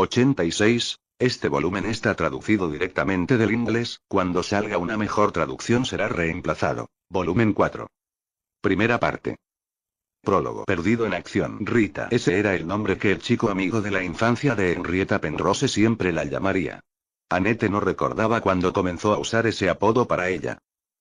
86. Este volumen está traducido directamente del inglés, cuando salga una mejor traducción será reemplazado. Volumen 4. Primera parte. Prólogo. Perdido en acción. Rita. Ese era el nombre que el chico amigo de la infancia de Henrietta Penrose siempre la llamaría. Anete no recordaba cuando comenzó a usar ese apodo para ella.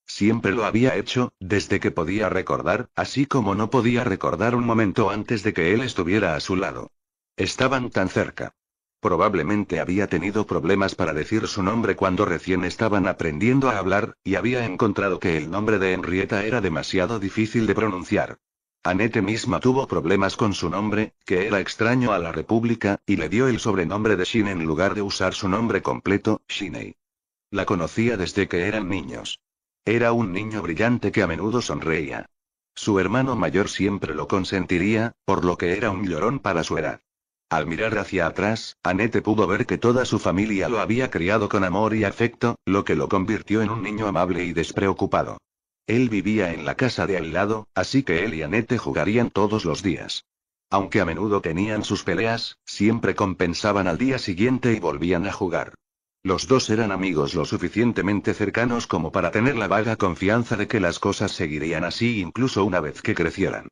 Siempre lo había hecho, desde que podía recordar, así como no podía recordar un momento antes de que él estuviera a su lado. Estaban tan cerca. Probablemente había tenido problemas para decir su nombre cuando recién estaban aprendiendo a hablar, y había encontrado que el nombre de Henrietta era demasiado difícil de pronunciar. Anete misma tuvo problemas con su nombre, que era extraño a la República, y le dio el sobrenombre de Shin en lugar de usar su nombre completo, Shinei. La conocía desde que eran niños. Era un niño brillante que a menudo sonreía. Su hermano mayor siempre lo consentiría, por lo que era un llorón para su edad. Al mirar hacia atrás, Anete pudo ver que toda su familia lo había criado con amor y afecto, lo que lo convirtió en un niño amable y despreocupado. Él vivía en la casa de al lado, así que él y Anete jugarían todos los días. Aunque a menudo tenían sus peleas, siempre compensaban al día siguiente y volvían a jugar. Los dos eran amigos lo suficientemente cercanos como para tener la vaga confianza de que las cosas seguirían así incluso una vez que crecieran.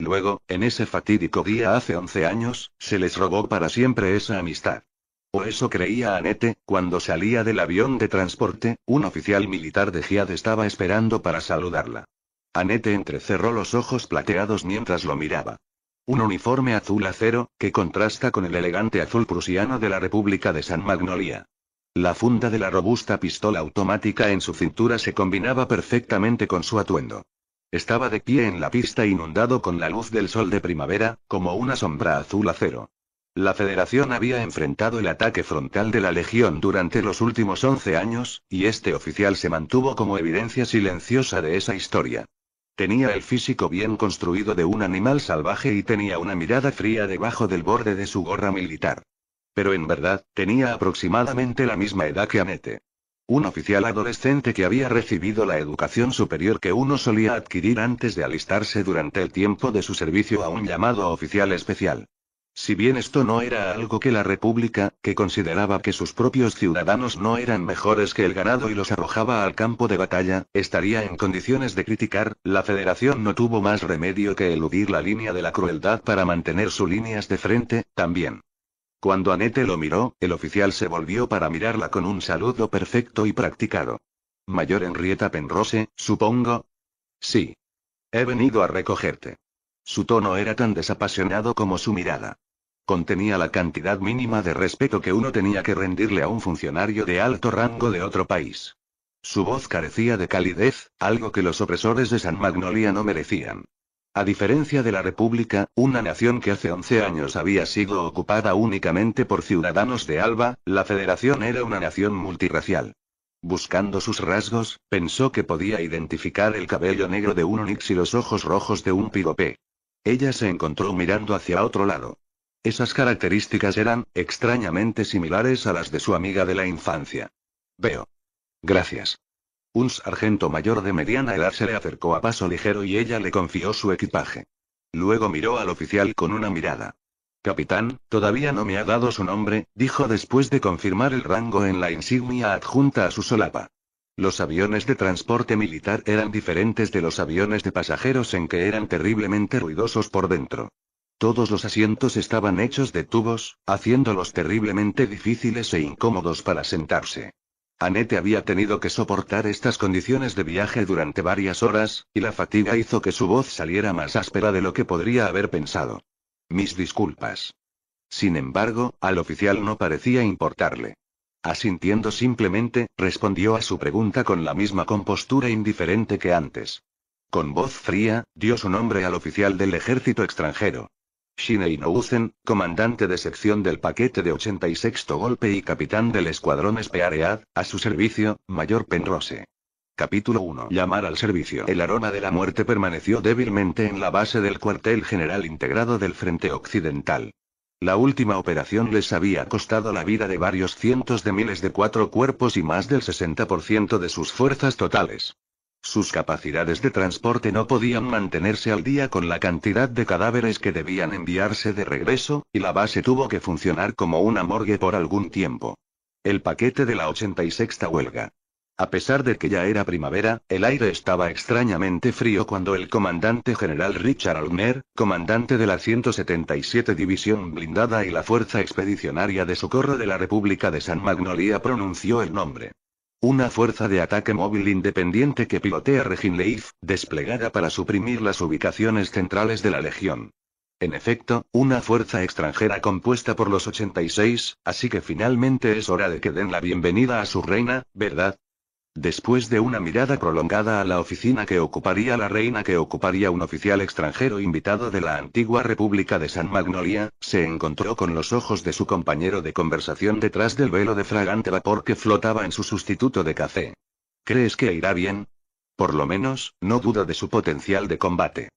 Luego, en ese fatídico día hace 11 años, se les robó para siempre esa amistad. O eso creía Anete, cuando salía del avión de transporte, un oficial militar de Giad estaba esperando para saludarla. Anete entrecerró los ojos plateados mientras lo miraba. Un uniforme azul acero, que contrasta con el elegante azul prusiano de la República de San Magnolia. La funda de la robusta pistola automática en su cintura se combinaba perfectamente con su atuendo. Estaba de pie en la pista inundado con la luz del sol de primavera, como una sombra azul acero. La Federación había enfrentado el ataque frontal de la Legión durante los últimos 11 años, y este oficial se mantuvo como evidencia silenciosa de esa historia. Tenía el físico bien construido de un animal salvaje y tenía una mirada fría debajo del borde de su gorra militar. Pero en verdad, tenía aproximadamente la misma edad que Anete. Un oficial adolescente que había recibido la educación superior que uno solía adquirir antes de alistarse durante el tiempo de su servicio a un llamado oficial especial. Si bien esto no era algo que la República, que consideraba que sus propios ciudadanos no eran mejores que el ganado y los arrojaba al campo de batalla, estaría en condiciones de criticar, la Federación no tuvo más remedio que eludir la línea de la crueldad para mantener sus líneas de frente, también. Cuando Anete lo miró, el oficial se volvió para mirarla con un saludo perfecto y practicado. Mayor Henrietta Penrose, supongo. Sí. He venido a recogerte. Su tono era tan desapasionado como su mirada. Contenía la cantidad mínima de respeto que uno tenía que rendirle a un funcionario de alto rango de otro país. Su voz carecía de calidez, algo que los opresores de San Magnolia no merecían. A diferencia de la República, una nación que hace 11 años había sido ocupada únicamente por ciudadanos de Alba, la Federación era una nación multirracial. Buscando sus rasgos, pensó que podía identificar el cabello negro de un onix y los ojos rojos de un piropé. Ella se encontró mirando hacia otro lado. Esas características eran, extrañamente similares a las de su amiga de la infancia. Veo. Gracias. Un sargento mayor de mediana edad se le acercó a paso ligero y ella le confió su equipaje. Luego miró al oficial con una mirada. Capitán, todavía no me ha dado su nombre, dijo después de confirmar el rango en la insignia adjunta a su solapa. Los aviones de transporte militar eran diferentes de los aviones de pasajeros en que eran terriblemente ruidosos por dentro. Todos los asientos estaban hechos de tubos, haciéndolos terriblemente difíciles e incómodos para sentarse. Anete había tenido que soportar estas condiciones de viaje durante varias horas, y la fatiga hizo que su voz saliera más áspera de lo que podría haber pensado. Mis disculpas. Sin embargo, al oficial no parecía importarle. Asintiendo simplemente, respondió a su pregunta con la misma compostura indiferente que antes. Con voz fría, dio su nombre al oficial del ejército extranjero. Shinei Nouzen, comandante de sección del paquete de 86 golpe y capitán del escuadrón Spearead, a su servicio, Mayor Penrose. Capítulo 1. Llamar al servicio. El aroma de la muerte permaneció débilmente en la base del cuartel general integrado del Frente Occidental. La última operación les había costado la vida de varios cientos de miles de cuatro cuerpos y más del 60% de sus fuerzas totales. Sus capacidades de transporte no podían mantenerse al día con la cantidad de cadáveres que debían enviarse de regreso, y la base tuvo que funcionar como una morgue por algún tiempo. El paquete de la 86 huelga. A pesar de que ya era primavera, el aire estaba extrañamente frío cuando el comandante general Richard Almer, comandante de la 177 División Blindada y la Fuerza Expedicionaria de Socorro de la República de San Magnolia pronunció el nombre. Una fuerza de ataque móvil independiente que pilotea Reginleif, desplegada para suprimir las ubicaciones centrales de la Legión. En efecto, una fuerza extranjera compuesta por los 86, así que finalmente es hora de que den la bienvenida a su reina, ¿verdad? Después de una mirada prolongada a la oficina que ocuparía la reina que ocuparía un oficial extranjero invitado de la antigua República de San Magnolia, se encontró con los ojos de su compañero de conversación detrás del velo de fragante vapor que flotaba en su sustituto de café. ¿Crees que irá bien? Por lo menos, no dudo de su potencial de combate.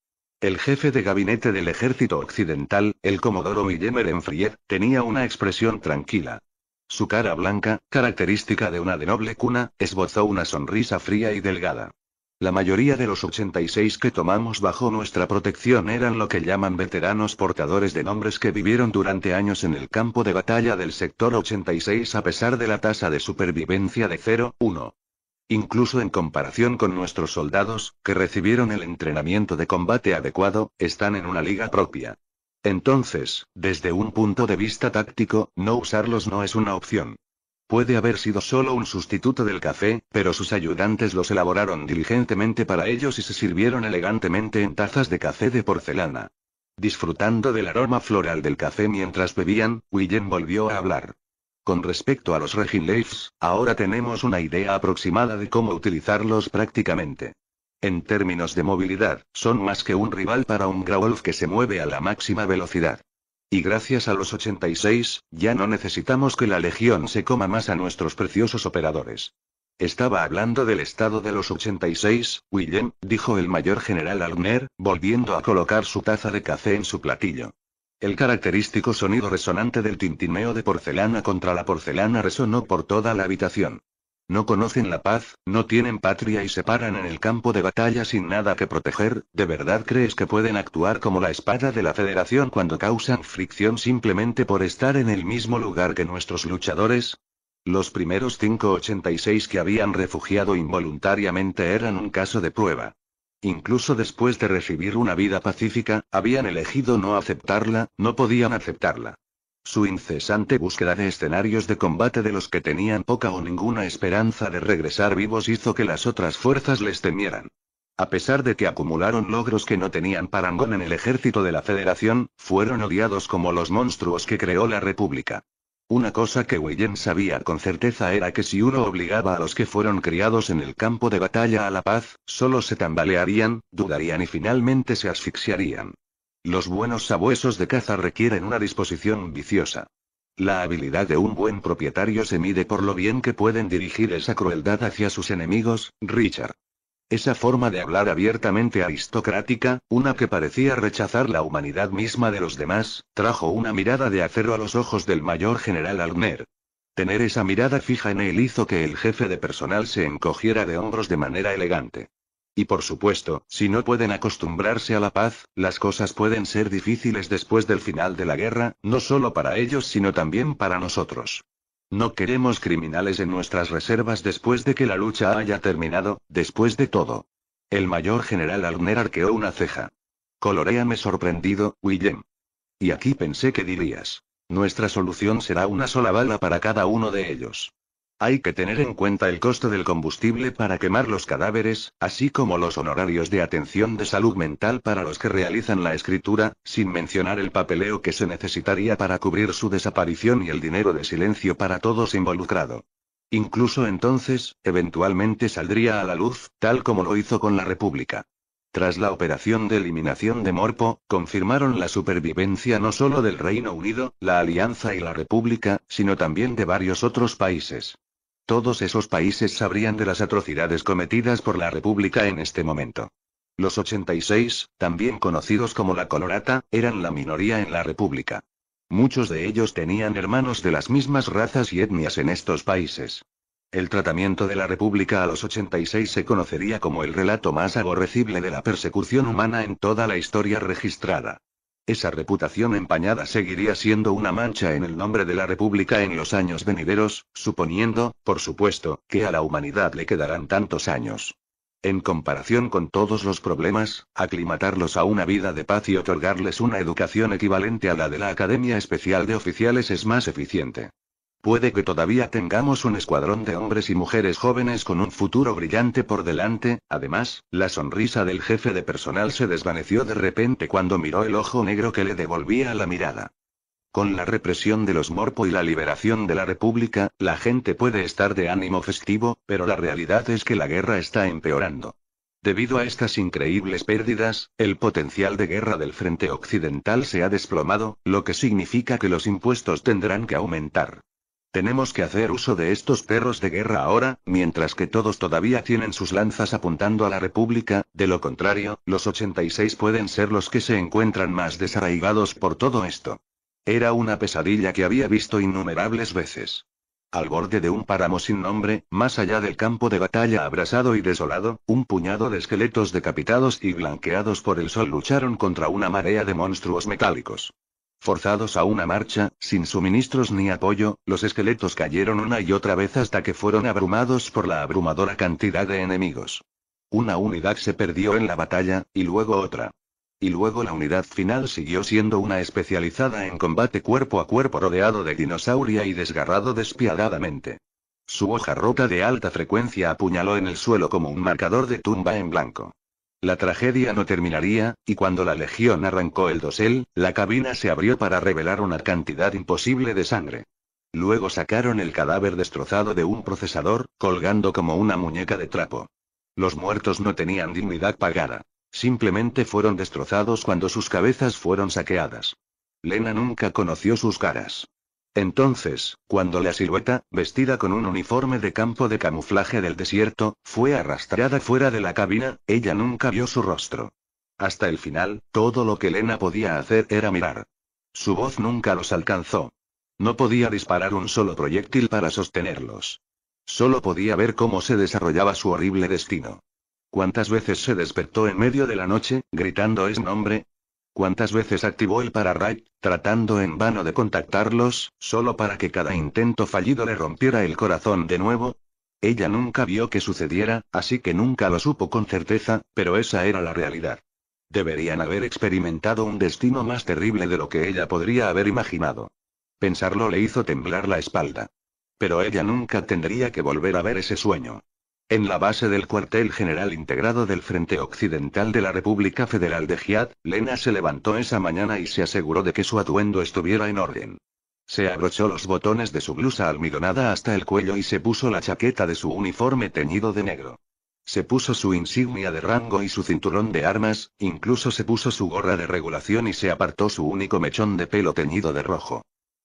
El jefe de gabinete del ejército occidental, el comodoro Millemer Enfried, tenía una expresión tranquila, su cara blanca, característica de una de noble cuna, esbozó una sonrisa fría y delgada. La mayoría de los 86 que tomamos bajo nuestra protección eran lo que llaman veteranos portadores de nombres que vivieron durante años en el campo de batalla del sector 86 a pesar de la tasa de supervivencia de 0,1. Incluso en comparación con nuestros soldados, que recibieron el entrenamiento de combate adecuado, están en una liga propia. Entonces, desde un punto de vista táctico, no usarlos no es una opción. Puede haber sido solo un sustituto del café, pero sus ayudantes los elaboraron diligentemente para ellos y se sirvieron elegantemente en tazas de café de porcelana. Disfrutando del aroma floral del café mientras bebían, William volvió a hablar. Con respecto a los Regin ahora tenemos una idea aproximada de cómo utilizarlos prácticamente. En términos de movilidad, son más que un rival para un Wolf que se mueve a la máxima velocidad. Y gracias a los 86, ya no necesitamos que la Legión se coma más a nuestros preciosos operadores. Estaba hablando del estado de los 86, William, dijo el mayor general Almer, volviendo a colocar su taza de café en su platillo. El característico sonido resonante del tintineo de porcelana contra la porcelana resonó por toda la habitación. No conocen la paz, no tienen patria y se paran en el campo de batalla sin nada que proteger, ¿de verdad crees que pueden actuar como la espada de la Federación cuando causan fricción simplemente por estar en el mismo lugar que nuestros luchadores? Los primeros 586 que habían refugiado involuntariamente eran un caso de prueba. Incluso después de recibir una vida pacífica, habían elegido no aceptarla, no podían aceptarla. Su incesante búsqueda de escenarios de combate de los que tenían poca o ninguna esperanza de regresar vivos hizo que las otras fuerzas les temieran. A pesar de que acumularon logros que no tenían parangón en el ejército de la Federación, fueron odiados como los monstruos que creó la República. Una cosa que Weyen sabía con certeza era que si uno obligaba a los que fueron criados en el campo de batalla a la paz, solo se tambalearían, dudarían y finalmente se asfixiarían. Los buenos sabuesos de caza requieren una disposición viciosa. La habilidad de un buen propietario se mide por lo bien que pueden dirigir esa crueldad hacia sus enemigos, Richard. Esa forma de hablar abiertamente aristocrática, una que parecía rechazar la humanidad misma de los demás, trajo una mirada de acero a los ojos del mayor general Almer. Tener esa mirada fija en él hizo que el jefe de personal se encogiera de hombros de manera elegante. Y por supuesto, si no pueden acostumbrarse a la paz, las cosas pueden ser difíciles después del final de la guerra, no solo para ellos sino también para nosotros. No queremos criminales en nuestras reservas después de que la lucha haya terminado, después de todo. El mayor general Arner arqueó una ceja. Coloreame sorprendido, William. Y aquí pensé que dirías. Nuestra solución será una sola bala para cada uno de ellos. Hay que tener en cuenta el costo del combustible para quemar los cadáveres, así como los honorarios de atención de salud mental para los que realizan la escritura, sin mencionar el papeleo que se necesitaría para cubrir su desaparición y el dinero de silencio para todos involucrado. Incluso entonces, eventualmente saldría a la luz, tal como lo hizo con la República. Tras la operación de eliminación de Morpo, confirmaron la supervivencia no solo del Reino Unido, la Alianza y la República, sino también de varios otros países. Todos esos países sabrían de las atrocidades cometidas por la República en este momento. Los 86, también conocidos como la Colorata, eran la minoría en la República. Muchos de ellos tenían hermanos de las mismas razas y etnias en estos países. El tratamiento de la República a los 86 se conocería como el relato más aborrecible de la persecución humana en toda la historia registrada. Esa reputación empañada seguiría siendo una mancha en el nombre de la República en los años venideros, suponiendo, por supuesto, que a la humanidad le quedarán tantos años. En comparación con todos los problemas, aclimatarlos a una vida de paz y otorgarles una educación equivalente a la de la Academia Especial de Oficiales es más eficiente. Puede que todavía tengamos un escuadrón de hombres y mujeres jóvenes con un futuro brillante por delante, además, la sonrisa del jefe de personal se desvaneció de repente cuando miró el ojo negro que le devolvía la mirada. Con la represión de los Morpo y la liberación de la República, la gente puede estar de ánimo festivo, pero la realidad es que la guerra está empeorando. Debido a estas increíbles pérdidas, el potencial de guerra del frente occidental se ha desplomado, lo que significa que los impuestos tendrán que aumentar. Tenemos que hacer uso de estos perros de guerra ahora, mientras que todos todavía tienen sus lanzas apuntando a la República, de lo contrario, los 86 pueden ser los que se encuentran más desarraigados por todo esto. Era una pesadilla que había visto innumerables veces. Al borde de un páramo sin nombre, más allá del campo de batalla abrasado y desolado, un puñado de esqueletos decapitados y blanqueados por el sol lucharon contra una marea de monstruos metálicos. Forzados a una marcha, sin suministros ni apoyo, los esqueletos cayeron una y otra vez hasta que fueron abrumados por la abrumadora cantidad de enemigos. Una unidad se perdió en la batalla, y luego otra. Y luego la unidad final siguió siendo una especializada en combate cuerpo a cuerpo rodeado de dinosauria y desgarrado despiadadamente. Su hoja rota de alta frecuencia apuñaló en el suelo como un marcador de tumba en blanco. La tragedia no terminaría, y cuando la legión arrancó el dosel, la cabina se abrió para revelar una cantidad imposible de sangre. Luego sacaron el cadáver destrozado de un procesador, colgando como una muñeca de trapo. Los muertos no tenían dignidad pagada. Simplemente fueron destrozados cuando sus cabezas fueron saqueadas. Lena nunca conoció sus caras. Entonces, cuando la silueta, vestida con un uniforme de campo de camuflaje del desierto, fue arrastrada fuera de la cabina, ella nunca vio su rostro. Hasta el final, todo lo que Elena podía hacer era mirar. Su voz nunca los alcanzó. No podía disparar un solo proyectil para sostenerlos. Solo podía ver cómo se desarrollaba su horrible destino. Cuántas veces se despertó en medio de la noche, gritando ese nombre, Cuántas veces activó el pararray, tratando en vano de contactarlos, solo para que cada intento fallido le rompiera el corazón de nuevo. Ella nunca vio que sucediera, así que nunca lo supo con certeza, pero esa era la realidad. Deberían haber experimentado un destino más terrible de lo que ella podría haber imaginado. Pensarlo le hizo temblar la espalda. Pero ella nunca tendría que volver a ver ese sueño. En la base del cuartel general integrado del Frente Occidental de la República Federal de Jihad, Lena se levantó esa mañana y se aseguró de que su atuendo estuviera en orden. Se abrochó los botones de su blusa almidonada hasta el cuello y se puso la chaqueta de su uniforme teñido de negro. Se puso su insignia de rango y su cinturón de armas, incluso se puso su gorra de regulación y se apartó su único mechón de pelo teñido de rojo.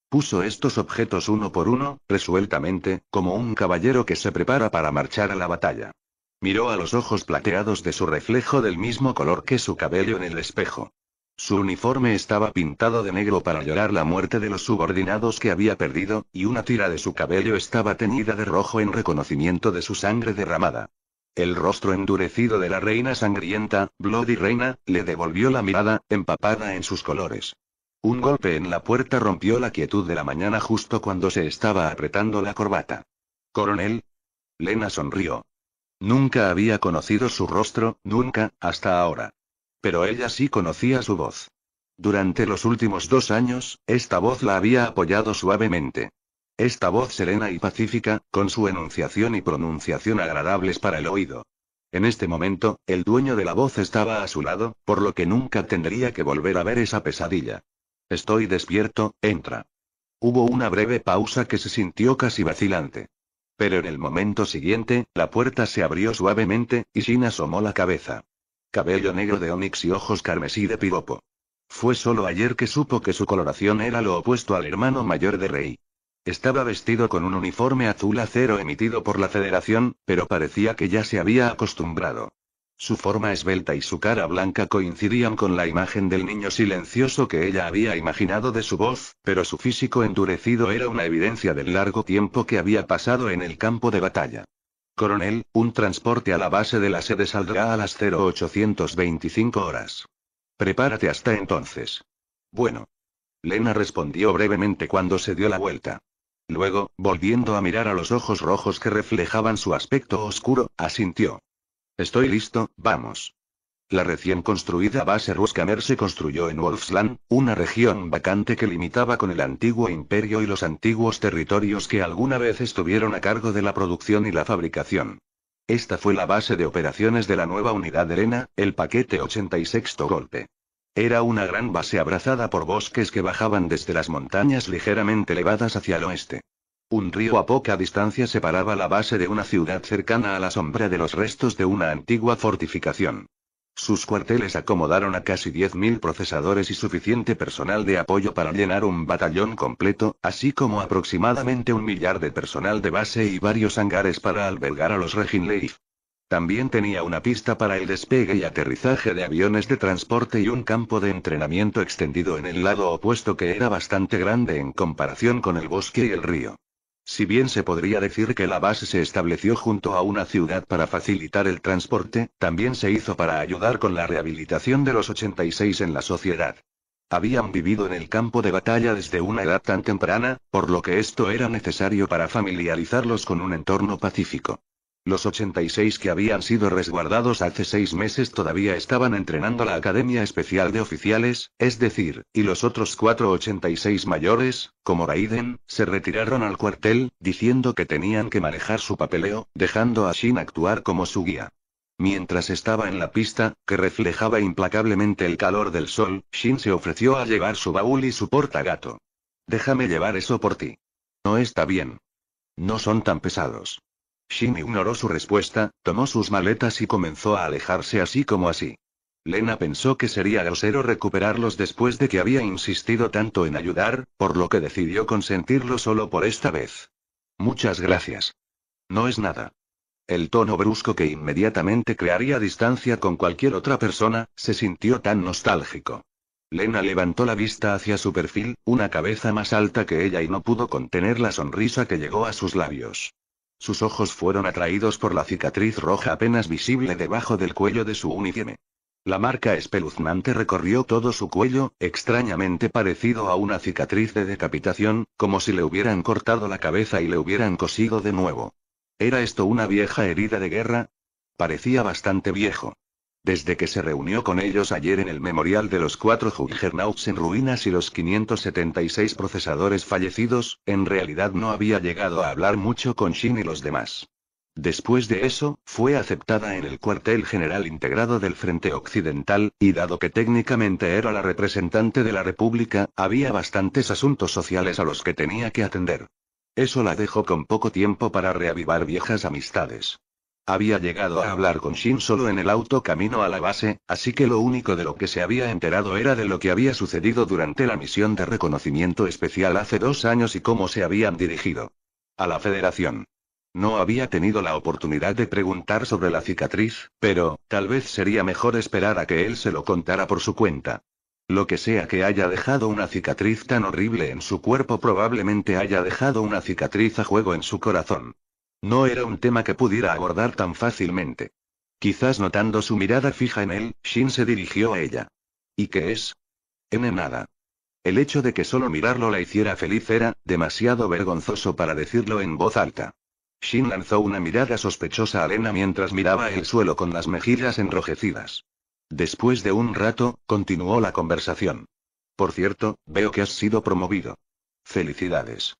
Puso estos objetos uno por uno, resueltamente, como un caballero que se prepara para marchar a la batalla. Miró a los ojos plateados de su reflejo del mismo color que su cabello en el espejo. Su uniforme estaba pintado de negro para llorar la muerte de los subordinados que había perdido, y una tira de su cabello estaba teñida de rojo en reconocimiento de su sangre derramada. El rostro endurecido de la reina sangrienta, Bloody Reina, le devolvió la mirada, empapada en sus colores. Un golpe en la puerta rompió la quietud de la mañana justo cuando se estaba apretando la corbata. Coronel. Lena sonrió. Nunca había conocido su rostro, nunca, hasta ahora. Pero ella sí conocía su voz. Durante los últimos dos años, esta voz la había apoyado suavemente. Esta voz serena y pacífica, con su enunciación y pronunciación agradables para el oído. En este momento, el dueño de la voz estaba a su lado, por lo que nunca tendría que volver a ver esa pesadilla. Estoy despierto, entra. Hubo una breve pausa que se sintió casi vacilante. Pero en el momento siguiente, la puerta se abrió suavemente, y Shin asomó la cabeza. Cabello negro de onix y ojos carmesí de piropo. Fue solo ayer que supo que su coloración era lo opuesto al hermano mayor de Rey. Estaba vestido con un uniforme azul acero emitido por la Federación, pero parecía que ya se había acostumbrado. Su forma esbelta y su cara blanca coincidían con la imagen del niño silencioso que ella había imaginado de su voz, pero su físico endurecido era una evidencia del largo tiempo que había pasado en el campo de batalla. Coronel, un transporte a la base de la sede saldrá a las 0825 horas. Prepárate hasta entonces. Bueno. Lena respondió brevemente cuando se dio la vuelta. Luego, volviendo a mirar a los ojos rojos que reflejaban su aspecto oscuro, asintió. Estoy listo, vamos. La recién construida base Ruskamer se construyó en Wolfsland, una región vacante que limitaba con el antiguo imperio y los antiguos territorios que alguna vez estuvieron a cargo de la producción y la fabricación. Esta fue la base de operaciones de la nueva unidad Arena, el paquete 86 Golpe. Era una gran base abrazada por bosques que bajaban desde las montañas ligeramente elevadas hacia el oeste. Un río a poca distancia separaba la base de una ciudad cercana a la sombra de los restos de una antigua fortificación. Sus cuarteles acomodaron a casi 10.000 procesadores y suficiente personal de apoyo para llenar un batallón completo, así como aproximadamente un millar de personal de base y varios hangares para albergar a los Reginleif. También tenía una pista para el despegue y aterrizaje de aviones de transporte y un campo de entrenamiento extendido en el lado opuesto que era bastante grande en comparación con el bosque y el río. Si bien se podría decir que la base se estableció junto a una ciudad para facilitar el transporte, también se hizo para ayudar con la rehabilitación de los 86 en la sociedad. Habían vivido en el campo de batalla desde una edad tan temprana, por lo que esto era necesario para familiarizarlos con un entorno pacífico. Los 86 que habían sido resguardados hace seis meses todavía estaban entrenando la Academia Especial de Oficiales, es decir, y los otros 486 mayores, como Raiden, se retiraron al cuartel, diciendo que tenían que manejar su papeleo, dejando a Shin actuar como su guía. Mientras estaba en la pista, que reflejaba implacablemente el calor del sol, Shin se ofreció a llevar su baúl y su portagato. Déjame llevar eso por ti. No está bien. No son tan pesados. Shin ignoró su respuesta, tomó sus maletas y comenzó a alejarse así como así. Lena pensó que sería grosero recuperarlos después de que había insistido tanto en ayudar, por lo que decidió consentirlo solo por esta vez. Muchas gracias. No es nada. El tono brusco que inmediatamente crearía distancia con cualquier otra persona, se sintió tan nostálgico. Lena levantó la vista hacia su perfil, una cabeza más alta que ella y no pudo contener la sonrisa que llegó a sus labios. Sus ojos fueron atraídos por la cicatriz roja apenas visible debajo del cuello de su uniforme. La marca espeluznante recorrió todo su cuello, extrañamente parecido a una cicatriz de decapitación, como si le hubieran cortado la cabeza y le hubieran cosido de nuevo. ¿Era esto una vieja herida de guerra? Parecía bastante viejo desde que se reunió con ellos ayer en el memorial de los cuatro Juggernauts en ruinas y los 576 procesadores fallecidos, en realidad no había llegado a hablar mucho con Shin y los demás. Después de eso, fue aceptada en el cuartel general integrado del Frente Occidental, y dado que técnicamente era la representante de la República, había bastantes asuntos sociales a los que tenía que atender. Eso la dejó con poco tiempo para reavivar viejas amistades. Había llegado a hablar con Shin solo en el auto camino a la base, así que lo único de lo que se había enterado era de lo que había sucedido durante la misión de reconocimiento especial hace dos años y cómo se habían dirigido. A la Federación. No había tenido la oportunidad de preguntar sobre la cicatriz, pero, tal vez sería mejor esperar a que él se lo contara por su cuenta. Lo que sea que haya dejado una cicatriz tan horrible en su cuerpo probablemente haya dejado una cicatriz a juego en su corazón. No era un tema que pudiera abordar tan fácilmente. Quizás notando su mirada fija en él, Shin se dirigió a ella. ¿Y qué es? N nada. El hecho de que solo mirarlo la hiciera feliz era, demasiado vergonzoso para decirlo en voz alta. Shin lanzó una mirada sospechosa a Lena mientras miraba el suelo con las mejillas enrojecidas. Después de un rato, continuó la conversación. Por cierto, veo que has sido promovido. Felicidades.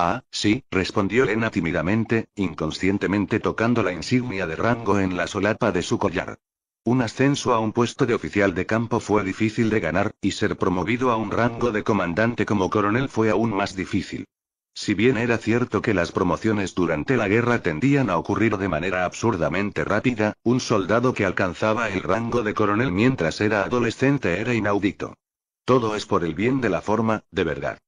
Ah, sí, respondió Lena tímidamente, inconscientemente tocando la insignia de rango en la solapa de su collar. Un ascenso a un puesto de oficial de campo fue difícil de ganar, y ser promovido a un rango de comandante como coronel fue aún más difícil. Si bien era cierto que las promociones durante la guerra tendían a ocurrir de manera absurdamente rápida, un soldado que alcanzaba el rango de coronel mientras era adolescente era inaudito. Todo es por el bien de la forma, de verdad.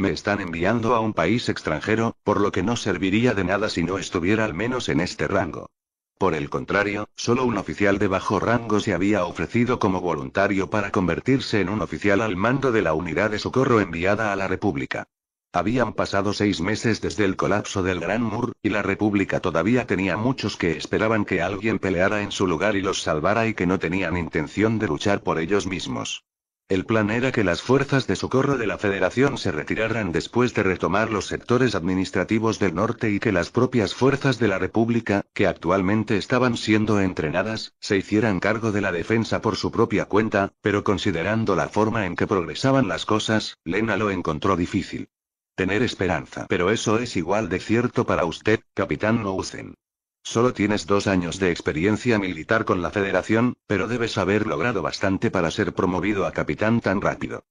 Me están enviando a un país extranjero, por lo que no serviría de nada si no estuviera al menos en este rango. Por el contrario, solo un oficial de bajo rango se había ofrecido como voluntario para convertirse en un oficial al mando de la unidad de socorro enviada a la República. Habían pasado seis meses desde el colapso del Gran Mur, y la República todavía tenía muchos que esperaban que alguien peleara en su lugar y los salvara y que no tenían intención de luchar por ellos mismos. El plan era que las fuerzas de socorro de la Federación se retiraran después de retomar los sectores administrativos del norte y que las propias fuerzas de la República, que actualmente estaban siendo entrenadas, se hicieran cargo de la defensa por su propia cuenta, pero considerando la forma en que progresaban las cosas, Lena lo encontró difícil. Tener esperanza. Pero eso es igual de cierto para usted, capitán Ousen. Solo tienes dos años de experiencia militar con la Federación, pero debes haber logrado bastante para ser promovido a capitán tan rápido.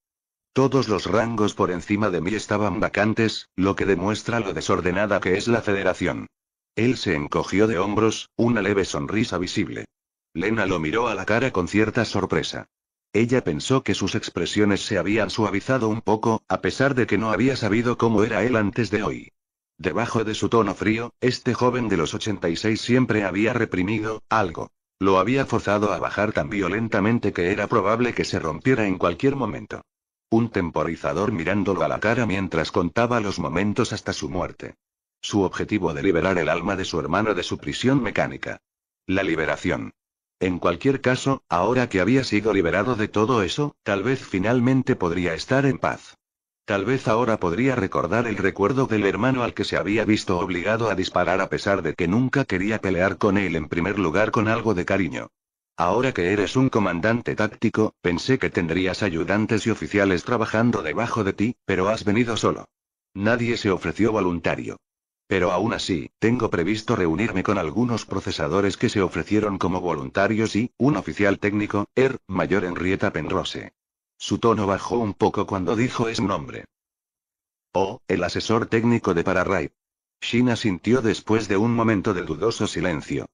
Todos los rangos por encima de mí estaban vacantes, lo que demuestra lo desordenada que es la Federación. Él se encogió de hombros, una leve sonrisa visible. Lena lo miró a la cara con cierta sorpresa. Ella pensó que sus expresiones se habían suavizado un poco, a pesar de que no había sabido cómo era él antes de hoy. Debajo de su tono frío, este joven de los 86 siempre había reprimido algo. Lo había forzado a bajar tan violentamente que era probable que se rompiera en cualquier momento. Un temporizador mirándolo a la cara mientras contaba los momentos hasta su muerte. Su objetivo de liberar el alma de su hermano de su prisión mecánica. La liberación. En cualquier caso, ahora que había sido liberado de todo eso, tal vez finalmente podría estar en paz. Tal vez ahora podría recordar el recuerdo del hermano al que se había visto obligado a disparar a pesar de que nunca quería pelear con él en primer lugar con algo de cariño. Ahora que eres un comandante táctico, pensé que tendrías ayudantes y oficiales trabajando debajo de ti, pero has venido solo. Nadie se ofreció voluntario. Pero aún así, tengo previsto reunirme con algunos procesadores que se ofrecieron como voluntarios y, un oficial técnico, Er, Mayor Henrietta Penrose. Su tono bajó un poco cuando dijo ese nombre. Oh, el asesor técnico de Pararay. Shina sintió después de un momento de dudoso silencio.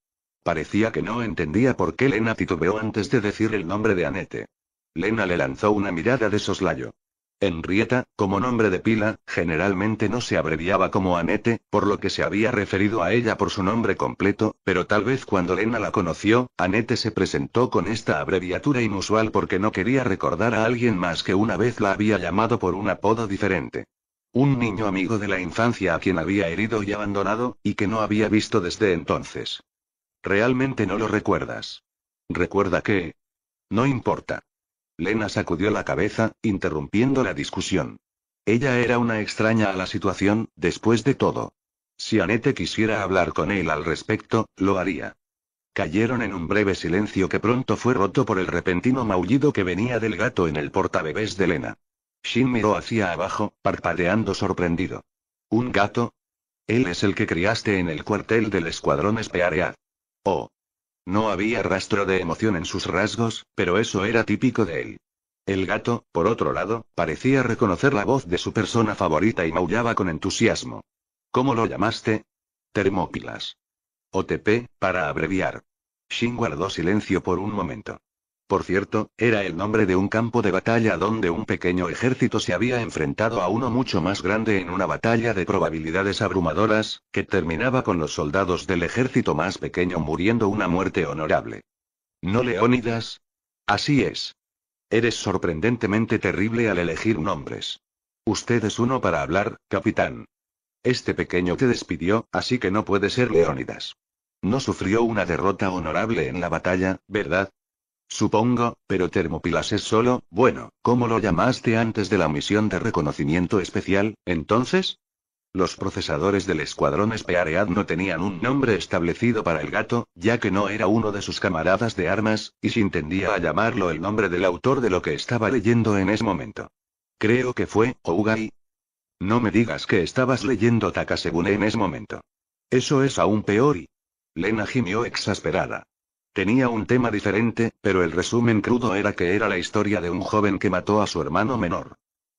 Parecía que no entendía por qué Lena titubeó antes de decir el nombre de Anete. Lena le lanzó una mirada de soslayo. Enrieta, como nombre de pila, generalmente no se abreviaba como Anete, por lo que se había referido a ella por su nombre completo, pero tal vez cuando Lena la conoció, Anete se presentó con esta abreviatura inusual porque no quería recordar a alguien más que una vez la había llamado por un apodo diferente. Un niño amigo de la infancia a quien había herido y abandonado, y que no había visto desde entonces. Realmente no lo recuerdas. Recuerda que... No importa. Lena sacudió la cabeza, interrumpiendo la discusión. Ella era una extraña a la situación, después de todo. Si Anete quisiera hablar con él al respecto, lo haría. Cayeron en un breve silencio que pronto fue roto por el repentino maullido que venía del gato en el portabebés de Lena. Shin miró hacia abajo, parpadeando sorprendido. ¿Un gato? Él es el que criaste en el cuartel del escuadrón Speareat. Oh, no había rastro de emoción en sus rasgos, pero eso era típico de él. El gato, por otro lado, parecía reconocer la voz de su persona favorita y maullaba con entusiasmo. ¿Cómo lo llamaste? Termópilas. OTP, para abreviar. Shin guardó silencio por un momento. Por cierto, era el nombre de un campo de batalla donde un pequeño ejército se había enfrentado a uno mucho más grande en una batalla de probabilidades abrumadoras, que terminaba con los soldados del ejército más pequeño muriendo una muerte honorable. ¿No Leónidas? Así es. Eres sorprendentemente terrible al elegir nombres. Usted es uno para hablar, capitán. Este pequeño te despidió, así que no puede ser Leónidas. No sufrió una derrota honorable en la batalla, ¿verdad? Supongo, pero Termopilas es solo, bueno, ¿cómo lo llamaste antes de la misión de reconocimiento especial, entonces? Los procesadores del escuadrón Espearead no tenían un nombre establecido para el gato, ya que no era uno de sus camaradas de armas, y se entendía a llamarlo el nombre del autor de lo que estaba leyendo en ese momento. Creo que fue, Ougai. No me digas que estabas leyendo Takasegune en ese momento. Eso es aún peor Lena gimió exasperada. Tenía un tema diferente, pero el resumen crudo era que era la historia de un joven que mató a su hermano menor.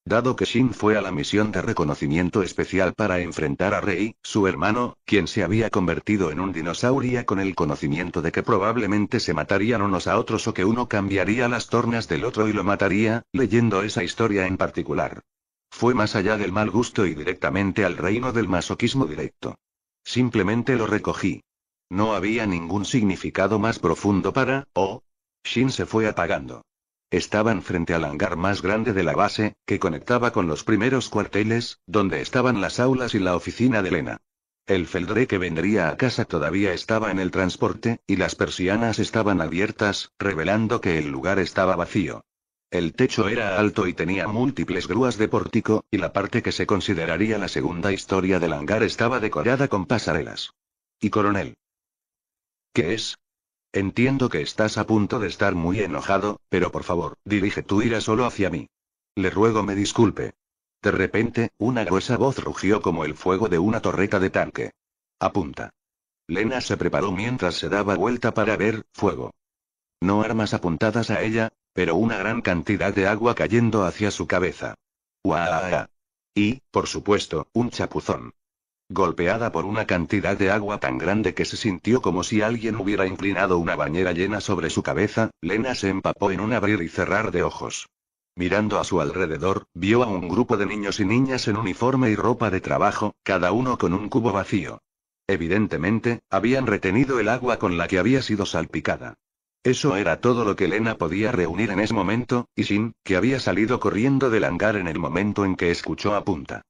Dado que Shin fue a la misión de reconocimiento especial para enfrentar a Rei, su hermano, quien se había convertido en un dinosaurio con el conocimiento de que probablemente se matarían unos a otros o que uno cambiaría las tornas del otro y lo mataría, leyendo esa historia en particular. Fue más allá del mal gusto y directamente al reino del masoquismo directo. Simplemente lo recogí. No había ningún significado más profundo para, oh. Shin se fue apagando. Estaban frente al hangar más grande de la base, que conectaba con los primeros cuarteles, donde estaban las aulas y la oficina de Lena. El feldre que vendría a casa todavía estaba en el transporte, y las persianas estaban abiertas, revelando que el lugar estaba vacío. El techo era alto y tenía múltiples grúas de pórtico, y la parte que se consideraría la segunda historia del hangar estaba decorada con pasarelas. Y coronel. ¿Qué es? Entiendo que estás a punto de estar muy enojado, pero por favor, dirige tu ira solo hacia mí. Le ruego me disculpe. De repente, una gruesa voz rugió como el fuego de una torreta de tanque. Apunta. Lena se preparó mientras se daba vuelta para ver, fuego. No armas apuntadas a ella, pero una gran cantidad de agua cayendo hacia su cabeza. ¡Guau! Y, por supuesto, un chapuzón golpeada por una cantidad de agua tan grande que se sintió como si alguien hubiera inclinado una bañera llena sobre su cabeza, Lena se empapó en un abrir y cerrar de ojos. Mirando a su alrededor, vio a un grupo de niños y niñas en uniforme y ropa de trabajo, cada uno con un cubo vacío. Evidentemente, habían retenido el agua con la que había sido salpicada. Eso era todo lo que Lena podía reunir en ese momento, y Sin, que había salido corriendo del hangar en el momento en que escuchó a punta.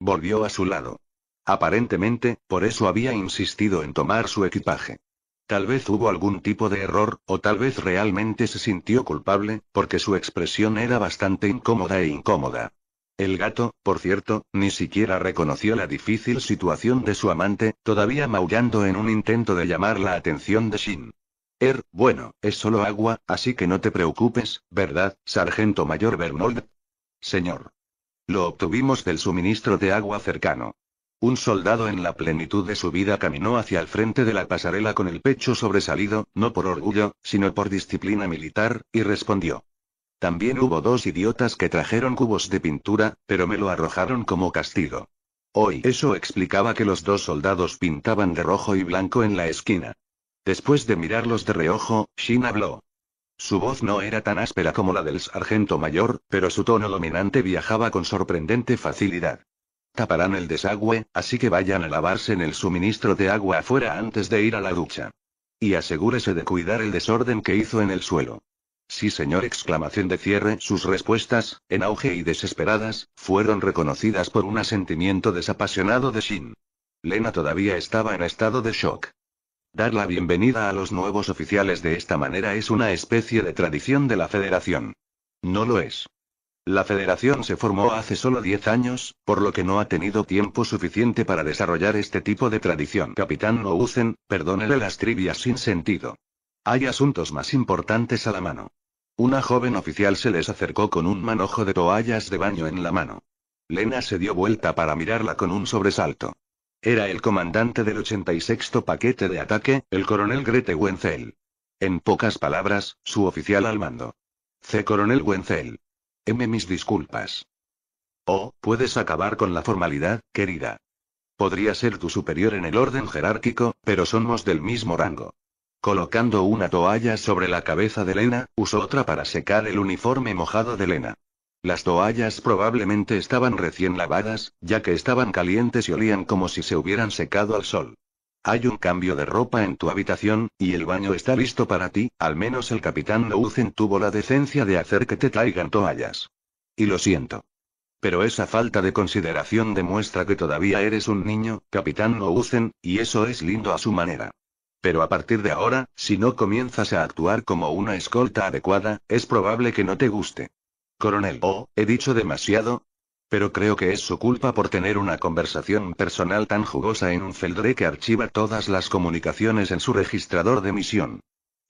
Volvió a su lado. Aparentemente, por eso había insistido en tomar su equipaje. Tal vez hubo algún tipo de error, o tal vez realmente se sintió culpable, porque su expresión era bastante incómoda e incómoda. El gato, por cierto, ni siquiera reconoció la difícil situación de su amante, todavía maullando en un intento de llamar la atención de Shin. Er, bueno, es solo agua, así que no te preocupes, ¿verdad, sargento mayor Bernold? Señor. Lo obtuvimos del suministro de agua cercano. Un soldado en la plenitud de su vida caminó hacia el frente de la pasarela con el pecho sobresalido, no por orgullo, sino por disciplina militar, y respondió. También hubo dos idiotas que trajeron cubos de pintura, pero me lo arrojaron como castigo. Hoy eso explicaba que los dos soldados pintaban de rojo y blanco en la esquina. Después de mirarlos de reojo, Shin habló. Su voz no era tan áspera como la del sargento mayor, pero su tono dominante viajaba con sorprendente facilidad. Taparán el desagüe, así que vayan a lavarse en el suministro de agua afuera antes de ir a la ducha. Y asegúrese de cuidar el desorden que hizo en el suelo. Sí señor exclamación de cierre, sus respuestas, en auge y desesperadas, fueron reconocidas por un asentimiento desapasionado de Shin. Lena todavía estaba en estado de shock. Dar la bienvenida a los nuevos oficiales de esta manera es una especie de tradición de la Federación. No lo es. La federación se formó hace solo 10 años, por lo que no ha tenido tiempo suficiente para desarrollar este tipo de tradición. Capitán usen, perdónele las trivias sin sentido. Hay asuntos más importantes a la mano. Una joven oficial se les acercó con un manojo de toallas de baño en la mano. Lena se dio vuelta para mirarla con un sobresalto. Era el comandante del 86 paquete de ataque, el coronel Grete Wenzel. En pocas palabras, su oficial al mando. C. Coronel Wenzel. M mis disculpas. Oh, puedes acabar con la formalidad, querida. Podría ser tu superior en el orden jerárquico, pero somos del mismo rango. Colocando una toalla sobre la cabeza de Lena, usó otra para secar el uniforme mojado de Lena. Las toallas probablemente estaban recién lavadas, ya que estaban calientes y olían como si se hubieran secado al sol. Hay un cambio de ropa en tu habitación, y el baño está listo para ti, al menos el capitán Nouzen tuvo la decencia de hacer que te traigan toallas. Y lo siento. Pero esa falta de consideración demuestra que todavía eres un niño, capitán Nouzen, y eso es lindo a su manera. Pero a partir de ahora, si no comienzas a actuar como una escolta adecuada, es probable que no te guste. Coronel, oh, he dicho demasiado, pero creo que es su culpa por tener una conversación personal tan jugosa en un feldre que archiva todas las comunicaciones en su registrador de misión.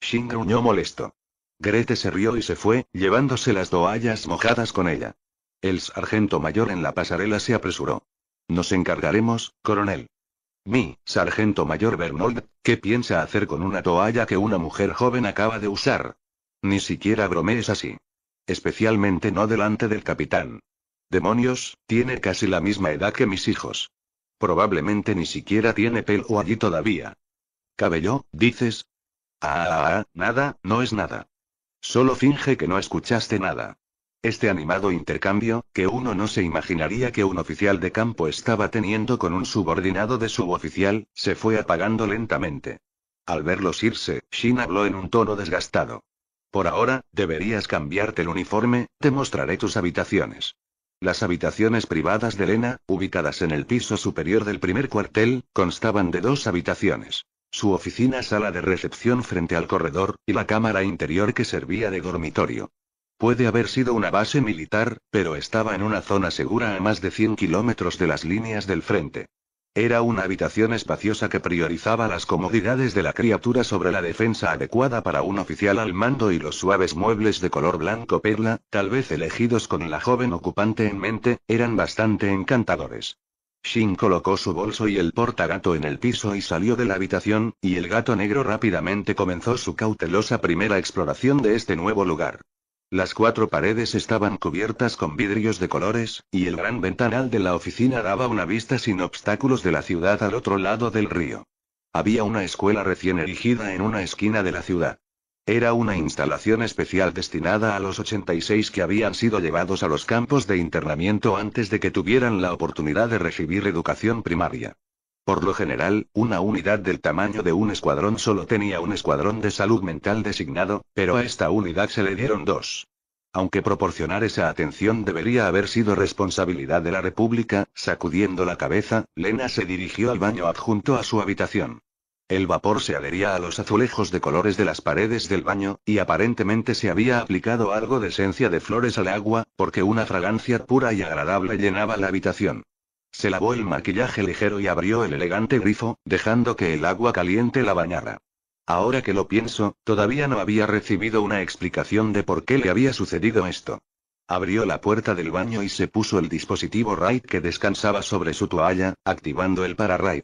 Shin gruñó molesto. Grete se rió y se fue, llevándose las toallas mojadas con ella. El sargento mayor en la pasarela se apresuró. Nos encargaremos, coronel. Mi, sargento mayor Bernold, ¿qué piensa hacer con una toalla que una mujer joven acaba de usar? Ni siquiera bromees así. Especialmente no delante del capitán. Demonios, tiene casi la misma edad que mis hijos. Probablemente ni siquiera tiene pelo allí todavía. Cabello, dices. Ah, nada, no es nada. Solo finge que no escuchaste nada. Este animado intercambio, que uno no se imaginaría que un oficial de campo estaba teniendo con un subordinado de suboficial, se fue apagando lentamente. Al verlos irse, Shin habló en un tono desgastado. Por ahora, deberías cambiarte el uniforme, te mostraré tus habitaciones. Las habitaciones privadas de Elena, ubicadas en el piso superior del primer cuartel, constaban de dos habitaciones. Su oficina sala de recepción frente al corredor, y la cámara interior que servía de dormitorio. Puede haber sido una base militar, pero estaba en una zona segura a más de 100 kilómetros de las líneas del frente. Era una habitación espaciosa que priorizaba las comodidades de la criatura sobre la defensa adecuada para un oficial al mando y los suaves muebles de color blanco perla, tal vez elegidos con la joven ocupante en mente, eran bastante encantadores. Shin colocó su bolso y el portagato en el piso y salió de la habitación, y el gato negro rápidamente comenzó su cautelosa primera exploración de este nuevo lugar. Las cuatro paredes estaban cubiertas con vidrios de colores, y el gran ventanal de la oficina daba una vista sin obstáculos de la ciudad al otro lado del río. Había una escuela recién erigida en una esquina de la ciudad. Era una instalación especial destinada a los 86 que habían sido llevados a los campos de internamiento antes de que tuvieran la oportunidad de recibir educación primaria. Por lo general, una unidad del tamaño de un escuadrón solo tenía un escuadrón de salud mental designado, pero a esta unidad se le dieron dos. Aunque proporcionar esa atención debería haber sido responsabilidad de la República, sacudiendo la cabeza, Lena se dirigió al baño adjunto a su habitación. El vapor se adhería a los azulejos de colores de las paredes del baño, y aparentemente se había aplicado algo de esencia de flores al agua, porque una fragancia pura y agradable llenaba la habitación. Se lavó el maquillaje ligero y abrió el elegante grifo, dejando que el agua caliente la bañara. Ahora que lo pienso, todavía no había recibido una explicación de por qué le había sucedido esto. Abrió la puerta del baño y se puso el dispositivo RAID que descansaba sobre su toalla, activando el para-RAID.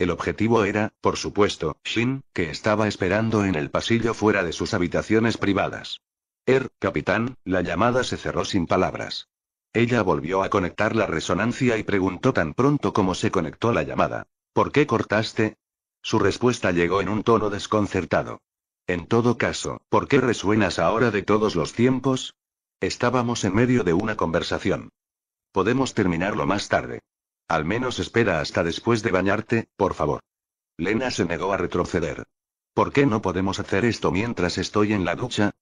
El objetivo era, por supuesto, Shin, que estaba esperando en el pasillo fuera de sus habitaciones privadas. Er, capitán, la llamada se cerró sin palabras. Ella volvió a conectar la resonancia y preguntó tan pronto como se conectó la llamada. ¿Por qué cortaste? Su respuesta llegó en un tono desconcertado. En todo caso, ¿por qué resuenas ahora de todos los tiempos? Estábamos en medio de una conversación. Podemos terminarlo más tarde. Al menos espera hasta después de bañarte, por favor. Lena se negó a retroceder. ¿Por qué no podemos hacer esto mientras estoy en la ducha?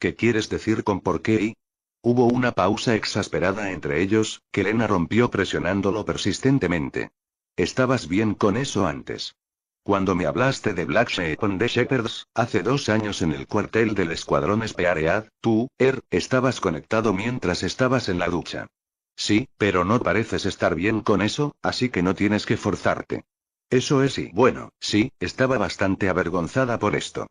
¿Qué quieres decir con por qué y? Hubo una pausa exasperada entre ellos, que Lena rompió presionándolo persistentemente. Estabas bien con eso antes. Cuando me hablaste de Black Sheep and the Shepherds, hace dos años en el cuartel del escuadrón Spearead, tú, Er, estabas conectado mientras estabas en la ducha. Sí, pero no pareces estar bien con eso, así que no tienes que forzarte. Eso es y bueno, sí, estaba bastante avergonzada por esto.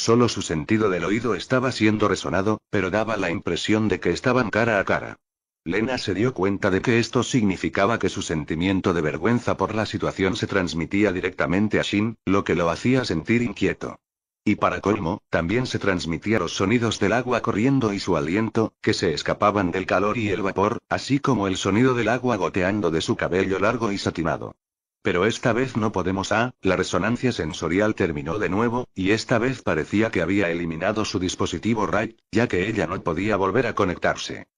Solo su sentido del oído estaba siendo resonado, pero daba la impresión de que estaban cara a cara. Lena se dio cuenta de que esto significaba que su sentimiento de vergüenza por la situación se transmitía directamente a Shin, lo que lo hacía sentir inquieto. Y para colmo, también se transmitía los sonidos del agua corriendo y su aliento, que se escapaban del calor y el vapor, así como el sonido del agua goteando de su cabello largo y satinado. Pero esta vez no podemos a, ah, la resonancia sensorial terminó de nuevo, y esta vez parecía que había eliminado su dispositivo RAID, ya que ella no podía volver a conectarse.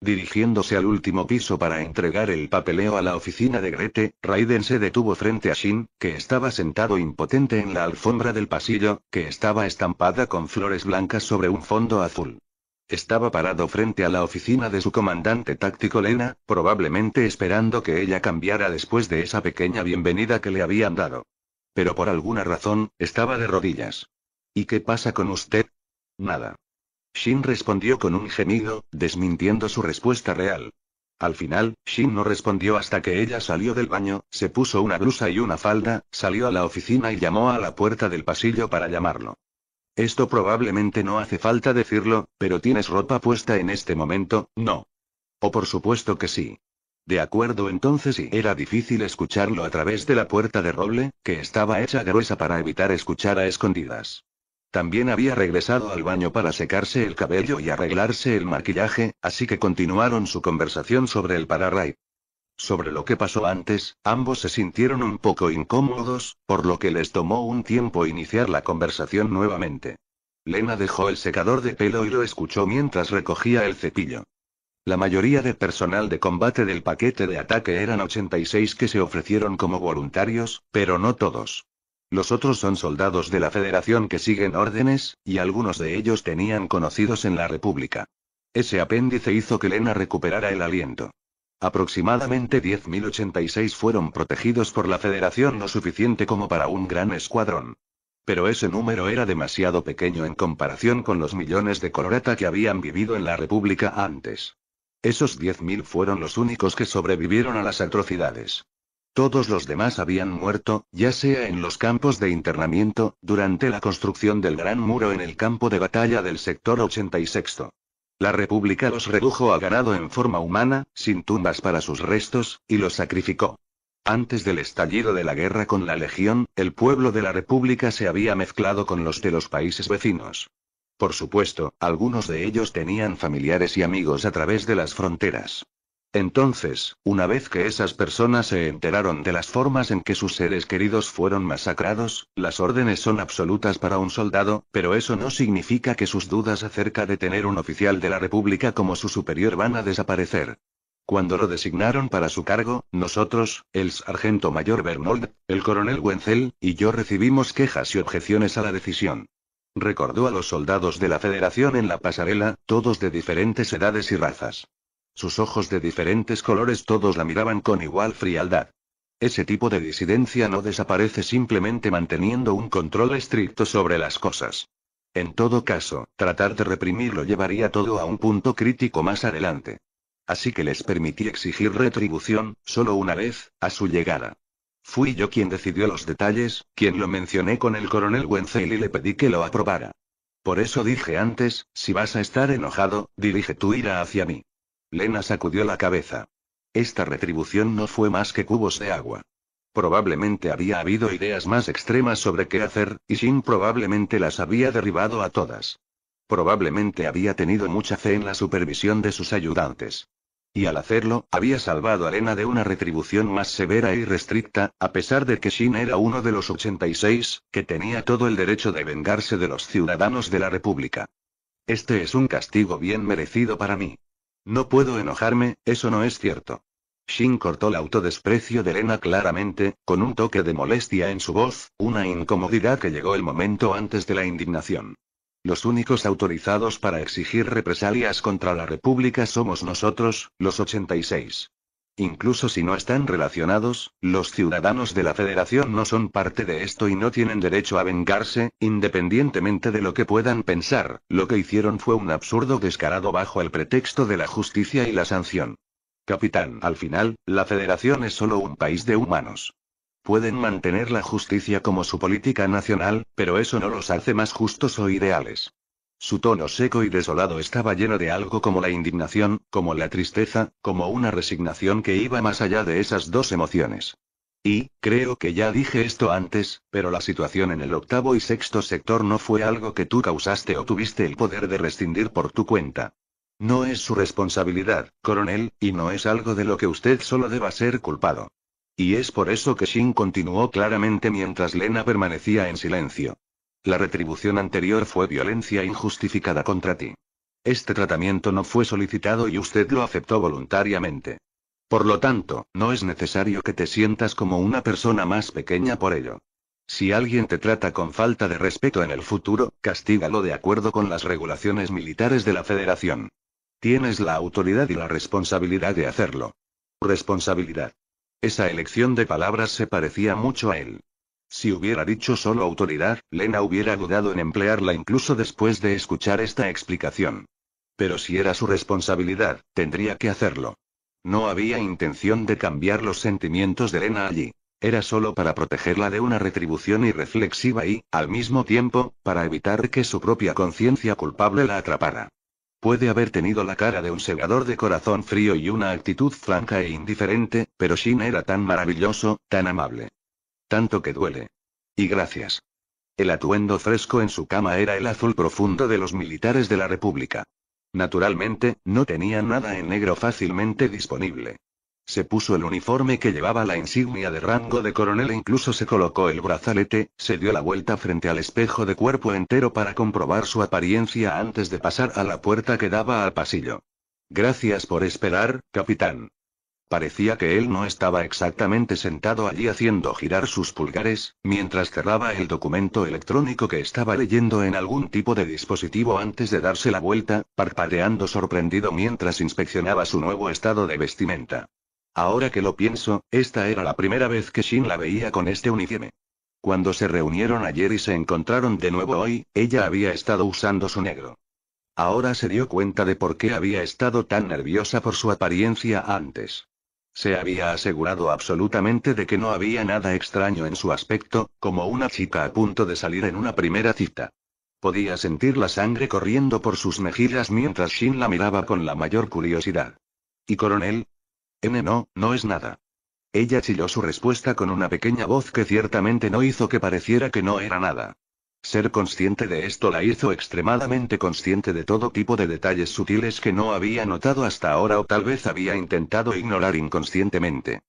Dirigiéndose al último piso para entregar el papeleo a la oficina de Grete, Raiden se detuvo frente a Shin, que estaba sentado impotente en la alfombra del pasillo, que estaba estampada con flores blancas sobre un fondo azul. Estaba parado frente a la oficina de su comandante táctico Lena, probablemente esperando que ella cambiara después de esa pequeña bienvenida que le habían dado. Pero por alguna razón, estaba de rodillas. ¿Y qué pasa con usted? Nada. Shin respondió con un gemido, desmintiendo su respuesta real. Al final, Shin no respondió hasta que ella salió del baño, se puso una blusa y una falda, salió a la oficina y llamó a la puerta del pasillo para llamarlo. Esto probablemente no hace falta decirlo, pero tienes ropa puesta en este momento, ¿no? O oh, por supuesto que sí. De acuerdo entonces y era difícil escucharlo a través de la puerta de roble, que estaba hecha gruesa para evitar escuchar a escondidas. También había regresado al baño para secarse el cabello y arreglarse el maquillaje, así que continuaron su conversación sobre el pararray. Sobre lo que pasó antes, ambos se sintieron un poco incómodos, por lo que les tomó un tiempo iniciar la conversación nuevamente. Lena dejó el secador de pelo y lo escuchó mientras recogía el cepillo. La mayoría de personal de combate del paquete de ataque eran 86 que se ofrecieron como voluntarios, pero no todos. Los otros son soldados de la Federación que siguen órdenes, y algunos de ellos tenían conocidos en la República. Ese apéndice hizo que Lena recuperara el aliento. Aproximadamente 10.086 fueron protegidos por la Federación lo suficiente como para un gran escuadrón. Pero ese número era demasiado pequeño en comparación con los millones de colorata que habían vivido en la República antes. Esos 10.000 fueron los únicos que sobrevivieron a las atrocidades. Todos los demás habían muerto, ya sea en los campos de internamiento, durante la construcción del gran muro en el campo de batalla del sector 86. La República los redujo a ganado en forma humana, sin tumbas para sus restos, y los sacrificó. Antes del estallido de la guerra con la Legión, el pueblo de la República se había mezclado con los de los países vecinos. Por supuesto, algunos de ellos tenían familiares y amigos a través de las fronteras. Entonces, una vez que esas personas se enteraron de las formas en que sus seres queridos fueron masacrados, las órdenes son absolutas para un soldado, pero eso no significa que sus dudas acerca de tener un oficial de la República como su superior van a desaparecer. Cuando lo designaron para su cargo, nosotros, el sargento mayor Bernold, el coronel Wenzel, y yo recibimos quejas y objeciones a la decisión. Recordó a los soldados de la Federación en la pasarela, todos de diferentes edades y razas. Sus ojos de diferentes colores todos la miraban con igual frialdad. Ese tipo de disidencia no desaparece simplemente manteniendo un control estricto sobre las cosas. En todo caso, tratar de reprimirlo llevaría todo a un punto crítico más adelante. Así que les permití exigir retribución, solo una vez, a su llegada. Fui yo quien decidió los detalles, quien lo mencioné con el coronel Wenzel y le pedí que lo aprobara. Por eso dije antes, si vas a estar enojado, dirige tu ira hacia mí. Lena sacudió la cabeza. Esta retribución no fue más que cubos de agua. Probablemente había habido ideas más extremas sobre qué hacer, y Shin probablemente las había derribado a todas. Probablemente había tenido mucha fe en la supervisión de sus ayudantes. Y al hacerlo, había salvado a Lena de una retribución más severa y restricta, a pesar de que Shin era uno de los 86, que tenía todo el derecho de vengarse de los ciudadanos de la República. Este es un castigo bien merecido para mí. No puedo enojarme, eso no es cierto. Shin cortó el autodesprecio de Lena claramente, con un toque de molestia en su voz, una incomodidad que llegó el momento antes de la indignación. Los únicos autorizados para exigir represalias contra la República somos nosotros, los 86. Incluso si no están relacionados, los ciudadanos de la Federación no son parte de esto y no tienen derecho a vengarse, independientemente de lo que puedan pensar, lo que hicieron fue un absurdo descarado bajo el pretexto de la justicia y la sanción. Capitán, al final, la Federación es solo un país de humanos. Pueden mantener la justicia como su política nacional, pero eso no los hace más justos o ideales. Su tono seco y desolado estaba lleno de algo como la indignación, como la tristeza, como una resignación que iba más allá de esas dos emociones. Y, creo que ya dije esto antes, pero la situación en el octavo y sexto sector no fue algo que tú causaste o tuviste el poder de rescindir por tu cuenta. No es su responsabilidad, coronel, y no es algo de lo que usted solo deba ser culpado. Y es por eso que Shin continuó claramente mientras Lena permanecía en silencio. La retribución anterior fue violencia injustificada contra ti. Este tratamiento no fue solicitado y usted lo aceptó voluntariamente. Por lo tanto, no es necesario que te sientas como una persona más pequeña por ello. Si alguien te trata con falta de respeto en el futuro, castígalo de acuerdo con las regulaciones militares de la Federación. Tienes la autoridad y la responsabilidad de hacerlo. Responsabilidad. Esa elección de palabras se parecía mucho a él. Si hubiera dicho solo autoridad, Lena hubiera dudado en emplearla incluso después de escuchar esta explicación. Pero si era su responsabilidad, tendría que hacerlo. No había intención de cambiar los sentimientos de Lena allí. Era solo para protegerla de una retribución irreflexiva y, al mismo tiempo, para evitar que su propia conciencia culpable la atrapara. Puede haber tenido la cara de un segador de corazón frío y una actitud franca e indiferente, pero Shin era tan maravilloso, tan amable tanto que duele. Y gracias. El atuendo fresco en su cama era el azul profundo de los militares de la República. Naturalmente, no tenía nada en negro fácilmente disponible. Se puso el uniforme que llevaba la insignia de rango de coronel e incluso se colocó el brazalete, se dio la vuelta frente al espejo de cuerpo entero para comprobar su apariencia antes de pasar a la puerta que daba al pasillo. Gracias por esperar, capitán. Parecía que él no estaba exactamente sentado allí haciendo girar sus pulgares, mientras cerraba el documento electrónico que estaba leyendo en algún tipo de dispositivo antes de darse la vuelta, parpadeando sorprendido mientras inspeccionaba su nuevo estado de vestimenta. Ahora que lo pienso, esta era la primera vez que Shin la veía con este uniforme. Cuando se reunieron ayer y se encontraron de nuevo hoy, ella había estado usando su negro. Ahora se dio cuenta de por qué había estado tan nerviosa por su apariencia antes. Se había asegurado absolutamente de que no había nada extraño en su aspecto, como una chica a punto de salir en una primera cita. Podía sentir la sangre corriendo por sus mejillas mientras Shin la miraba con la mayor curiosidad. ¿Y coronel? N no, no es nada. Ella chilló su respuesta con una pequeña voz que ciertamente no hizo que pareciera que no era nada. Ser consciente de esto la hizo extremadamente consciente de todo tipo de detalles sutiles que no había notado hasta ahora o tal vez había intentado ignorar inconscientemente.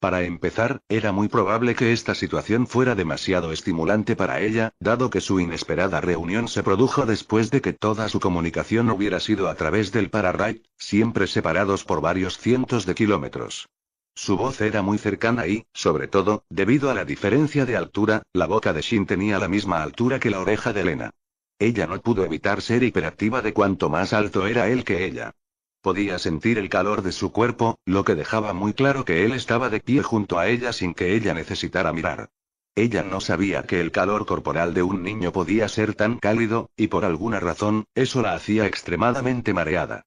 Para empezar, era muy probable que esta situación fuera demasiado estimulante para ella, dado que su inesperada reunión se produjo después de que toda su comunicación hubiera sido a través del pararray, siempre separados por varios cientos de kilómetros. Su voz era muy cercana y, sobre todo, debido a la diferencia de altura, la boca de Shin tenía la misma altura que la oreja de Elena. Ella no pudo evitar ser hiperactiva de cuanto más alto era él que ella. Podía sentir el calor de su cuerpo, lo que dejaba muy claro que él estaba de pie junto a ella sin que ella necesitara mirar. Ella no sabía que el calor corporal de un niño podía ser tan cálido, y por alguna razón, eso la hacía extremadamente mareada.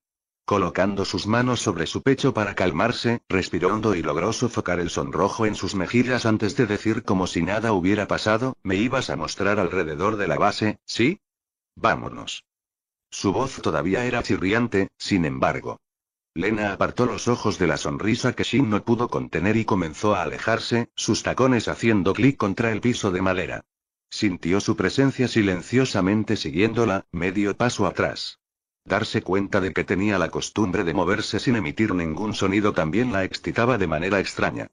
Colocando sus manos sobre su pecho para calmarse, respiró hondo y logró sofocar el sonrojo en sus mejillas antes de decir como si nada hubiera pasado, me ibas a mostrar alrededor de la base, ¿sí? Vámonos. Su voz todavía era chirriante, sin embargo. Lena apartó los ojos de la sonrisa que Shin no pudo contener y comenzó a alejarse, sus tacones haciendo clic contra el piso de madera. Sintió su presencia silenciosamente siguiéndola, medio paso atrás. Darse cuenta de que tenía la costumbre de moverse sin emitir ningún sonido también la excitaba de manera extraña.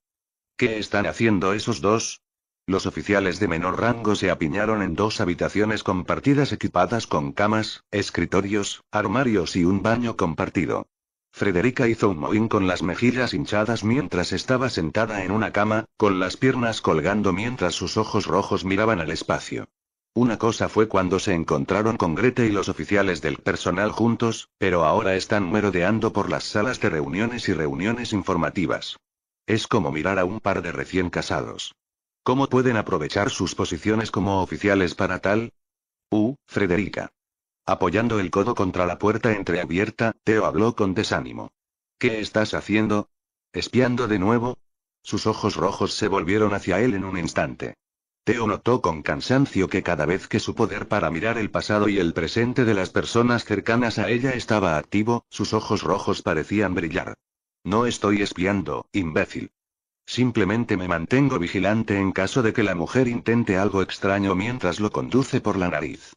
¿Qué están haciendo esos dos? Los oficiales de menor rango se apiñaron en dos habitaciones compartidas equipadas con camas, escritorios, armarios y un baño compartido. Frederica hizo un mohín con las mejillas hinchadas mientras estaba sentada en una cama, con las piernas colgando mientras sus ojos rojos miraban al espacio. Una cosa fue cuando se encontraron con Grete y los oficiales del personal juntos, pero ahora están merodeando por las salas de reuniones y reuniones informativas. Es como mirar a un par de recién casados. ¿Cómo pueden aprovechar sus posiciones como oficiales para tal? U, Frederica. Apoyando el codo contra la puerta entreabierta, Teo habló con desánimo. ¿Qué estás haciendo? ¿Espiando de nuevo? Sus ojos rojos se volvieron hacia él en un instante. Teo notó con cansancio que cada vez que su poder para mirar el pasado y el presente de las personas cercanas a ella estaba activo, sus ojos rojos parecían brillar. No estoy espiando, imbécil. Simplemente me mantengo vigilante en caso de que la mujer intente algo extraño mientras lo conduce por la nariz.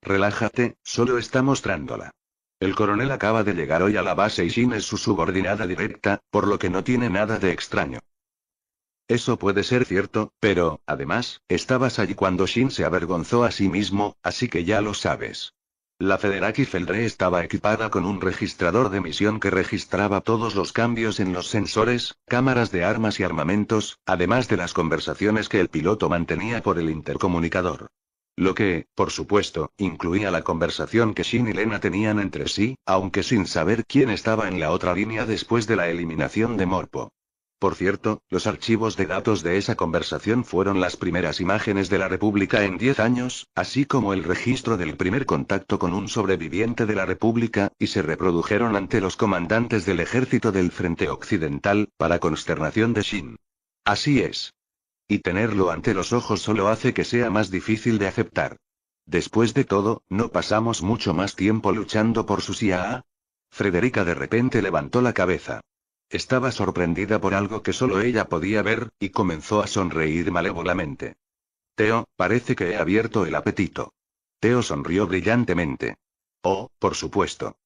Relájate, solo está mostrándola. El coronel acaba de llegar hoy a la base y Shin es su subordinada directa, por lo que no tiene nada de extraño. Eso puede ser cierto, pero, además, estabas allí cuando Shin se avergonzó a sí mismo, así que ya lo sabes. La Federaki Feldre estaba equipada con un registrador de misión que registraba todos los cambios en los sensores, cámaras de armas y armamentos, además de las conversaciones que el piloto mantenía por el intercomunicador. Lo que, por supuesto, incluía la conversación que Shin y Lena tenían entre sí, aunque sin saber quién estaba en la otra línea después de la eliminación de Morpo. Por cierto, los archivos de datos de esa conversación fueron las primeras imágenes de la República en 10 años, así como el registro del primer contacto con un sobreviviente de la República, y se reprodujeron ante los comandantes del ejército del Frente Occidental, para consternación de Shin. Así es. Y tenerlo ante los ojos solo hace que sea más difícil de aceptar. Después de todo, ¿no pasamos mucho más tiempo luchando por su CIA? Frederica de repente levantó la cabeza. Estaba sorprendida por algo que solo ella podía ver, y comenzó a sonreír malévolamente. Teo, parece que he abierto el apetito. Teo sonrió brillantemente. Oh, por supuesto.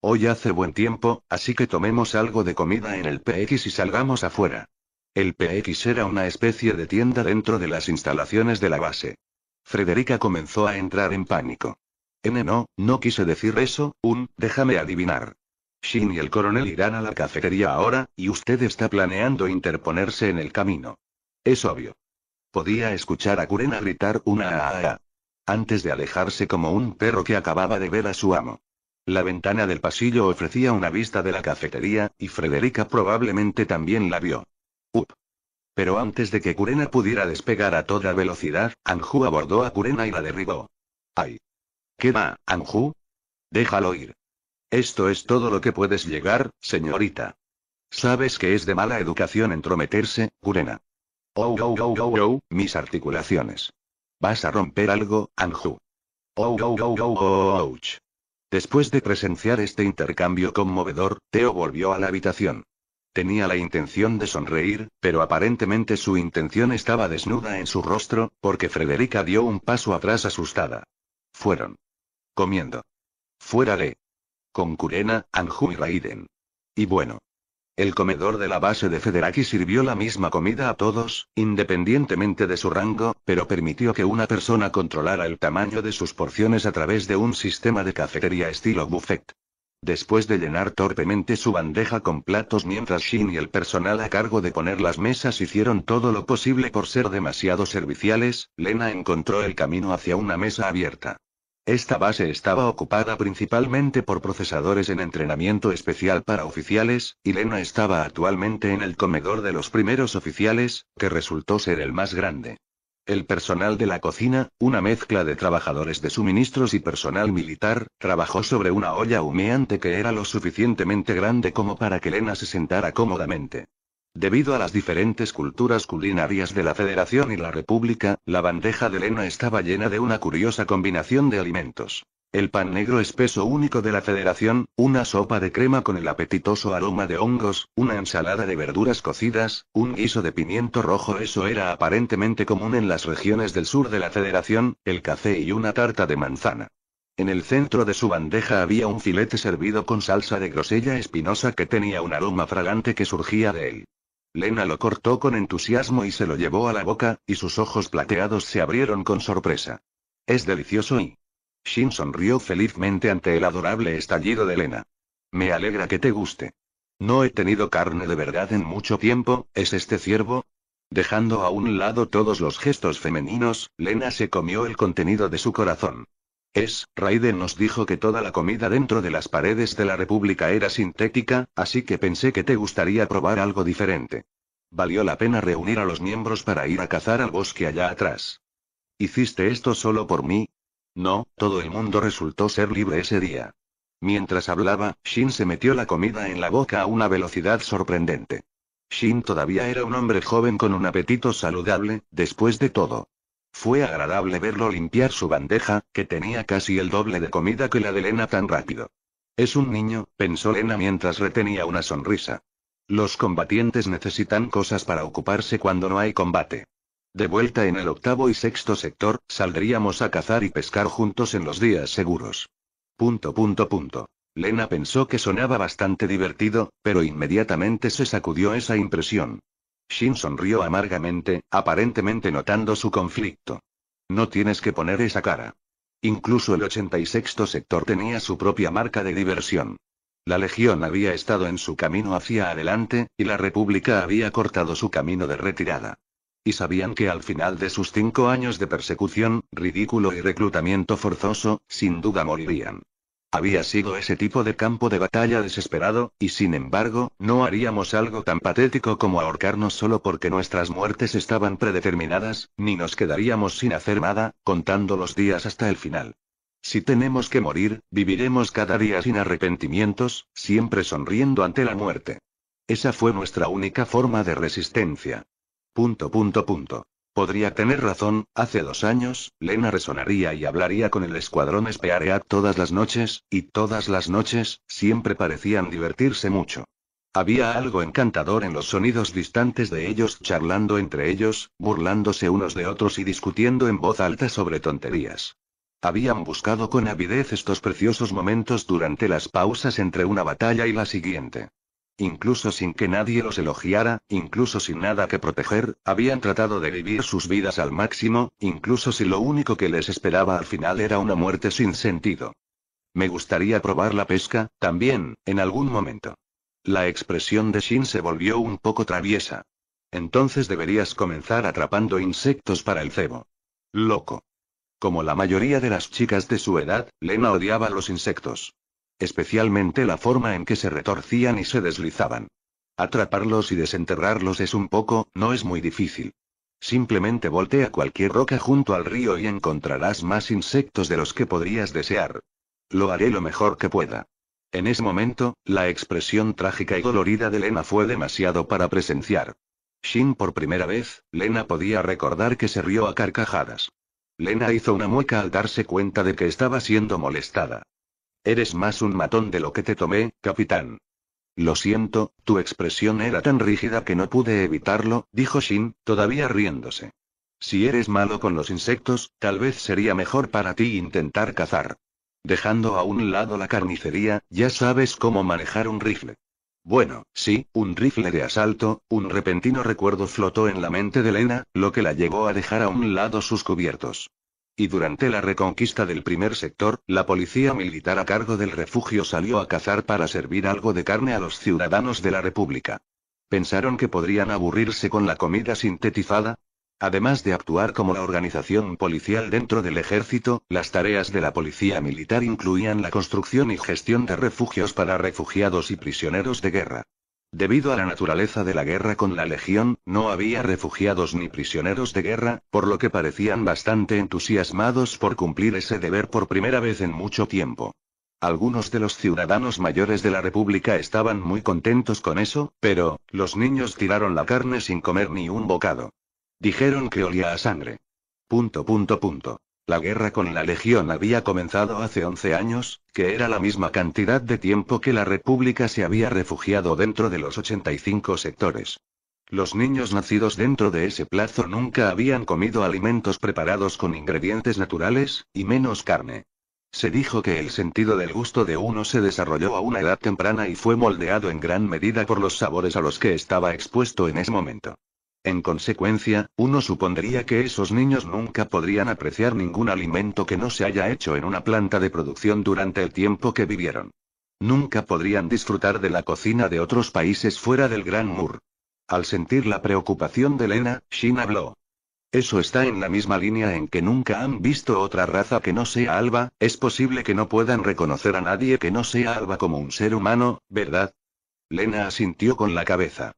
Hoy hace buen tiempo, así que tomemos algo de comida en el PX y salgamos afuera. El PX era una especie de tienda dentro de las instalaciones de la base. Frederica comenzó a entrar en pánico. N no, no quise decir eso, un, déjame adivinar. Shin y el coronel irán a la cafetería ahora, y usted está planeando interponerse en el camino. Es obvio. Podía escuchar a Kurena gritar una a. Ah, ah, ah", antes de alejarse como un perro que acababa de ver a su amo. La ventana del pasillo ofrecía una vista de la cafetería, y Frederica probablemente también la vio. Up. Pero antes de que Kurena pudiera despegar a toda velocidad, Anju abordó a Kurena y la derribó. ¡Ay! ¿Qué va, Anju? Déjalo ir. Esto es todo lo que puedes llegar, señorita. Sabes que es de mala educación entrometerse, Kurena. Oh, oh, oh, oh, oh, mis articulaciones. Vas a romper algo, Anju. Oh, oh, oh, oh, oh, ouch. Después de presenciar este intercambio conmovedor, Teo volvió a la habitación. Tenía la intención de sonreír, pero aparentemente su intención estaba desnuda en su rostro, porque Frederica dio un paso atrás asustada. Fueron. Comiendo. Fuera de con Kurena, Anju y Raiden. Y bueno. El comedor de la base de Federaki sirvió la misma comida a todos, independientemente de su rango, pero permitió que una persona controlara el tamaño de sus porciones a través de un sistema de cafetería estilo buffet. Después de llenar torpemente su bandeja con platos mientras Shin y el personal a cargo de poner las mesas hicieron todo lo posible por ser demasiado serviciales, Lena encontró el camino hacia una mesa abierta. Esta base estaba ocupada principalmente por procesadores en entrenamiento especial para oficiales, y Lena estaba actualmente en el comedor de los primeros oficiales, que resultó ser el más grande. El personal de la cocina, una mezcla de trabajadores de suministros y personal militar, trabajó sobre una olla humeante que era lo suficientemente grande como para que Lena se sentara cómodamente. Debido a las diferentes culturas culinarias de la Federación y la República, la bandeja de Lena estaba llena de una curiosa combinación de alimentos. El pan negro espeso único de la Federación, una sopa de crema con el apetitoso aroma de hongos, una ensalada de verduras cocidas, un guiso de pimiento rojo eso era aparentemente común en las regiones del sur de la Federación, el café y una tarta de manzana. En el centro de su bandeja había un filete servido con salsa de grosella espinosa que tenía un aroma fragante que surgía de él. Lena lo cortó con entusiasmo y se lo llevó a la boca, y sus ojos plateados se abrieron con sorpresa. Es delicioso y... Shin sonrió felizmente ante el adorable estallido de Lena. Me alegra que te guste. No he tenido carne de verdad en mucho tiempo, ¿es este ciervo? Dejando a un lado todos los gestos femeninos, Lena se comió el contenido de su corazón. Es, Raiden nos dijo que toda la comida dentro de las paredes de la República era sintética, así que pensé que te gustaría probar algo diferente. Valió la pena reunir a los miembros para ir a cazar al bosque allá atrás. ¿Hiciste esto solo por mí? No, todo el mundo resultó ser libre ese día. Mientras hablaba, Shin se metió la comida en la boca a una velocidad sorprendente. Shin todavía era un hombre joven con un apetito saludable, después de todo. Fue agradable verlo limpiar su bandeja, que tenía casi el doble de comida que la de Lena tan rápido. Es un niño, pensó Lena mientras retenía una sonrisa. Los combatientes necesitan cosas para ocuparse cuando no hay combate. De vuelta en el octavo y sexto sector, saldríamos a cazar y pescar juntos en los días seguros. Punto punto punto. Lena pensó que sonaba bastante divertido, pero inmediatamente se sacudió esa impresión. Shin sonrió amargamente, aparentemente notando su conflicto. No tienes que poner esa cara. Incluso el 86 sector tenía su propia marca de diversión. La Legión había estado en su camino hacia adelante, y la República había cortado su camino de retirada. Y sabían que al final de sus cinco años de persecución, ridículo y reclutamiento forzoso, sin duda morirían. Había sido ese tipo de campo de batalla desesperado, y sin embargo, no haríamos algo tan patético como ahorcarnos solo porque nuestras muertes estaban predeterminadas, ni nos quedaríamos sin hacer nada, contando los días hasta el final. Si tenemos que morir, viviremos cada día sin arrepentimientos, siempre sonriendo ante la muerte. Esa fue nuestra única forma de resistencia. Punto punto punto. Podría tener razón, hace dos años, Lena resonaría y hablaría con el escuadrón Spearhead todas las noches, y todas las noches, siempre parecían divertirse mucho. Había algo encantador en los sonidos distantes de ellos charlando entre ellos, burlándose unos de otros y discutiendo en voz alta sobre tonterías. Habían buscado con avidez estos preciosos momentos durante las pausas entre una batalla y la siguiente. Incluso sin que nadie los elogiara, incluso sin nada que proteger, habían tratado de vivir sus vidas al máximo, incluso si lo único que les esperaba al final era una muerte sin sentido. Me gustaría probar la pesca, también, en algún momento. La expresión de Shin se volvió un poco traviesa. Entonces deberías comenzar atrapando insectos para el cebo. Loco. Como la mayoría de las chicas de su edad, Lena odiaba los insectos. Especialmente la forma en que se retorcían y se deslizaban. Atraparlos y desenterrarlos es un poco, no es muy difícil. Simplemente voltea cualquier roca junto al río y encontrarás más insectos de los que podrías desear. Lo haré lo mejor que pueda. En ese momento, la expresión trágica y dolorida de Lena fue demasiado para presenciar. Shin por primera vez, Lena podía recordar que se rió a carcajadas. Lena hizo una mueca al darse cuenta de que estaba siendo molestada. Eres más un matón de lo que te tomé, capitán. Lo siento, tu expresión era tan rígida que no pude evitarlo, dijo Shin, todavía riéndose. Si eres malo con los insectos, tal vez sería mejor para ti intentar cazar. Dejando a un lado la carnicería, ya sabes cómo manejar un rifle. Bueno, sí, un rifle de asalto, un repentino recuerdo flotó en la mente de Lena, lo que la llevó a dejar a un lado sus cubiertos. Y durante la reconquista del primer sector, la policía militar a cargo del refugio salió a cazar para servir algo de carne a los ciudadanos de la República. Pensaron que podrían aburrirse con la comida sintetizada, Además de actuar como la organización policial dentro del ejército, las tareas de la policía militar incluían la construcción y gestión de refugios para refugiados y prisioneros de guerra. Debido a la naturaleza de la guerra con la Legión, no había refugiados ni prisioneros de guerra, por lo que parecían bastante entusiasmados por cumplir ese deber por primera vez en mucho tiempo. Algunos de los ciudadanos mayores de la República estaban muy contentos con eso, pero, los niños tiraron la carne sin comer ni un bocado. Dijeron que olía a sangre. Punto punto punto. La guerra con la Legión había comenzado hace 11 años, que era la misma cantidad de tiempo que la República se había refugiado dentro de los 85 sectores. Los niños nacidos dentro de ese plazo nunca habían comido alimentos preparados con ingredientes naturales, y menos carne. Se dijo que el sentido del gusto de uno se desarrolló a una edad temprana y fue moldeado en gran medida por los sabores a los que estaba expuesto en ese momento. En consecuencia, uno supondría que esos niños nunca podrían apreciar ningún alimento que no se haya hecho en una planta de producción durante el tiempo que vivieron. Nunca podrían disfrutar de la cocina de otros países fuera del Gran Mur. Al sentir la preocupación de Lena, Shin habló. Eso está en la misma línea en que nunca han visto otra raza que no sea alba, es posible que no puedan reconocer a nadie que no sea alba como un ser humano, ¿verdad? Lena asintió con la cabeza.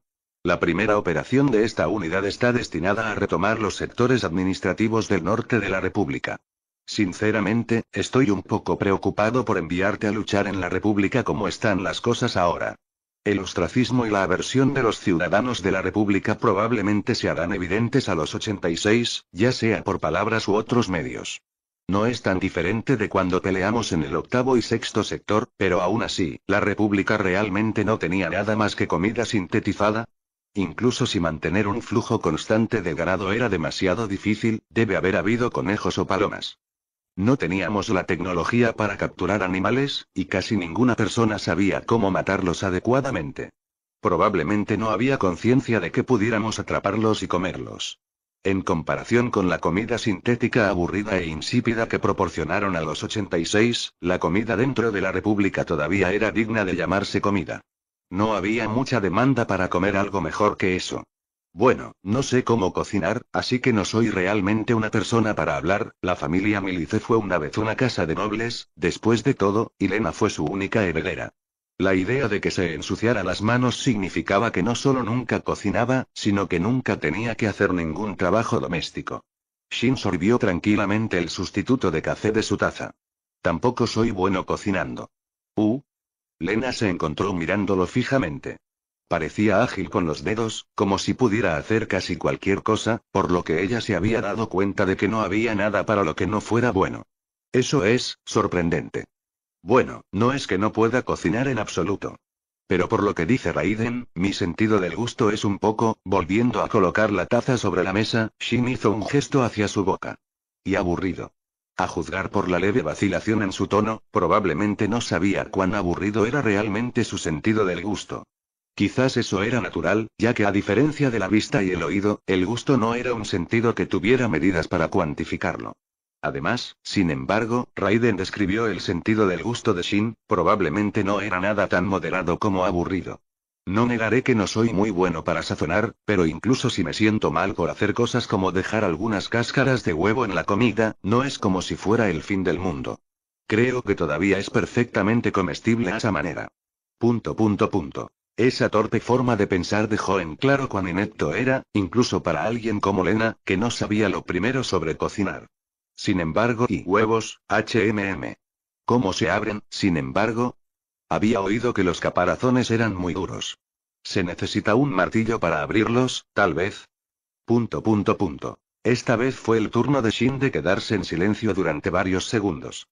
La primera operación de esta unidad está destinada a retomar los sectores administrativos del norte de la República. Sinceramente, estoy un poco preocupado por enviarte a luchar en la República como están las cosas ahora. El ostracismo y la aversión de los ciudadanos de la República probablemente se harán evidentes a los 86, ya sea por palabras u otros medios. No es tan diferente de cuando peleamos en el octavo y sexto sector, pero aún así, la República realmente no tenía nada más que comida sintetizada, Incluso si mantener un flujo constante de ganado era demasiado difícil, debe haber habido conejos o palomas. No teníamos la tecnología para capturar animales, y casi ninguna persona sabía cómo matarlos adecuadamente. Probablemente no había conciencia de que pudiéramos atraparlos y comerlos. En comparación con la comida sintética aburrida e insípida que proporcionaron a los 86, la comida dentro de la República todavía era digna de llamarse comida. No había mucha demanda para comer algo mejor que eso. Bueno, no sé cómo cocinar, así que no soy realmente una persona para hablar. La familia Milice fue una vez una casa de nobles, después de todo, y fue su única heredera. La idea de que se ensuciara las manos significaba que no solo nunca cocinaba, sino que nunca tenía que hacer ningún trabajo doméstico. Shin sorbió tranquilamente el sustituto de café de su taza. Tampoco soy bueno cocinando. U. Uh, Lena se encontró mirándolo fijamente. Parecía ágil con los dedos, como si pudiera hacer casi cualquier cosa, por lo que ella se había dado cuenta de que no había nada para lo que no fuera bueno. Eso es, sorprendente. Bueno, no es que no pueda cocinar en absoluto. Pero por lo que dice Raiden, mi sentido del gusto es un poco, volviendo a colocar la taza sobre la mesa, Shin hizo un gesto hacia su boca. Y aburrido. A juzgar por la leve vacilación en su tono, probablemente no sabía cuán aburrido era realmente su sentido del gusto. Quizás eso era natural, ya que a diferencia de la vista y el oído, el gusto no era un sentido que tuviera medidas para cuantificarlo. Además, sin embargo, Raiden describió el sentido del gusto de Shin, probablemente no era nada tan moderado como aburrido. No negaré que no soy muy bueno para sazonar, pero incluso si me siento mal por hacer cosas como dejar algunas cáscaras de huevo en la comida, no es como si fuera el fin del mundo. Creo que todavía es perfectamente comestible a esa manera. Punto punto punto. Esa torpe forma de pensar dejó en claro cuán inepto era, incluso para alguien como Lena, que no sabía lo primero sobre cocinar. Sin embargo, y huevos, HMM. ¿Cómo se abren, sin embargo? Había oído que los caparazones eran muy duros. Se necesita un martillo para abrirlos, tal vez. Punto, punto, punto. Esta vez fue el turno de Shin de quedarse en silencio durante varios segundos.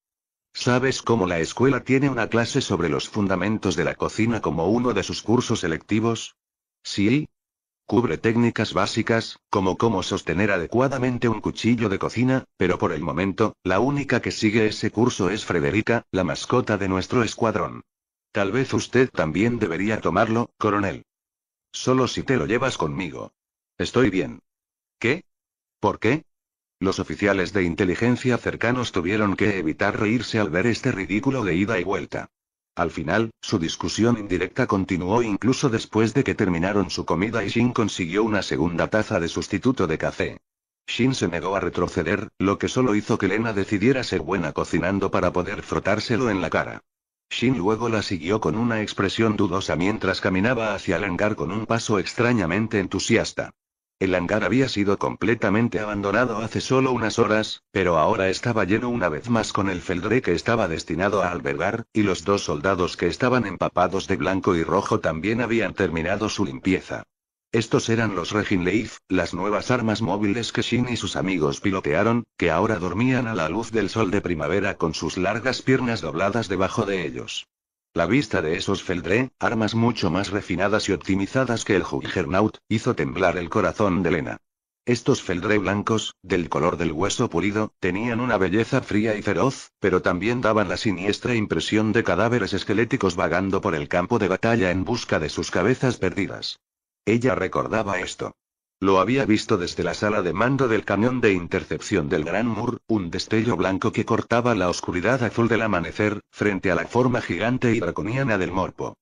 ¿Sabes cómo la escuela tiene una clase sobre los fundamentos de la cocina como uno de sus cursos selectivos? Sí, Cubre técnicas básicas, como cómo sostener adecuadamente un cuchillo de cocina, pero por el momento, la única que sigue ese curso es Frederica, la mascota de nuestro escuadrón. Tal vez usted también debería tomarlo, coronel. Solo si te lo llevas conmigo. Estoy bien. ¿Qué? ¿Por qué? Los oficiales de inteligencia cercanos tuvieron que evitar reírse al ver este ridículo de ida y vuelta. Al final, su discusión indirecta continuó incluso después de que terminaron su comida y Shin consiguió una segunda taza de sustituto de café. Shin se negó a retroceder, lo que solo hizo que Lena decidiera ser buena cocinando para poder frotárselo en la cara. Shin luego la siguió con una expresión dudosa mientras caminaba hacia el hangar con un paso extrañamente entusiasta. El hangar había sido completamente abandonado hace solo unas horas, pero ahora estaba lleno una vez más con el feldre que estaba destinado a albergar, y los dos soldados que estaban empapados de blanco y rojo también habían terminado su limpieza. Estos eran los Regin las nuevas armas móviles que Shin y sus amigos pilotearon, que ahora dormían a la luz del sol de primavera con sus largas piernas dobladas debajo de ellos. La vista de esos Feldre, armas mucho más refinadas y optimizadas que el Juggernaut, hizo temblar el corazón de Lena. Estos Feldre blancos, del color del hueso pulido, tenían una belleza fría y feroz, pero también daban la siniestra impresión de cadáveres esqueléticos vagando por el campo de batalla en busca de sus cabezas perdidas. Ella recordaba esto. Lo había visto desde la sala de mando del camión de intercepción del Gran Mur, un destello blanco que cortaba la oscuridad azul del amanecer, frente a la forma gigante y draconiana del Morpo.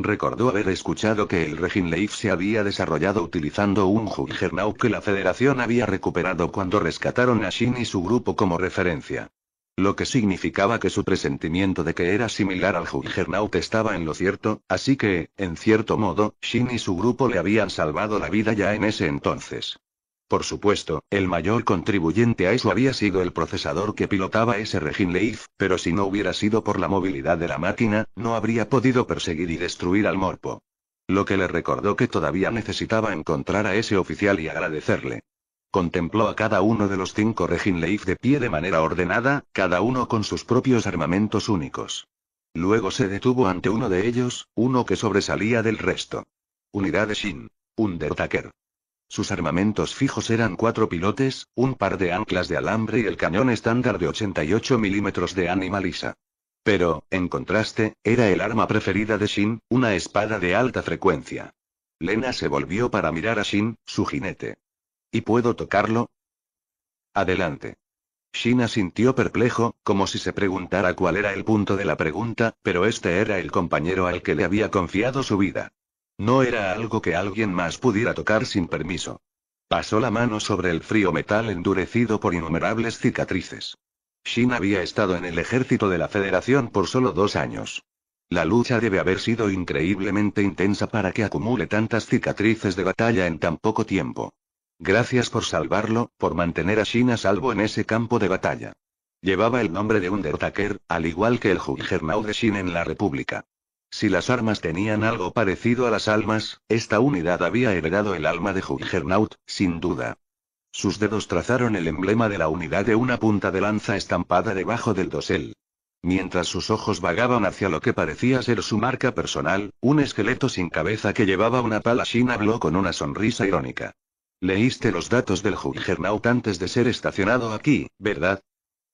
Recordó haber escuchado que el Leif se había desarrollado utilizando un Juggernaut que la Federación había recuperado cuando rescataron a Shin y su grupo como referencia lo que significaba que su presentimiento de que era similar al Juggernaut estaba en lo cierto, así que, en cierto modo, Shin y su grupo le habían salvado la vida ya en ese entonces. Por supuesto, el mayor contribuyente a eso había sido el procesador que pilotaba ese Regin Leif, pero si no hubiera sido por la movilidad de la máquina, no habría podido perseguir y destruir al Morpo. Lo que le recordó que todavía necesitaba encontrar a ese oficial y agradecerle. Contempló a cada uno de los cinco Reginleif de pie de manera ordenada, cada uno con sus propios armamentos únicos. Luego se detuvo ante uno de ellos, uno que sobresalía del resto. Unidad de Shin. Undertaker. Sus armamentos fijos eran cuatro pilotes, un par de anclas de alambre y el cañón estándar de 88 milímetros de animalisa. Pero, en contraste, era el arma preferida de Shin, una espada de alta frecuencia. Lena se volvió para mirar a Shin, su jinete. ¿Y puedo tocarlo? Adelante. Shin sintió perplejo, como si se preguntara cuál era el punto de la pregunta, pero este era el compañero al que le había confiado su vida. No era algo que alguien más pudiera tocar sin permiso. Pasó la mano sobre el frío metal endurecido por innumerables cicatrices. Shin había estado en el ejército de la Federación por solo dos años. La lucha debe haber sido increíblemente intensa para que acumule tantas cicatrices de batalla en tan poco tiempo. Gracias por salvarlo, por mantener a Shin a salvo en ese campo de batalla. Llevaba el nombre de Un Undertaker, al igual que el Juggernaut de Shin en la República. Si las armas tenían algo parecido a las almas, esta unidad había heredado el alma de Juggernaut, sin duda. Sus dedos trazaron el emblema de la unidad de una punta de lanza estampada debajo del dosel. Mientras sus ojos vagaban hacia lo que parecía ser su marca personal, un esqueleto sin cabeza que llevaba una pala Shin habló con una sonrisa irónica. Leíste los datos del Juggernaut antes de ser estacionado aquí, ¿verdad?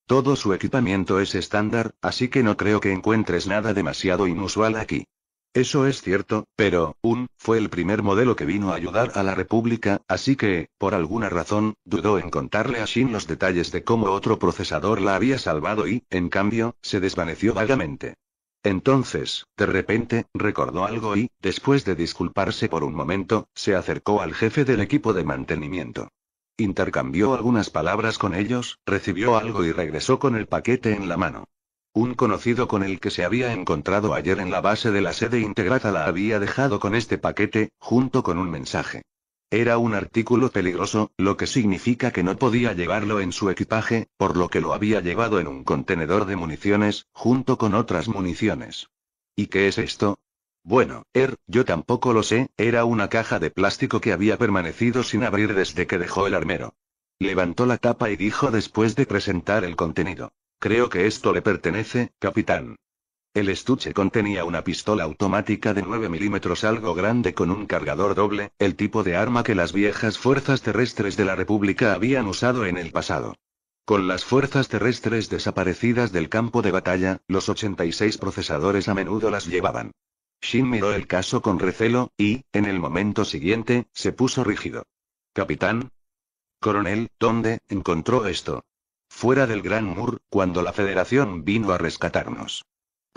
Todo su equipamiento es estándar, así que no creo que encuentres nada demasiado inusual aquí. Eso es cierto, pero, un, fue el primer modelo que vino a ayudar a la República, así que, por alguna razón, dudó en contarle a Shin los detalles de cómo otro procesador la había salvado y, en cambio, se desvaneció vagamente. Entonces, de repente, recordó algo y, después de disculparse por un momento, se acercó al jefe del equipo de mantenimiento. Intercambió algunas palabras con ellos, recibió algo y regresó con el paquete en la mano. Un conocido con el que se había encontrado ayer en la base de la sede integrada la había dejado con este paquete, junto con un mensaje. Era un artículo peligroso, lo que significa que no podía llevarlo en su equipaje, por lo que lo había llevado en un contenedor de municiones, junto con otras municiones. ¿Y qué es esto? Bueno, Er, yo tampoco lo sé, era una caja de plástico que había permanecido sin abrir desde que dejó el armero. Levantó la tapa y dijo después de presentar el contenido. Creo que esto le pertenece, capitán. El estuche contenía una pistola automática de 9 milímetros algo grande con un cargador doble, el tipo de arma que las viejas fuerzas terrestres de la República habían usado en el pasado. Con las fuerzas terrestres desaparecidas del campo de batalla, los 86 procesadores a menudo las llevaban. Shin miró el caso con recelo, y, en el momento siguiente, se puso rígido. Capitán. Coronel, ¿dónde encontró esto? Fuera del Gran Mur, cuando la Federación vino a rescatarnos.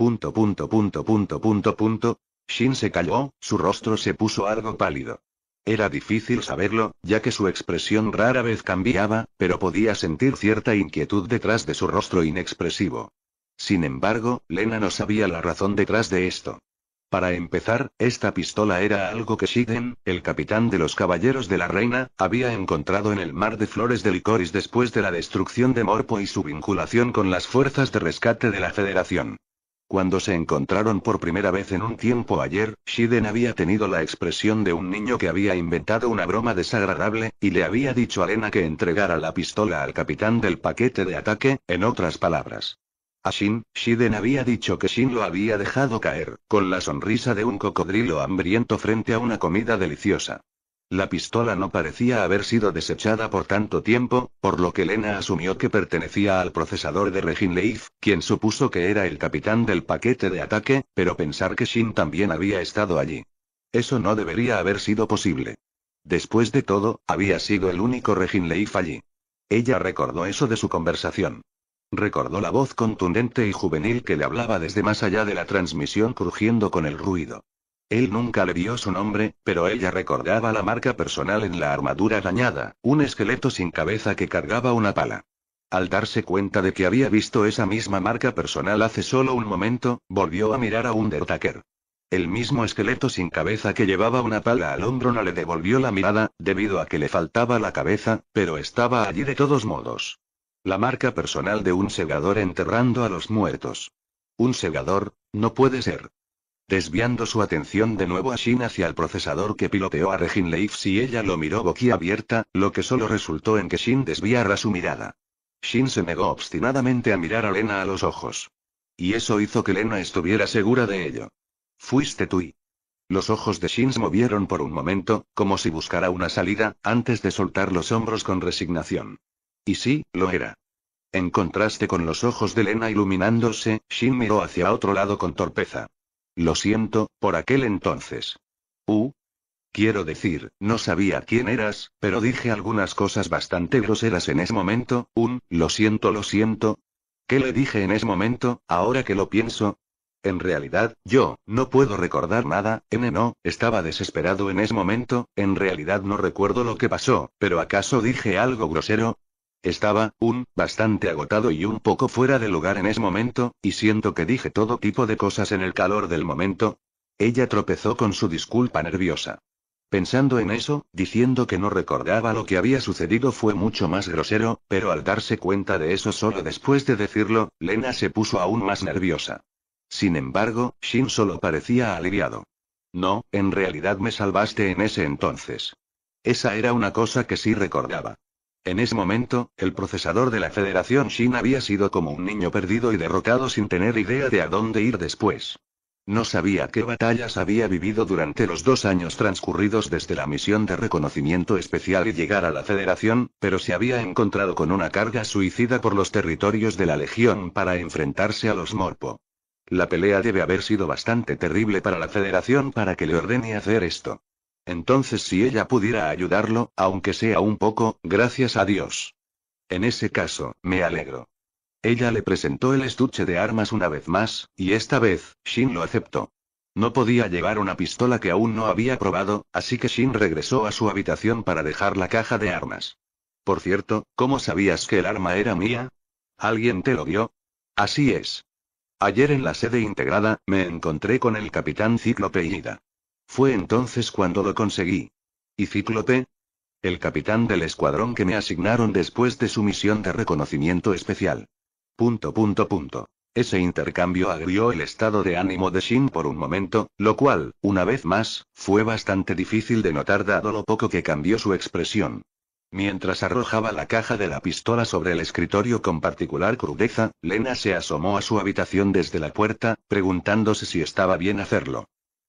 Punto punto punto punto punto punto. Shin se calló, su rostro se puso algo pálido. Era difícil saberlo, ya que su expresión rara vez cambiaba, pero podía sentir cierta inquietud detrás de su rostro inexpresivo. Sin embargo, Lena no sabía la razón detrás de esto. Para empezar, esta pistola era algo que Shiden, el capitán de los caballeros de la reina, había encontrado en el mar de flores de Licoris después de la destrucción de Morpo y su vinculación con las fuerzas de rescate de la Federación. Cuando se encontraron por primera vez en un tiempo ayer, Shiden había tenido la expresión de un niño que había inventado una broma desagradable, y le había dicho a Lena que entregara la pistola al capitán del paquete de ataque, en otras palabras. A Shin, Shiden había dicho que Shin lo había dejado caer, con la sonrisa de un cocodrilo hambriento frente a una comida deliciosa. La pistola no parecía haber sido desechada por tanto tiempo, por lo que Lena asumió que pertenecía al procesador de Regin Leif, quien supuso que era el capitán del paquete de ataque, pero pensar que Shin también había estado allí. Eso no debería haber sido posible. Después de todo, había sido el único Regin Leif allí. Ella recordó eso de su conversación. Recordó la voz contundente y juvenil que le hablaba desde más allá de la transmisión crujiendo con el ruido. Él nunca le dio su nombre, pero ella recordaba la marca personal en la armadura dañada, un esqueleto sin cabeza que cargaba una pala. Al darse cuenta de que había visto esa misma marca personal hace solo un momento, volvió a mirar a un Undertaker. El mismo esqueleto sin cabeza que llevaba una pala al hombro no le devolvió la mirada, debido a que le faltaba la cabeza, pero estaba allí de todos modos. La marca personal de un segador enterrando a los muertos. Un segador, no puede ser desviando su atención de nuevo a Shin hacia el procesador que piloteó a Regin si ella lo miró boquiabierta, lo que solo resultó en que Shin desviara su mirada. Shin se negó obstinadamente a mirar a Lena a los ojos. Y eso hizo que Lena estuviera segura de ello. Fuiste tú y... Los ojos de Shin se movieron por un momento, como si buscara una salida, antes de soltar los hombros con resignación. Y sí, lo era. En contraste con los ojos de Lena iluminándose, Shin miró hacia otro lado con torpeza. Lo siento, por aquel entonces. U, Quiero decir, no sabía quién eras, pero dije algunas cosas bastante groseras en ese momento, un, lo siento, lo siento. ¿Qué le dije en ese momento, ahora que lo pienso? En realidad, yo, no puedo recordar nada, N no, estaba desesperado en ese momento, en realidad no recuerdo lo que pasó, pero ¿acaso dije algo grosero? Estaba, un, bastante agotado y un poco fuera de lugar en ese momento, y siento que dije todo tipo de cosas en el calor del momento. Ella tropezó con su disculpa nerviosa. Pensando en eso, diciendo que no recordaba lo que había sucedido fue mucho más grosero, pero al darse cuenta de eso solo después de decirlo, Lena se puso aún más nerviosa. Sin embargo, Shin solo parecía aliviado. No, en realidad me salvaste en ese entonces. Esa era una cosa que sí recordaba. En ese momento, el procesador de la Federación Shin había sido como un niño perdido y derrotado sin tener idea de a dónde ir después. No sabía qué batallas había vivido durante los dos años transcurridos desde la misión de reconocimiento especial y llegar a la Federación, pero se había encontrado con una carga suicida por los territorios de la Legión para enfrentarse a los Morpo. La pelea debe haber sido bastante terrible para la Federación para que le ordene hacer esto. Entonces si ella pudiera ayudarlo, aunque sea un poco, gracias a Dios. En ese caso, me alegro. Ella le presentó el estuche de armas una vez más, y esta vez, Shin lo aceptó. No podía llevar una pistola que aún no había probado, así que Shin regresó a su habitación para dejar la caja de armas. Por cierto, ¿cómo sabías que el arma era mía? ¿Alguien te lo dio? Así es. Ayer en la sede integrada, me encontré con el capitán Cíclope Ida. Fue entonces cuando lo conseguí. ¿Y Cíclope? El capitán del escuadrón que me asignaron después de su misión de reconocimiento especial. Punto punto punto. Ese intercambio agrió el estado de ánimo de Shin por un momento, lo cual, una vez más, fue bastante difícil de notar dado lo poco que cambió su expresión. Mientras arrojaba la caja de la pistola sobre el escritorio con particular crudeza, Lena se asomó a su habitación desde la puerta, preguntándose si estaba bien hacerlo.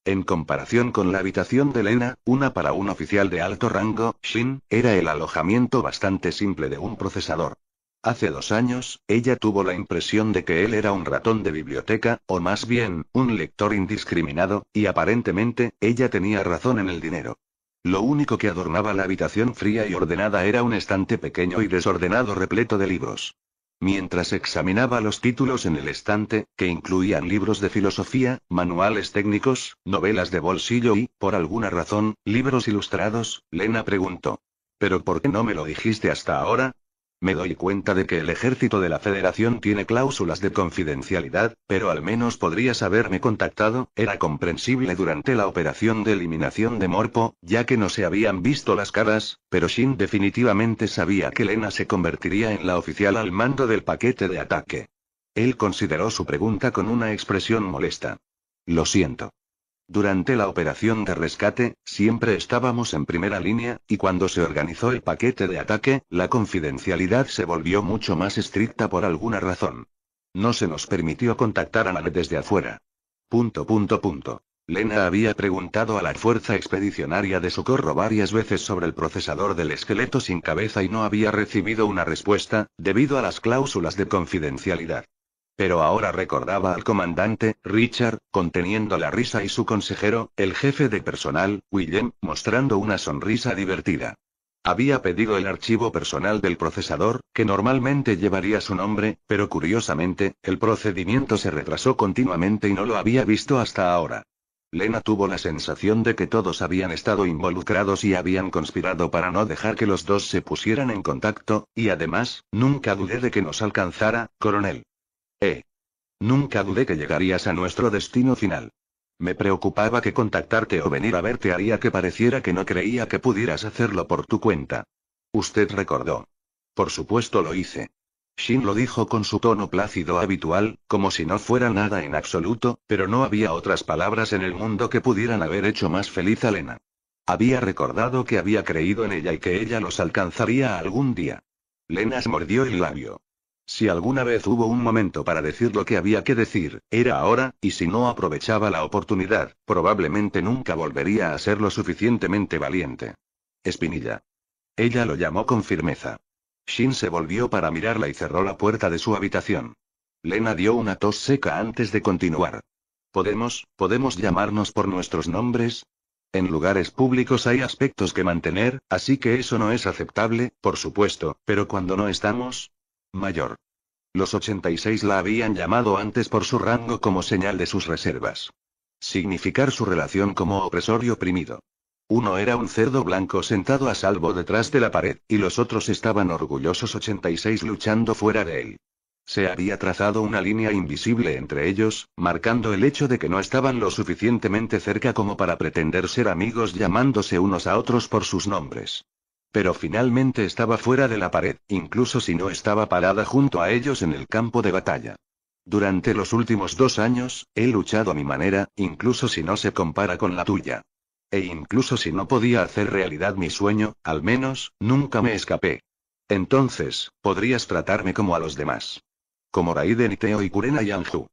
En comparación con la habitación de Lena, una para un oficial de alto rango, Shin, era el alojamiento bastante simple de un procesador. Hace dos años, ella tuvo la impresión de que él era un ratón de biblioteca, o más bien, un lector indiscriminado, y aparentemente, ella tenía razón en el dinero. Lo único que adornaba la habitación fría y ordenada era un estante pequeño y desordenado repleto de libros. Mientras examinaba los títulos en el estante, que incluían libros de filosofía, manuales técnicos, novelas de bolsillo y, por alguna razón, libros ilustrados, Lena preguntó. ¿Pero por qué no me lo dijiste hasta ahora? Me doy cuenta de que el ejército de la Federación tiene cláusulas de confidencialidad, pero al menos podrías haberme contactado, era comprensible durante la operación de eliminación de Morpo, ya que no se habían visto las caras, pero Shin definitivamente sabía que Lena se convertiría en la oficial al mando del paquete de ataque. Él consideró su pregunta con una expresión molesta. Lo siento. Durante la operación de rescate, siempre estábamos en primera línea, y cuando se organizó el paquete de ataque, la confidencialidad se volvió mucho más estricta por alguna razón. No se nos permitió contactar a nadie desde afuera. Punto Lena había preguntado a la Fuerza Expedicionaria de Socorro varias veces sobre el procesador del esqueleto sin cabeza y no había recibido una respuesta, debido a las cláusulas de confidencialidad. Pero ahora recordaba al comandante, Richard, conteniendo la risa y su consejero, el jefe de personal, William, mostrando una sonrisa divertida. Había pedido el archivo personal del procesador, que normalmente llevaría su nombre, pero curiosamente, el procedimiento se retrasó continuamente y no lo había visto hasta ahora. Lena tuvo la sensación de que todos habían estado involucrados y habían conspirado para no dejar que los dos se pusieran en contacto, y además, nunca dudé de que nos alcanzara, coronel. «Eh. Nunca dudé que llegarías a nuestro destino final. Me preocupaba que contactarte o venir a verte haría que pareciera que no creía que pudieras hacerlo por tu cuenta. Usted recordó. Por supuesto lo hice. Shin lo dijo con su tono plácido habitual, como si no fuera nada en absoluto, pero no había otras palabras en el mundo que pudieran haber hecho más feliz a Lena. Había recordado que había creído en ella y que ella los alcanzaría algún día. Lena mordió el labio. Si alguna vez hubo un momento para decir lo que había que decir, era ahora, y si no aprovechaba la oportunidad, probablemente nunca volvería a ser lo suficientemente valiente. Espinilla. Ella lo llamó con firmeza. Shin se volvió para mirarla y cerró la puerta de su habitación. Lena dio una tos seca antes de continuar. ¿Podemos, podemos llamarnos por nuestros nombres? En lugares públicos hay aspectos que mantener, así que eso no es aceptable, por supuesto, pero cuando no estamos, Mayor. Los 86 la habían llamado antes por su rango como señal de sus reservas. Significar su relación como opresor y oprimido. Uno era un cerdo blanco sentado a salvo detrás de la pared, y los otros estaban orgullosos 86 luchando fuera de él. Se había trazado una línea invisible entre ellos, marcando el hecho de que no estaban lo suficientemente cerca como para pretender ser amigos llamándose unos a otros por sus nombres. Pero finalmente estaba fuera de la pared, incluso si no estaba parada junto a ellos en el campo de batalla. Durante los últimos dos años, he luchado a mi manera, incluso si no se compara con la tuya. E incluso si no podía hacer realidad mi sueño, al menos, nunca me escapé. Entonces, podrías tratarme como a los demás. Como Raiden y Teo y Kurena y Anju.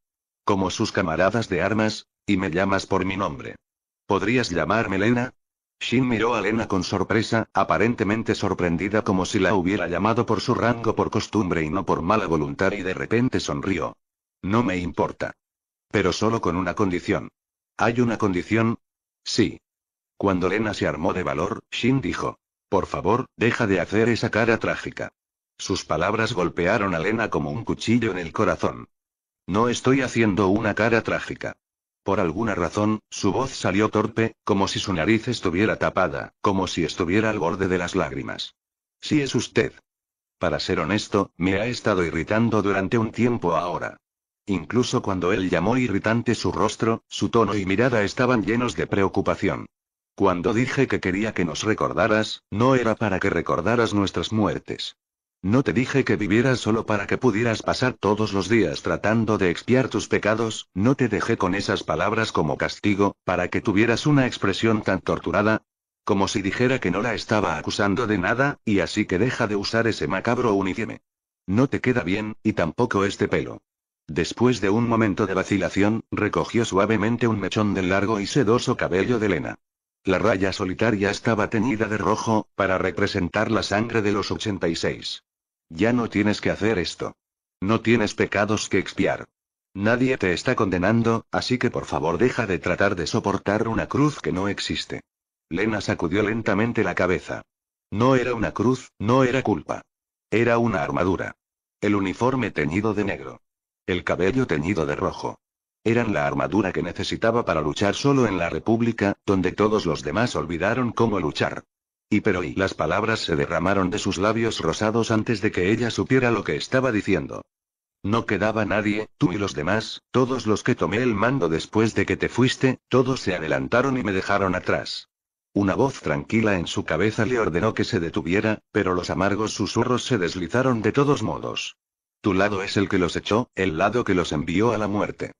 Como sus camaradas de armas, y me llamas por mi nombre. Podrías llamarme Lena, Shin miró a Lena con sorpresa, aparentemente sorprendida como si la hubiera llamado por su rango por costumbre y no por mala voluntad y de repente sonrió. No me importa. Pero solo con una condición. ¿Hay una condición? Sí. Cuando Lena se armó de valor, Shin dijo. Por favor, deja de hacer esa cara trágica. Sus palabras golpearon a Lena como un cuchillo en el corazón. No estoy haciendo una cara trágica. Por alguna razón, su voz salió torpe, como si su nariz estuviera tapada, como si estuviera al borde de las lágrimas. Sí es usted. Para ser honesto, me ha estado irritando durante un tiempo ahora. Incluso cuando él llamó irritante su rostro, su tono y mirada estaban llenos de preocupación. Cuando dije que quería que nos recordaras, no era para que recordaras nuestras muertes. ¿No te dije que vivieras solo para que pudieras pasar todos los días tratando de expiar tus pecados? ¿No te dejé con esas palabras como castigo, para que tuvieras una expresión tan torturada? Como si dijera que no la estaba acusando de nada, y así que deja de usar ese macabro uniforme. No te queda bien, y tampoco este pelo. Después de un momento de vacilación, recogió suavemente un mechón del largo y sedoso cabello de Lena. La raya solitaria estaba teñida de rojo, para representar la sangre de los 86. Ya no tienes que hacer esto. No tienes pecados que expiar. Nadie te está condenando, así que por favor deja de tratar de soportar una cruz que no existe. Lena sacudió lentamente la cabeza. No era una cruz, no era culpa. Era una armadura. El uniforme teñido de negro. El cabello teñido de rojo. Eran la armadura que necesitaba para luchar solo en la República, donde todos los demás olvidaron cómo luchar. Y pero y las palabras se derramaron de sus labios rosados antes de que ella supiera lo que estaba diciendo. No quedaba nadie, tú y los demás, todos los que tomé el mando después de que te fuiste, todos se adelantaron y me dejaron atrás. Una voz tranquila en su cabeza le ordenó que se detuviera, pero los amargos susurros se deslizaron de todos modos. Tu lado es el que los echó, el lado que los envió a la muerte.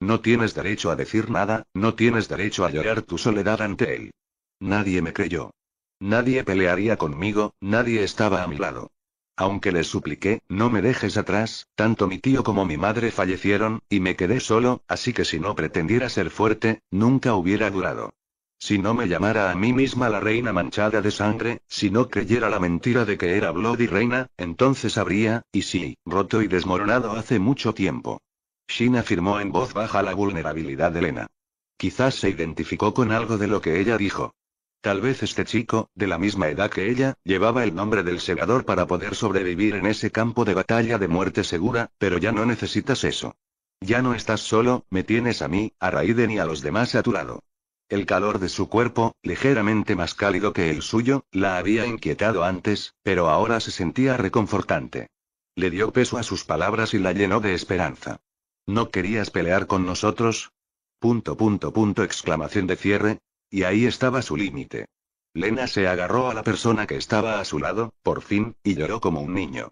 No tienes derecho a decir nada, no tienes derecho a llorar tu soledad ante él. Nadie me creyó. Nadie pelearía conmigo, nadie estaba a mi lado. Aunque le supliqué, no me dejes atrás, tanto mi tío como mi madre fallecieron, y me quedé solo, así que si no pretendiera ser fuerte, nunca hubiera durado. Si no me llamara a mí misma la reina manchada de sangre, si no creyera la mentira de que era Bloody Reina, entonces habría, y sí, roto y desmoronado hace mucho tiempo. Shin afirmó en voz baja la vulnerabilidad de Elena. Quizás se identificó con algo de lo que ella dijo. Tal vez este chico, de la misma edad que ella, llevaba el nombre del segador para poder sobrevivir en ese campo de batalla de muerte segura, pero ya no necesitas eso. Ya no estás solo, me tienes a mí, a Raiden y a los demás a tu lado. El calor de su cuerpo, ligeramente más cálido que el suyo, la había inquietado antes, pero ahora se sentía reconfortante. Le dio peso a sus palabras y la llenó de esperanza. ¿No querías pelear con nosotros? Punto, punto, punto, exclamación de cierre, y ahí estaba su límite. Lena se agarró a la persona que estaba a su lado, por fin, y lloró como un niño.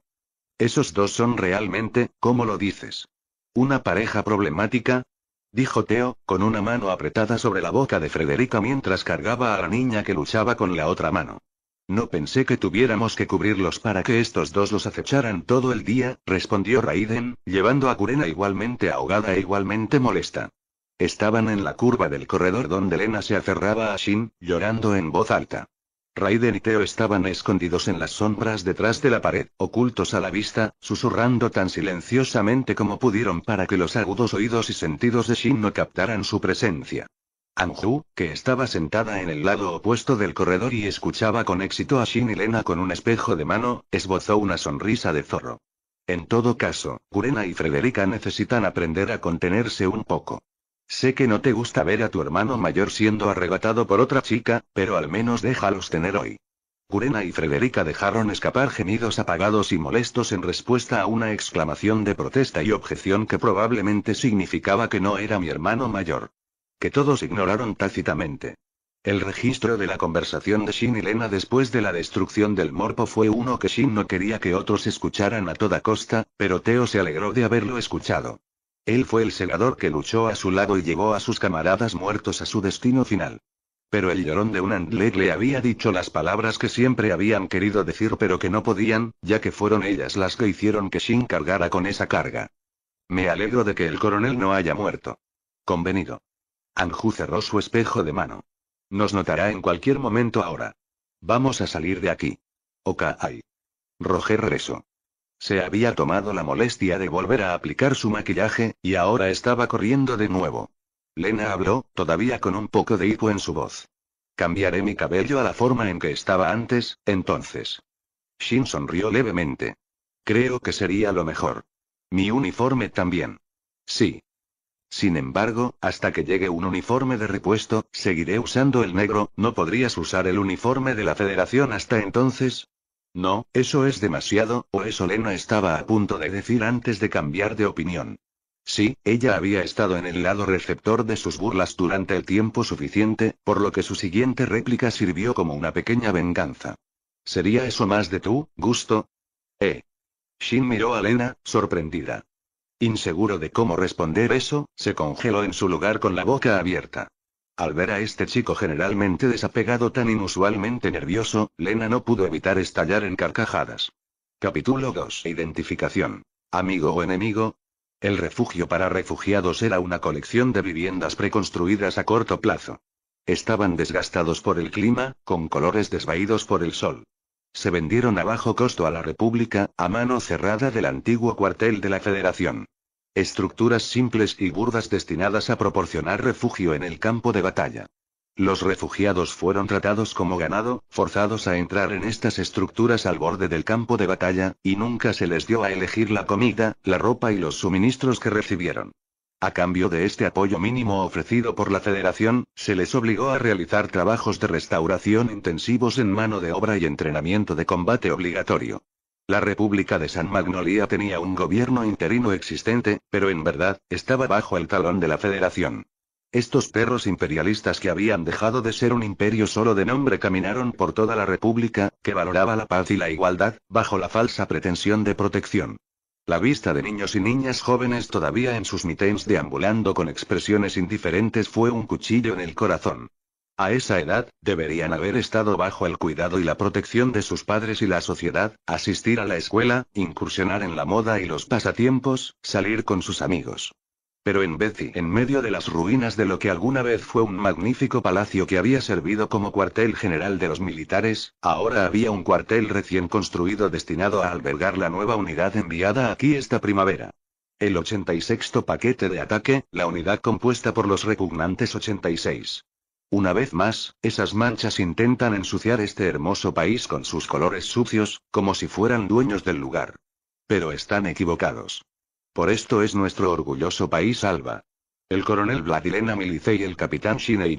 Esos dos son realmente, ¿cómo lo dices? ¿Una pareja problemática? Dijo Teo, con una mano apretada sobre la boca de Frederica mientras cargaba a la niña que luchaba con la otra mano. No pensé que tuviéramos que cubrirlos para que estos dos los acecharan todo el día, respondió Raiden, llevando a Kurena igualmente ahogada e igualmente molesta. Estaban en la curva del corredor donde Lena se aferraba a Shin, llorando en voz alta. Raiden y Teo estaban escondidos en las sombras detrás de la pared, ocultos a la vista, susurrando tan silenciosamente como pudieron para que los agudos oídos y sentidos de Shin no captaran su presencia. Anju, que estaba sentada en el lado opuesto del corredor y escuchaba con éxito a Shin y Lena con un espejo de mano, esbozó una sonrisa de zorro. En todo caso, Gurena y Frederica necesitan aprender a contenerse un poco. Sé que no te gusta ver a tu hermano mayor siendo arrebatado por otra chica, pero al menos déjalos tener hoy. Gurena y Frederica dejaron escapar gemidos apagados y molestos en respuesta a una exclamación de protesta y objeción que probablemente significaba que no era mi hermano mayor. Que todos ignoraron tácitamente. El registro de la conversación de Shin y Lena después de la destrucción del morpo fue uno que Shin no quería que otros escucharan a toda costa, pero Teo se alegró de haberlo escuchado. Él fue el segador que luchó a su lado y llevó a sus camaradas muertos a su destino final. Pero el llorón de un Andlet le había dicho las palabras que siempre habían querido decir pero que no podían, ya que fueron ellas las que hicieron que Shin cargara con esa carga. Me alegro de que el coronel no haya muerto. Convenido. Anju cerró su espejo de mano. Nos notará en cualquier momento ahora. Vamos a salir de aquí. Okay. Roger rezo. Se había tomado la molestia de volver a aplicar su maquillaje, y ahora estaba corriendo de nuevo. Lena habló, todavía con un poco de hipo en su voz. Cambiaré mi cabello a la forma en que estaba antes, entonces. Shin sonrió levemente. Creo que sería lo mejor. Mi uniforme también. Sí. Sin embargo, hasta que llegue un uniforme de repuesto, seguiré usando el negro, ¿no podrías usar el uniforme de la federación hasta entonces? No, eso es demasiado, o eso Lena estaba a punto de decir antes de cambiar de opinión. Sí, ella había estado en el lado receptor de sus burlas durante el tiempo suficiente, por lo que su siguiente réplica sirvió como una pequeña venganza. ¿Sería eso más de tu gusto? Eh. Shin miró a Lena, sorprendida. Inseguro de cómo responder eso, se congeló en su lugar con la boca abierta. Al ver a este chico generalmente desapegado tan inusualmente nervioso, Lena no pudo evitar estallar en carcajadas. Capítulo 2. Identificación. Amigo o enemigo. El refugio para refugiados era una colección de viviendas preconstruidas a corto plazo. Estaban desgastados por el clima, con colores desvaídos por el sol. Se vendieron a bajo costo a la República, a mano cerrada del antiguo cuartel de la Federación. Estructuras simples y burdas destinadas a proporcionar refugio en el campo de batalla. Los refugiados fueron tratados como ganado, forzados a entrar en estas estructuras al borde del campo de batalla, y nunca se les dio a elegir la comida, la ropa y los suministros que recibieron. A cambio de este apoyo mínimo ofrecido por la Federación, se les obligó a realizar trabajos de restauración intensivos en mano de obra y entrenamiento de combate obligatorio. La República de San Magnolia tenía un gobierno interino existente, pero en verdad, estaba bajo el talón de la Federación. Estos perros imperialistas que habían dejado de ser un imperio solo de nombre caminaron por toda la República, que valoraba la paz y la igualdad, bajo la falsa pretensión de protección. La vista de niños y niñas jóvenes todavía en sus mitens deambulando con expresiones indiferentes fue un cuchillo en el corazón. A esa edad, deberían haber estado bajo el cuidado y la protección de sus padres y la sociedad, asistir a la escuela, incursionar en la moda y los pasatiempos, salir con sus amigos. Pero en y en medio de las ruinas de lo que alguna vez fue un magnífico palacio que había servido como cuartel general de los militares, ahora había un cuartel recién construido destinado a albergar la nueva unidad enviada aquí esta primavera. El 86 paquete de ataque, la unidad compuesta por los repugnantes 86. Una vez más, esas manchas intentan ensuciar este hermoso país con sus colores sucios, como si fueran dueños del lugar. Pero están equivocados. Por esto es nuestro orgulloso país alba. El coronel Vladilena Milice y el capitán Shinei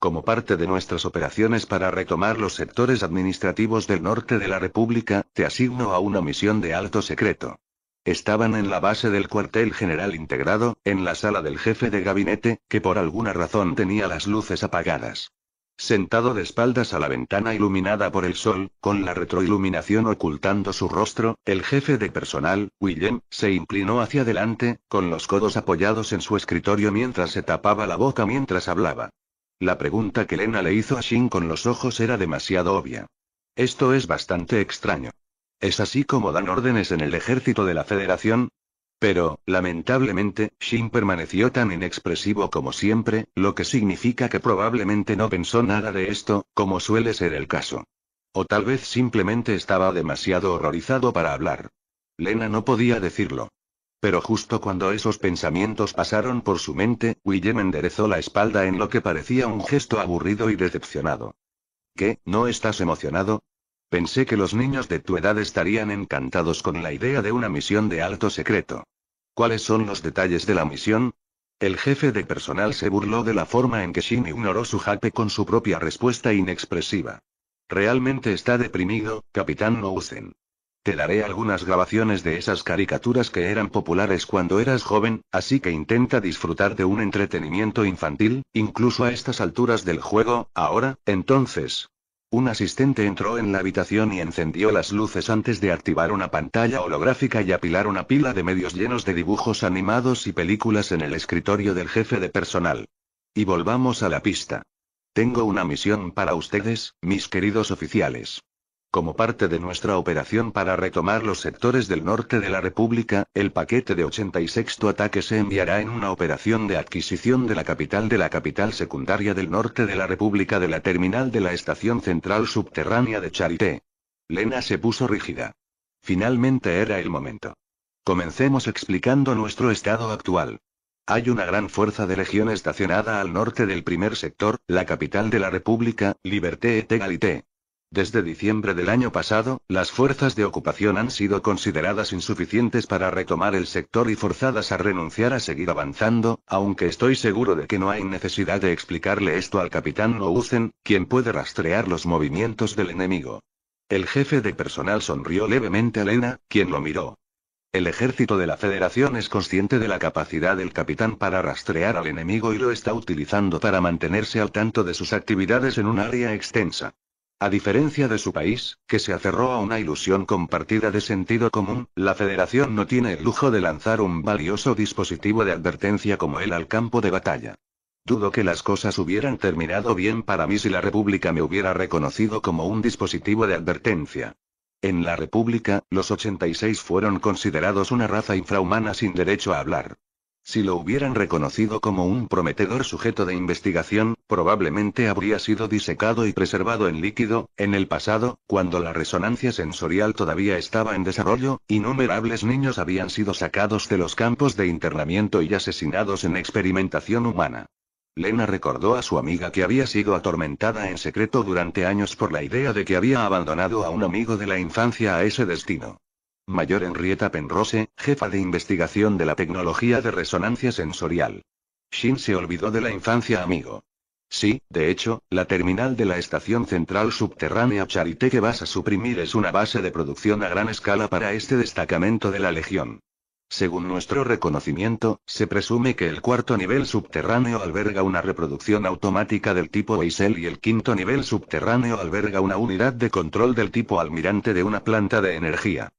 Como parte de nuestras operaciones para retomar los sectores administrativos del norte de la República, te asigno a una misión de alto secreto. Estaban en la base del cuartel general integrado, en la sala del jefe de gabinete, que por alguna razón tenía las luces apagadas. Sentado de espaldas a la ventana iluminada por el sol, con la retroiluminación ocultando su rostro, el jefe de personal, William, se inclinó hacia adelante, con los codos apoyados en su escritorio mientras se tapaba la boca mientras hablaba. La pregunta que Lena le hizo a Shin con los ojos era demasiado obvia. Esto es bastante extraño. Es así como dan órdenes en el ejército de la Federación. Pero, lamentablemente, Shin permaneció tan inexpresivo como siempre, lo que significa que probablemente no pensó nada de esto, como suele ser el caso. O tal vez simplemente estaba demasiado horrorizado para hablar. Lena no podía decirlo. Pero justo cuando esos pensamientos pasaron por su mente, William enderezó la espalda en lo que parecía un gesto aburrido y decepcionado. ¿Qué, no estás emocionado? Pensé que los niños de tu edad estarían encantados con la idea de una misión de alto secreto. ¿Cuáles son los detalles de la misión? El jefe de personal se burló de la forma en que Shin ignoró su jape con su propia respuesta inexpresiva. Realmente está deprimido, capitán Nouzen. Te daré algunas grabaciones de esas caricaturas que eran populares cuando eras joven, así que intenta disfrutar de un entretenimiento infantil, incluso a estas alturas del juego, ahora, entonces, un asistente entró en la habitación y encendió las luces antes de activar una pantalla holográfica y apilar una pila de medios llenos de dibujos animados y películas en el escritorio del jefe de personal. Y volvamos a la pista. Tengo una misión para ustedes, mis queridos oficiales. Como parte de nuestra operación para retomar los sectores del norte de la República, el paquete de 86 ataque se enviará en una operación de adquisición de la capital de la capital secundaria del norte de la República de la terminal de la estación central subterránea de Charité. Lena se puso rígida. Finalmente era el momento. Comencemos explicando nuestro estado actual. Hay una gran fuerza de legión estacionada al norte del primer sector, la capital de la República, Liberté et Galité. Desde diciembre del año pasado, las fuerzas de ocupación han sido consideradas insuficientes para retomar el sector y forzadas a renunciar a seguir avanzando, aunque estoy seguro de que no hay necesidad de explicarle esto al capitán Ousen, quien puede rastrear los movimientos del enemigo. El jefe de personal sonrió levemente a Lena, quien lo miró. El ejército de la Federación es consciente de la capacidad del capitán para rastrear al enemigo y lo está utilizando para mantenerse al tanto de sus actividades en un área extensa. A diferencia de su país, que se aferró a una ilusión compartida de sentido común, la Federación no tiene el lujo de lanzar un valioso dispositivo de advertencia como él al campo de batalla. Dudo que las cosas hubieran terminado bien para mí si la República me hubiera reconocido como un dispositivo de advertencia. En la República, los 86 fueron considerados una raza infrahumana sin derecho a hablar. Si lo hubieran reconocido como un prometedor sujeto de investigación, probablemente habría sido disecado y preservado en líquido, en el pasado, cuando la resonancia sensorial todavía estaba en desarrollo, innumerables niños habían sido sacados de los campos de internamiento y asesinados en experimentación humana. Lena recordó a su amiga que había sido atormentada en secreto durante años por la idea de que había abandonado a un amigo de la infancia a ese destino. Mayor Henrietta Penrose, jefa de investigación de la tecnología de resonancia sensorial. Shin se olvidó de la infancia amigo. Sí, de hecho, la terminal de la estación central subterránea Charité que vas a suprimir es una base de producción a gran escala para este destacamento de la Legión. Según nuestro reconocimiento, se presume que el cuarto nivel subterráneo alberga una reproducción automática del tipo Weisel y el quinto nivel subterráneo alberga una unidad de control del tipo almirante de una planta de energía.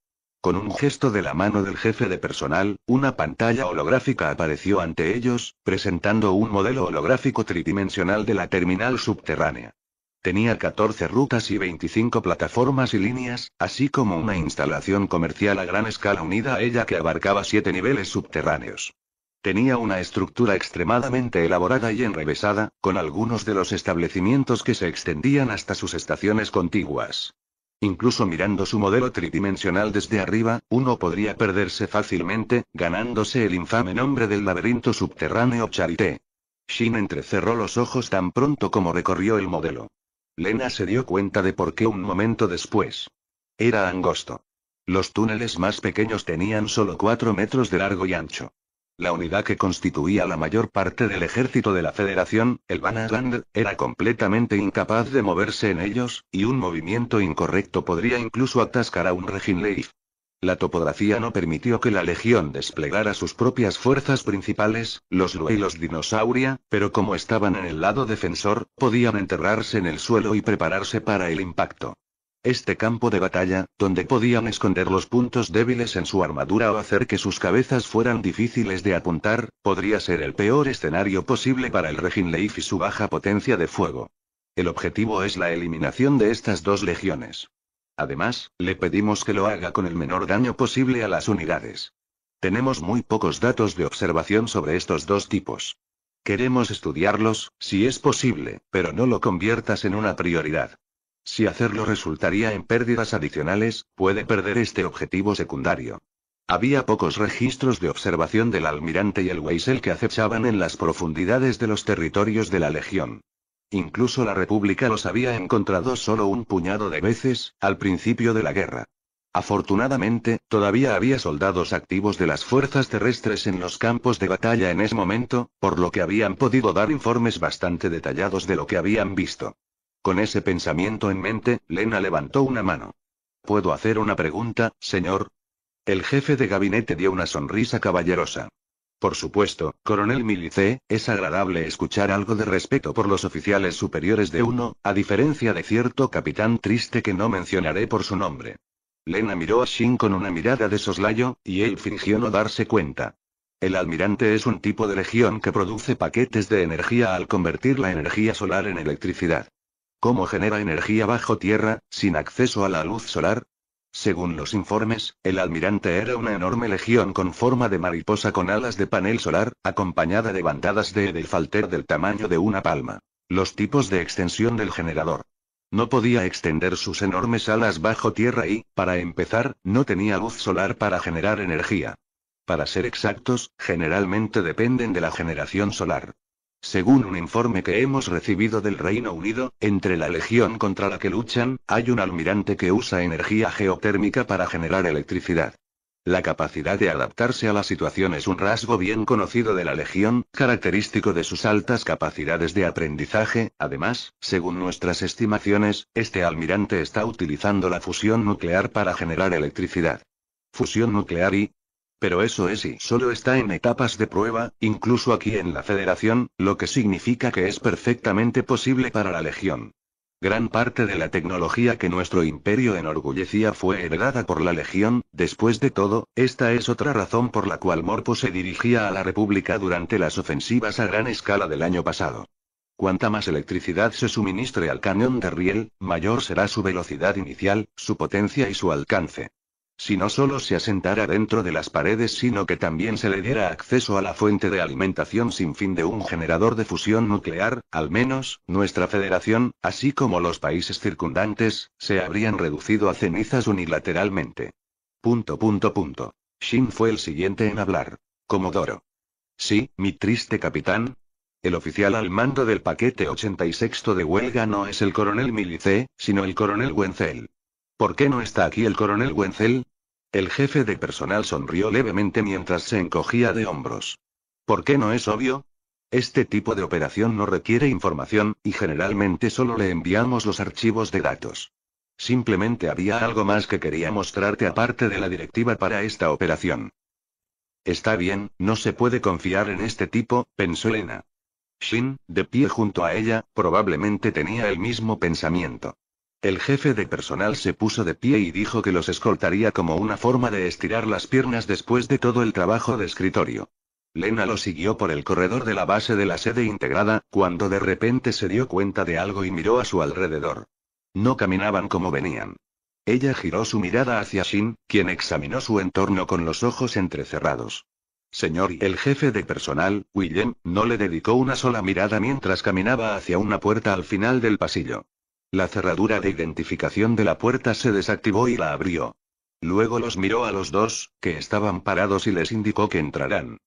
Con un gesto de la mano del jefe de personal, una pantalla holográfica apareció ante ellos, presentando un modelo holográfico tridimensional de la terminal subterránea. Tenía 14 rutas y 25 plataformas y líneas, así como una instalación comercial a gran escala unida a ella que abarcaba siete niveles subterráneos. Tenía una estructura extremadamente elaborada y enrevesada, con algunos de los establecimientos que se extendían hasta sus estaciones contiguas. Incluso mirando su modelo tridimensional desde arriba, uno podría perderse fácilmente, ganándose el infame nombre del laberinto subterráneo Charité. Shin entrecerró los ojos tan pronto como recorrió el modelo. Lena se dio cuenta de por qué un momento después. Era angosto. Los túneles más pequeños tenían solo 4 metros de largo y ancho la unidad que constituía la mayor parte del ejército de la Federación, el Bannerland, era completamente incapaz de moverse en ellos, y un movimiento incorrecto podría incluso atascar a un Reginleif. La topografía no permitió que la legión desplegara sus propias fuerzas principales, los Lue y los Dinosauria, pero como estaban en el lado defensor, podían enterrarse en el suelo y prepararse para el impacto. Este campo de batalla, donde podían esconder los puntos débiles en su armadura o hacer que sus cabezas fueran difíciles de apuntar, podría ser el peor escenario posible para el Regin Leif y su baja potencia de fuego. El objetivo es la eliminación de estas dos legiones. Además, le pedimos que lo haga con el menor daño posible a las unidades. Tenemos muy pocos datos de observación sobre estos dos tipos. Queremos estudiarlos, si es posible, pero no lo conviertas en una prioridad. Si hacerlo resultaría en pérdidas adicionales, puede perder este objetivo secundario. Había pocos registros de observación del almirante y el Weisel que acechaban en las profundidades de los territorios de la Legión. Incluso la República los había encontrado solo un puñado de veces, al principio de la guerra. Afortunadamente, todavía había soldados activos de las fuerzas terrestres en los campos de batalla en ese momento, por lo que habían podido dar informes bastante detallados de lo que habían visto. Con ese pensamiento en mente, Lena levantó una mano. ¿Puedo hacer una pregunta, señor? El jefe de gabinete dio una sonrisa caballerosa. Por supuesto, coronel Milice, es agradable escuchar algo de respeto por los oficiales superiores de uno, a diferencia de cierto capitán triste que no mencionaré por su nombre. Lena miró a Shin con una mirada de soslayo, y él fingió no darse cuenta. El almirante es un tipo de legión que produce paquetes de energía al convertir la energía solar en electricidad. ¿Cómo genera energía bajo tierra, sin acceso a la luz solar? Según los informes, el almirante era una enorme legión con forma de mariposa con alas de panel solar, acompañada de bandadas de edelfalter del tamaño de una palma. Los tipos de extensión del generador. No podía extender sus enormes alas bajo tierra y, para empezar, no tenía luz solar para generar energía. Para ser exactos, generalmente dependen de la generación solar. Según un informe que hemos recibido del Reino Unido, entre la legión contra la que luchan, hay un almirante que usa energía geotérmica para generar electricidad. La capacidad de adaptarse a la situación es un rasgo bien conocido de la Legión, característico de sus altas capacidades de aprendizaje, además, según nuestras estimaciones, este almirante está utilizando la fusión nuclear para generar electricidad. Fusión nuclear y, pero eso es y solo está en etapas de prueba, incluso aquí en la Federación, lo que significa que es perfectamente posible para la Legión. Gran parte de la tecnología que nuestro imperio enorgullecía fue heredada por la Legión, después de todo, esta es otra razón por la cual Morpo se dirigía a la República durante las ofensivas a gran escala del año pasado. Cuanta más electricidad se suministre al cañón de riel, mayor será su velocidad inicial, su potencia y su alcance si no solo se asentara dentro de las paredes, sino que también se le diera acceso a la fuente de alimentación sin fin de un generador de fusión nuclear, al menos, nuestra federación, así como los países circundantes, se habrían reducido a cenizas unilateralmente. Punto punto punto. Shin fue el siguiente en hablar. Comodoro. Sí, mi triste capitán, el oficial al mando del paquete 86 de huelga no es el coronel Milice, sino el coronel Wenzel. ¿Por qué no está aquí el coronel Wenzel? El jefe de personal sonrió levemente mientras se encogía de hombros. ¿Por qué no es obvio? Este tipo de operación no requiere información, y generalmente solo le enviamos los archivos de datos. Simplemente había algo más que quería mostrarte aparte de la directiva para esta operación. Está bien, no se puede confiar en este tipo, pensó Elena. Shin, de pie junto a ella, probablemente tenía el mismo pensamiento. El jefe de personal se puso de pie y dijo que los escoltaría como una forma de estirar las piernas después de todo el trabajo de escritorio. Lena lo siguió por el corredor de la base de la sede integrada, cuando de repente se dio cuenta de algo y miró a su alrededor. No caminaban como venían. Ella giró su mirada hacia Shin, quien examinó su entorno con los ojos entrecerrados. Señor y el jefe de personal, William, no le dedicó una sola mirada mientras caminaba hacia una puerta al final del pasillo. La cerradura de identificación de la puerta se desactivó y la abrió. Luego los miró a los dos, que estaban parados y les indicó que entrarán.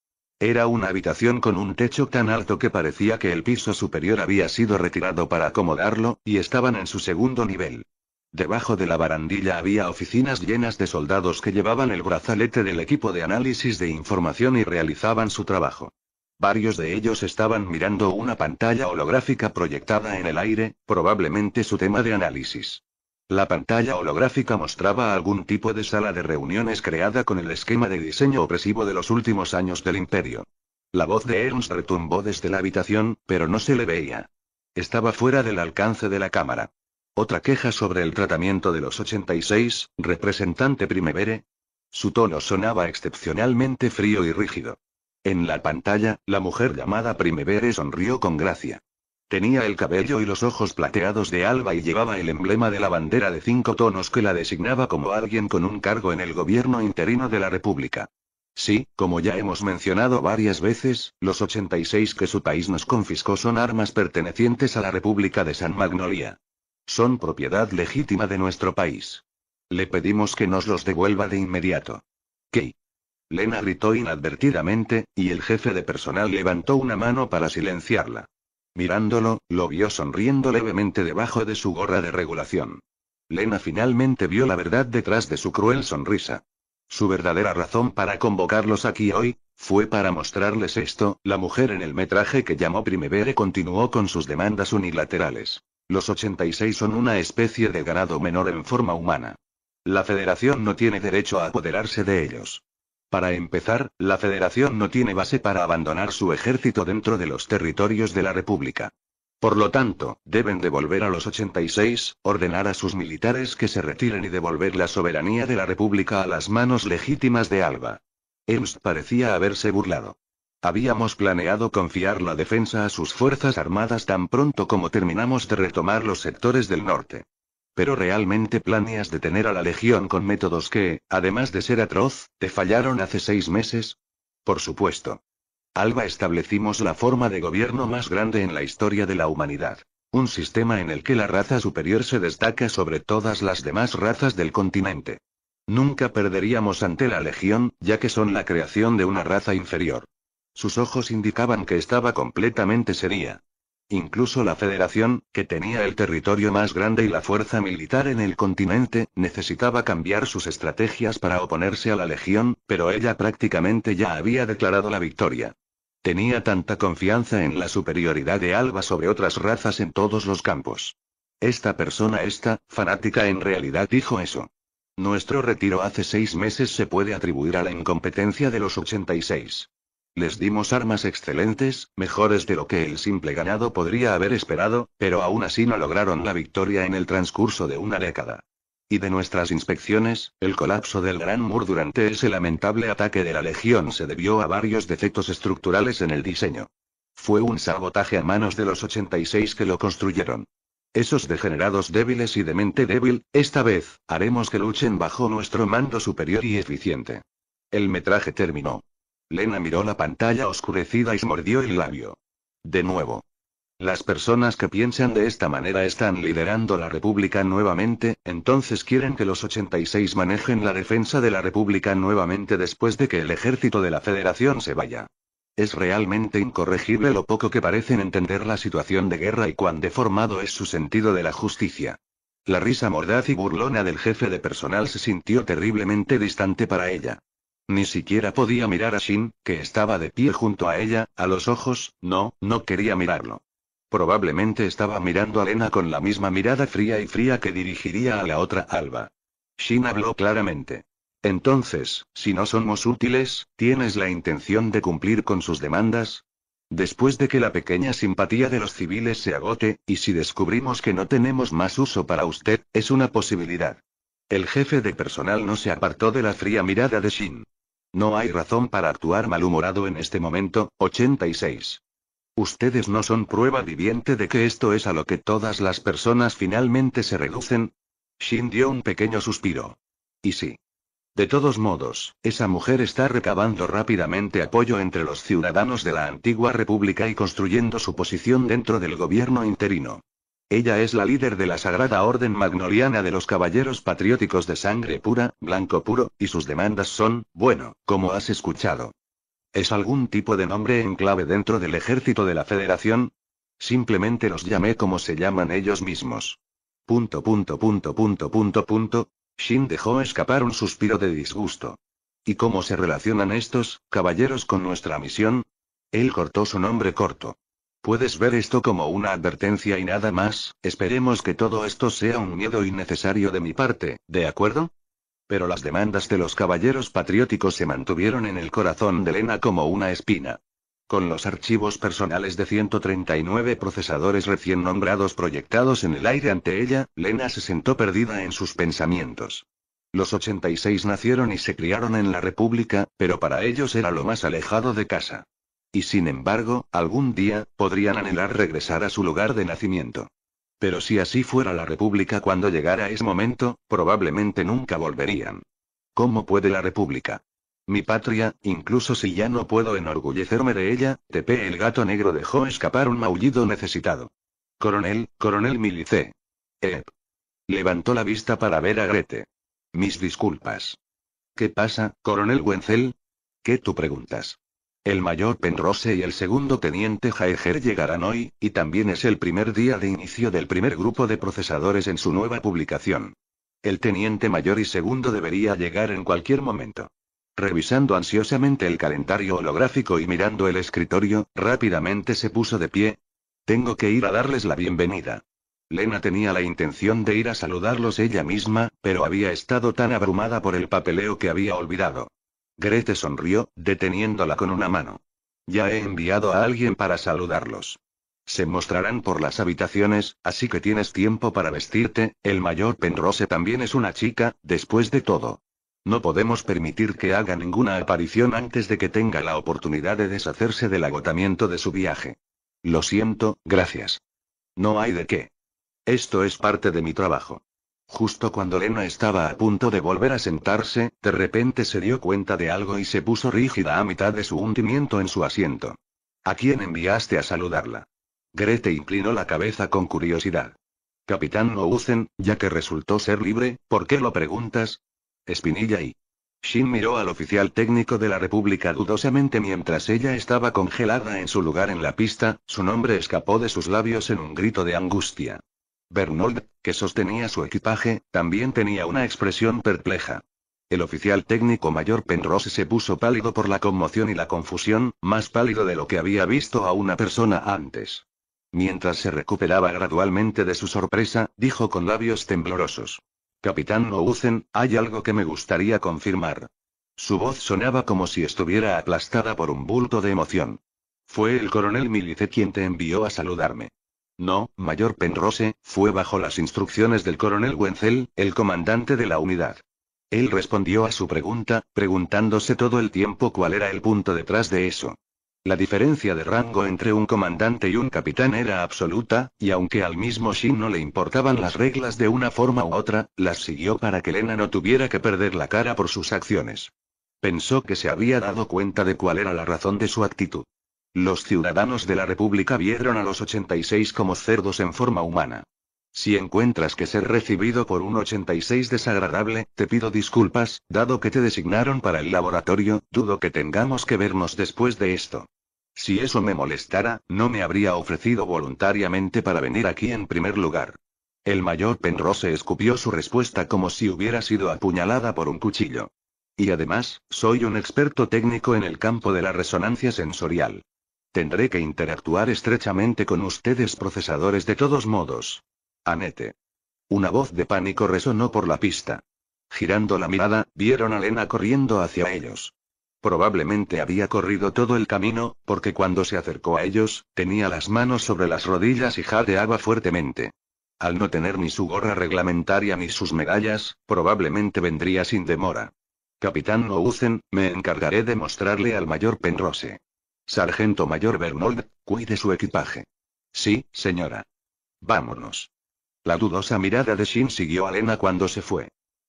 Era una habitación con un techo tan alto que parecía que el piso superior había sido retirado para acomodarlo, y estaban en su segundo nivel. Debajo de la barandilla había oficinas llenas de soldados que llevaban el brazalete del equipo de análisis de información y realizaban su trabajo. Varios de ellos estaban mirando una pantalla holográfica proyectada en el aire, probablemente su tema de análisis. La pantalla holográfica mostraba algún tipo de sala de reuniones creada con el esquema de diseño opresivo de los últimos años del imperio. La voz de Ernst retumbó desde la habitación, pero no se le veía. Estaba fuera del alcance de la cámara. Otra queja sobre el tratamiento de los 86, representante Primevere. Su tono sonaba excepcionalmente frío y rígido. En la pantalla, la mujer llamada Primevere sonrió con gracia. Tenía el cabello y los ojos plateados de alba y llevaba el emblema de la bandera de cinco tonos que la designaba como alguien con un cargo en el gobierno interino de la República. Sí, como ya hemos mencionado varias veces, los 86 que su país nos confiscó son armas pertenecientes a la República de San Magnolia. Son propiedad legítima de nuestro país. Le pedimos que nos los devuelva de inmediato. ¿Qué? Lena gritó inadvertidamente, y el jefe de personal levantó una mano para silenciarla. Mirándolo, lo vio sonriendo levemente debajo de su gorra de regulación. Lena finalmente vio la verdad detrás de su cruel sonrisa. Su verdadera razón para convocarlos aquí hoy, fue para mostrarles esto, la mujer en el metraje que llamó Primevere continuó con sus demandas unilaterales. Los 86 son una especie de ganado menor en forma humana. La federación no tiene derecho a apoderarse de ellos. Para empezar, la Federación no tiene base para abandonar su ejército dentro de los territorios de la República. Por lo tanto, deben devolver a los 86, ordenar a sus militares que se retiren y devolver la soberanía de la República a las manos legítimas de Alba. Ernst parecía haberse burlado. Habíamos planeado confiar la defensa a sus fuerzas armadas tan pronto como terminamos de retomar los sectores del norte pero realmente planeas detener a la Legión con métodos que, además de ser atroz, te fallaron hace seis meses? Por supuesto. Alba establecimos la forma de gobierno más grande en la historia de la humanidad. Un sistema en el que la raza superior se destaca sobre todas las demás razas del continente. Nunca perderíamos ante la Legión, ya que son la creación de una raza inferior. Sus ojos indicaban que estaba completamente seria. Incluso la Federación, que tenía el territorio más grande y la fuerza militar en el continente, necesitaba cambiar sus estrategias para oponerse a la Legión, pero ella prácticamente ya había declarado la victoria. Tenía tanta confianza en la superioridad de Alba sobre otras razas en todos los campos. Esta persona esta, fanática en realidad dijo eso. Nuestro retiro hace seis meses se puede atribuir a la incompetencia de los 86. Les dimos armas excelentes, mejores de lo que el simple ganado podría haber esperado, pero aún así no lograron la victoria en el transcurso de una década. Y de nuestras inspecciones, el colapso del Gran Mur durante ese lamentable ataque de la Legión se debió a varios defectos estructurales en el diseño. Fue un sabotaje a manos de los 86 que lo construyeron. Esos degenerados débiles y de mente débil, esta vez, haremos que luchen bajo nuestro mando superior y eficiente. El metraje terminó. Lena miró la pantalla oscurecida y se mordió el labio. De nuevo. Las personas que piensan de esta manera están liderando la República nuevamente, entonces quieren que los 86 manejen la defensa de la República nuevamente después de que el ejército de la Federación se vaya. Es realmente incorregible lo poco que parecen entender la situación de guerra y cuán deformado es su sentido de la justicia. La risa mordaz y burlona del jefe de personal se sintió terriblemente distante para ella. Ni siquiera podía mirar a Shin, que estaba de pie junto a ella, a los ojos, no, no quería mirarlo. Probablemente estaba mirando a Lena con la misma mirada fría y fría que dirigiría a la otra alba. Shin habló claramente. Entonces, si no somos útiles, ¿tienes la intención de cumplir con sus demandas? Después de que la pequeña simpatía de los civiles se agote, y si descubrimos que no tenemos más uso para usted, es una posibilidad. El jefe de personal no se apartó de la fría mirada de Shin. No hay razón para actuar malhumorado en este momento, 86. Ustedes no son prueba viviente de que esto es a lo que todas las personas finalmente se reducen. Shin dio un pequeño suspiro. Y sí. De todos modos, esa mujer está recabando rápidamente apoyo entre los ciudadanos de la antigua república y construyendo su posición dentro del gobierno interino. Ella es la líder de la Sagrada Orden Magnoliana de los Caballeros Patrióticos de Sangre Pura, Blanco Puro, y sus demandas son, bueno, como has escuchado. ¿Es algún tipo de nombre en clave dentro del ejército de la Federación? Simplemente los llamé como se llaman ellos mismos. Punto punto punto punto punto punto. Shin dejó escapar un suspiro de disgusto. ¿Y cómo se relacionan estos, caballeros, con nuestra misión? Él cortó su nombre corto. Puedes ver esto como una advertencia y nada más, esperemos que todo esto sea un miedo innecesario de mi parte, ¿de acuerdo? Pero las demandas de los caballeros patrióticos se mantuvieron en el corazón de Lena como una espina. Con los archivos personales de 139 procesadores recién nombrados proyectados en el aire ante ella, Lena se sentó perdida en sus pensamientos. Los 86 nacieron y se criaron en la República, pero para ellos era lo más alejado de casa. Y sin embargo, algún día, podrían anhelar regresar a su lugar de nacimiento. Pero si así fuera la República cuando llegara ese momento, probablemente nunca volverían. ¿Cómo puede la República? Mi patria, incluso si ya no puedo enorgullecerme de ella, Tepe el gato negro dejó escapar un maullido necesitado. Coronel, coronel Milice. Ep. Levantó la vista para ver a Grete. Mis disculpas. ¿Qué pasa, coronel Wenzel? ¿Qué tú preguntas? El mayor Penrose y el segundo teniente Jaeger llegarán hoy, y también es el primer día de inicio del primer grupo de procesadores en su nueva publicación. El teniente mayor y segundo debería llegar en cualquier momento. Revisando ansiosamente el calendario holográfico y mirando el escritorio, rápidamente se puso de pie. Tengo que ir a darles la bienvenida. Lena tenía la intención de ir a saludarlos ella misma, pero había estado tan abrumada por el papeleo que había olvidado. Grete sonrió, deteniéndola con una mano. Ya he enviado a alguien para saludarlos. Se mostrarán por las habitaciones, así que tienes tiempo para vestirte, el mayor Penrose también es una chica, después de todo. No podemos permitir que haga ninguna aparición antes de que tenga la oportunidad de deshacerse del agotamiento de su viaje. Lo siento, gracias. No hay de qué. Esto es parte de mi trabajo. Justo cuando Lena estaba a punto de volver a sentarse, de repente se dio cuenta de algo y se puso rígida a mitad de su hundimiento en su asiento. ¿A quién enviaste a saludarla? Grete inclinó la cabeza con curiosidad. Capitán Nouzen, ya que resultó ser libre, ¿por qué lo preguntas? Espinilla y. Shin miró al oficial técnico de la República dudosamente mientras ella estaba congelada en su lugar en la pista, su nombre escapó de sus labios en un grito de angustia. Bernold, que sostenía su equipaje, también tenía una expresión perpleja. El oficial técnico mayor Penrose se puso pálido por la conmoción y la confusión, más pálido de lo que había visto a una persona antes. Mientras se recuperaba gradualmente de su sorpresa, dijo con labios temblorosos. Capitán Ouzen, hay algo que me gustaría confirmar. Su voz sonaba como si estuviera aplastada por un bulto de emoción. Fue el coronel Milice quien te envió a saludarme. No, mayor Penrose, fue bajo las instrucciones del coronel Wenzel, el comandante de la unidad. Él respondió a su pregunta, preguntándose todo el tiempo cuál era el punto detrás de eso. La diferencia de rango entre un comandante y un capitán era absoluta, y aunque al mismo Shin no le importaban las reglas de una forma u otra, las siguió para que Lena no tuviera que perder la cara por sus acciones. Pensó que se había dado cuenta de cuál era la razón de su actitud. Los ciudadanos de la República vieron a los 86 como cerdos en forma humana. Si encuentras que ser recibido por un 86 desagradable, te pido disculpas, dado que te designaron para el laboratorio, dudo que tengamos que vernos después de esto. Si eso me molestara, no me habría ofrecido voluntariamente para venir aquí en primer lugar. El mayor Penrose escupió su respuesta como si hubiera sido apuñalada por un cuchillo. Y además, soy un experto técnico en el campo de la resonancia sensorial. Tendré que interactuar estrechamente con ustedes procesadores de todos modos. Anete. Una voz de pánico resonó por la pista. Girando la mirada, vieron a Lena corriendo hacia ellos. Probablemente había corrido todo el camino, porque cuando se acercó a ellos, tenía las manos sobre las rodillas y jadeaba fuertemente. Al no tener ni su gorra reglamentaria ni sus medallas, probablemente vendría sin demora. Capitán usen me encargaré de mostrarle al mayor Penrose. Sargento Mayor Bernold, cuide su equipaje. Sí, señora. Vámonos. La dudosa mirada de Shin siguió a Lena cuando se fue.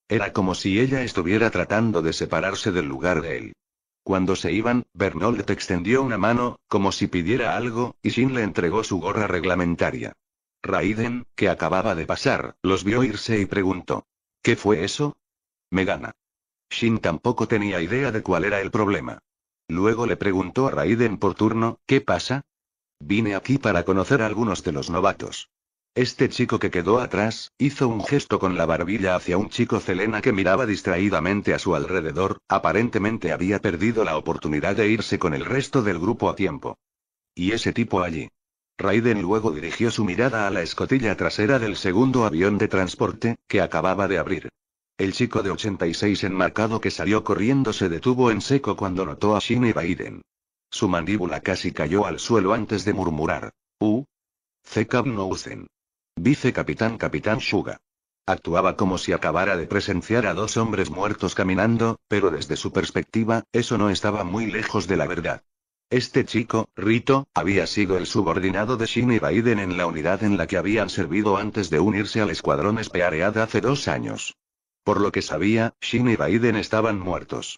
Era como si ella estuviera tratando de separarse del lugar de él. Cuando se iban, Bernold extendió una mano, como si pidiera algo, y Shin le entregó su gorra reglamentaria. Raiden, que acababa de pasar, los vio irse y preguntó. ¿Qué fue eso? Me gana. Shin tampoco tenía idea de cuál era el problema. Luego le preguntó a Raiden por turno, ¿qué pasa? Vine aquí para conocer a algunos de los novatos. Este chico que quedó atrás, hizo un gesto con la barbilla hacia un chico Celena que miraba distraídamente a su alrededor, aparentemente había perdido la oportunidad de irse con el resto del grupo a tiempo. Y ese tipo allí. Raiden luego dirigió su mirada a la escotilla trasera del segundo avión de transporte, que acababa de abrir. El chico de 86 enmarcado que salió corriendo se detuvo en seco cuando notó a Shin y Biden. Su mandíbula casi cayó al suelo antes de murmurar. U. C. no Vicecapitán Capitán Shuga. Actuaba como si acabara de presenciar a dos hombres muertos caminando, pero desde su perspectiva, eso no estaba muy lejos de la verdad. Este chico, Rito, había sido el subordinado de Shin y Biden en la unidad en la que habían servido antes de unirse al escuadrón Espeareada hace dos años. Por lo que sabía, Shin y Raiden estaban muertos.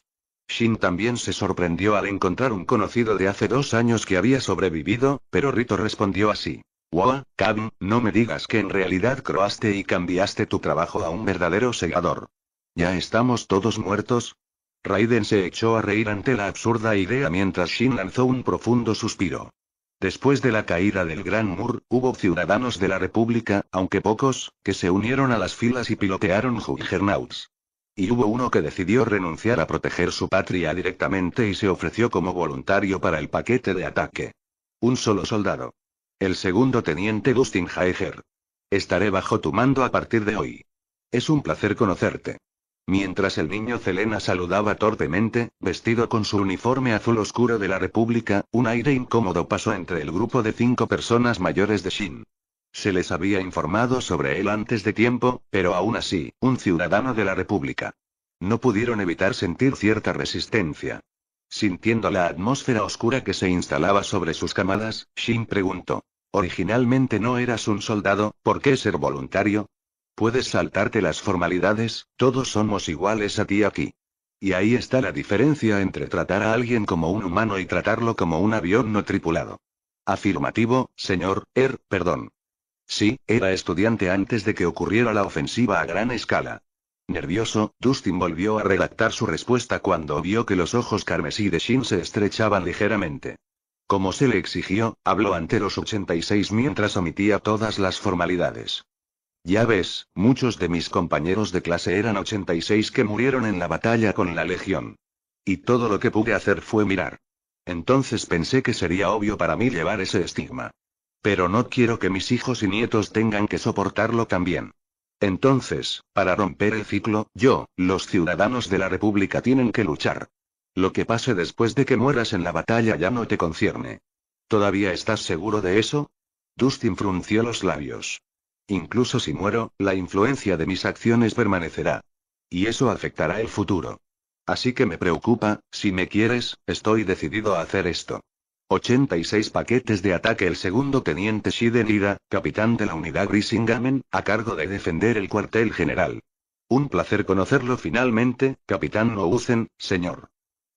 Shin también se sorprendió al encontrar un conocido de hace dos años que había sobrevivido, pero Rito respondió así. Wow, Kevin, no me digas que en realidad croaste y cambiaste tu trabajo a un verdadero segador. ¿Ya estamos todos muertos? Raiden se echó a reír ante la absurda idea mientras Shin lanzó un profundo suspiro. Después de la caída del Gran Mur, hubo ciudadanos de la República, aunque pocos, que se unieron a las filas y pilotearon Juggernauts. Y hubo uno que decidió renunciar a proteger su patria directamente y se ofreció como voluntario para el paquete de ataque. Un solo soldado. El segundo teniente Dustin Heiger. Estaré bajo tu mando a partir de hoy. Es un placer conocerte. Mientras el niño Celena saludaba torpemente, vestido con su uniforme azul oscuro de la República, un aire incómodo pasó entre el grupo de cinco personas mayores de Shin. Se les había informado sobre él antes de tiempo, pero aún así, un ciudadano de la República. No pudieron evitar sentir cierta resistencia. Sintiendo la atmósfera oscura que se instalaba sobre sus camadas, Shin preguntó. Originalmente no eras un soldado, ¿por qué ser voluntario? Puedes saltarte las formalidades, todos somos iguales a ti aquí. Y ahí está la diferencia entre tratar a alguien como un humano y tratarlo como un avión no tripulado. Afirmativo, señor, Er, perdón. Sí, era estudiante antes de que ocurriera la ofensiva a gran escala. Nervioso, Dustin volvió a redactar su respuesta cuando vio que los ojos carmesí de Shin se estrechaban ligeramente. Como se le exigió, habló ante los 86 mientras omitía todas las formalidades. Ya ves, muchos de mis compañeros de clase eran 86 que murieron en la batalla con la Legión. Y todo lo que pude hacer fue mirar. Entonces pensé que sería obvio para mí llevar ese estigma. Pero no quiero que mis hijos y nietos tengan que soportarlo también. Entonces, para romper el ciclo, yo, los ciudadanos de la República tienen que luchar. Lo que pase después de que mueras en la batalla ya no te concierne. ¿Todavía estás seguro de eso? Dustin frunció los labios. Incluso si muero, la influencia de mis acciones permanecerá. Y eso afectará el futuro. Así que me preocupa, si me quieres, estoy decidido a hacer esto. 86 paquetes de ataque El segundo teniente Shiden capitán de la unidad Grisingamen, a cargo de defender el cuartel general. Un placer conocerlo finalmente, capitán Nouzen, señor.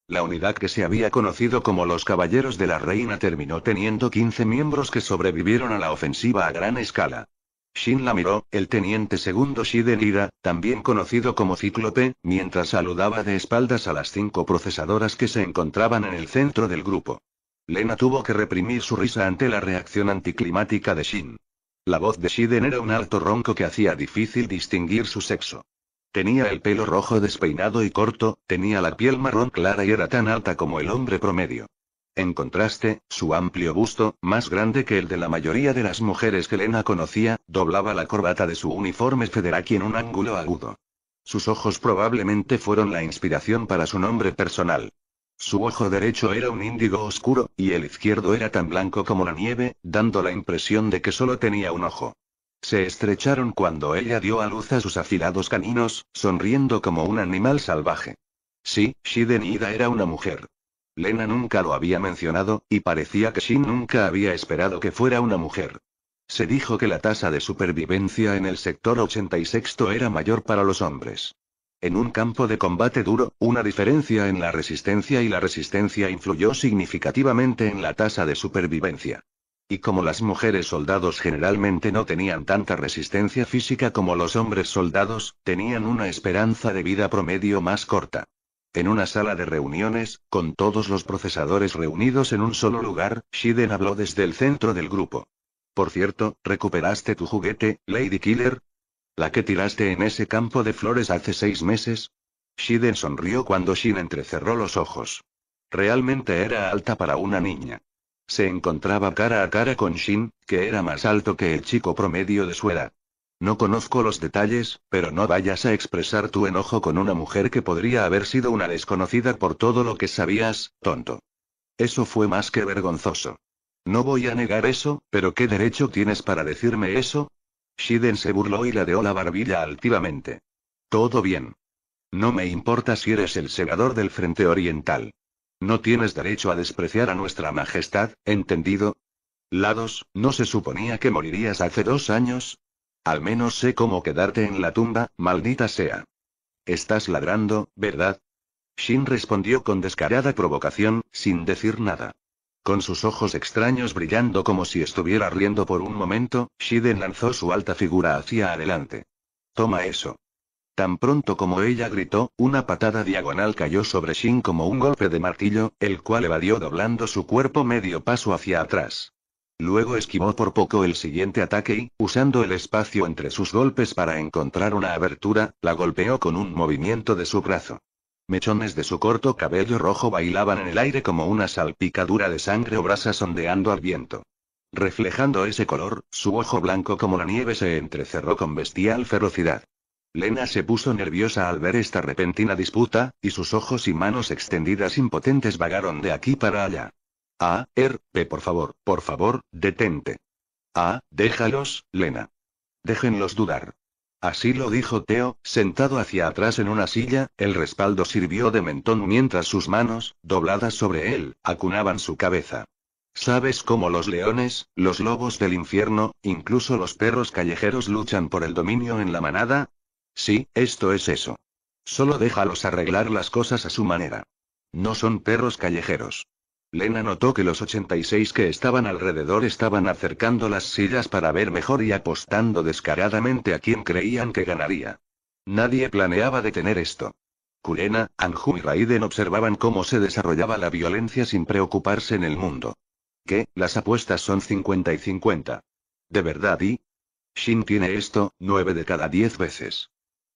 La unidad que se había conocido como los Caballeros de la Reina terminó teniendo 15 miembros que sobrevivieron a la ofensiva a gran escala. Shin la miró, el teniente segundo Shiden Ira, también conocido como Cíclope, mientras saludaba de espaldas a las cinco procesadoras que se encontraban en el centro del grupo. Lena tuvo que reprimir su risa ante la reacción anticlimática de Shin. La voz de Shiden era un alto ronco que hacía difícil distinguir su sexo. Tenía el pelo rojo despeinado y corto, tenía la piel marrón clara y era tan alta como el hombre promedio. En contraste, su amplio busto, más grande que el de la mayoría de las mujeres que Lena conocía, doblaba la corbata de su uniforme Federaki en un ángulo agudo. Sus ojos probablemente fueron la inspiración para su nombre personal. Su ojo derecho era un índigo oscuro, y el izquierdo era tan blanco como la nieve, dando la impresión de que solo tenía un ojo. Se estrecharon cuando ella dio a luz a sus afilados caninos, sonriendo como un animal salvaje. Sí, Shidenida era una mujer. Lena nunca lo había mencionado, y parecía que Shin nunca había esperado que fuera una mujer. Se dijo que la tasa de supervivencia en el sector 86 era mayor para los hombres. En un campo de combate duro, una diferencia en la resistencia y la resistencia influyó significativamente en la tasa de supervivencia. Y como las mujeres soldados generalmente no tenían tanta resistencia física como los hombres soldados, tenían una esperanza de vida promedio más corta. En una sala de reuniones, con todos los procesadores reunidos en un solo lugar, Shiden habló desde el centro del grupo. Por cierto, ¿recuperaste tu juguete, Lady Killer? ¿La que tiraste en ese campo de flores hace seis meses? Shiden sonrió cuando Shin entrecerró los ojos. Realmente era alta para una niña. Se encontraba cara a cara con Shin, que era más alto que el chico promedio de su edad. No conozco los detalles, pero no vayas a expresar tu enojo con una mujer que podría haber sido una desconocida por todo lo que sabías, tonto. Eso fue más que vergonzoso. No voy a negar eso, pero ¿qué derecho tienes para decirme eso? Shiden se burló y la deó la barbilla altivamente. Todo bien. No me importa si eres el segador del Frente Oriental. No tienes derecho a despreciar a nuestra majestad, ¿entendido? Lados, ¿no se suponía que morirías hace dos años? Al menos sé cómo quedarte en la tumba, maldita sea. Estás ladrando, ¿verdad? Shin respondió con descarada provocación, sin decir nada. Con sus ojos extraños brillando como si estuviera riendo por un momento, Shiden lanzó su alta figura hacia adelante. Toma eso. Tan pronto como ella gritó, una patada diagonal cayó sobre Shin como un golpe de martillo, el cual evadió doblando su cuerpo medio paso hacia atrás. Luego esquivó por poco el siguiente ataque y, usando el espacio entre sus golpes para encontrar una abertura, la golpeó con un movimiento de su brazo. Mechones de su corto cabello rojo bailaban en el aire como una salpicadura de sangre o brasas ondeando al viento. Reflejando ese color, su ojo blanco como la nieve se entrecerró con bestial ferocidad. Lena se puso nerviosa al ver esta repentina disputa, y sus ojos y manos extendidas impotentes vagaron de aquí para allá. R, P, por favor, por favor, detente. A, déjalos, Lena. Déjenlos dudar. Así lo dijo Teo, sentado hacia atrás en una silla, el respaldo sirvió de mentón mientras sus manos, dobladas sobre él, acunaban su cabeza. ¿Sabes cómo los leones, los lobos del infierno, incluso los perros callejeros luchan por el dominio en la manada? Sí, esto es eso. Solo déjalos arreglar las cosas a su manera. No son perros callejeros. Lena notó que los 86 que estaban alrededor estaban acercando las sillas para ver mejor y apostando descaradamente a quien creían que ganaría. Nadie planeaba detener esto. Kurena, Anju y Raiden observaban cómo se desarrollaba la violencia sin preocuparse en el mundo. ¿Qué? Las apuestas son 50 y 50. ¿De verdad y? Shin tiene esto, 9 de cada 10 veces.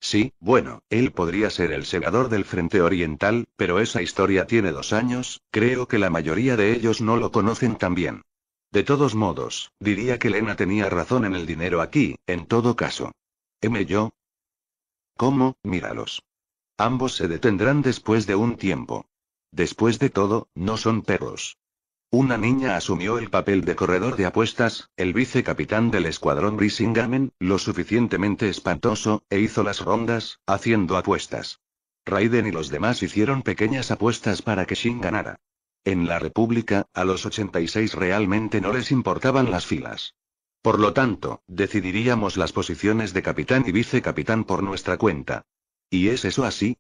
Sí, bueno, él podría ser el segador del Frente Oriental, pero esa historia tiene dos años, creo que la mayoría de ellos no lo conocen tan bien. De todos modos, diría que Lena tenía razón en el dinero aquí, en todo caso. ¿M yo? ¿Cómo? Míralos. Ambos se detendrán después de un tiempo. Después de todo, no son perros. Una niña asumió el papel de corredor de apuestas, el vicecapitán del escuadrón Brisingamen, lo suficientemente espantoso, e hizo las rondas, haciendo apuestas. Raiden y los demás hicieron pequeñas apuestas para que Shin ganara. En la República, a los 86 realmente no les importaban las filas. Por lo tanto, decidiríamos las posiciones de capitán y vicecapitán por nuestra cuenta. ¿Y es eso así?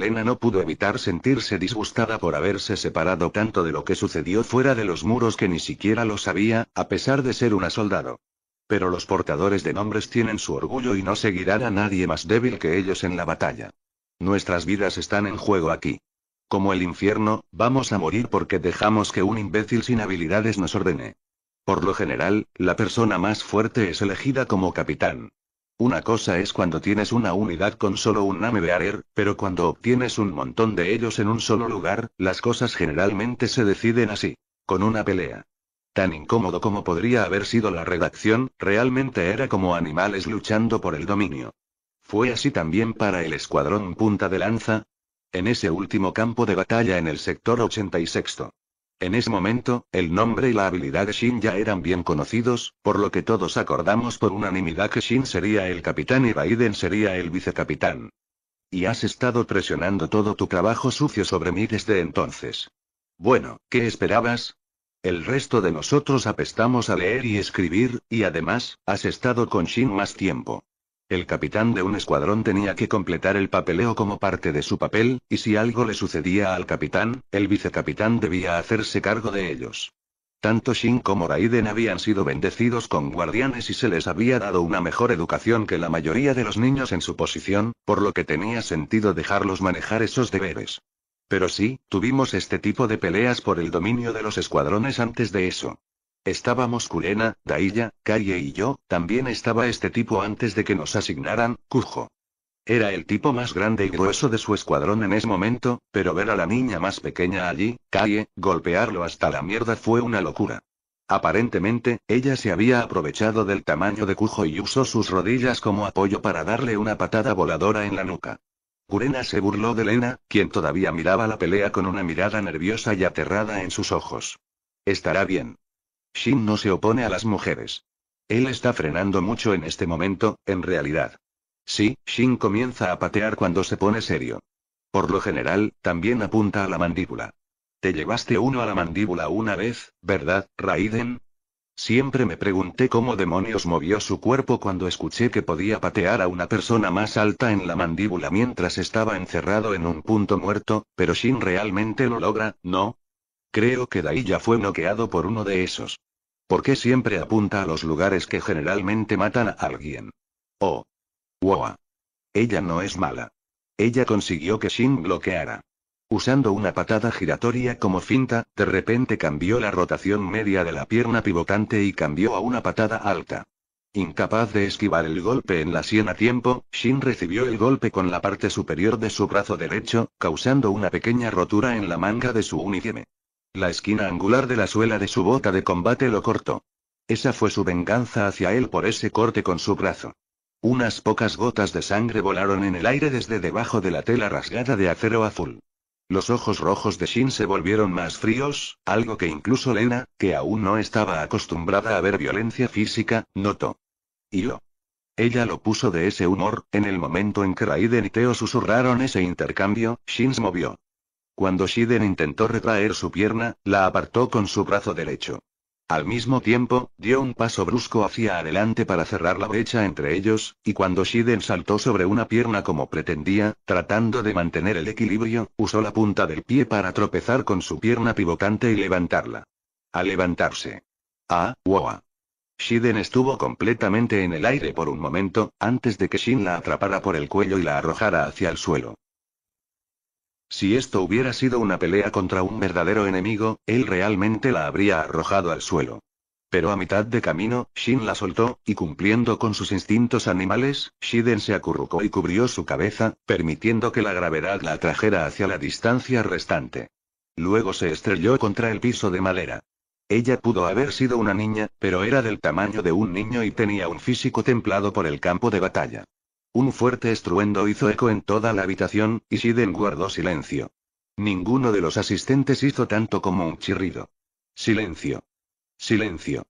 Lena no pudo evitar sentirse disgustada por haberse separado tanto de lo que sucedió fuera de los muros que ni siquiera lo sabía, a pesar de ser una soldado. Pero los portadores de nombres tienen su orgullo y no seguirán a nadie más débil que ellos en la batalla. Nuestras vidas están en juego aquí. Como el infierno, vamos a morir porque dejamos que un imbécil sin habilidades nos ordene. Por lo general, la persona más fuerte es elegida como capitán. Una cosa es cuando tienes una unidad con solo un de pero cuando obtienes un montón de ellos en un solo lugar, las cosas generalmente se deciden así. Con una pelea. Tan incómodo como podría haber sido la redacción, realmente era como animales luchando por el dominio. Fue así también para el escuadrón punta de lanza. En ese último campo de batalla en el sector 86. En ese momento, el nombre y la habilidad de Shin ya eran bien conocidos, por lo que todos acordamos por unanimidad que Shin sería el capitán y Raiden sería el vicecapitán. Y has estado presionando todo tu trabajo sucio sobre mí desde entonces. Bueno, ¿qué esperabas? El resto de nosotros apestamos a leer y escribir, y además, has estado con Shin más tiempo. El capitán de un escuadrón tenía que completar el papeleo como parte de su papel, y si algo le sucedía al capitán, el vicecapitán debía hacerse cargo de ellos. Tanto Shin como Raiden habían sido bendecidos con guardianes y se les había dado una mejor educación que la mayoría de los niños en su posición, por lo que tenía sentido dejarlos manejar esos deberes. Pero sí, tuvimos este tipo de peleas por el dominio de los escuadrones antes de eso. Estábamos Kurena, Dailla, Calle y yo, también estaba este tipo antes de que nos asignaran, Cujo. Era el tipo más grande y grueso de su escuadrón en ese momento, pero ver a la niña más pequeña allí, Calle, golpearlo hasta la mierda fue una locura. Aparentemente, ella se había aprovechado del tamaño de Cujo y usó sus rodillas como apoyo para darle una patada voladora en la nuca. Kurena se burló de Lena, quien todavía miraba la pelea con una mirada nerviosa y aterrada en sus ojos. Estará bien. Shin no se opone a las mujeres. Él está frenando mucho en este momento, en realidad. Sí, Shin comienza a patear cuando se pone serio. Por lo general, también apunta a la mandíbula. Te llevaste uno a la mandíbula una vez, ¿verdad, Raiden? Siempre me pregunté cómo demonios movió su cuerpo cuando escuché que podía patear a una persona más alta en la mandíbula mientras estaba encerrado en un punto muerto, pero Shin realmente lo logra, ¿no? Creo que ya fue noqueado por uno de esos. Porque siempre apunta a los lugares que generalmente matan a alguien? Oh. Wow. Ella no es mala. Ella consiguió que Shin bloqueara. Usando una patada giratoria como finta, de repente cambió la rotación media de la pierna pivotante y cambió a una patada alta. Incapaz de esquivar el golpe en la sien a tiempo, Shin recibió el golpe con la parte superior de su brazo derecho, causando una pequeña rotura en la manga de su uniforme. La esquina angular de la suela de su bota de combate lo cortó. Esa fue su venganza hacia él por ese corte con su brazo. Unas pocas gotas de sangre volaron en el aire desde debajo de la tela rasgada de acero azul. Los ojos rojos de Shin se volvieron más fríos, algo que incluso Lena, que aún no estaba acostumbrada a ver violencia física, notó. Y lo. Ella lo puso de ese humor, en el momento en que Raiden y Teo susurraron ese intercambio, Shin se movió. Cuando Shiden intentó retraer su pierna, la apartó con su brazo derecho. Al mismo tiempo, dio un paso brusco hacia adelante para cerrar la brecha entre ellos, y cuando Shiden saltó sobre una pierna como pretendía, tratando de mantener el equilibrio, usó la punta del pie para tropezar con su pierna pivotante y levantarla. A levantarse. Ah, wow. Shiden estuvo completamente en el aire por un momento, antes de que Shin la atrapara por el cuello y la arrojara hacia el suelo. Si esto hubiera sido una pelea contra un verdadero enemigo, él realmente la habría arrojado al suelo. Pero a mitad de camino, Shin la soltó, y cumpliendo con sus instintos animales, Shiden se acurrucó y cubrió su cabeza, permitiendo que la gravedad la trajera hacia la distancia restante. Luego se estrelló contra el piso de madera. Ella pudo haber sido una niña, pero era del tamaño de un niño y tenía un físico templado por el campo de batalla. Un fuerte estruendo hizo eco en toda la habitación, y Shiden guardó silencio. Ninguno de los asistentes hizo tanto como un chirrido. Silencio. Silencio.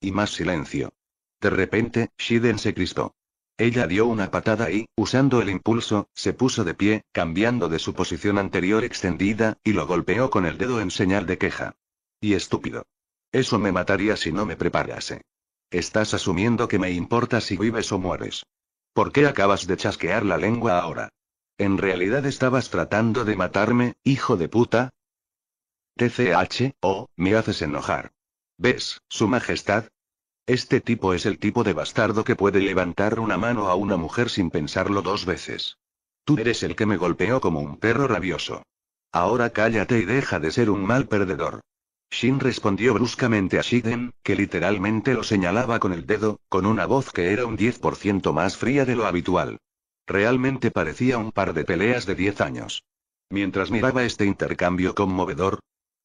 Y más silencio. De repente, Shiden se crispó. Ella dio una patada y, usando el impulso, se puso de pie, cambiando de su posición anterior extendida, y lo golpeó con el dedo en señal de queja. Y estúpido. Eso me mataría si no me preparase. Estás asumiendo que me importa si vives o mueres. ¿Por qué acabas de chasquear la lengua ahora? ¿En realidad estabas tratando de matarme, hijo de puta? TCH, o, me haces enojar. ¿Ves, Su Majestad? Este tipo es el tipo de bastardo que puede levantar una mano a una mujer sin pensarlo dos veces. Tú eres el que me golpeó como un perro rabioso. Ahora cállate y deja de ser un mal perdedor. Shin respondió bruscamente a Shiden, que literalmente lo señalaba con el dedo, con una voz que era un 10% más fría de lo habitual. Realmente parecía un par de peleas de 10 años. Mientras miraba este intercambio conmovedor,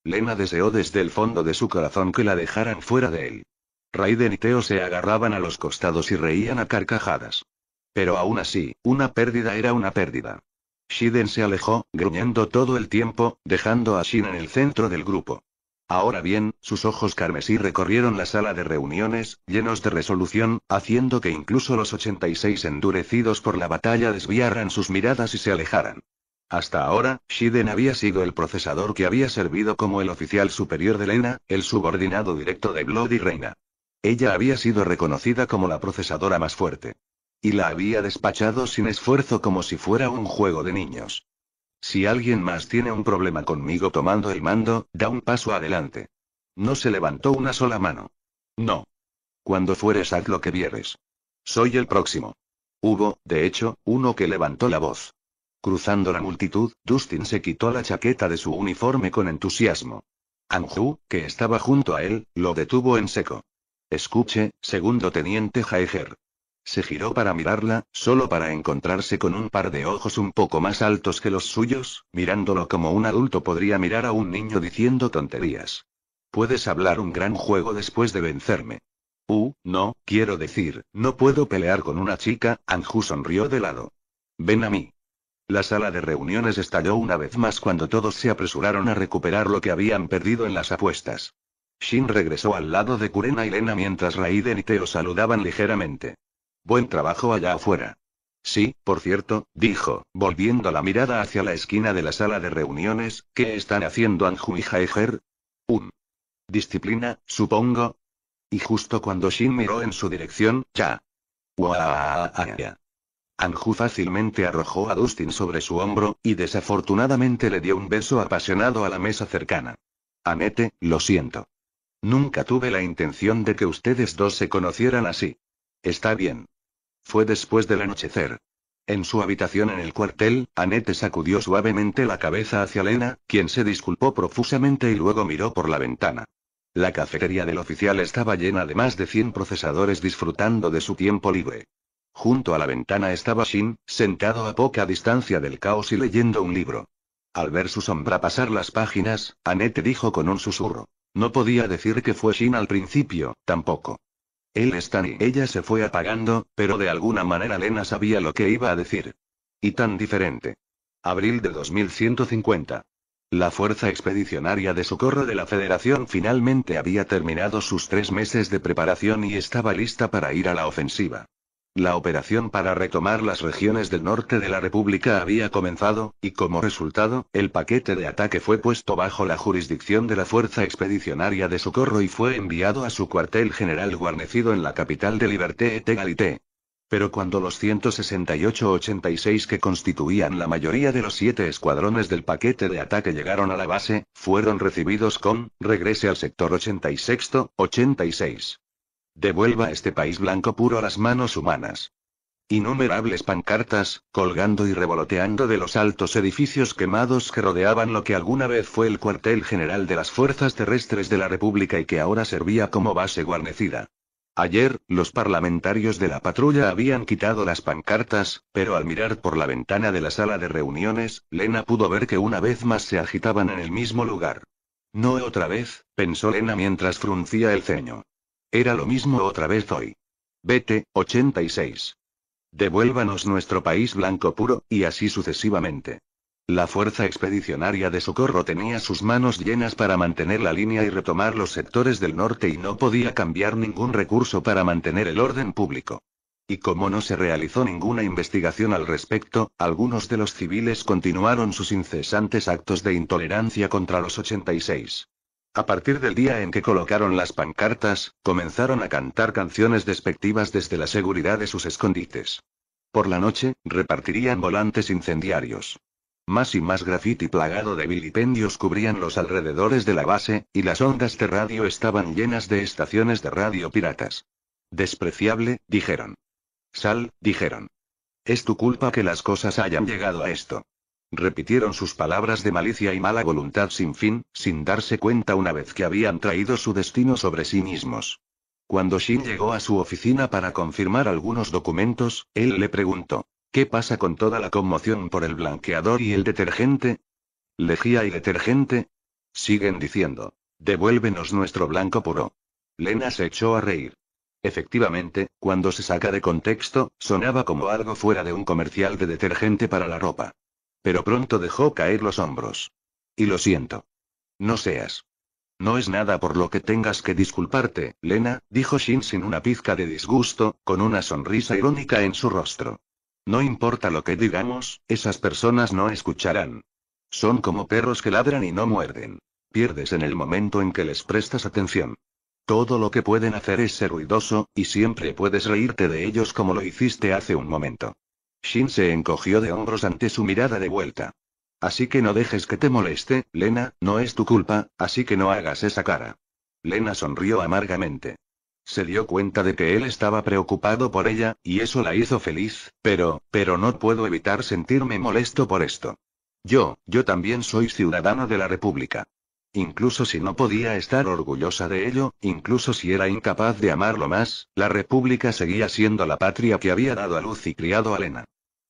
Lena deseó desde el fondo de su corazón que la dejaran fuera de él. Raiden y Teo se agarraban a los costados y reían a carcajadas. Pero aún así, una pérdida era una pérdida. Shiden se alejó, gruñendo todo el tiempo, dejando a Shin en el centro del grupo. Ahora bien, sus ojos carmesí recorrieron la sala de reuniones, llenos de resolución, haciendo que incluso los 86 endurecidos por la batalla desviaran sus miradas y se alejaran. Hasta ahora, Shiden había sido el procesador que había servido como el oficial superior de Lena, el subordinado directo de Bloody Reina. Ella había sido reconocida como la procesadora más fuerte. Y la había despachado sin esfuerzo como si fuera un juego de niños. Si alguien más tiene un problema conmigo tomando el mando, da un paso adelante. No se levantó una sola mano. No. Cuando fueres haz lo que vieres. Soy el próximo. Hubo, de hecho, uno que levantó la voz. Cruzando la multitud, Dustin se quitó la chaqueta de su uniforme con entusiasmo. Anju, que estaba junto a él, lo detuvo en seco. Escuche, segundo teniente Jaeger. Se giró para mirarla, solo para encontrarse con un par de ojos un poco más altos que los suyos, mirándolo como un adulto podría mirar a un niño diciendo tonterías. Puedes hablar un gran juego después de vencerme. Uh, no, quiero decir, no puedo pelear con una chica, Anju sonrió de lado. Ven a mí. La sala de reuniones estalló una vez más cuando todos se apresuraron a recuperar lo que habían perdido en las apuestas. Shin regresó al lado de Kurena y Lena mientras Raiden y Teo saludaban ligeramente. Buen trabajo allá afuera. Sí, por cierto, dijo, volviendo la mirada hacia la esquina de la sala de reuniones, ¿qué están haciendo Anju y Jaeger? Un. Disciplina, supongo. Y justo cuando Shin miró en su dirección, ya. Anju fácilmente arrojó a Dustin sobre su hombro, y desafortunadamente le dio un beso apasionado a la mesa cercana. Anete, lo siento. Nunca tuve la intención de que ustedes dos se conocieran así. Está bien. Fue después del anochecer. En su habitación en el cuartel, Anette sacudió suavemente la cabeza hacia Lena, quien se disculpó profusamente y luego miró por la ventana. La cafetería del oficial estaba llena de más de 100 procesadores disfrutando de su tiempo libre. Junto a la ventana estaba Shin, sentado a poca distancia del caos y leyendo un libro. Al ver su sombra pasar las páginas, Anette dijo con un susurro. No podía decir que fue Shin al principio, tampoco. Él está y ella se fue apagando, pero de alguna manera Lena sabía lo que iba a decir. Y tan diferente. Abril de 2150. La Fuerza Expedicionaria de Socorro de la Federación finalmente había terminado sus tres meses de preparación y estaba lista para ir a la ofensiva. La operación para retomar las regiones del norte de la República había comenzado, y como resultado, el paquete de ataque fue puesto bajo la jurisdicción de la Fuerza Expedicionaria de Socorro y fue enviado a su cuartel general guarnecido en la capital de Liberté et Pero cuando los 168-86 que constituían la mayoría de los siete escuadrones del paquete de ataque llegaron a la base, fueron recibidos con, regrese al sector 86, 86. Devuelva este país blanco puro a las manos humanas. Innumerables pancartas, colgando y revoloteando de los altos edificios quemados que rodeaban lo que alguna vez fue el cuartel general de las fuerzas terrestres de la República y que ahora servía como base guarnecida. Ayer, los parlamentarios de la patrulla habían quitado las pancartas, pero al mirar por la ventana de la sala de reuniones, Lena pudo ver que una vez más se agitaban en el mismo lugar. No otra vez, pensó Lena mientras fruncía el ceño. Era lo mismo otra vez hoy. Vete, 86. Devuélvanos nuestro país blanco puro, y así sucesivamente. La Fuerza Expedicionaria de Socorro tenía sus manos llenas para mantener la línea y retomar los sectores del norte y no podía cambiar ningún recurso para mantener el orden público. Y como no se realizó ninguna investigación al respecto, algunos de los civiles continuaron sus incesantes actos de intolerancia contra los 86. A partir del día en que colocaron las pancartas, comenzaron a cantar canciones despectivas desde la seguridad de sus escondites. Por la noche, repartirían volantes incendiarios. Más y más grafiti plagado de vilipendios cubrían los alrededores de la base, y las ondas de radio estaban llenas de estaciones de radio piratas. Despreciable, dijeron. Sal, dijeron. Es tu culpa que las cosas hayan llegado a esto. Repitieron sus palabras de malicia y mala voluntad sin fin, sin darse cuenta una vez que habían traído su destino sobre sí mismos. Cuando Shin llegó a su oficina para confirmar algunos documentos, él le preguntó, ¿qué pasa con toda la conmoción por el blanqueador y el detergente? Lejía y detergente. Siguen diciendo, devuélvenos nuestro blanco puro. Lena se echó a reír. Efectivamente, cuando se saca de contexto, sonaba como algo fuera de un comercial de detergente para la ropa. Pero pronto dejó caer los hombros. Y lo siento. No seas. No es nada por lo que tengas que disculparte, Lena, dijo Shin sin una pizca de disgusto, con una sonrisa irónica en su rostro. No importa lo que digamos, esas personas no escucharán. Son como perros que ladran y no muerden. Pierdes en el momento en que les prestas atención. Todo lo que pueden hacer es ser ruidoso, y siempre puedes reírte de ellos como lo hiciste hace un momento. Shin se encogió de hombros ante su mirada de vuelta. Así que no dejes que te moleste, Lena, no es tu culpa, así que no hagas esa cara. Lena sonrió amargamente. Se dio cuenta de que él estaba preocupado por ella, y eso la hizo feliz, pero, pero no puedo evitar sentirme molesto por esto. Yo, yo también soy ciudadano de la República. Incluso si no podía estar orgullosa de ello, incluso si era incapaz de amarlo más, la República seguía siendo la patria que había dado a luz y criado a Lena.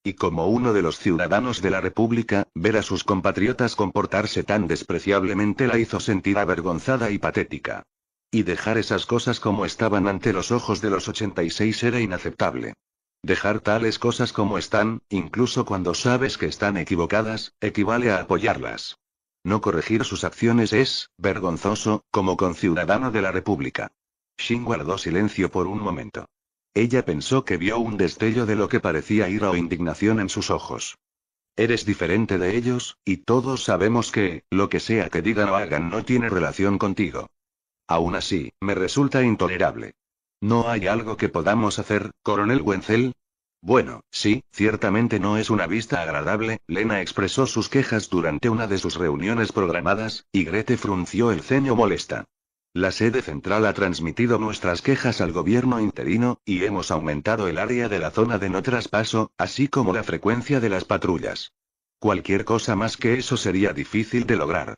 Y como uno de los ciudadanos de la República, ver a sus compatriotas comportarse tan despreciablemente la hizo sentir avergonzada y patética. Y dejar esas cosas como estaban ante los ojos de los 86 era inaceptable. Dejar tales cosas como están, incluso cuando sabes que están equivocadas, equivale a apoyarlas. No corregir sus acciones es, vergonzoso, como conciudadano de la República. Shin guardó silencio por un momento. Ella pensó que vio un destello de lo que parecía ira o indignación en sus ojos. Eres diferente de ellos, y todos sabemos que, lo que sea que digan o hagan no tiene relación contigo. Aún así, me resulta intolerable. No hay algo que podamos hacer, coronel Wenzel, bueno, sí, ciertamente no es una vista agradable, Lena expresó sus quejas durante una de sus reuniones programadas, y Grete frunció el ceño molesta. La sede central ha transmitido nuestras quejas al gobierno interino, y hemos aumentado el área de la zona de no traspaso, así como la frecuencia de las patrullas. Cualquier cosa más que eso sería difícil de lograr.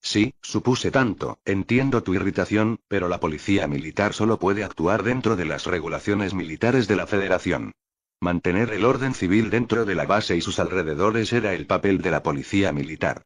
Sí, supuse tanto, entiendo tu irritación, pero la policía militar solo puede actuar dentro de las regulaciones militares de la Federación. Mantener el orden civil dentro de la base y sus alrededores era el papel de la policía militar.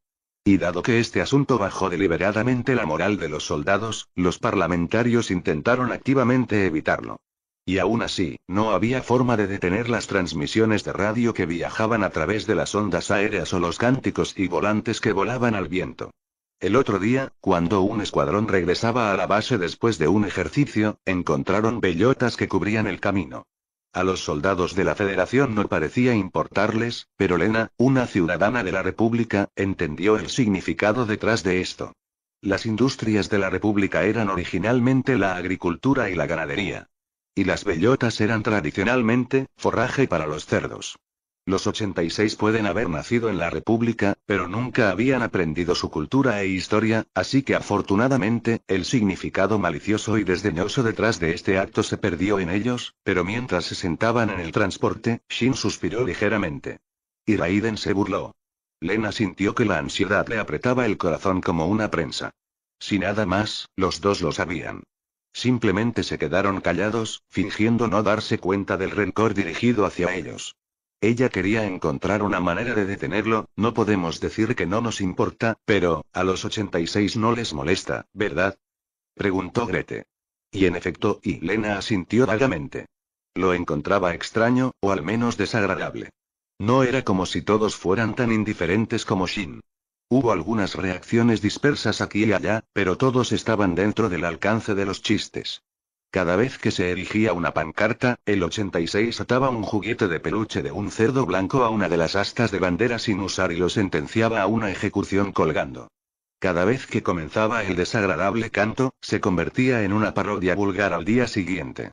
Y dado que este asunto bajó deliberadamente la moral de los soldados, los parlamentarios intentaron activamente evitarlo. Y aún así, no había forma de detener las transmisiones de radio que viajaban a través de las ondas aéreas o los cánticos y volantes que volaban al viento. El otro día, cuando un escuadrón regresaba a la base después de un ejercicio, encontraron bellotas que cubrían el camino. A los soldados de la Federación no parecía importarles, pero Lena, una ciudadana de la República, entendió el significado detrás de esto. Las industrias de la República eran originalmente la agricultura y la ganadería. Y las bellotas eran tradicionalmente, forraje para los cerdos. Los 86 pueden haber nacido en la República, pero nunca habían aprendido su cultura e historia, así que afortunadamente, el significado malicioso y desdeñoso detrás de este acto se perdió en ellos, pero mientras se sentaban en el transporte, Shin suspiró ligeramente. Y Raiden se burló. Lena sintió que la ansiedad le apretaba el corazón como una prensa. Si nada más, los dos lo sabían. Simplemente se quedaron callados, fingiendo no darse cuenta del rencor dirigido hacia ellos. Ella quería encontrar una manera de detenerlo, no podemos decir que no nos importa, pero, a los 86 no les molesta, ¿verdad? Preguntó Grete. Y en efecto, y asintió vagamente. Lo encontraba extraño, o al menos desagradable. No era como si todos fueran tan indiferentes como Shin. Hubo algunas reacciones dispersas aquí y allá, pero todos estaban dentro del alcance de los chistes. Cada vez que se erigía una pancarta, el 86 ataba un juguete de peluche de un cerdo blanco a una de las astas de bandera sin usar y lo sentenciaba a una ejecución colgando. Cada vez que comenzaba el desagradable canto, se convertía en una parodia vulgar al día siguiente.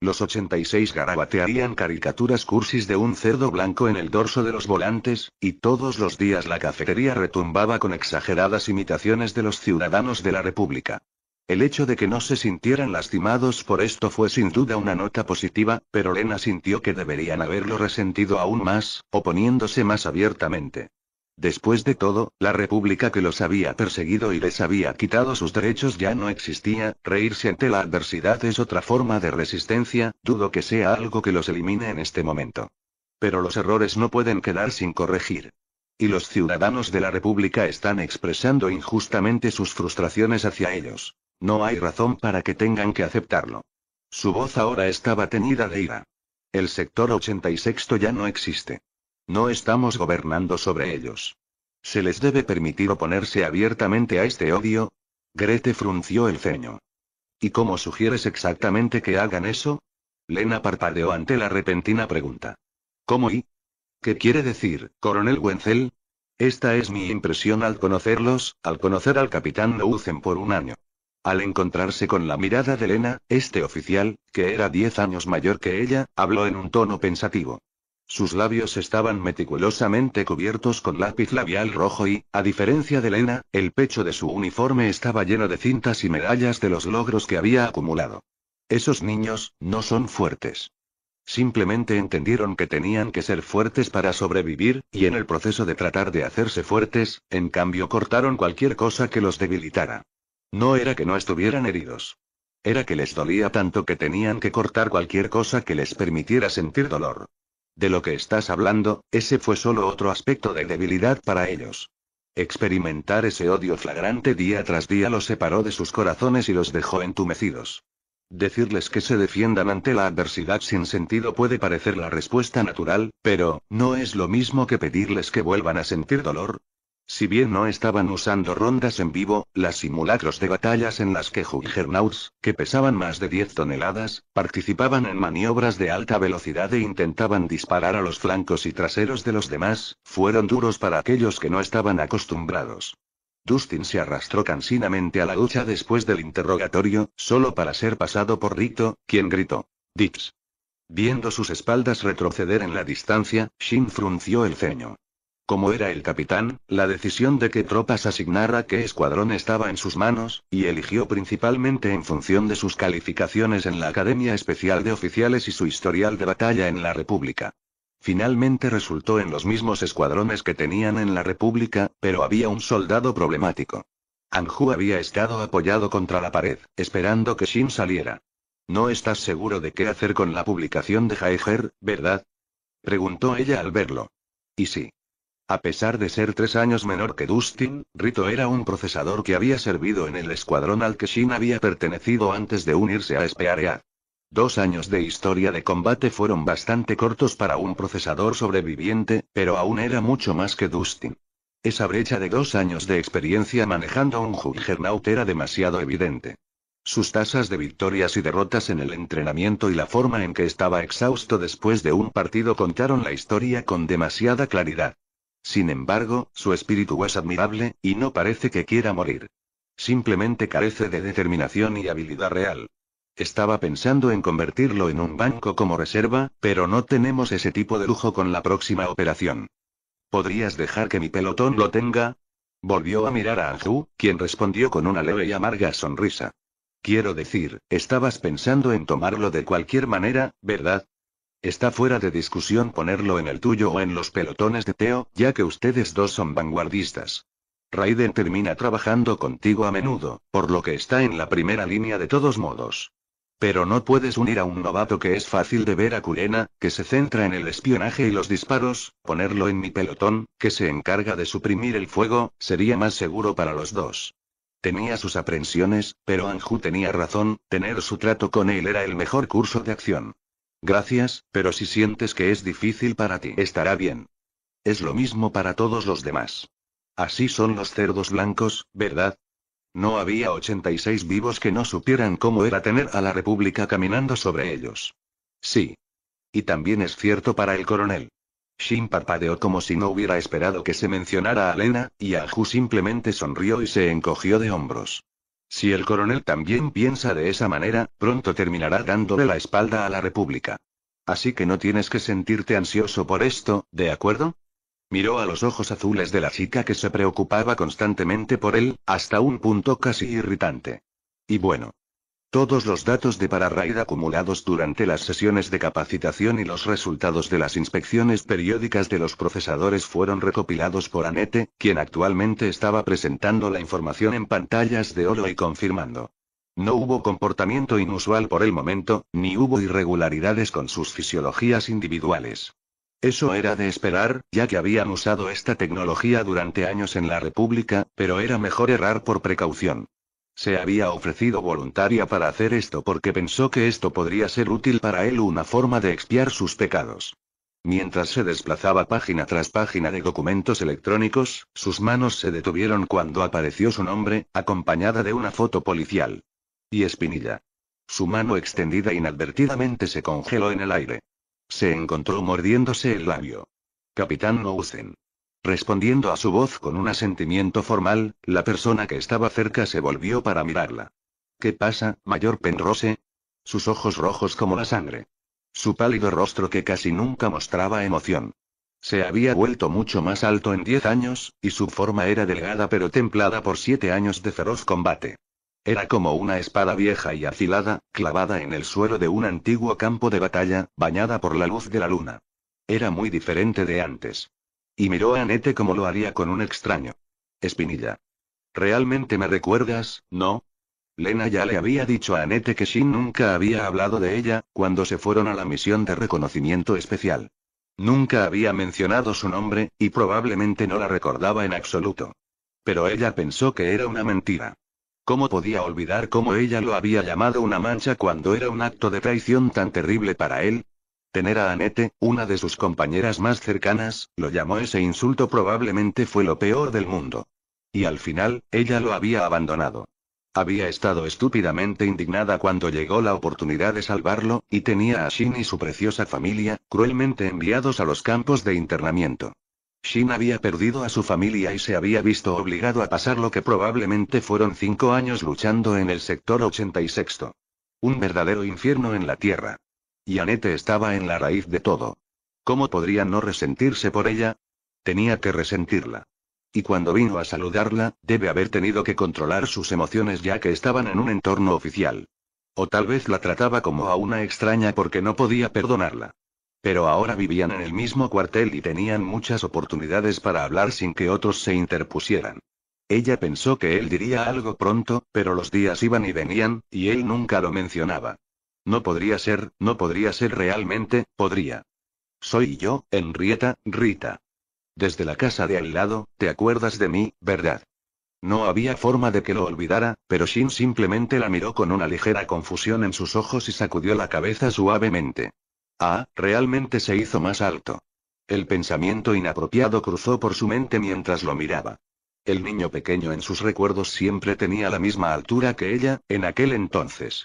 Los 86 garabatearían caricaturas cursis de un cerdo blanco en el dorso de los volantes, y todos los días la cafetería retumbaba con exageradas imitaciones de los ciudadanos de la República. El hecho de que no se sintieran lastimados por esto fue sin duda una nota positiva, pero Lena sintió que deberían haberlo resentido aún más, oponiéndose más abiertamente. Después de todo, la república que los había perseguido y les había quitado sus derechos ya no existía, reírse ante la adversidad es otra forma de resistencia, dudo que sea algo que los elimine en este momento. Pero los errores no pueden quedar sin corregir. Y los ciudadanos de la república están expresando injustamente sus frustraciones hacia ellos. No hay razón para que tengan que aceptarlo. Su voz ahora estaba tenida de ira. El sector 86 ya no existe. No estamos gobernando sobre ellos. ¿Se les debe permitir oponerse abiertamente a este odio? Grete frunció el ceño. ¿Y cómo sugieres exactamente que hagan eso? Lena parpadeó ante la repentina pregunta. ¿Cómo y? ¿Qué quiere decir, coronel Wenzel? Esta es mi impresión al conocerlos, al conocer al capitán Nouzen por un año. Al encontrarse con la mirada de Elena, este oficial, que era diez años mayor que ella, habló en un tono pensativo. Sus labios estaban meticulosamente cubiertos con lápiz labial rojo y, a diferencia de Elena, el pecho de su uniforme estaba lleno de cintas y medallas de los logros que había acumulado. Esos niños, no son fuertes. Simplemente entendieron que tenían que ser fuertes para sobrevivir, y en el proceso de tratar de hacerse fuertes, en cambio cortaron cualquier cosa que los debilitara. No era que no estuvieran heridos. Era que les dolía tanto que tenían que cortar cualquier cosa que les permitiera sentir dolor. De lo que estás hablando, ese fue solo otro aspecto de debilidad para ellos. Experimentar ese odio flagrante día tras día los separó de sus corazones y los dejó entumecidos. Decirles que se defiendan ante la adversidad sin sentido puede parecer la respuesta natural, pero, ¿no es lo mismo que pedirles que vuelvan a sentir dolor? Si bien no estaban usando rondas en vivo, las simulacros de batallas en las que juggernauts, que pesaban más de 10 toneladas, participaban en maniobras de alta velocidad e intentaban disparar a los flancos y traseros de los demás, fueron duros para aquellos que no estaban acostumbrados. Dustin se arrastró cansinamente a la ducha después del interrogatorio, solo para ser pasado por Rito, quien gritó. Dix. Viendo sus espaldas retroceder en la distancia, Shin frunció el ceño. Como era el capitán, la decisión de qué tropas asignara a qué escuadrón estaba en sus manos, y eligió principalmente en función de sus calificaciones en la Academia Especial de Oficiales y su historial de batalla en la República. Finalmente resultó en los mismos escuadrones que tenían en la República, pero había un soldado problemático. Anju había estado apoyado contra la pared, esperando que Shin saliera. No estás seguro de qué hacer con la publicación de Haeger, ¿verdad? Preguntó ella al verlo. Y sí. A pesar de ser tres años menor que Dustin, Rito era un procesador que había servido en el escuadrón al que Shin había pertenecido antes de unirse a SPAREA. Dos años de historia de combate fueron bastante cortos para un procesador sobreviviente, pero aún era mucho más que Dustin. Esa brecha de dos años de experiencia manejando un Juggernaut era demasiado evidente. Sus tasas de victorias y derrotas en el entrenamiento y la forma en que estaba exhausto después de un partido contaron la historia con demasiada claridad. Sin embargo, su espíritu es admirable, y no parece que quiera morir. Simplemente carece de determinación y habilidad real. Estaba pensando en convertirlo en un banco como reserva, pero no tenemos ese tipo de lujo con la próxima operación. ¿Podrías dejar que mi pelotón lo tenga? Volvió a mirar a Anju, quien respondió con una leve y amarga sonrisa. Quiero decir, estabas pensando en tomarlo de cualquier manera, ¿verdad? Está fuera de discusión ponerlo en el tuyo o en los pelotones de Teo, ya que ustedes dos son vanguardistas. Raiden termina trabajando contigo a menudo, por lo que está en la primera línea de todos modos. Pero no puedes unir a un novato que es fácil de ver a Kurena, que se centra en el espionaje y los disparos, ponerlo en mi pelotón, que se encarga de suprimir el fuego, sería más seguro para los dos. Tenía sus aprensiones, pero Anju tenía razón, tener su trato con él era el mejor curso de acción. Gracias, pero si sientes que es difícil para ti, estará bien. Es lo mismo para todos los demás. Así son los cerdos blancos, ¿verdad? No había 86 vivos que no supieran cómo era tener a la República caminando sobre ellos. Sí. Y también es cierto para el coronel. Shin parpadeó como si no hubiera esperado que se mencionara a Lena, y Aju simplemente sonrió y se encogió de hombros. Si el coronel también piensa de esa manera, pronto terminará dándole la espalda a la República. Así que no tienes que sentirte ansioso por esto, ¿de acuerdo? Miró a los ojos azules de la chica que se preocupaba constantemente por él, hasta un punto casi irritante. Y bueno. Todos los datos de Pararraid acumulados durante las sesiones de capacitación y los resultados de las inspecciones periódicas de los procesadores fueron recopilados por Anete, quien actualmente estaba presentando la información en pantallas de oro y confirmando. No hubo comportamiento inusual por el momento, ni hubo irregularidades con sus fisiologías individuales. Eso era de esperar, ya que habían usado esta tecnología durante años en la República, pero era mejor errar por precaución. Se había ofrecido voluntaria para hacer esto porque pensó que esto podría ser útil para él una forma de expiar sus pecados. Mientras se desplazaba página tras página de documentos electrónicos, sus manos se detuvieron cuando apareció su nombre, acompañada de una foto policial. Y Espinilla. Su mano extendida inadvertidamente se congeló en el aire. Se encontró mordiéndose el labio. Capitán Ousen. Respondiendo a su voz con un asentimiento formal, la persona que estaba cerca se volvió para mirarla. ¿Qué pasa, mayor Penrose? Sus ojos rojos como la sangre. Su pálido rostro que casi nunca mostraba emoción. Se había vuelto mucho más alto en diez años, y su forma era delgada pero templada por siete años de feroz combate. Era como una espada vieja y afilada, clavada en el suelo de un antiguo campo de batalla, bañada por la luz de la luna. Era muy diferente de antes. Y miró a Anete como lo haría con un extraño. Espinilla. ¿Realmente me recuerdas, no? Lena ya le había dicho a Anete que Shin nunca había hablado de ella, cuando se fueron a la misión de reconocimiento especial. Nunca había mencionado su nombre, y probablemente no la recordaba en absoluto. Pero ella pensó que era una mentira. ¿Cómo podía olvidar cómo ella lo había llamado una mancha cuando era un acto de traición tan terrible para él? Tener a Anete, una de sus compañeras más cercanas, lo llamó ese insulto probablemente fue lo peor del mundo. Y al final, ella lo había abandonado. Había estado estúpidamente indignada cuando llegó la oportunidad de salvarlo, y tenía a Shin y su preciosa familia, cruelmente enviados a los campos de internamiento. Shin había perdido a su familia y se había visto obligado a pasar lo que probablemente fueron cinco años luchando en el sector 86. Un verdadero infierno en la tierra. Y estaba en la raíz de todo. ¿Cómo podría no resentirse por ella? Tenía que resentirla. Y cuando vino a saludarla, debe haber tenido que controlar sus emociones ya que estaban en un entorno oficial. O tal vez la trataba como a una extraña porque no podía perdonarla. Pero ahora vivían en el mismo cuartel y tenían muchas oportunidades para hablar sin que otros se interpusieran. Ella pensó que él diría algo pronto, pero los días iban y venían, y él nunca lo mencionaba. No podría ser, no podría ser realmente, podría. Soy yo, Henrietta, Rita. Desde la casa de al lado, ¿te acuerdas de mí, verdad? No había forma de que lo olvidara, pero Shin simplemente la miró con una ligera confusión en sus ojos y sacudió la cabeza suavemente. Ah, realmente se hizo más alto. El pensamiento inapropiado cruzó por su mente mientras lo miraba. El niño pequeño en sus recuerdos siempre tenía la misma altura que ella, en aquel entonces.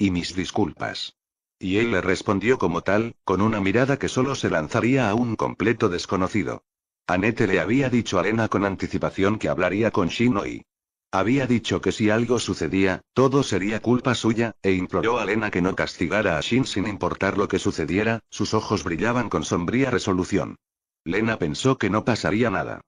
Y mis disculpas. Y él le respondió como tal, con una mirada que solo se lanzaría a un completo desconocido. Anete le había dicho a Lena con anticipación que hablaría con y Había dicho que si algo sucedía, todo sería culpa suya, e imploró a Lena que no castigara a Shin sin importar lo que sucediera, sus ojos brillaban con sombría resolución. Lena pensó que no pasaría nada.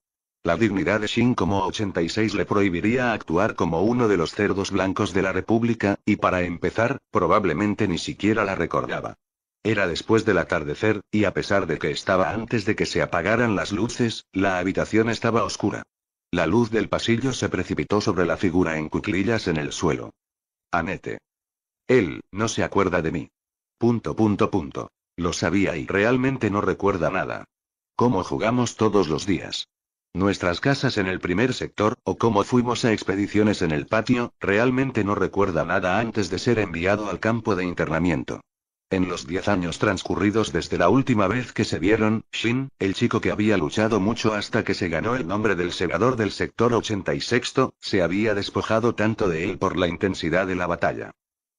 La dignidad de Shin como 86 le prohibiría actuar como uno de los cerdos blancos de la República, y para empezar, probablemente ni siquiera la recordaba. Era después del atardecer, y a pesar de que estaba antes de que se apagaran las luces, la habitación estaba oscura. La luz del pasillo se precipitó sobre la figura en cuclillas en el suelo. Anete. Él, no se acuerda de mí. Punto, punto, punto. Lo sabía y realmente no recuerda nada. ¿Cómo jugamos todos los días? Nuestras casas en el primer sector, o cómo fuimos a expediciones en el patio, realmente no recuerda nada antes de ser enviado al campo de internamiento. En los diez años transcurridos desde la última vez que se vieron, Shin, el chico que había luchado mucho hasta que se ganó el nombre del segador del sector 86, se había despojado tanto de él por la intensidad de la batalla.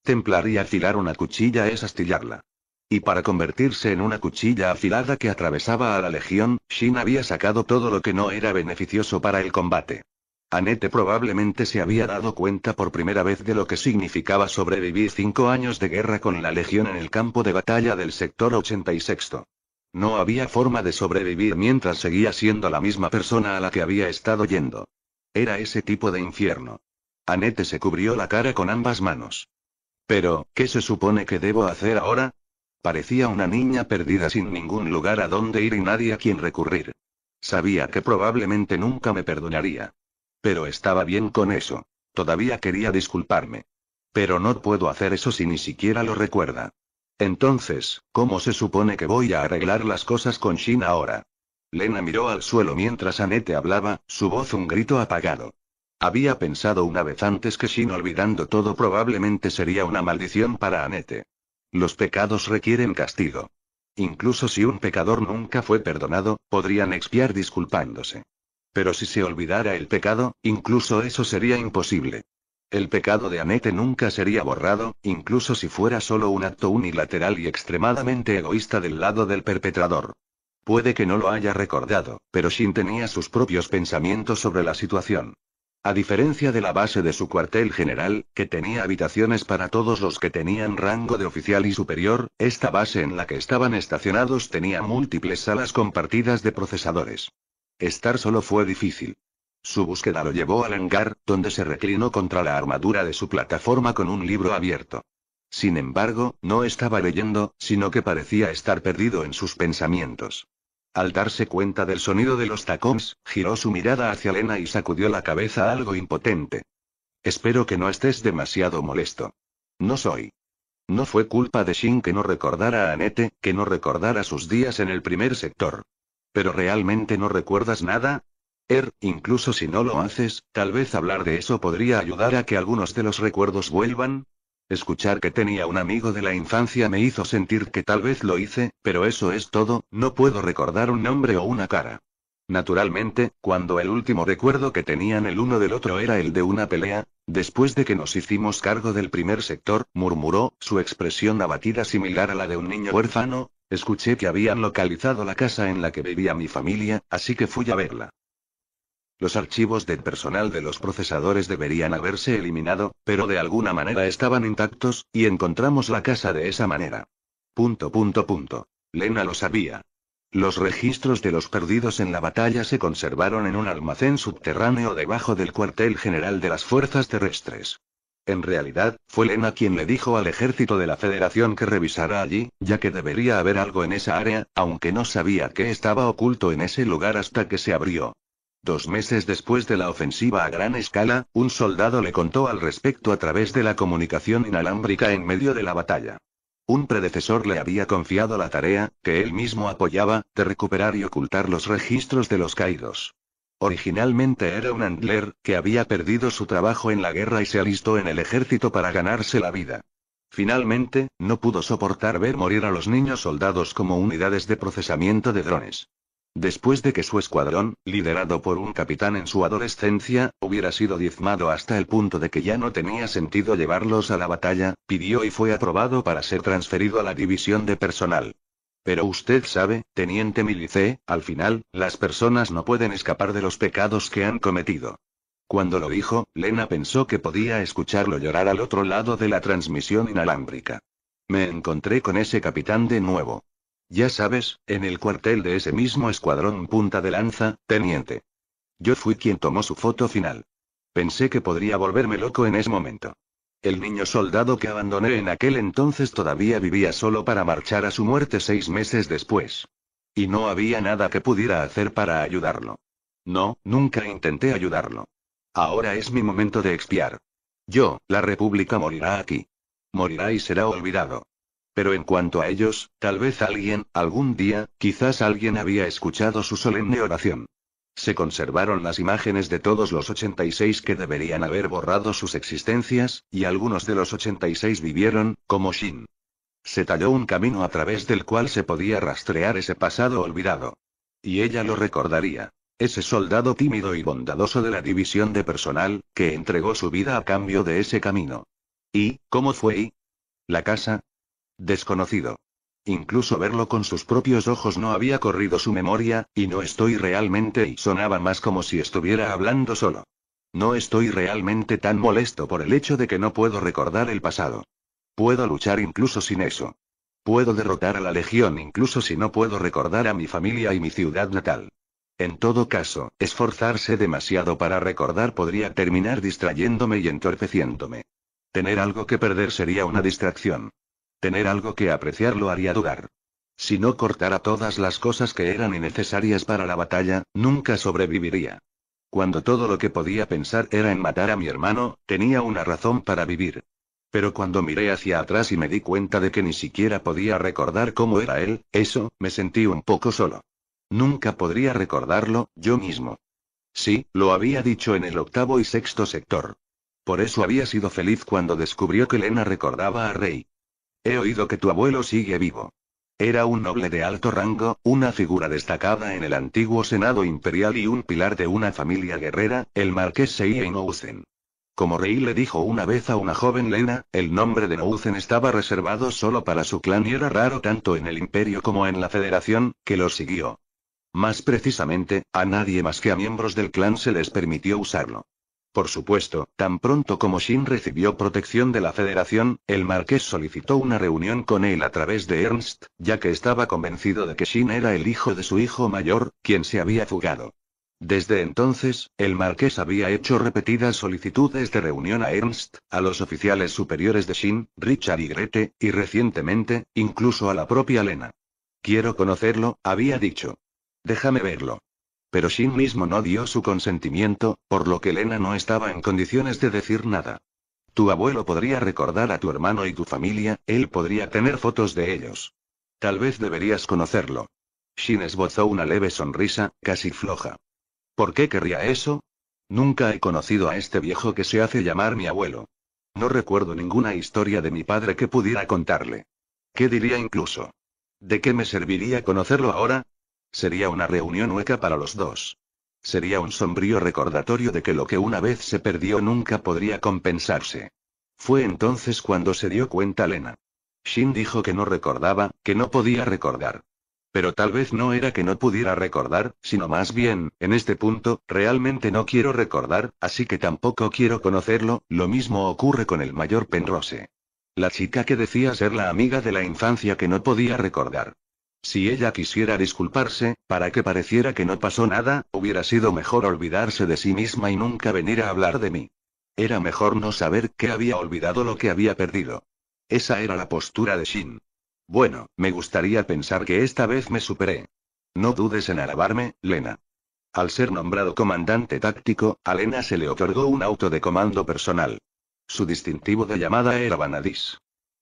Templar y afilar una cuchilla es astillarla. Y para convertirse en una cuchilla afilada que atravesaba a la legión, Shin había sacado todo lo que no era beneficioso para el combate. Anete probablemente se había dado cuenta por primera vez de lo que significaba sobrevivir cinco años de guerra con la Legión en el campo de batalla del sector 86. No había forma de sobrevivir mientras seguía siendo la misma persona a la que había estado yendo. Era ese tipo de infierno. Anete se cubrió la cara con ambas manos. Pero, ¿qué se supone que debo hacer ahora? Parecía una niña perdida sin ningún lugar a donde ir y nadie a quien recurrir. Sabía que probablemente nunca me perdonaría. Pero estaba bien con eso. Todavía quería disculparme. Pero no puedo hacer eso si ni siquiera lo recuerda. Entonces, ¿cómo se supone que voy a arreglar las cosas con Shin ahora? Lena miró al suelo mientras Anete hablaba, su voz un grito apagado. Había pensado una vez antes que Shin olvidando todo probablemente sería una maldición para Anete. Los pecados requieren castigo. Incluso si un pecador nunca fue perdonado, podrían expiar disculpándose. Pero si se olvidara el pecado, incluso eso sería imposible. El pecado de Anete nunca sería borrado, incluso si fuera solo un acto unilateral y extremadamente egoísta del lado del perpetrador. Puede que no lo haya recordado, pero Shin tenía sus propios pensamientos sobre la situación. A diferencia de la base de su cuartel general, que tenía habitaciones para todos los que tenían rango de oficial y superior, esta base en la que estaban estacionados tenía múltiples salas compartidas de procesadores. Estar solo fue difícil. Su búsqueda lo llevó al hangar, donde se reclinó contra la armadura de su plataforma con un libro abierto. Sin embargo, no estaba leyendo, sino que parecía estar perdido en sus pensamientos. Al darse cuenta del sonido de los tacones, giró su mirada hacia Lena y sacudió la cabeza algo impotente. Espero que no estés demasiado molesto. No soy. No fue culpa de Shin que no recordara a Anete, que no recordara sus días en el primer sector. ¿Pero realmente no recuerdas nada? Er, incluso si no lo haces, tal vez hablar de eso podría ayudar a que algunos de los recuerdos vuelvan, Escuchar que tenía un amigo de la infancia me hizo sentir que tal vez lo hice, pero eso es todo, no puedo recordar un nombre o una cara. Naturalmente, cuando el último recuerdo que tenían el uno del otro era el de una pelea, después de que nos hicimos cargo del primer sector, murmuró, su expresión abatida similar a la de un niño huérfano, escuché que habían localizado la casa en la que vivía mi familia, así que fui a verla. Los archivos del personal de los procesadores deberían haberse eliminado, pero de alguna manera estaban intactos, y encontramos la casa de esa manera. Punto punto punto. Lena lo sabía. Los registros de los perdidos en la batalla se conservaron en un almacén subterráneo debajo del cuartel general de las fuerzas terrestres. En realidad, fue Lena quien le dijo al ejército de la Federación que revisara allí, ya que debería haber algo en esa área, aunque no sabía que estaba oculto en ese lugar hasta que se abrió. Dos meses después de la ofensiva a gran escala, un soldado le contó al respecto a través de la comunicación inalámbrica en medio de la batalla. Un predecesor le había confiado la tarea, que él mismo apoyaba, de recuperar y ocultar los registros de los caídos. Originalmente era un Andler, que había perdido su trabajo en la guerra y se alistó en el ejército para ganarse la vida. Finalmente, no pudo soportar ver morir a los niños soldados como unidades de procesamiento de drones. Después de que su escuadrón, liderado por un capitán en su adolescencia, hubiera sido diezmado hasta el punto de que ya no tenía sentido llevarlos a la batalla, pidió y fue aprobado para ser transferido a la división de personal. Pero usted sabe, teniente Milice, al final, las personas no pueden escapar de los pecados que han cometido. Cuando lo dijo, Lena pensó que podía escucharlo llorar al otro lado de la transmisión inalámbrica. Me encontré con ese capitán de nuevo. Ya sabes, en el cuartel de ese mismo escuadrón punta de lanza, teniente. Yo fui quien tomó su foto final. Pensé que podría volverme loco en ese momento. El niño soldado que abandoné en aquel entonces todavía vivía solo para marchar a su muerte seis meses después. Y no había nada que pudiera hacer para ayudarlo. No, nunca intenté ayudarlo. Ahora es mi momento de expiar. Yo, la República morirá aquí. Morirá y será olvidado. Pero en cuanto a ellos, tal vez alguien, algún día, quizás alguien había escuchado su solemne oración. Se conservaron las imágenes de todos los 86 que deberían haber borrado sus existencias, y algunos de los 86 vivieron, como Shin. Se talló un camino a través del cual se podía rastrear ese pasado olvidado. Y ella lo recordaría. Ese soldado tímido y bondadoso de la división de personal, que entregó su vida a cambio de ese camino. ¿Y cómo fue? La casa, desconocido. Incluso verlo con sus propios ojos no había corrido su memoria, y no estoy realmente y sonaba más como si estuviera hablando solo. No estoy realmente tan molesto por el hecho de que no puedo recordar el pasado. Puedo luchar incluso sin eso. Puedo derrotar a la Legión incluso si no puedo recordar a mi familia y mi ciudad natal. En todo caso, esforzarse demasiado para recordar podría terminar distrayéndome y entorpeciéndome. Tener algo que perder sería una distracción. Tener algo que apreciar lo haría dudar. Si no cortara todas las cosas que eran innecesarias para la batalla, nunca sobreviviría. Cuando todo lo que podía pensar era en matar a mi hermano, tenía una razón para vivir. Pero cuando miré hacia atrás y me di cuenta de que ni siquiera podía recordar cómo era él, eso, me sentí un poco solo. Nunca podría recordarlo, yo mismo. Sí, lo había dicho en el octavo y sexto sector. Por eso había sido feliz cuando descubrió que Lena recordaba a Rey. He oído que tu abuelo sigue vivo. Era un noble de alto rango, una figura destacada en el antiguo Senado Imperial y un pilar de una familia guerrera, el marqués Sei Nouzen. Como rey le dijo una vez a una joven Lena, el nombre de Nouzen estaba reservado solo para su clan y era raro tanto en el imperio como en la federación, que lo siguió. Más precisamente, a nadie más que a miembros del clan se les permitió usarlo. Por supuesto, tan pronto como Shin recibió protección de la Federación, el marqués solicitó una reunión con él a través de Ernst, ya que estaba convencido de que Shin era el hijo de su hijo mayor, quien se había fugado. Desde entonces, el marqués había hecho repetidas solicitudes de reunión a Ernst, a los oficiales superiores de Shin, Richard y Grete, y recientemente, incluso a la propia Lena. Quiero conocerlo, había dicho. Déjame verlo pero Shin mismo no dio su consentimiento, por lo que Lena no estaba en condiciones de decir nada. Tu abuelo podría recordar a tu hermano y tu familia, él podría tener fotos de ellos. Tal vez deberías conocerlo. Shin esbozó una leve sonrisa, casi floja. ¿Por qué querría eso? Nunca he conocido a este viejo que se hace llamar mi abuelo. No recuerdo ninguna historia de mi padre que pudiera contarle. ¿Qué diría incluso? ¿De qué me serviría conocerlo ahora? Sería una reunión hueca para los dos. Sería un sombrío recordatorio de que lo que una vez se perdió nunca podría compensarse. Fue entonces cuando se dio cuenta Lena. Shin dijo que no recordaba, que no podía recordar. Pero tal vez no era que no pudiera recordar, sino más bien, en este punto, realmente no quiero recordar, así que tampoco quiero conocerlo, lo mismo ocurre con el mayor Penrose. La chica que decía ser la amiga de la infancia que no podía recordar. Si ella quisiera disculparse, para que pareciera que no pasó nada, hubiera sido mejor olvidarse de sí misma y nunca venir a hablar de mí. Era mejor no saber que había olvidado lo que había perdido. Esa era la postura de Shin. Bueno, me gustaría pensar que esta vez me superé. No dudes en alabarme, Lena. Al ser nombrado comandante táctico, a Lena se le otorgó un auto de comando personal. Su distintivo de llamada era Vanadis.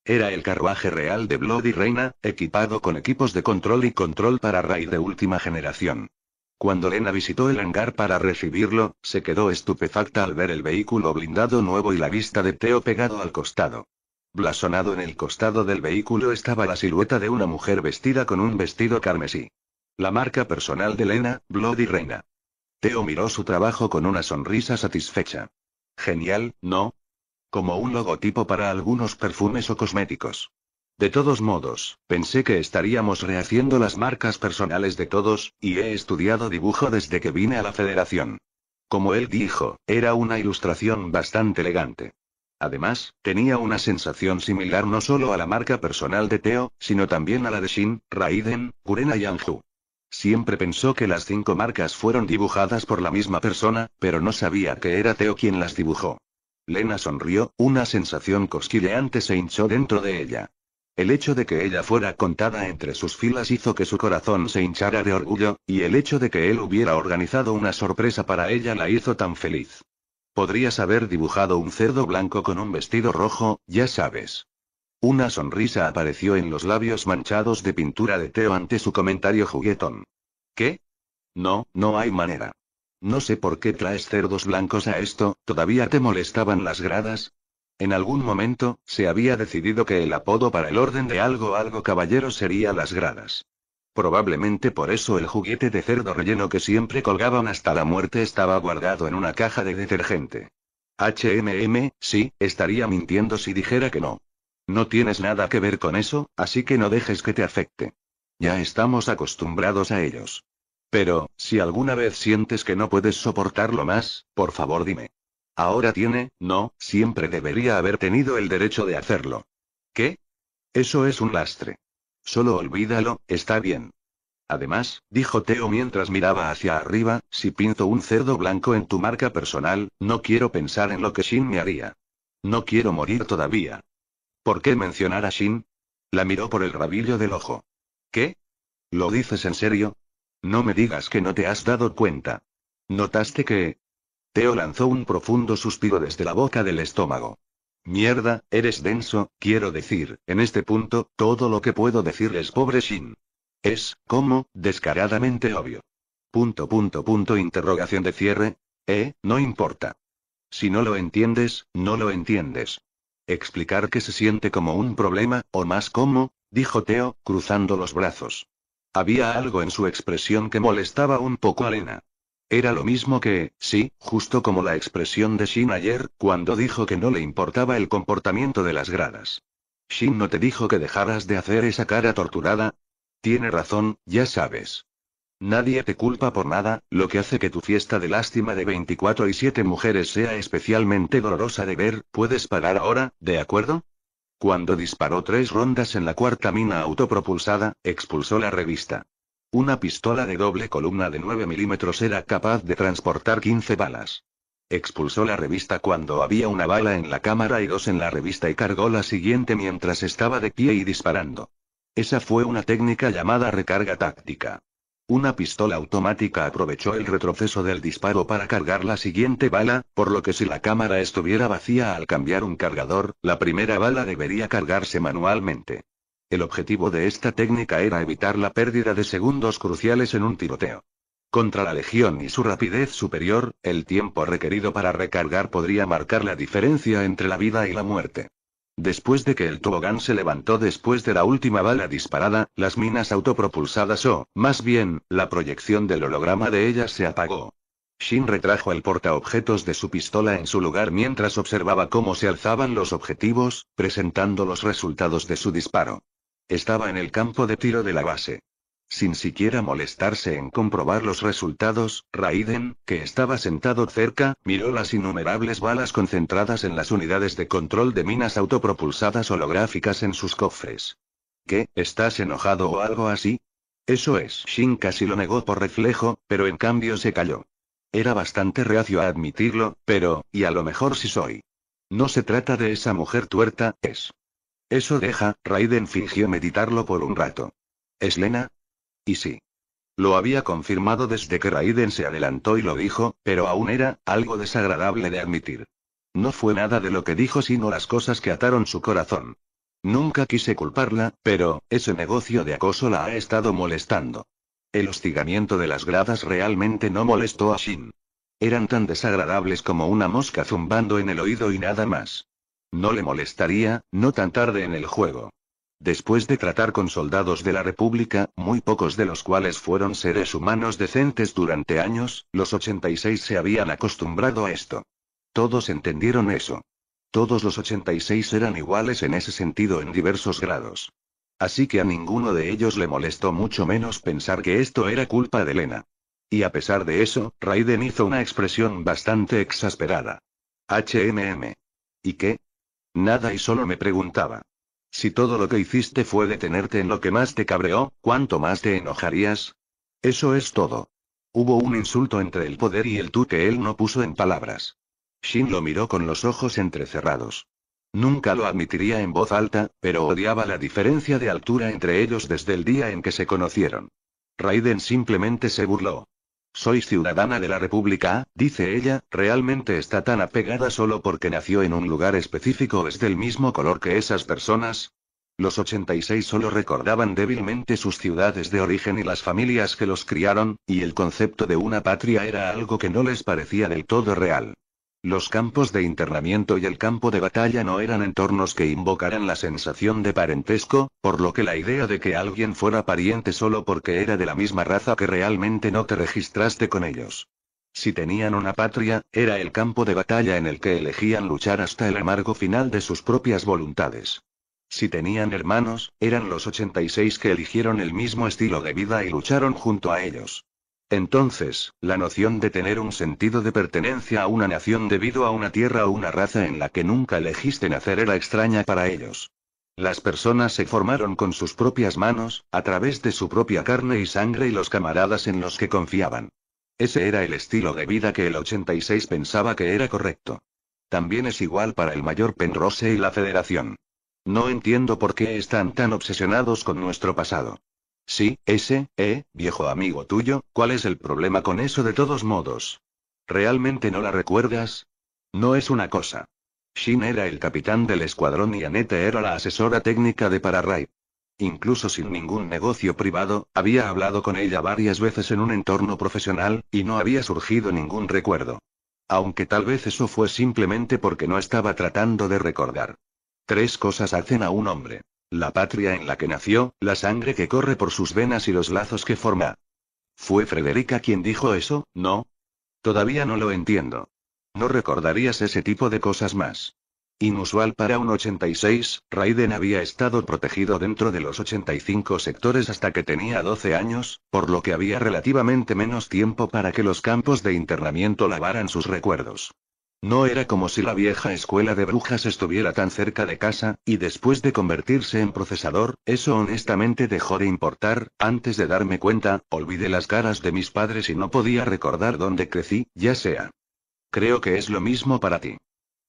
Era el carruaje real de Bloody Reina, equipado con equipos de control y control para Ray de última generación. Cuando Lena visitó el hangar para recibirlo, se quedó estupefacta al ver el vehículo blindado nuevo y la vista de Teo pegado al costado. Blasonado en el costado del vehículo estaba la silueta de una mujer vestida con un vestido carmesí. La marca personal de Lena, Bloody Reina. Teo miró su trabajo con una sonrisa satisfecha. Genial, ¿no? como un logotipo para algunos perfumes o cosméticos. De todos modos, pensé que estaríamos rehaciendo las marcas personales de todos, y he estudiado dibujo desde que vine a la federación. Como él dijo, era una ilustración bastante elegante. Además, tenía una sensación similar no solo a la marca personal de Teo, sino también a la de Shin, Raiden, Kurena y Anju. Siempre pensó que las cinco marcas fueron dibujadas por la misma persona, pero no sabía que era Teo quien las dibujó. Lena sonrió, una sensación cosquilleante se hinchó dentro de ella. El hecho de que ella fuera contada entre sus filas hizo que su corazón se hinchara de orgullo, y el hecho de que él hubiera organizado una sorpresa para ella la hizo tan feliz. Podrías haber dibujado un cerdo blanco con un vestido rojo, ya sabes. Una sonrisa apareció en los labios manchados de pintura de Teo ante su comentario juguetón. ¿Qué? No, no hay manera. No sé por qué traes cerdos blancos a esto, ¿todavía te molestaban las gradas? En algún momento, se había decidido que el apodo para el orden de algo algo caballero sería las gradas. Probablemente por eso el juguete de cerdo relleno que siempre colgaban hasta la muerte estaba guardado en una caja de detergente. HMM, sí, estaría mintiendo si dijera que no. No tienes nada que ver con eso, así que no dejes que te afecte. Ya estamos acostumbrados a ellos. Pero, si alguna vez sientes que no puedes soportarlo más, por favor dime. Ahora tiene, no, siempre debería haber tenido el derecho de hacerlo. ¿Qué? Eso es un lastre. Solo olvídalo, está bien. Además, dijo Teo mientras miraba hacia arriba, si pinto un cerdo blanco en tu marca personal, no quiero pensar en lo que Shin me haría. No quiero morir todavía. ¿Por qué mencionar a Shin? La miró por el rabillo del ojo. ¿Qué? ¿Lo dices en serio? No me digas que no te has dado cuenta. ¿Notaste que...? Teo lanzó un profundo suspiro desde la boca del estómago. Mierda, eres denso, quiero decir, en este punto, todo lo que puedo decir es pobre Shin. Es, como, descaradamente obvio. Punto punto punto interrogación de cierre. Eh, no importa. Si no lo entiendes, no lo entiendes. Explicar que se siente como un problema, o más como, dijo Teo, cruzando los brazos. Había algo en su expresión que molestaba un poco a Lena. Era lo mismo que, sí, justo como la expresión de Shin ayer, cuando dijo que no le importaba el comportamiento de las gradas. Shin no te dijo que dejaras de hacer esa cara torturada. Tiene razón, ya sabes. Nadie te culpa por nada, lo que hace que tu fiesta de lástima de 24 y 7 mujeres sea especialmente dolorosa de ver, puedes parar ahora, ¿de acuerdo? Cuando disparó tres rondas en la cuarta mina autopropulsada, expulsó la revista. Una pistola de doble columna de 9 milímetros era capaz de transportar 15 balas. Expulsó la revista cuando había una bala en la cámara y dos en la revista y cargó la siguiente mientras estaba de pie y disparando. Esa fue una técnica llamada recarga táctica. Una pistola automática aprovechó el retroceso del disparo para cargar la siguiente bala, por lo que si la cámara estuviera vacía al cambiar un cargador, la primera bala debería cargarse manualmente. El objetivo de esta técnica era evitar la pérdida de segundos cruciales en un tiroteo. Contra la Legión y su rapidez superior, el tiempo requerido para recargar podría marcar la diferencia entre la vida y la muerte. Después de que el tobogán se levantó después de la última bala disparada, las minas autopropulsadas o, más bien, la proyección del holograma de ellas se apagó. Shin retrajo el portaobjetos de su pistola en su lugar mientras observaba cómo se alzaban los objetivos, presentando los resultados de su disparo. Estaba en el campo de tiro de la base. Sin siquiera molestarse en comprobar los resultados, Raiden, que estaba sentado cerca, miró las innumerables balas concentradas en las unidades de control de minas autopropulsadas holográficas en sus cofres. ¿Qué? ¿Estás enojado o algo así? Eso es. Shin casi lo negó por reflejo, pero en cambio se calló. Era bastante reacio a admitirlo, pero, y a lo mejor sí soy. No se trata de esa mujer tuerta, es. Eso deja, Raiden fingió meditarlo por un rato. ¿Es Lena? Y sí. Lo había confirmado desde que Raiden se adelantó y lo dijo, pero aún era algo desagradable de admitir. No fue nada de lo que dijo sino las cosas que ataron su corazón. Nunca quise culparla, pero, ese negocio de acoso la ha estado molestando. El hostigamiento de las gradas realmente no molestó a Shin. Eran tan desagradables como una mosca zumbando en el oído y nada más. No le molestaría, no tan tarde en el juego. Después de tratar con soldados de la República, muy pocos de los cuales fueron seres humanos decentes durante años, los 86 se habían acostumbrado a esto. Todos entendieron eso. Todos los 86 eran iguales en ese sentido en diversos grados. Así que a ninguno de ellos le molestó mucho menos pensar que esto era culpa de Elena. Y a pesar de eso, Raiden hizo una expresión bastante exasperada. HMM. ¿Y qué? Nada y solo me preguntaba. Si todo lo que hiciste fue detenerte en lo que más te cabreó, ¿cuánto más te enojarías? Eso es todo. Hubo un insulto entre el poder y el tú que él no puso en palabras. Shin lo miró con los ojos entrecerrados. Nunca lo admitiría en voz alta, pero odiaba la diferencia de altura entre ellos desde el día en que se conocieron. Raiden simplemente se burló. Soy ciudadana de la República, dice ella, realmente está tan apegada solo porque nació en un lugar específico es del mismo color que esas personas. Los 86 solo recordaban débilmente sus ciudades de origen y las familias que los criaron, y el concepto de una patria era algo que no les parecía del todo real. Los campos de internamiento y el campo de batalla no eran entornos que invocaran la sensación de parentesco, por lo que la idea de que alguien fuera pariente solo porque era de la misma raza que realmente no te registraste con ellos. Si tenían una patria, era el campo de batalla en el que elegían luchar hasta el amargo final de sus propias voluntades. Si tenían hermanos, eran los 86 que eligieron el mismo estilo de vida y lucharon junto a ellos. Entonces, la noción de tener un sentido de pertenencia a una nación debido a una tierra o una raza en la que nunca elegiste nacer era extraña para ellos. Las personas se formaron con sus propias manos, a través de su propia carne y sangre y los camaradas en los que confiaban. Ese era el estilo de vida que el 86 pensaba que era correcto. También es igual para el mayor Penrose y la Federación. No entiendo por qué están tan obsesionados con nuestro pasado. Sí, ese, eh, viejo amigo tuyo, ¿cuál es el problema con eso de todos modos? ¿Realmente no la recuerdas? No es una cosa. Shin era el capitán del escuadrón y Anete era la asesora técnica de Pararay. Incluso sin ningún negocio privado, había hablado con ella varias veces en un entorno profesional, y no había surgido ningún recuerdo. Aunque tal vez eso fue simplemente porque no estaba tratando de recordar. Tres cosas hacen a un hombre. La patria en la que nació, la sangre que corre por sus venas y los lazos que forma. ¿Fue Frederica quien dijo eso, no? Todavía no lo entiendo. No recordarías ese tipo de cosas más. Inusual para un 86, Raiden había estado protegido dentro de los 85 sectores hasta que tenía 12 años, por lo que había relativamente menos tiempo para que los campos de internamiento lavaran sus recuerdos. No era como si la vieja escuela de brujas estuviera tan cerca de casa, y después de convertirse en procesador, eso honestamente dejó de importar, antes de darme cuenta, olvidé las caras de mis padres y no podía recordar dónde crecí, ya sea. Creo que es lo mismo para ti.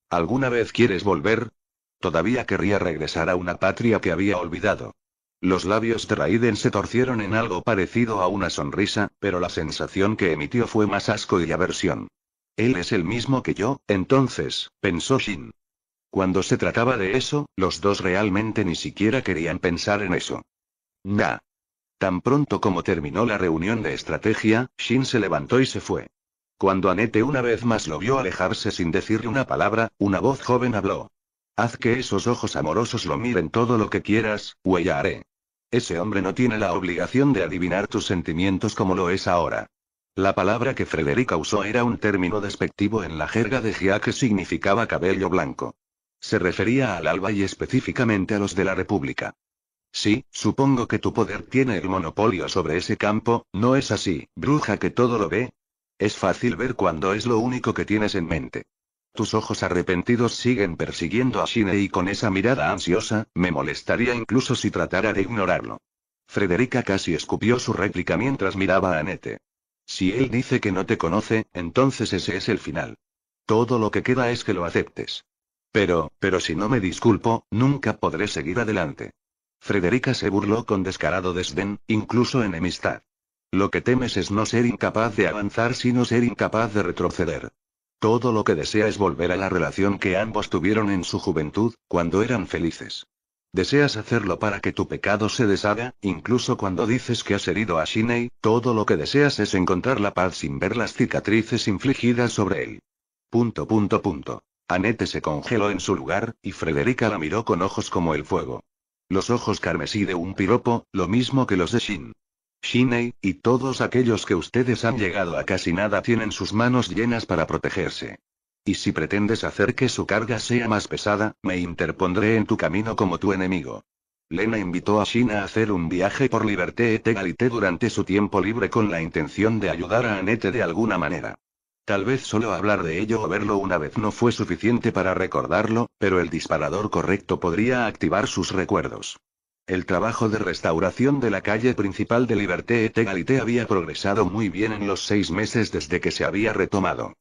¿Alguna vez quieres volver? Todavía querría regresar a una patria que había olvidado. Los labios de Raiden se torcieron en algo parecido a una sonrisa, pero la sensación que emitió fue más asco y aversión. Él es el mismo que yo, entonces, pensó Shin. Cuando se trataba de eso, los dos realmente ni siquiera querían pensar en eso. Nah. Tan pronto como terminó la reunión de estrategia, Shin se levantó y se fue. Cuando Anete una vez más lo vio alejarse sin decirle una palabra, una voz joven habló. Haz que esos ojos amorosos lo miren todo lo que quieras, huella haré. Ese hombre no tiene la obligación de adivinar tus sentimientos como lo es ahora. La palabra que Frederica usó era un término despectivo en la jerga de GIA que significaba cabello blanco. Se refería al alba y específicamente a los de la República. Sí, supongo que tu poder tiene el monopolio sobre ese campo, ¿no es así, bruja que todo lo ve? Es fácil ver cuando es lo único que tienes en mente. Tus ojos arrepentidos siguen persiguiendo a Shine y con esa mirada ansiosa, me molestaría incluso si tratara de ignorarlo. Frederica casi escupió su réplica mientras miraba a Anete. Si él dice que no te conoce, entonces ese es el final. Todo lo que queda es que lo aceptes. Pero, pero si no me disculpo, nunca podré seguir adelante. Frederica se burló con descarado desdén, incluso enemistad. Lo que temes es no ser incapaz de avanzar sino ser incapaz de retroceder. Todo lo que desea es volver a la relación que ambos tuvieron en su juventud, cuando eran felices. Deseas hacerlo para que tu pecado se deshaga, incluso cuando dices que has herido a Shinei, todo lo que deseas es encontrar la paz sin ver las cicatrices infligidas sobre él. Punto punto punto. Anete se congeló en su lugar, y Frederica la miró con ojos como el fuego. Los ojos carmesí de un piropo, lo mismo que los de Shin. Shinei, y todos aquellos que ustedes han llegado a casi nada tienen sus manos llenas para protegerse. Y si pretendes hacer que su carga sea más pesada, me interpondré en tu camino como tu enemigo. Lena invitó a Shin a hacer un viaje por Liberté et durante su tiempo libre con la intención de ayudar a Anete de alguna manera. Tal vez solo hablar de ello o verlo una vez no fue suficiente para recordarlo, pero el disparador correcto podría activar sus recuerdos. El trabajo de restauración de la calle principal de Liberté et había progresado muy bien en los seis meses desde que se había retomado.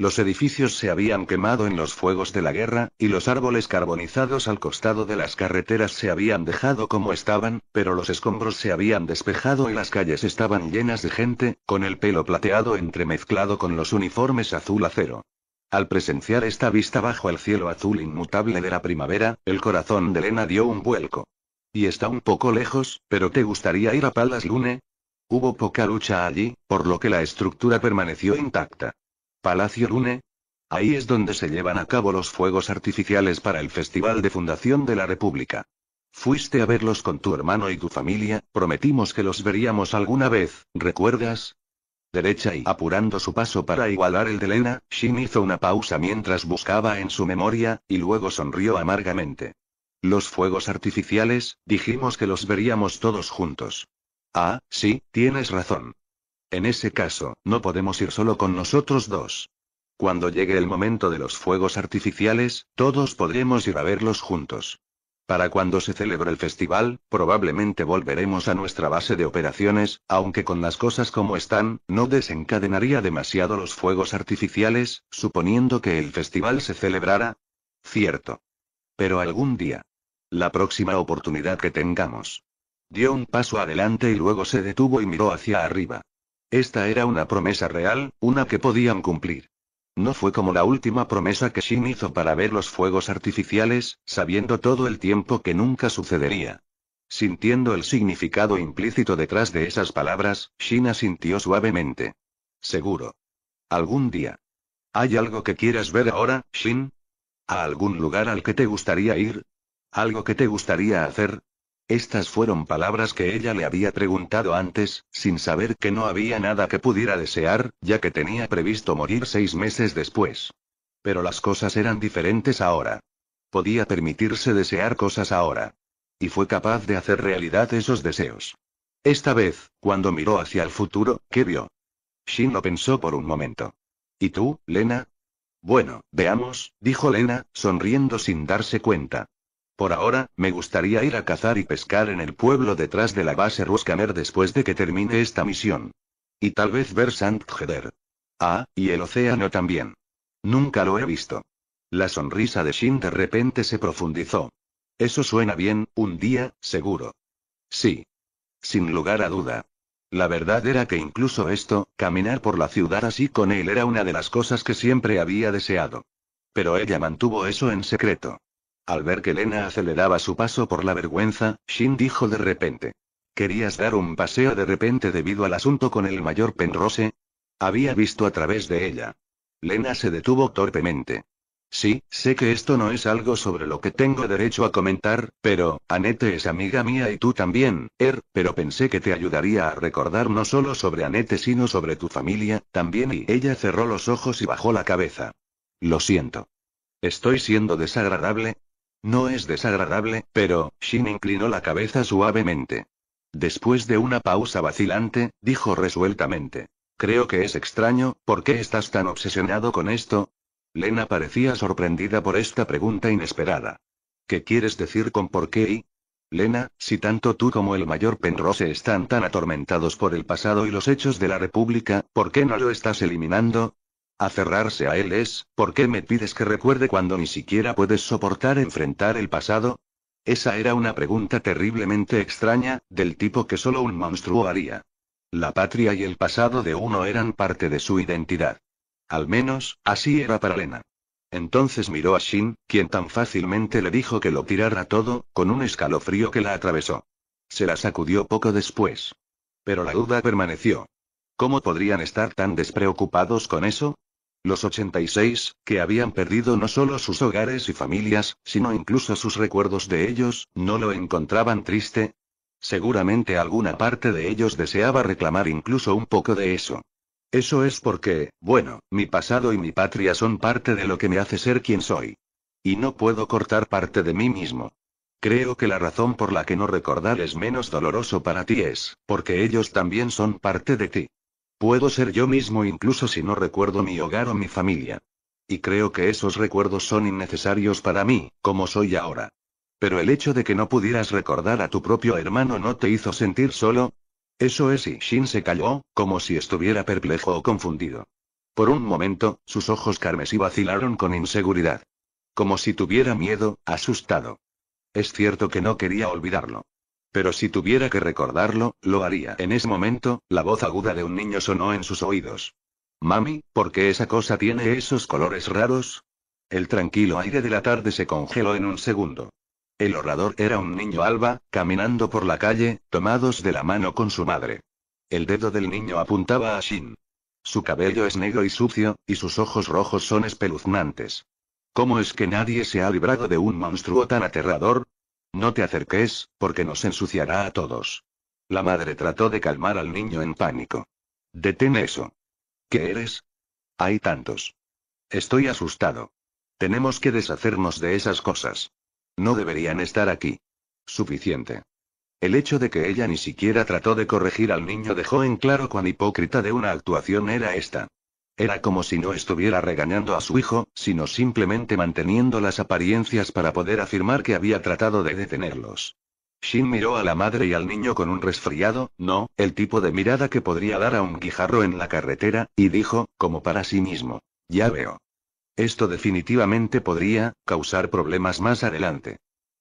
Los edificios se habían quemado en los fuegos de la guerra, y los árboles carbonizados al costado de las carreteras se habían dejado como estaban, pero los escombros se habían despejado y las calles estaban llenas de gente, con el pelo plateado entremezclado con los uniformes azul acero. Al presenciar esta vista bajo el cielo azul inmutable de la primavera, el corazón de Elena dio un vuelco. Y está un poco lejos, pero ¿te gustaría ir a Palas Lune? Hubo poca lucha allí, por lo que la estructura permaneció intacta. Palacio Lune. Ahí es donde se llevan a cabo los fuegos artificiales para el Festival de Fundación de la República. Fuiste a verlos con tu hermano y tu familia, prometimos que los veríamos alguna vez, ¿recuerdas? Derecha y apurando su paso para igualar el de Lena, Shin hizo una pausa mientras buscaba en su memoria, y luego sonrió amargamente. Los fuegos artificiales, dijimos que los veríamos todos juntos. Ah, sí, tienes razón. En ese caso, no podemos ir solo con nosotros dos. Cuando llegue el momento de los fuegos artificiales, todos podremos ir a verlos juntos. Para cuando se celebre el festival, probablemente volveremos a nuestra base de operaciones, aunque con las cosas como están, no desencadenaría demasiado los fuegos artificiales, suponiendo que el festival se celebrara. Cierto. Pero algún día. La próxima oportunidad que tengamos. Dio un paso adelante y luego se detuvo y miró hacia arriba. Esta era una promesa real, una que podían cumplir. No fue como la última promesa que Shin hizo para ver los fuegos artificiales, sabiendo todo el tiempo que nunca sucedería. Sintiendo el significado implícito detrás de esas palabras, Shin asintió suavemente. Seguro. Algún día. ¿Hay algo que quieras ver ahora, Shin? ¿A algún lugar al que te gustaría ir? ¿Algo que te gustaría hacer? Estas fueron palabras que ella le había preguntado antes, sin saber que no había nada que pudiera desear, ya que tenía previsto morir seis meses después. Pero las cosas eran diferentes ahora. Podía permitirse desear cosas ahora. Y fue capaz de hacer realidad esos deseos. Esta vez, cuando miró hacia el futuro, ¿qué vio? Shin lo pensó por un momento. ¿Y tú, Lena? Bueno, veamos, dijo Lena, sonriendo sin darse cuenta. Por ahora, me gustaría ir a cazar y pescar en el pueblo detrás de la base Ruskamer después de que termine esta misión. Y tal vez ver Sant Ah, y el océano también. Nunca lo he visto. La sonrisa de Shin de repente se profundizó. Eso suena bien, un día, seguro. Sí. Sin lugar a duda. La verdad era que incluso esto, caminar por la ciudad así con él era una de las cosas que siempre había deseado. Pero ella mantuvo eso en secreto. Al ver que Lena aceleraba su paso por la vergüenza, Shin dijo de repente. ¿Querías dar un paseo de repente debido al asunto con el mayor Penrose? Había visto a través de ella. Lena se detuvo torpemente. Sí, sé que esto no es algo sobre lo que tengo derecho a comentar, pero, Anete es amiga mía y tú también, Er, pero pensé que te ayudaría a recordar no solo sobre Anete sino sobre tu familia, también y ella cerró los ojos y bajó la cabeza. Lo siento. ¿Estoy siendo desagradable? No es desagradable, pero, Shin inclinó la cabeza suavemente. Después de una pausa vacilante, dijo resueltamente. Creo que es extraño, ¿por qué estás tan obsesionado con esto? Lena parecía sorprendida por esta pregunta inesperada. ¿Qué quieres decir con por qué y? Lena, si tanto tú como el mayor Penrose están tan atormentados por el pasado y los hechos de la República, ¿por qué no lo estás eliminando? Aferrarse a él es, ¿por qué me pides que recuerde cuando ni siquiera puedes soportar enfrentar el pasado? Esa era una pregunta terriblemente extraña, del tipo que solo un monstruo haría. La patria y el pasado de uno eran parte de su identidad. Al menos, así era para Lena. Entonces miró a Shin, quien tan fácilmente le dijo que lo tirara todo, con un escalofrío que la atravesó. Se la sacudió poco después. Pero la duda permaneció. ¿Cómo podrían estar tan despreocupados con eso? Los 86, que habían perdido no solo sus hogares y familias, sino incluso sus recuerdos de ellos, ¿no lo encontraban triste? Seguramente alguna parte de ellos deseaba reclamar incluso un poco de eso. Eso es porque, bueno, mi pasado y mi patria son parte de lo que me hace ser quien soy. Y no puedo cortar parte de mí mismo. Creo que la razón por la que no recordar es menos doloroso para ti es, porque ellos también son parte de ti. Puedo ser yo mismo incluso si no recuerdo mi hogar o mi familia. Y creo que esos recuerdos son innecesarios para mí, como soy ahora. Pero el hecho de que no pudieras recordar a tu propio hermano no te hizo sentir solo. Eso es y Shin se calló, como si estuviera perplejo o confundido. Por un momento, sus ojos carmesí vacilaron con inseguridad. Como si tuviera miedo, asustado. Es cierto que no quería olvidarlo. Pero si tuviera que recordarlo, lo haría. En ese momento, la voz aguda de un niño sonó en sus oídos. Mami, ¿por qué esa cosa tiene esos colores raros? El tranquilo aire de la tarde se congeló en un segundo. El orador era un niño alba, caminando por la calle, tomados de la mano con su madre. El dedo del niño apuntaba a Shin. Su cabello es negro y sucio, y sus ojos rojos son espeluznantes. ¿Cómo es que nadie se ha librado de un monstruo tan aterrador? No te acerques, porque nos ensuciará a todos. La madre trató de calmar al niño en pánico. Detén eso. ¿Qué eres? Hay tantos. Estoy asustado. Tenemos que deshacernos de esas cosas. No deberían estar aquí. Suficiente. El hecho de que ella ni siquiera trató de corregir al niño dejó en claro cuán hipócrita de una actuación era esta. Era como si no estuviera regañando a su hijo, sino simplemente manteniendo las apariencias para poder afirmar que había tratado de detenerlos. Shin miró a la madre y al niño con un resfriado, no, el tipo de mirada que podría dar a un guijarro en la carretera, y dijo, como para sí mismo. Ya veo. Esto definitivamente podría, causar problemas más adelante.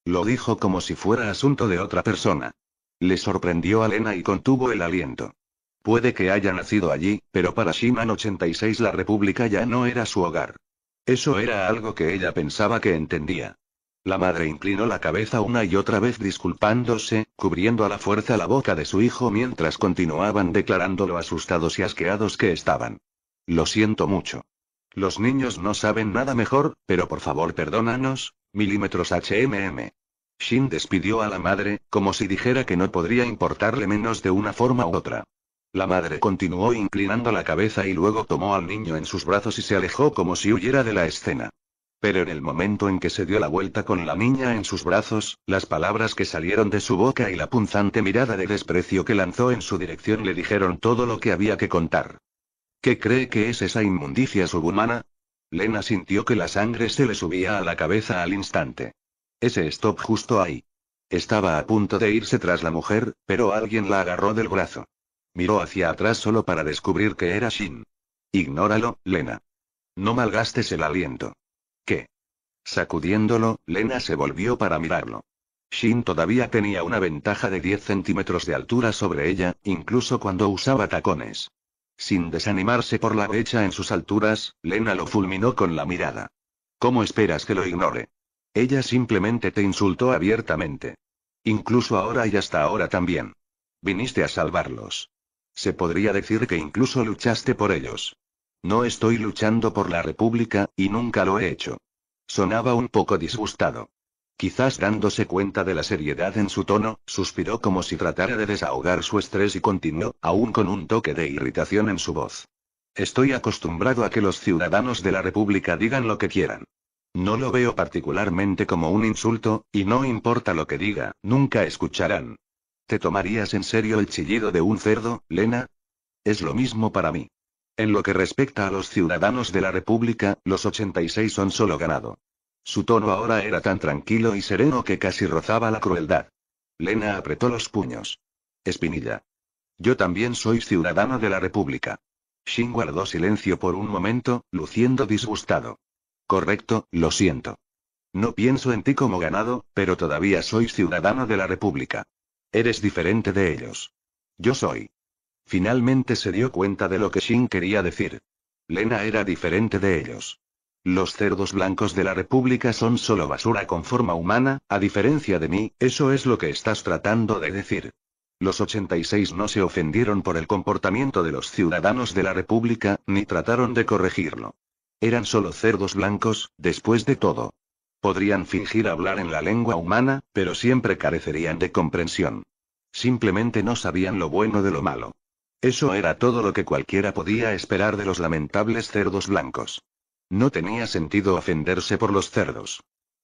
Lo dijo como si fuera asunto de otra persona. Le sorprendió a Lena y contuvo el aliento. Puede que haya nacido allí, pero para Shiman 86 la República ya no era su hogar. Eso era algo que ella pensaba que entendía. La madre inclinó la cabeza una y otra vez disculpándose, cubriendo a la fuerza la boca de su hijo mientras continuaban declarando lo asustados y asqueados que estaban. Lo siento mucho. Los niños no saben nada mejor, pero por favor perdónanos, milímetros HMM. Shin despidió a la madre, como si dijera que no podría importarle menos de una forma u otra. La madre continuó inclinando la cabeza y luego tomó al niño en sus brazos y se alejó como si huyera de la escena. Pero en el momento en que se dio la vuelta con la niña en sus brazos, las palabras que salieron de su boca y la punzante mirada de desprecio que lanzó en su dirección le dijeron todo lo que había que contar. ¿Qué cree que es esa inmundicia subhumana? Lena sintió que la sangre se le subía a la cabeza al instante. Ese stop justo ahí. Estaba a punto de irse tras la mujer, pero alguien la agarró del brazo. Miró hacia atrás solo para descubrir que era Shin. Ignóralo, Lena. No malgastes el aliento. ¿Qué? Sacudiéndolo, Lena se volvió para mirarlo. Shin todavía tenía una ventaja de 10 centímetros de altura sobre ella, incluso cuando usaba tacones. Sin desanimarse por la brecha en sus alturas, Lena lo fulminó con la mirada. ¿Cómo esperas que lo ignore? Ella simplemente te insultó abiertamente. Incluso ahora y hasta ahora también. Viniste a salvarlos. Se podría decir que incluso luchaste por ellos. No estoy luchando por la República, y nunca lo he hecho. Sonaba un poco disgustado. Quizás dándose cuenta de la seriedad en su tono, suspiró como si tratara de desahogar su estrés y continuó, aún con un toque de irritación en su voz. Estoy acostumbrado a que los ciudadanos de la República digan lo que quieran. No lo veo particularmente como un insulto, y no importa lo que diga, nunca escucharán. ¿Te tomarías en serio el chillido de un cerdo, Lena? Es lo mismo para mí. En lo que respecta a los ciudadanos de la República, los 86 son solo ganado. Su tono ahora era tan tranquilo y sereno que casi rozaba la crueldad. Lena apretó los puños. Espinilla. Yo también soy ciudadano de la República. Shin guardó silencio por un momento, luciendo disgustado. Correcto, lo siento. No pienso en ti como ganado, pero todavía soy ciudadano de la República. Eres diferente de ellos. Yo soy. Finalmente se dio cuenta de lo que Shin quería decir. Lena era diferente de ellos. Los cerdos blancos de la República son solo basura con forma humana, a diferencia de mí, eso es lo que estás tratando de decir. Los 86 no se ofendieron por el comportamiento de los ciudadanos de la República, ni trataron de corregirlo. Eran solo cerdos blancos, después de todo. Podrían fingir hablar en la lengua humana, pero siempre carecerían de comprensión. Simplemente no sabían lo bueno de lo malo. Eso era todo lo que cualquiera podía esperar de los lamentables cerdos blancos. No tenía sentido ofenderse por los cerdos.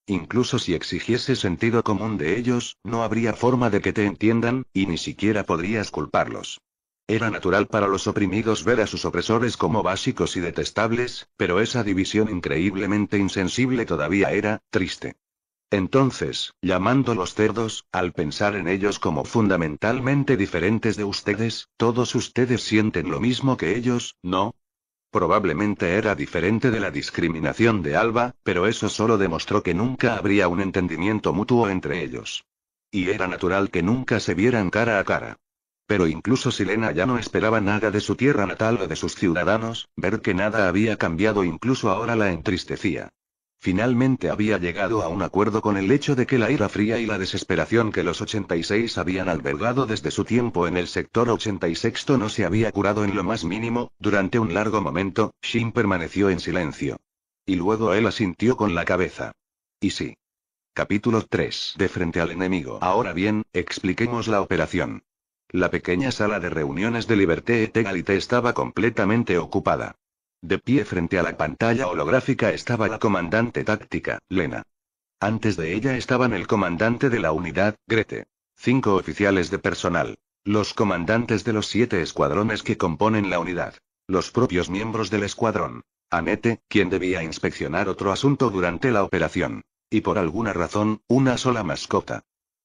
Incluso si exigiese sentido común de ellos, no habría forma de que te entiendan, y ni siquiera podrías culparlos. Era natural para los oprimidos ver a sus opresores como básicos y detestables, pero esa división increíblemente insensible todavía era triste. Entonces, llamando los cerdos, al pensar en ellos como fundamentalmente diferentes de ustedes, todos ustedes sienten lo mismo que ellos, ¿no? Probablemente era diferente de la discriminación de Alba, pero eso solo demostró que nunca habría un entendimiento mutuo entre ellos. Y era natural que nunca se vieran cara a cara. Pero incluso Silena ya no esperaba nada de su tierra natal o de sus ciudadanos, ver que nada había cambiado incluso ahora la entristecía. Finalmente había llegado a un acuerdo con el hecho de que la ira fría y la desesperación que los 86 habían albergado desde su tiempo en el sector 86 no se había curado en lo más mínimo, durante un largo momento, Shin permaneció en silencio. Y luego él asintió con la cabeza. Y sí. Capítulo 3. De frente al enemigo. Ahora bien, expliquemos la operación. La pequeña sala de reuniones de Liberté et estaba completamente ocupada. De pie frente a la pantalla holográfica estaba la comandante táctica, Lena. Antes de ella estaban el comandante de la unidad, Grete. Cinco oficiales de personal. Los comandantes de los siete escuadrones que componen la unidad. Los propios miembros del escuadrón. Anete, quien debía inspeccionar otro asunto durante la operación. Y por alguna razón, una sola mascota.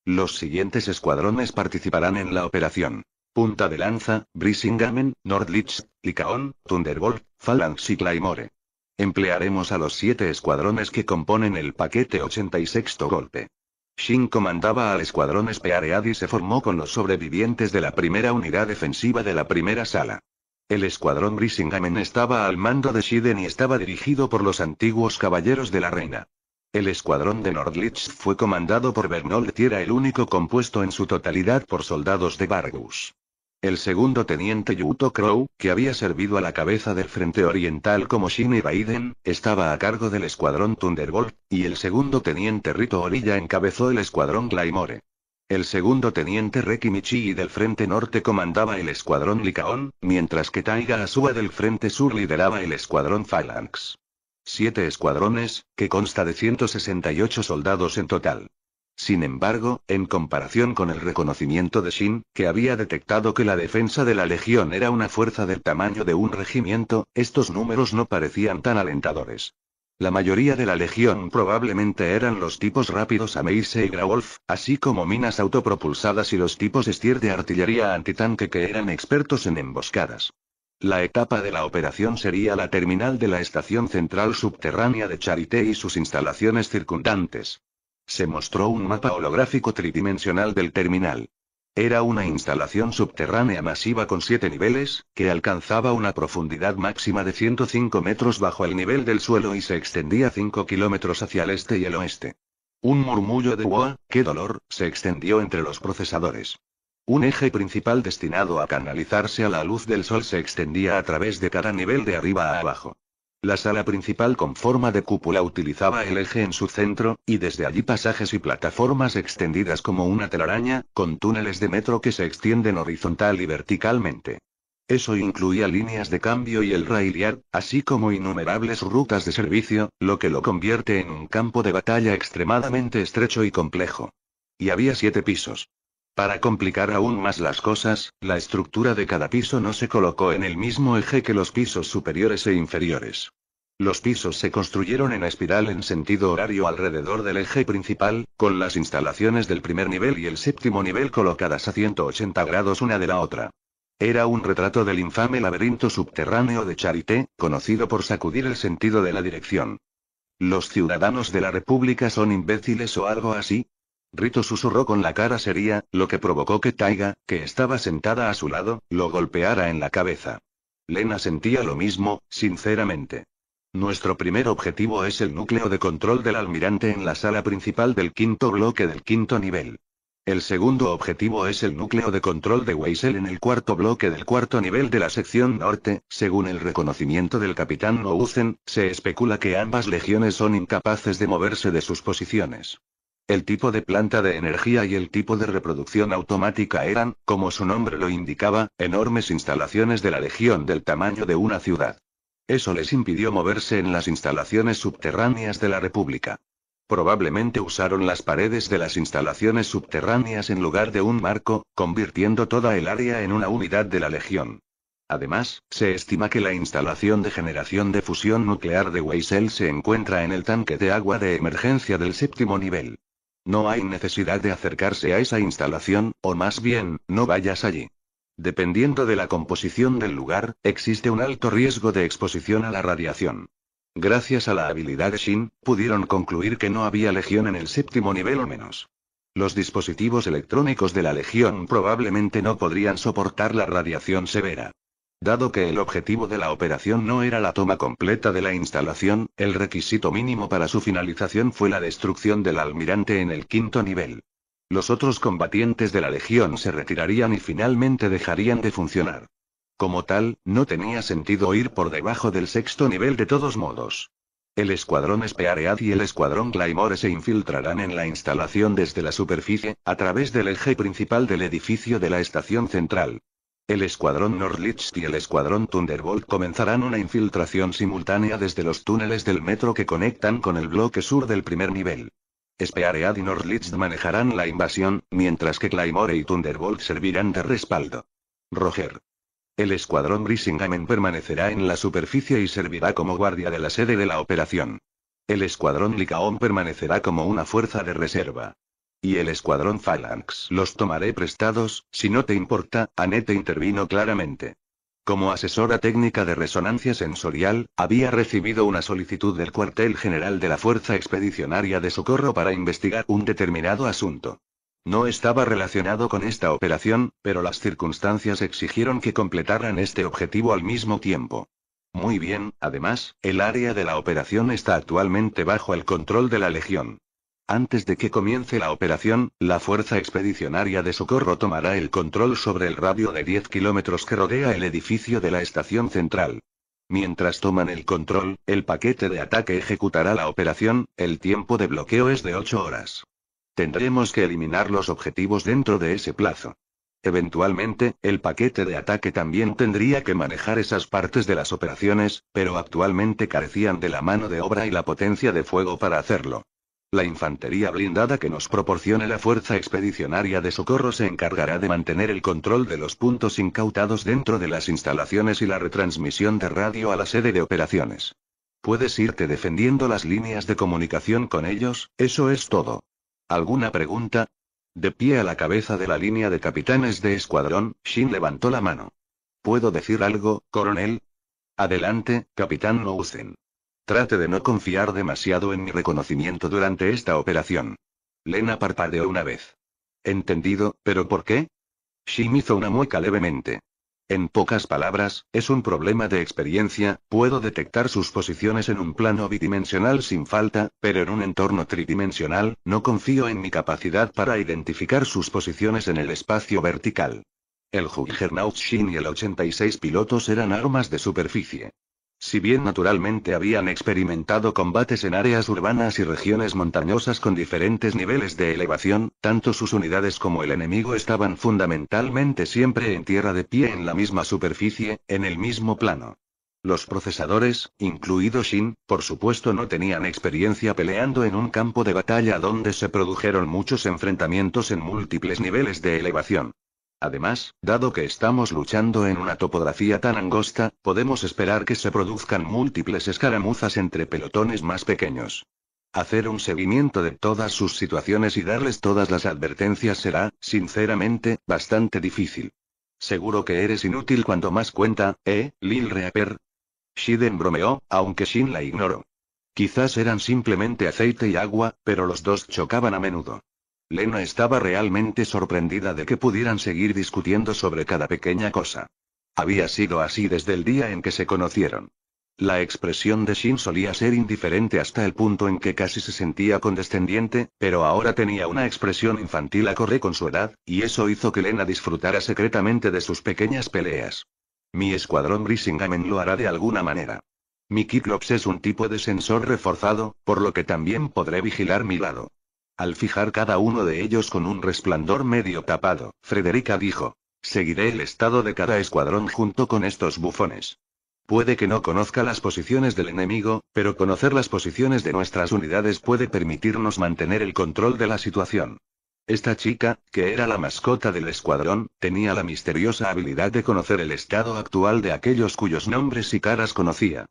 Los siguientes escuadrones participarán en la operación. Punta de Lanza, Brisingamen, Nordlich, Licaón, Thunderbolt, Phalanx y Claymore. Emplearemos a los siete escuadrones que componen el paquete 86 golpe. Shin comandaba al escuadrón Spearead y se formó con los sobrevivientes de la primera unidad defensiva de la primera sala. El escuadrón Brisingamen estaba al mando de Shiden y estaba dirigido por los antiguos caballeros de la reina. El escuadrón de Nordlicht fue comandado por Bernold y era el único compuesto en su totalidad por soldados de Vargus. El segundo teniente Yuto Crow, que había servido a la cabeza del Frente Oriental como Shinny Raiden, estaba a cargo del escuadrón Thunderbolt, y el segundo teniente Rito Orilla encabezó el escuadrón Glamore. El segundo teniente Michi del Frente Norte comandaba el escuadrón Licaón, mientras que Taiga Asua del Frente Sur lideraba el escuadrón Phalanx siete escuadrones, que consta de 168 soldados en total. Sin embargo, en comparación con el reconocimiento de Shin, que había detectado que la defensa de la Legión era una fuerza del tamaño de un regimiento, estos números no parecían tan alentadores. La mayoría de la Legión probablemente eran los tipos rápidos Ameise y Graulf, así como minas autopropulsadas y los tipos Stier de artillería antitanque que eran expertos en emboscadas. La etapa de la operación sería la terminal de la estación central subterránea de Charité y sus instalaciones circundantes. Se mostró un mapa holográfico tridimensional del terminal. Era una instalación subterránea masiva con siete niveles, que alcanzaba una profundidad máxima de 105 metros bajo el nivel del suelo y se extendía 5 kilómetros hacia el este y el oeste. Un murmullo de ¡Wow! ¡Qué dolor! se extendió entre los procesadores. Un eje principal destinado a canalizarse a la luz del sol se extendía a través de cada nivel de arriba a abajo. La sala principal con forma de cúpula utilizaba el eje en su centro, y desde allí pasajes y plataformas extendidas como una telaraña, con túneles de metro que se extienden horizontal y verticalmente. Eso incluía líneas de cambio y el railiar, así como innumerables rutas de servicio, lo que lo convierte en un campo de batalla extremadamente estrecho y complejo. Y había siete pisos. Para complicar aún más las cosas, la estructura de cada piso no se colocó en el mismo eje que los pisos superiores e inferiores. Los pisos se construyeron en espiral en sentido horario alrededor del eje principal, con las instalaciones del primer nivel y el séptimo nivel colocadas a 180 grados una de la otra. Era un retrato del infame laberinto subterráneo de Charité, conocido por sacudir el sentido de la dirección. Los ciudadanos de la República son imbéciles o algo así, Rito susurró con la cara seria, lo que provocó que Taiga, que estaba sentada a su lado, lo golpeara en la cabeza. Lena sentía lo mismo, sinceramente. Nuestro primer objetivo es el núcleo de control del almirante en la sala principal del quinto bloque del quinto nivel. El segundo objetivo es el núcleo de control de Weisel en el cuarto bloque del cuarto nivel de la sección norte. Según el reconocimiento del capitán Nouzen, se especula que ambas legiones son incapaces de moverse de sus posiciones. El tipo de planta de energía y el tipo de reproducción automática eran, como su nombre lo indicaba, enormes instalaciones de la Legión del tamaño de una ciudad. Eso les impidió moverse en las instalaciones subterráneas de la República. Probablemente usaron las paredes de las instalaciones subterráneas en lugar de un marco, convirtiendo toda el área en una unidad de la Legión. Además, se estima que la instalación de generación de fusión nuclear de Weisel se encuentra en el tanque de agua de emergencia del séptimo nivel. No hay necesidad de acercarse a esa instalación, o más bien, no vayas allí. Dependiendo de la composición del lugar, existe un alto riesgo de exposición a la radiación. Gracias a la habilidad de Shin, pudieron concluir que no había legión en el séptimo nivel o menos. Los dispositivos electrónicos de la legión probablemente no podrían soportar la radiación severa. Dado que el objetivo de la operación no era la toma completa de la instalación, el requisito mínimo para su finalización fue la destrucción del almirante en el quinto nivel. Los otros combatientes de la Legión se retirarían y finalmente dejarían de funcionar. Como tal, no tenía sentido ir por debajo del sexto nivel de todos modos. El escuadrón Spearead y el escuadrón Claymore se infiltrarán en la instalación desde la superficie, a través del eje principal del edificio de la estación central. El escuadrón norlitz y el escuadrón Thunderbolt comenzarán una infiltración simultánea desde los túneles del metro que conectan con el bloque sur del primer nivel. Spearead y Norlicht manejarán la invasión, mientras que Claymore y Thunderbolt servirán de respaldo. Roger. El escuadrón Brisingamen permanecerá en la superficie y servirá como guardia de la sede de la operación. El escuadrón Licaón permanecerá como una fuerza de reserva. Y el escuadrón Phalanx los tomaré prestados, si no te importa, Anete intervino claramente. Como asesora técnica de resonancia sensorial, había recibido una solicitud del cuartel general de la Fuerza Expedicionaria de Socorro para investigar un determinado asunto. No estaba relacionado con esta operación, pero las circunstancias exigieron que completaran este objetivo al mismo tiempo. Muy bien, además, el área de la operación está actualmente bajo el control de la Legión. Antes de que comience la operación, la Fuerza Expedicionaria de Socorro tomará el control sobre el radio de 10 kilómetros que rodea el edificio de la estación central. Mientras toman el control, el paquete de ataque ejecutará la operación, el tiempo de bloqueo es de 8 horas. Tendremos que eliminar los objetivos dentro de ese plazo. Eventualmente, el paquete de ataque también tendría que manejar esas partes de las operaciones, pero actualmente carecían de la mano de obra y la potencia de fuego para hacerlo. La infantería blindada que nos proporcione la Fuerza Expedicionaria de Socorro se encargará de mantener el control de los puntos incautados dentro de las instalaciones y la retransmisión de radio a la sede de operaciones. Puedes irte defendiendo las líneas de comunicación con ellos, eso es todo. ¿Alguna pregunta? De pie a la cabeza de la línea de capitanes de escuadrón, Shin levantó la mano. ¿Puedo decir algo, coronel? Adelante, capitán Lousen. Trate de no confiar demasiado en mi reconocimiento durante esta operación. Lena parpadeó una vez. Entendido, pero ¿por qué? Shin hizo una mueca levemente. En pocas palabras, es un problema de experiencia, puedo detectar sus posiciones en un plano bidimensional sin falta, pero en un entorno tridimensional, no confío en mi capacidad para identificar sus posiciones en el espacio vertical. El Juggernaut Shin y el 86 pilotos eran armas de superficie. Si bien naturalmente habían experimentado combates en áreas urbanas y regiones montañosas con diferentes niveles de elevación, tanto sus unidades como el enemigo estaban fundamentalmente siempre en tierra de pie en la misma superficie, en el mismo plano. Los procesadores, incluido Shin, por supuesto no tenían experiencia peleando en un campo de batalla donde se produjeron muchos enfrentamientos en múltiples niveles de elevación. Además, dado que estamos luchando en una topografía tan angosta, podemos esperar que se produzcan múltiples escaramuzas entre pelotones más pequeños. Hacer un seguimiento de todas sus situaciones y darles todas las advertencias será, sinceramente, bastante difícil. Seguro que eres inútil cuando más cuenta, ¿eh, Lil Reaper? Shiden bromeó, aunque Shin la ignoró. Quizás eran simplemente aceite y agua, pero los dos chocaban a menudo. Lena estaba realmente sorprendida de que pudieran seguir discutiendo sobre cada pequeña cosa. Había sido así desde el día en que se conocieron. La expresión de Shin solía ser indiferente hasta el punto en que casi se sentía condescendiente, pero ahora tenía una expresión infantil acorde con su edad, y eso hizo que Lena disfrutara secretamente de sus pequeñas peleas. Mi escuadrón Brisingamen lo hará de alguna manera. Mi Kiklops es un tipo de sensor reforzado, por lo que también podré vigilar mi lado. Al fijar cada uno de ellos con un resplandor medio tapado, Frederica dijo, Seguiré el estado de cada escuadrón junto con estos bufones. Puede que no conozca las posiciones del enemigo, pero conocer las posiciones de nuestras unidades puede permitirnos mantener el control de la situación. Esta chica, que era la mascota del escuadrón, tenía la misteriosa habilidad de conocer el estado actual de aquellos cuyos nombres y caras conocía.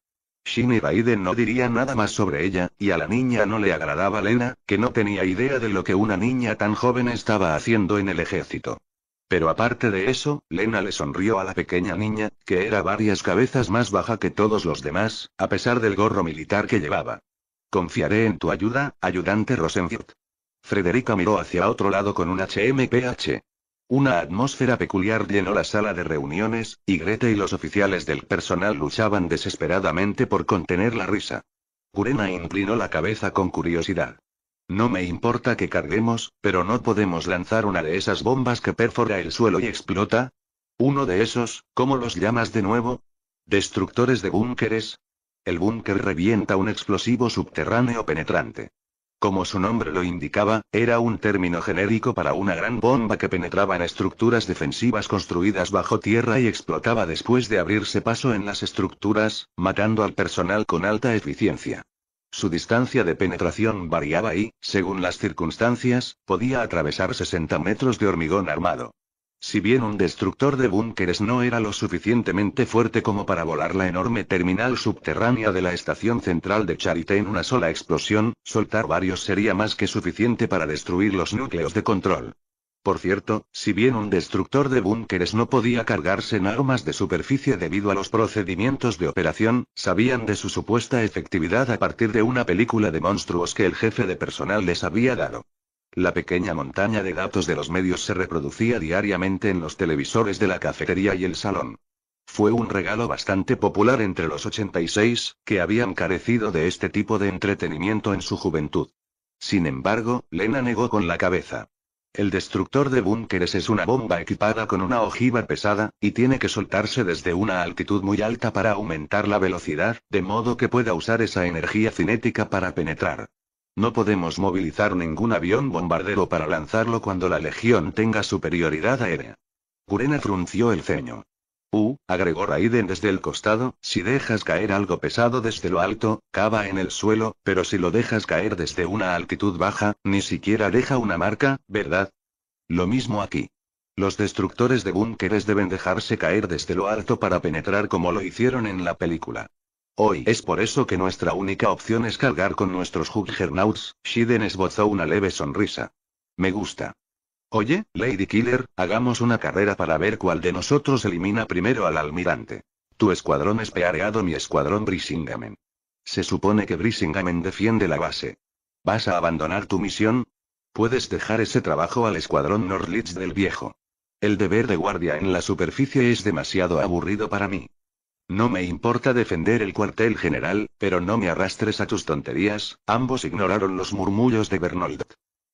Shin y Raiden no dirían nada más sobre ella, y a la niña no le agradaba Lena, que no tenía idea de lo que una niña tan joven estaba haciendo en el ejército. Pero aparte de eso, Lena le sonrió a la pequeña niña, que era varias cabezas más baja que todos los demás, a pesar del gorro militar que llevaba. Confiaré en tu ayuda, ayudante Rosenfield. Frederica miró hacia otro lado con un HMPH. Una atmósfera peculiar llenó la sala de reuniones, y Greta y los oficiales del personal luchaban desesperadamente por contener la risa. Kurena inclinó la cabeza con curiosidad. No me importa que carguemos, pero no podemos lanzar una de esas bombas que perfora el suelo y explota. Uno de esos, ¿cómo los llamas de nuevo? Destructores de búnkeres. El búnker revienta un explosivo subterráneo penetrante. Como su nombre lo indicaba, era un término genérico para una gran bomba que penetraba en estructuras defensivas construidas bajo tierra y explotaba después de abrirse paso en las estructuras, matando al personal con alta eficiencia. Su distancia de penetración variaba y, según las circunstancias, podía atravesar 60 metros de hormigón armado. Si bien un destructor de búnkeres no era lo suficientemente fuerte como para volar la enorme terminal subterránea de la estación central de Charité en una sola explosión, soltar varios sería más que suficiente para destruir los núcleos de control. Por cierto, si bien un destructor de búnkeres no podía cargarse en armas de superficie debido a los procedimientos de operación, sabían de su supuesta efectividad a partir de una película de monstruos que el jefe de personal les había dado. La pequeña montaña de datos de los medios se reproducía diariamente en los televisores de la cafetería y el salón. Fue un regalo bastante popular entre los 86, que habían carecido de este tipo de entretenimiento en su juventud. Sin embargo, Lena negó con la cabeza. El destructor de búnkeres es una bomba equipada con una ojiva pesada, y tiene que soltarse desde una altitud muy alta para aumentar la velocidad, de modo que pueda usar esa energía cinética para penetrar. No podemos movilizar ningún avión bombardero para lanzarlo cuando la Legión tenga superioridad aérea. Kurena frunció el ceño. Uh, agregó Raiden desde el costado, si dejas caer algo pesado desde lo alto, cava en el suelo, pero si lo dejas caer desde una altitud baja, ni siquiera deja una marca, ¿verdad? Lo mismo aquí. Los destructores de búnkeres deben dejarse caer desde lo alto para penetrar como lo hicieron en la película. Hoy es por eso que nuestra única opción es cargar con nuestros Juggernauts, Shiden esbozó una leve sonrisa. Me gusta. Oye, Lady Killer, hagamos una carrera para ver cuál de nosotros elimina primero al almirante. Tu escuadrón es peareado, mi escuadrón Brisingamen. Se supone que Brisingamen defiende la base. ¿Vas a abandonar tu misión? Puedes dejar ese trabajo al escuadrón Norlitz del viejo. El deber de guardia en la superficie es demasiado aburrido para mí. No me importa defender el cuartel general, pero no me arrastres a tus tonterías, ambos ignoraron los murmullos de Bernold.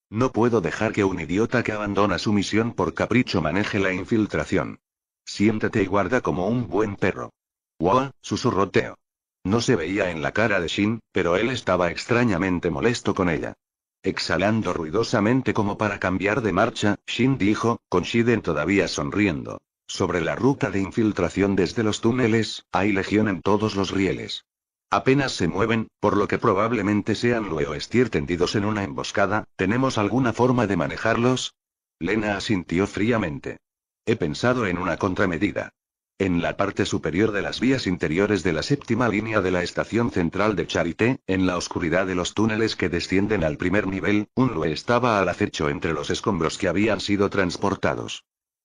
No puedo dejar que un idiota que abandona su misión por capricho maneje la infiltración. Siéntate y guarda como un buen perro. Wow, Susurroteo. No se veía en la cara de Shin, pero él estaba extrañamente molesto con ella. Exhalando ruidosamente como para cambiar de marcha, Shin dijo, con Shiden todavía sonriendo. Sobre la ruta de infiltración desde los túneles, hay legión en todos los rieles. Apenas se mueven, por lo que probablemente sean Lue Stier tendidos en una emboscada, ¿tenemos alguna forma de manejarlos? Lena asintió fríamente. He pensado en una contramedida. En la parte superior de las vías interiores de la séptima línea de la estación central de Charité, en la oscuridad de los túneles que descienden al primer nivel, un Lue estaba al acecho entre los escombros que habían sido transportados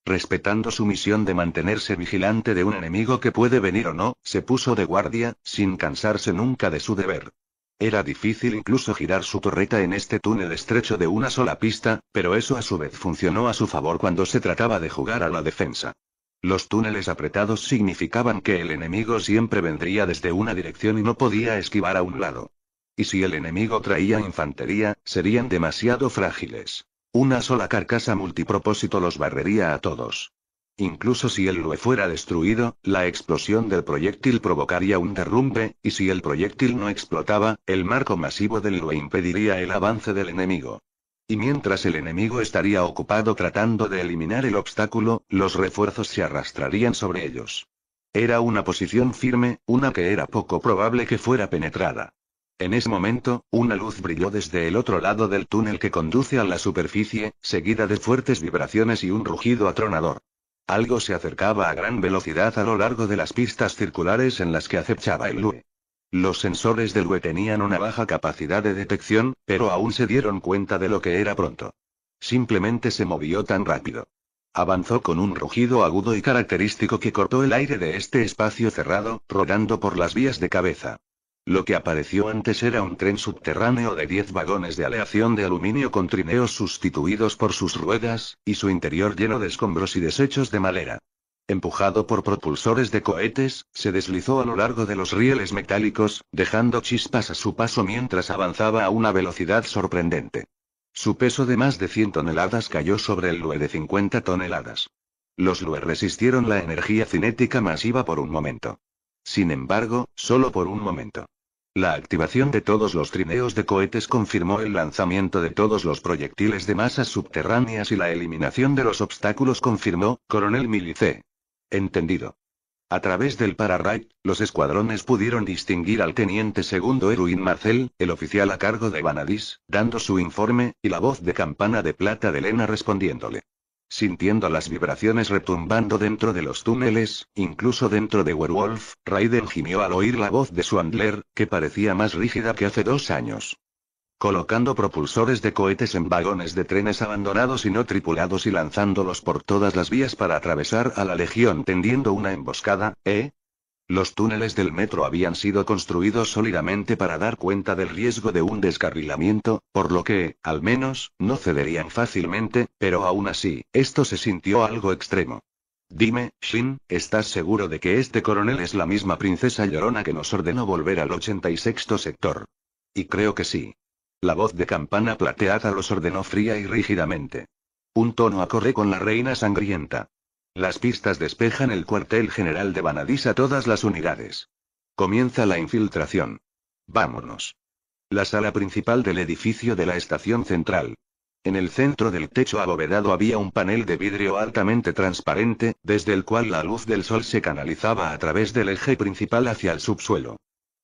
respetando su misión de mantenerse vigilante de un enemigo que puede venir o no, se puso de guardia, sin cansarse nunca de su deber. Era difícil incluso girar su torreta en este túnel estrecho de una sola pista, pero eso a su vez funcionó a su favor cuando se trataba de jugar a la defensa. Los túneles apretados significaban que el enemigo siempre vendría desde una dirección y no podía esquivar a un lado. Y si el enemigo traía infantería, serían demasiado frágiles. Una sola carcasa multipropósito los barrería a todos. Incluso si el LUE fuera destruido, la explosión del proyectil provocaría un derrumbe, y si el proyectil no explotaba, el marco masivo del LUE impediría el avance del enemigo. Y mientras el enemigo estaría ocupado tratando de eliminar el obstáculo, los refuerzos se arrastrarían sobre ellos. Era una posición firme, una que era poco probable que fuera penetrada. En ese momento, una luz brilló desde el otro lado del túnel que conduce a la superficie, seguida de fuertes vibraciones y un rugido atronador. Algo se acercaba a gran velocidad a lo largo de las pistas circulares en las que acechaba el LUE. Los sensores del UE tenían una baja capacidad de detección, pero aún se dieron cuenta de lo que era pronto. Simplemente se movió tan rápido. Avanzó con un rugido agudo y característico que cortó el aire de este espacio cerrado, rodando por las vías de cabeza. Lo que apareció antes era un tren subterráneo de 10 vagones de aleación de aluminio con trineos sustituidos por sus ruedas, y su interior lleno de escombros y desechos de madera. Empujado por propulsores de cohetes, se deslizó a lo largo de los rieles metálicos, dejando chispas a su paso mientras avanzaba a una velocidad sorprendente. Su peso de más de 100 toneladas cayó sobre el Lue de 50 toneladas. Los Lue resistieron la energía cinética masiva por un momento. Sin embargo, solo por un momento. La activación de todos los trineos de cohetes confirmó el lanzamiento de todos los proyectiles de masas subterráneas y la eliminación de los obstáculos confirmó, coronel Milice. Entendido. A través del pararray, los escuadrones pudieron distinguir al teniente segundo Erwin Marcel, el oficial a cargo de Vanadis, dando su informe, y la voz de campana de plata de Lena respondiéndole. Sintiendo las vibraciones retumbando dentro de los túneles, incluso dentro de Werewolf, Raiden gimió al oír la voz de su handler, que parecía más rígida que hace dos años. Colocando propulsores de cohetes en vagones de trenes abandonados y no tripulados y lanzándolos por todas las vías para atravesar a la Legión tendiendo una emboscada, ¿eh? Los túneles del metro habían sido construidos sólidamente para dar cuenta del riesgo de un descarrilamiento, por lo que, al menos, no cederían fácilmente, pero aún así, esto se sintió algo extremo. Dime, Shin, ¿estás seguro de que este coronel es la misma princesa llorona que nos ordenó volver al 86 sector? Y creo que sí. La voz de campana plateada los ordenó fría y rígidamente. Un tono acorde con la reina sangrienta. Las pistas despejan el cuartel general de Vanadís a todas las unidades. Comienza la infiltración. Vámonos. La sala principal del edificio de la estación central. En el centro del techo abovedado había un panel de vidrio altamente transparente, desde el cual la luz del sol se canalizaba a través del eje principal hacia el subsuelo.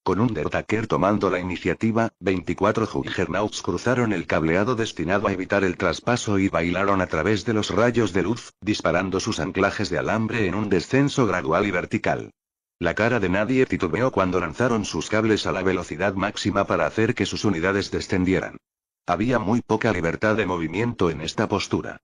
Con un Undertaker tomando la iniciativa, 24 Juggernauts cruzaron el cableado destinado a evitar el traspaso y bailaron a través de los rayos de luz, disparando sus anclajes de alambre en un descenso gradual y vertical. La cara de nadie titubeó cuando lanzaron sus cables a la velocidad máxima para hacer que sus unidades descendieran. Había muy poca libertad de movimiento en esta postura.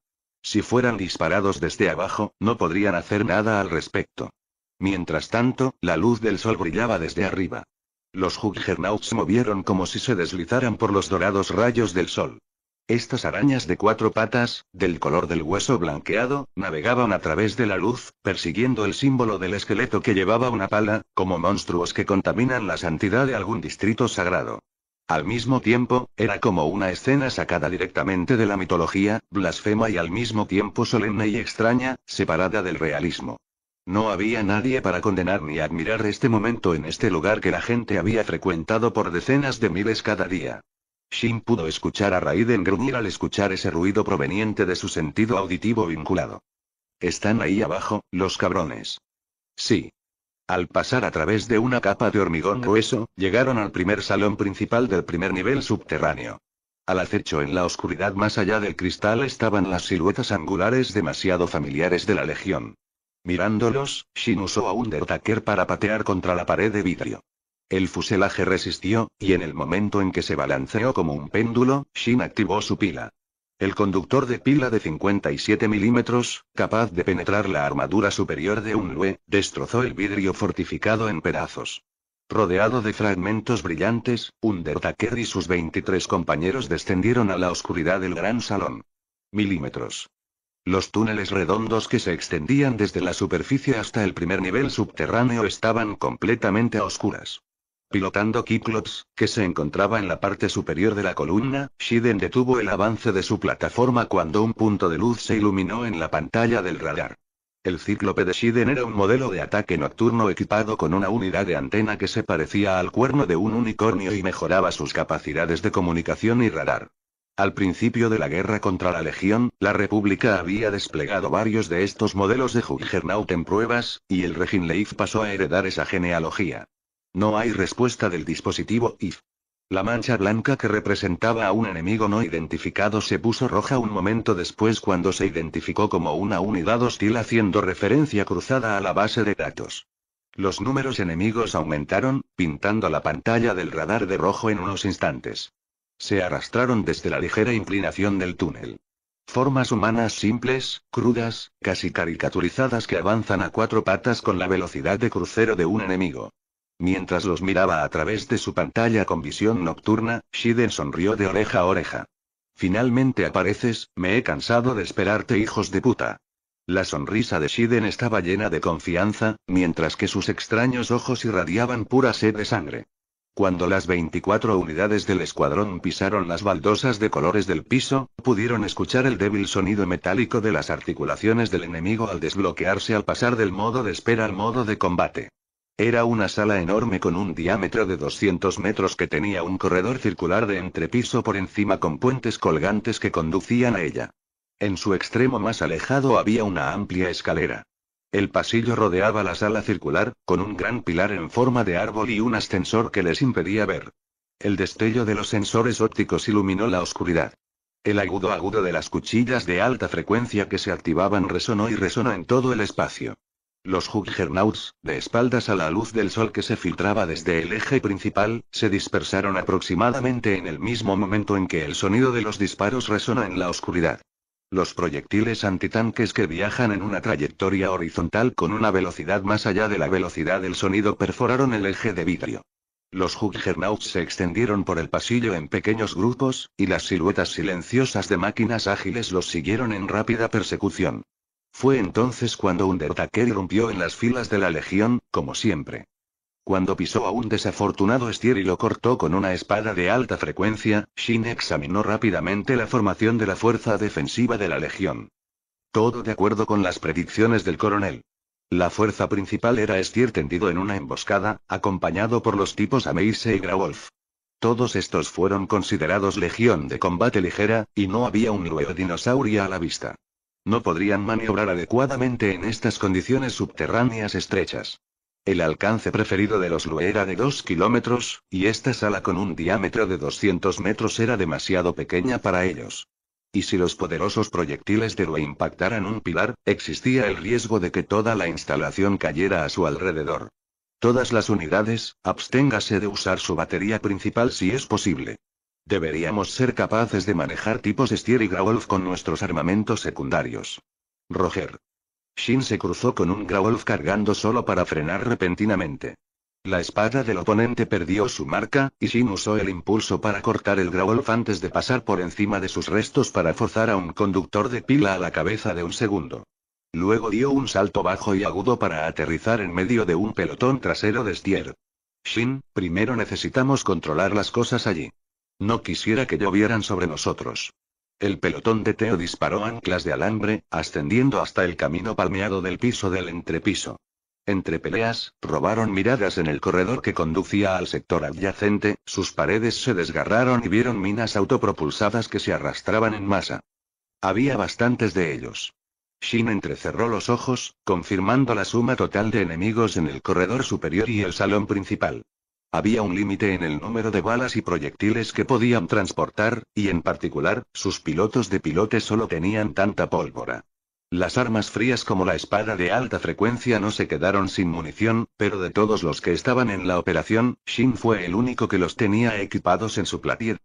Si fueran disparados desde abajo, no podrían hacer nada al respecto. Mientras tanto, la luz del sol brillaba desde arriba. Los Juggernauts movieron como si se deslizaran por los dorados rayos del sol. Estas arañas de cuatro patas, del color del hueso blanqueado, navegaban a través de la luz, persiguiendo el símbolo del esqueleto que llevaba una pala, como monstruos que contaminan la santidad de algún distrito sagrado. Al mismo tiempo, era como una escena sacada directamente de la mitología, blasfema y al mismo tiempo solemne y extraña, separada del realismo. No había nadie para condenar ni admirar este momento en este lugar que la gente había frecuentado por decenas de miles cada día. Shin pudo escuchar a Raiden gruñir al escuchar ese ruido proveniente de su sentido auditivo vinculado. Están ahí abajo, los cabrones. Sí. Al pasar a través de una capa de hormigón grueso, llegaron al primer salón principal del primer nivel subterráneo. Al acecho en la oscuridad más allá del cristal estaban las siluetas angulares demasiado familiares de la Legión. Mirándolos, Shin usó a Undertaker para patear contra la pared de vidrio. El fuselaje resistió, y en el momento en que se balanceó como un péndulo, Shin activó su pila. El conductor de pila de 57 milímetros, capaz de penetrar la armadura superior de un Lue, destrozó el vidrio fortificado en pedazos. Rodeado de fragmentos brillantes, Undertaker y sus 23 compañeros descendieron a la oscuridad del gran salón. Milímetros. Los túneles redondos que se extendían desde la superficie hasta el primer nivel subterráneo estaban completamente a oscuras. Pilotando Kiklops, que se encontraba en la parte superior de la columna, Shiden detuvo el avance de su plataforma cuando un punto de luz se iluminó en la pantalla del radar. El cíclope de Shiden era un modelo de ataque nocturno equipado con una unidad de antena que se parecía al cuerno de un unicornio y mejoraba sus capacidades de comunicación y radar. Al principio de la guerra contra la Legión, la República había desplegado varios de estos modelos de Juggernaut en pruebas, y el Leif pasó a heredar esa genealogía. No hay respuesta del dispositivo IF. La mancha blanca que representaba a un enemigo no identificado se puso roja un momento después cuando se identificó como una unidad hostil haciendo referencia cruzada a la base de datos. Los números enemigos aumentaron, pintando la pantalla del radar de rojo en unos instantes. Se arrastraron desde la ligera inclinación del túnel. Formas humanas simples, crudas, casi caricaturizadas que avanzan a cuatro patas con la velocidad de crucero de un enemigo. Mientras los miraba a través de su pantalla con visión nocturna, Shiden sonrió de oreja a oreja. Finalmente apareces, me he cansado de esperarte hijos de puta. La sonrisa de Shiden estaba llena de confianza, mientras que sus extraños ojos irradiaban pura sed de sangre. Cuando las 24 unidades del escuadrón pisaron las baldosas de colores del piso, pudieron escuchar el débil sonido metálico de las articulaciones del enemigo al desbloquearse al pasar del modo de espera al modo de combate. Era una sala enorme con un diámetro de 200 metros que tenía un corredor circular de entrepiso por encima con puentes colgantes que conducían a ella. En su extremo más alejado había una amplia escalera. El pasillo rodeaba la sala circular, con un gran pilar en forma de árbol y un ascensor que les impedía ver. El destello de los sensores ópticos iluminó la oscuridad. El agudo agudo de las cuchillas de alta frecuencia que se activaban resonó y resonó en todo el espacio. Los Juggernauts, de espaldas a la luz del sol que se filtraba desde el eje principal, se dispersaron aproximadamente en el mismo momento en que el sonido de los disparos resonó en la oscuridad. Los proyectiles antitanques que viajan en una trayectoria horizontal con una velocidad más allá de la velocidad del sonido perforaron el eje de vidrio. Los Juggernauts se extendieron por el pasillo en pequeños grupos, y las siluetas silenciosas de máquinas ágiles los siguieron en rápida persecución. Fue entonces cuando un Undertaker irrumpió en las filas de la Legión, como siempre. Cuando pisó a un desafortunado Stier y lo cortó con una espada de alta frecuencia, Shin examinó rápidamente la formación de la fuerza defensiva de la Legión. Todo de acuerdo con las predicciones del coronel. La fuerza principal era Stier tendido en una emboscada, acompañado por los tipos Ameise y Grawolf. Todos estos fueron considerados legión de combate ligera, y no había un dinosaurio a la vista. No podrían maniobrar adecuadamente en estas condiciones subterráneas estrechas. El alcance preferido de los Lue era de 2 kilómetros, y esta sala con un diámetro de 200 metros era demasiado pequeña para ellos. Y si los poderosos proyectiles de Lue impactaran un pilar, existía el riesgo de que toda la instalación cayera a su alrededor. Todas las unidades, absténgase de usar su batería principal si es posible. Deberíamos ser capaces de manejar tipos Stier y Graulf con nuestros armamentos secundarios. Roger. Shin se cruzó con un Grawolf cargando solo para frenar repentinamente. La espada del oponente perdió su marca, y Shin usó el impulso para cortar el Grawolf antes de pasar por encima de sus restos para forzar a un conductor de pila a la cabeza de un segundo. Luego dio un salto bajo y agudo para aterrizar en medio de un pelotón trasero de Stier. Shin, primero necesitamos controlar las cosas allí. No quisiera que llovieran sobre nosotros. El pelotón de Teo disparó anclas de alambre, ascendiendo hasta el camino palmeado del piso del entrepiso. Entre peleas, robaron miradas en el corredor que conducía al sector adyacente, sus paredes se desgarraron y vieron minas autopropulsadas que se arrastraban en masa. Había bastantes de ellos. Shin entrecerró los ojos, confirmando la suma total de enemigos en el corredor superior y el salón principal. Había un límite en el número de balas y proyectiles que podían transportar, y en particular, sus pilotos de pilotes solo tenían tanta pólvora. Las armas frías como la espada de alta frecuencia no se quedaron sin munición, pero de todos los que estaban en la operación, Shin fue el único que los tenía equipados en su platier.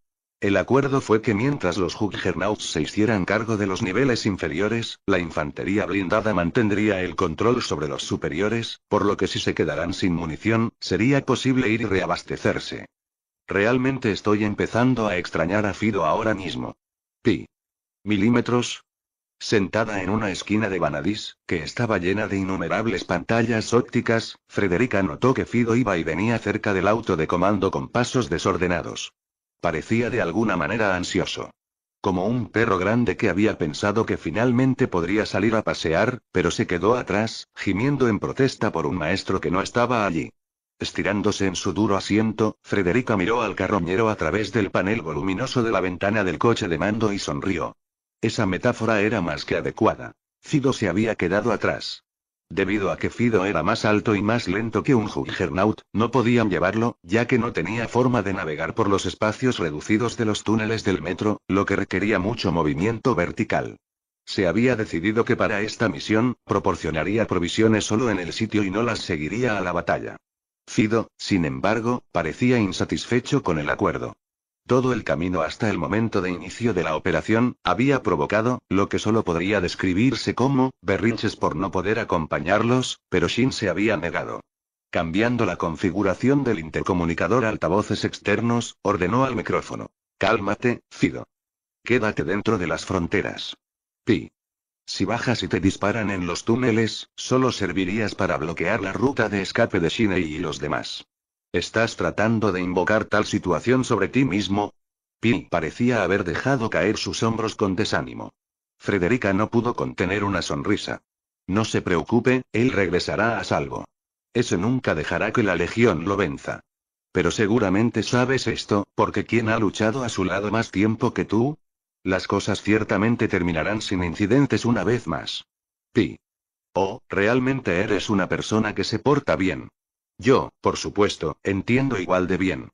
El acuerdo fue que mientras los Juggernauts se hicieran cargo de los niveles inferiores, la infantería blindada mantendría el control sobre los superiores, por lo que si se quedaran sin munición, sería posible ir y reabastecerse. Realmente estoy empezando a extrañar a Fido ahora mismo. Pi. Milímetros, Sentada en una esquina de Vanadis, que estaba llena de innumerables pantallas ópticas, Frederica notó que Fido iba y venía cerca del auto de comando con pasos desordenados. Parecía de alguna manera ansioso. Como un perro grande que había pensado que finalmente podría salir a pasear, pero se quedó atrás, gimiendo en protesta por un maestro que no estaba allí. Estirándose en su duro asiento, Frederica miró al carroñero a través del panel voluminoso de la ventana del coche de mando y sonrió. Esa metáfora era más que adecuada. Cido se había quedado atrás. Debido a que Fido era más alto y más lento que un Juggernaut, no podían llevarlo, ya que no tenía forma de navegar por los espacios reducidos de los túneles del metro, lo que requería mucho movimiento vertical. Se había decidido que para esta misión, proporcionaría provisiones solo en el sitio y no las seguiría a la batalla. Fido, sin embargo, parecía insatisfecho con el acuerdo. Todo el camino hasta el momento de inicio de la operación, había provocado, lo que solo podría describirse como, berrinches por no poder acompañarlos, pero Shin se había negado. Cambiando la configuración del intercomunicador altavoces externos, ordenó al micrófono. Cálmate, Cido. Quédate dentro de las fronteras. Pi. Si bajas y te disparan en los túneles, solo servirías para bloquear la ruta de escape de Shin y los demás. ¿Estás tratando de invocar tal situación sobre ti mismo? Pi parecía haber dejado caer sus hombros con desánimo. Frederica no pudo contener una sonrisa. No se preocupe, él regresará a salvo. Eso nunca dejará que la Legión lo venza. Pero seguramente sabes esto, porque ¿quién ha luchado a su lado más tiempo que tú? Las cosas ciertamente terminarán sin incidentes una vez más. Pi. Oh, realmente eres una persona que se porta bien. Yo, por supuesto, entiendo igual de bien.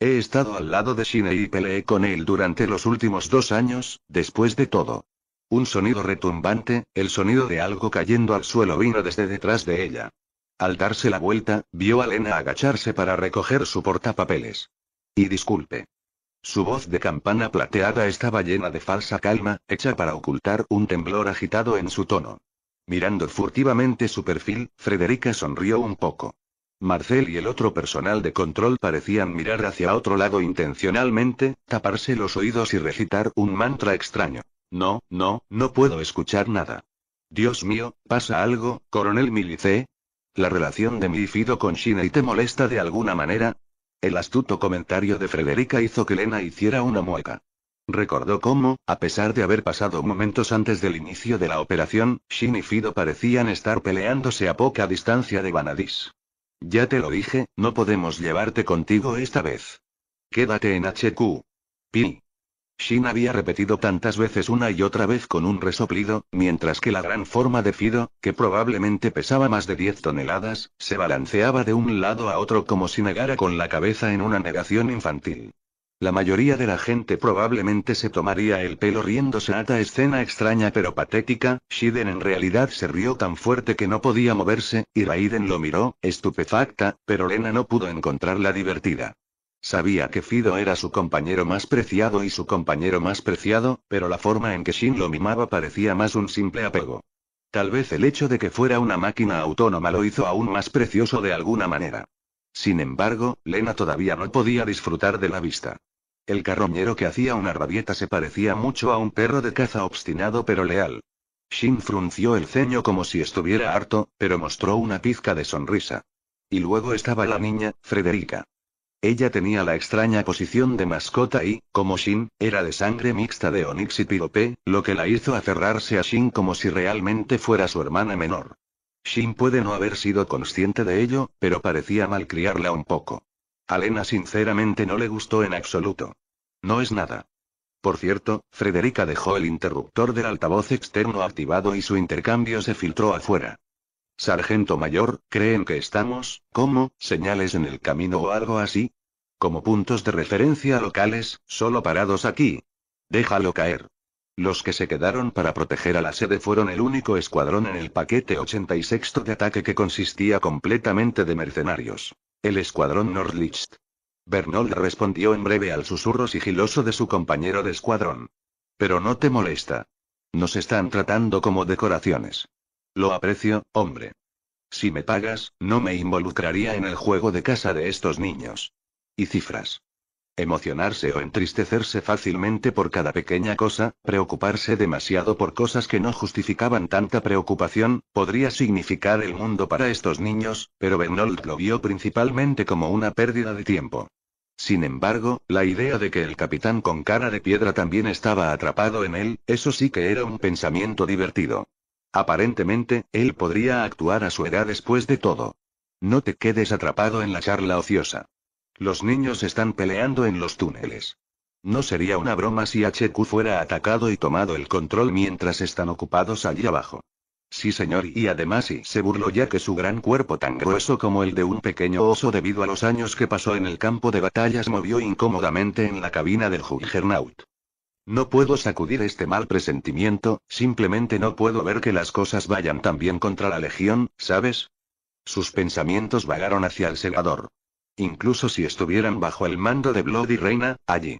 He estado al lado de Shine y peleé con él durante los últimos dos años, después de todo. Un sonido retumbante, el sonido de algo cayendo al suelo vino desde detrás de ella. Al darse la vuelta, vio a Lena agacharse para recoger su portapapeles. Y disculpe. Su voz de campana plateada estaba llena de falsa calma, hecha para ocultar un temblor agitado en su tono. Mirando furtivamente su perfil, Frederica sonrió un poco. Marcel y el otro personal de control parecían mirar hacia otro lado intencionalmente, taparse los oídos y recitar un mantra extraño. No, no, no puedo escuchar nada. Dios mío, ¿pasa algo, coronel Milice? ¿La relación de mi Fido con y te molesta de alguna manera? El astuto comentario de Frederica hizo que Lena hiciera una mueca. Recordó cómo, a pesar de haber pasado momentos antes del inicio de la operación, Shin y Fido parecían estar peleándose a poca distancia de Vanadis. Ya te lo dije, no podemos llevarte contigo esta vez. Quédate en HQ. Pi. Shin había repetido tantas veces una y otra vez con un resoplido, mientras que la gran forma de Fido, que probablemente pesaba más de 10 toneladas, se balanceaba de un lado a otro como si negara con la cabeza en una negación infantil. La mayoría de la gente probablemente se tomaría el pelo riéndose a esta escena extraña pero patética, Shiden en realidad se rió tan fuerte que no podía moverse, y Raiden lo miró, estupefacta, pero Lena no pudo encontrarla divertida. Sabía que Fido era su compañero más preciado y su compañero más preciado, pero la forma en que Shin lo mimaba parecía más un simple apego. Tal vez el hecho de que fuera una máquina autónoma lo hizo aún más precioso de alguna manera. Sin embargo, Lena todavía no podía disfrutar de la vista. El carroñero que hacía una rabieta se parecía mucho a un perro de caza obstinado pero leal. Shin frunció el ceño como si estuviera harto, pero mostró una pizca de sonrisa. Y luego estaba la niña, Frederica. Ella tenía la extraña posición de mascota y, como Shin, era de sangre mixta de Onix y Pirope, lo que la hizo aferrarse a Shin como si realmente fuera su hermana menor. Shin puede no haber sido consciente de ello, pero parecía malcriarla un poco. A sinceramente no le gustó en absoluto. No es nada. Por cierto, Frederica dejó el interruptor del altavoz externo activado y su intercambio se filtró afuera. Sargento mayor, ¿creen que estamos, como, señales en el camino o algo así? Como puntos de referencia locales, solo parados aquí. Déjalo caer. Los que se quedaron para proteger a la sede fueron el único escuadrón en el paquete 86 de ataque que consistía completamente de mercenarios. El escuadrón Nordlicht. Bernold respondió en breve al susurro sigiloso de su compañero de escuadrón. Pero no te molesta. Nos están tratando como decoraciones. Lo aprecio, hombre. Si me pagas, no me involucraría en el juego de casa de estos niños. Y cifras. Emocionarse o entristecerse fácilmente por cada pequeña cosa, preocuparse demasiado por cosas que no justificaban tanta preocupación, podría significar el mundo para estos niños, pero Bernold lo vio principalmente como una pérdida de tiempo. Sin embargo, la idea de que el capitán con cara de piedra también estaba atrapado en él, eso sí que era un pensamiento divertido. Aparentemente, él podría actuar a su edad después de todo. No te quedes atrapado en la charla ociosa. Los niños están peleando en los túneles. No sería una broma si HQ fuera atacado y tomado el control mientras están ocupados allí abajo. Sí señor y además sí se burló ya que su gran cuerpo tan grueso como el de un pequeño oso debido a los años que pasó en el campo de batallas movió incómodamente en la cabina del Juggernaut. No puedo sacudir este mal presentimiento, simplemente no puedo ver que las cosas vayan tan bien contra la Legión, ¿sabes? Sus pensamientos vagaron hacia el segador. Incluso si estuvieran bajo el mando de Bloody Reina, allí.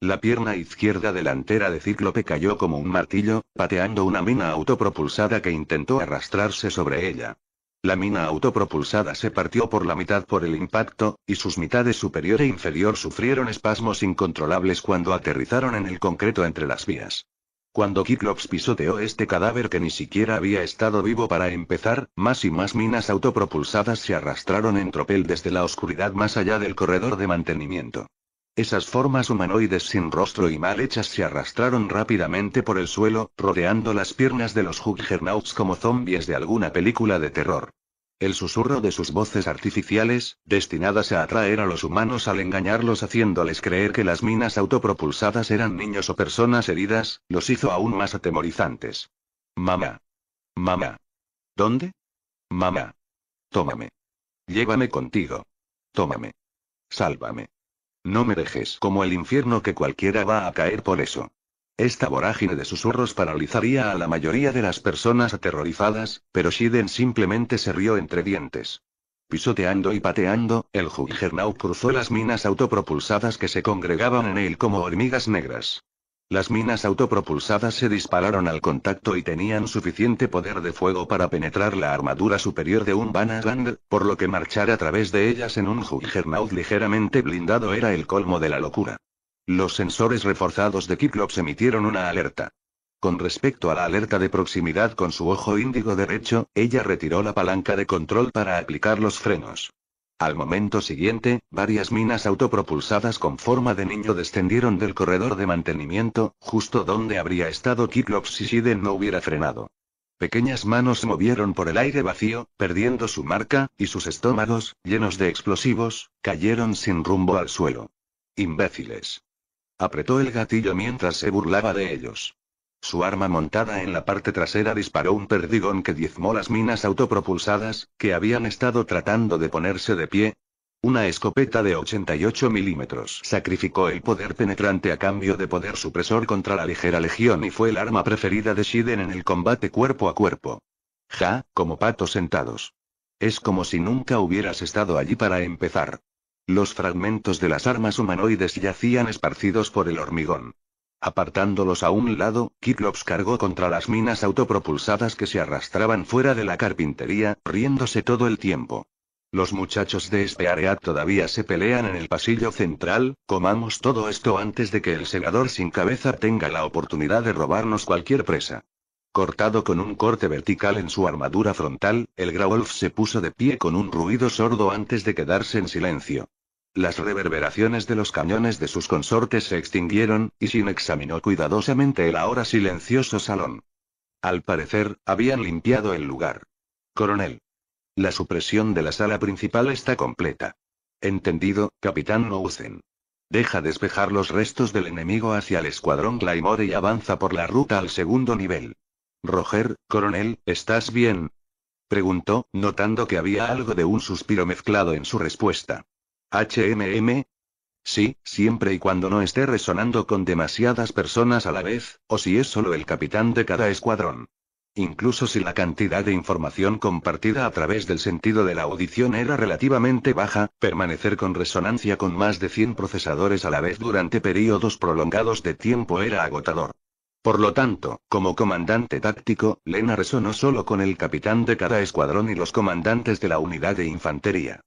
La pierna izquierda delantera de Cíclope cayó como un martillo, pateando una mina autopropulsada que intentó arrastrarse sobre ella. La mina autopropulsada se partió por la mitad por el impacto, y sus mitades superior e inferior sufrieron espasmos incontrolables cuando aterrizaron en el concreto entre las vías. Cuando Kiklops pisoteó este cadáver que ni siquiera había estado vivo para empezar, más y más minas autopropulsadas se arrastraron en tropel desde la oscuridad más allá del corredor de mantenimiento. Esas formas humanoides sin rostro y mal hechas se arrastraron rápidamente por el suelo, rodeando las piernas de los Juggernauts como zombies de alguna película de terror el susurro de sus voces artificiales, destinadas a atraer a los humanos al engañarlos haciéndoles creer que las minas autopropulsadas eran niños o personas heridas, los hizo aún más atemorizantes. Mamá. Mamá. ¿Dónde? Mamá. Tómame. Llévame contigo. Tómame. Sálvame. No me dejes como el infierno que cualquiera va a caer por eso. Esta vorágine de susurros paralizaría a la mayoría de las personas aterrorizadas, pero Shiden simplemente se rió entre dientes. Pisoteando y pateando, el Juggernaut cruzó las minas autopropulsadas que se congregaban en él como hormigas negras. Las minas autopropulsadas se dispararon al contacto y tenían suficiente poder de fuego para penetrar la armadura superior de un Banagand, por lo que marchar a través de ellas en un Juggernaut ligeramente blindado era el colmo de la locura. Los sensores reforzados de Kiklops emitieron una alerta. Con respecto a la alerta de proximidad con su ojo índigo derecho, ella retiró la palanca de control para aplicar los frenos. Al momento siguiente, varias minas autopropulsadas con forma de niño descendieron del corredor de mantenimiento, justo donde habría estado Kiklops si Shiden no hubiera frenado. Pequeñas manos se movieron por el aire vacío, perdiendo su marca, y sus estómagos, llenos de explosivos, cayeron sin rumbo al suelo. Imbéciles. Apretó el gatillo mientras se burlaba de ellos. Su arma montada en la parte trasera disparó un perdigón que diezmó las minas autopropulsadas, que habían estado tratando de ponerse de pie. Una escopeta de 88 milímetros sacrificó el poder penetrante a cambio de poder supresor contra la ligera legión y fue el arma preferida de Shiden en el combate cuerpo a cuerpo. Ja, como patos sentados. Es como si nunca hubieras estado allí para empezar. Los fragmentos de las armas humanoides yacían esparcidos por el hormigón. Apartándolos a un lado, Kiklops cargó contra las minas autopropulsadas que se arrastraban fuera de la carpintería, riéndose todo el tiempo. Los muchachos de este área todavía se pelean en el pasillo central, comamos todo esto antes de que el segador sin cabeza tenga la oportunidad de robarnos cualquier presa. Cortado con un corte vertical en su armadura frontal, el Grawolf se puso de pie con un ruido sordo antes de quedarse en silencio. Las reverberaciones de los cañones de sus consortes se extinguieron, y Sin examinó cuidadosamente el ahora silencioso salón. Al parecer, habían limpiado el lugar. Coronel. La supresión de la sala principal está completa. Entendido, capitán Nouzen. Deja despejar los restos del enemigo hacia el escuadrón Claymore y avanza por la ruta al segundo nivel. Roger, coronel, ¿estás bien? Preguntó, notando que había algo de un suspiro mezclado en su respuesta. ¿HMM? Sí, siempre y cuando no esté resonando con demasiadas personas a la vez, o si es solo el capitán de cada escuadrón. Incluso si la cantidad de información compartida a través del sentido de la audición era relativamente baja, permanecer con resonancia con más de 100 procesadores a la vez durante periodos prolongados de tiempo era agotador. Por lo tanto, como comandante táctico, Lena resonó solo con el capitán de cada escuadrón y los comandantes de la unidad de infantería.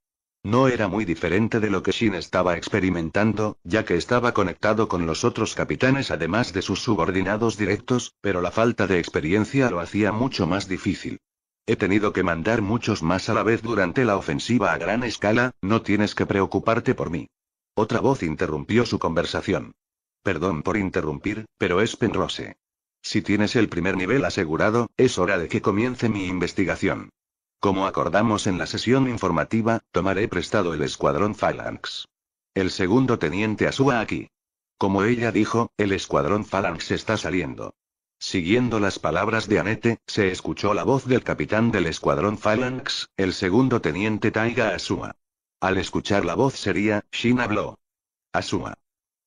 No era muy diferente de lo que Shin estaba experimentando, ya que estaba conectado con los otros capitanes además de sus subordinados directos, pero la falta de experiencia lo hacía mucho más difícil. He tenido que mandar muchos más a la vez durante la ofensiva a gran escala, no tienes que preocuparte por mí. Otra voz interrumpió su conversación. Perdón por interrumpir, pero es Penrose. Si tienes el primer nivel asegurado, es hora de que comience mi investigación. Como acordamos en la sesión informativa, tomaré prestado el escuadrón Phalanx. El segundo teniente Asua aquí. Como ella dijo, el escuadrón Phalanx está saliendo. Siguiendo las palabras de Anete, se escuchó la voz del capitán del escuadrón Phalanx, el segundo teniente Taiga Asua. Al escuchar la voz sería, Shin habló. Asua.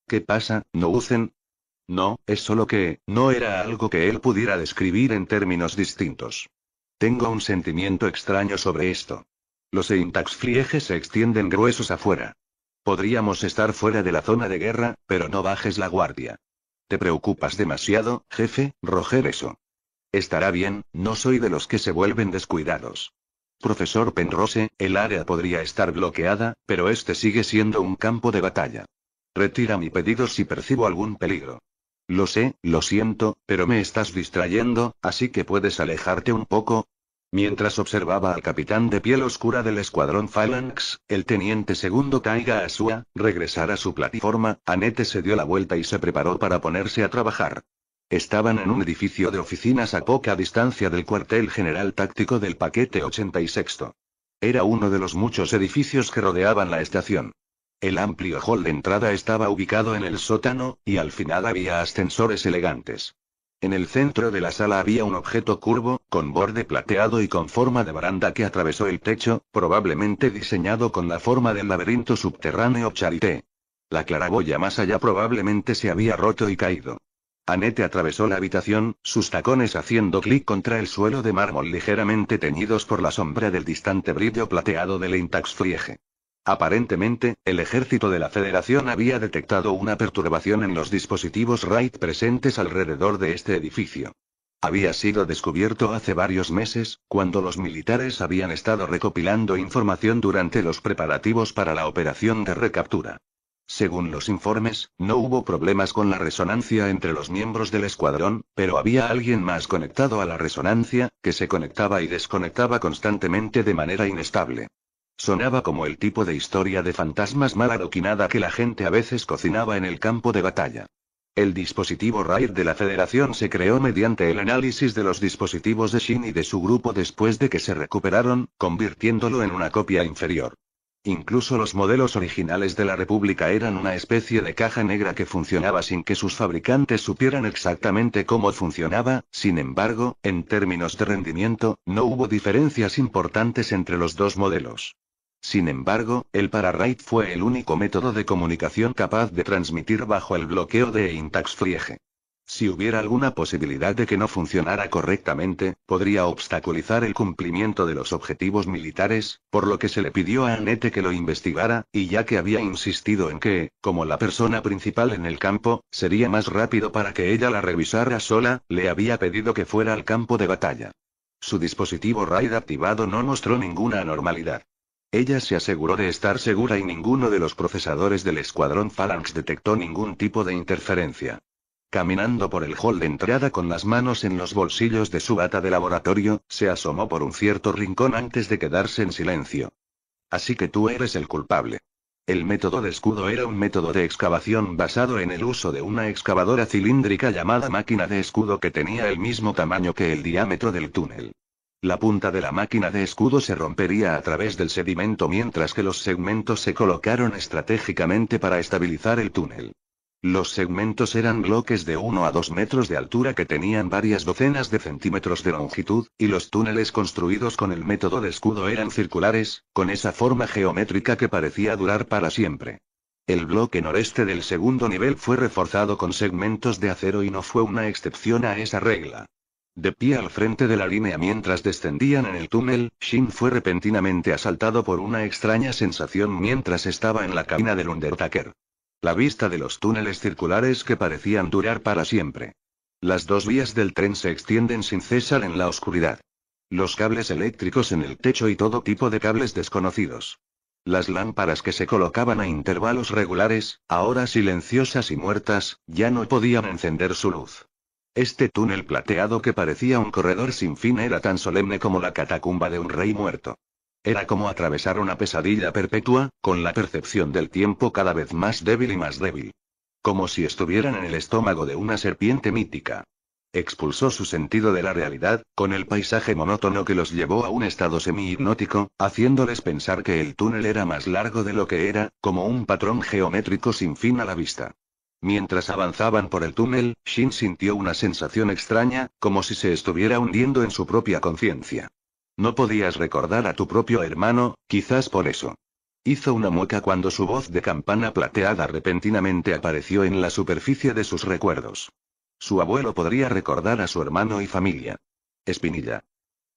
¿Qué pasa, no usen? No, es solo que, no era algo que él pudiera describir en términos distintos. Tengo un sentimiento extraño sobre esto. Los friejes se extienden gruesos afuera. Podríamos estar fuera de la zona de guerra, pero no bajes la guardia. Te preocupas demasiado, jefe, Roger eso. Estará bien, no soy de los que se vuelven descuidados. Profesor Penrose, el área podría estar bloqueada, pero este sigue siendo un campo de batalla. Retira mi pedido si percibo algún peligro. Lo sé, lo siento, pero me estás distrayendo, así que puedes alejarte un poco. Mientras observaba al capitán de piel oscura del escuadrón Phalanx, el teniente segundo Taiga Asua, regresar a su plataforma, Anete se dio la vuelta y se preparó para ponerse a trabajar. Estaban en un edificio de oficinas a poca distancia del cuartel general táctico del paquete 86. Era uno de los muchos edificios que rodeaban la estación. El amplio hall de entrada estaba ubicado en el sótano, y al final había ascensores elegantes. En el centro de la sala había un objeto curvo, con borde plateado y con forma de baranda que atravesó el techo, probablemente diseñado con la forma del laberinto subterráneo Charité. La claraboya más allá probablemente se había roto y caído. Anete atravesó la habitación, sus tacones haciendo clic contra el suelo de mármol ligeramente teñidos por la sombra del distante brillo plateado del Intax Friege. Aparentemente, el ejército de la Federación había detectado una perturbación en los dispositivos RAID presentes alrededor de este edificio. Había sido descubierto hace varios meses, cuando los militares habían estado recopilando información durante los preparativos para la operación de recaptura. Según los informes, no hubo problemas con la resonancia entre los miembros del escuadrón, pero había alguien más conectado a la resonancia, que se conectaba y desconectaba constantemente de manera inestable. Sonaba como el tipo de historia de fantasmas mal adoquinada que la gente a veces cocinaba en el campo de batalla. El dispositivo RAID de la Federación se creó mediante el análisis de los dispositivos de Shin y de su grupo después de que se recuperaron, convirtiéndolo en una copia inferior. Incluso los modelos originales de la República eran una especie de caja negra que funcionaba sin que sus fabricantes supieran exactamente cómo funcionaba, sin embargo, en términos de rendimiento, no hubo diferencias importantes entre los dos modelos. Sin embargo, el pararraid fue el único método de comunicación capaz de transmitir bajo el bloqueo de intax Friege. Si hubiera alguna posibilidad de que no funcionara correctamente, podría obstaculizar el cumplimiento de los objetivos militares, por lo que se le pidió a Anete que lo investigara, y ya que había insistido en que, como la persona principal en el campo, sería más rápido para que ella la revisara sola, le había pedido que fuera al campo de batalla. Su dispositivo RAID activado no mostró ninguna anormalidad. Ella se aseguró de estar segura y ninguno de los procesadores del escuadrón Phalanx detectó ningún tipo de interferencia. Caminando por el hall de entrada con las manos en los bolsillos de su bata de laboratorio, se asomó por un cierto rincón antes de quedarse en silencio. Así que tú eres el culpable. El método de escudo era un método de excavación basado en el uso de una excavadora cilíndrica llamada máquina de escudo que tenía el mismo tamaño que el diámetro del túnel. La punta de la máquina de escudo se rompería a través del sedimento mientras que los segmentos se colocaron estratégicamente para estabilizar el túnel. Los segmentos eran bloques de 1 a 2 metros de altura que tenían varias docenas de centímetros de longitud, y los túneles construidos con el método de escudo eran circulares, con esa forma geométrica que parecía durar para siempre. El bloque noreste del segundo nivel fue reforzado con segmentos de acero y no fue una excepción a esa regla. De pie al frente de la línea mientras descendían en el túnel, Shin fue repentinamente asaltado por una extraña sensación mientras estaba en la cabina del Undertaker. La vista de los túneles circulares que parecían durar para siempre. Las dos vías del tren se extienden sin cesar en la oscuridad. Los cables eléctricos en el techo y todo tipo de cables desconocidos. Las lámparas que se colocaban a intervalos regulares, ahora silenciosas y muertas, ya no podían encender su luz. Este túnel plateado que parecía un corredor sin fin era tan solemne como la catacumba de un rey muerto. Era como atravesar una pesadilla perpetua, con la percepción del tiempo cada vez más débil y más débil. Como si estuvieran en el estómago de una serpiente mítica. Expulsó su sentido de la realidad, con el paisaje monótono que los llevó a un estado semi-hipnótico, haciéndoles pensar que el túnel era más largo de lo que era, como un patrón geométrico sin fin a la vista. Mientras avanzaban por el túnel, Shin sintió una sensación extraña, como si se estuviera hundiendo en su propia conciencia. No podías recordar a tu propio hermano, quizás por eso. Hizo una mueca cuando su voz de campana plateada repentinamente apareció en la superficie de sus recuerdos. Su abuelo podría recordar a su hermano y familia. Espinilla.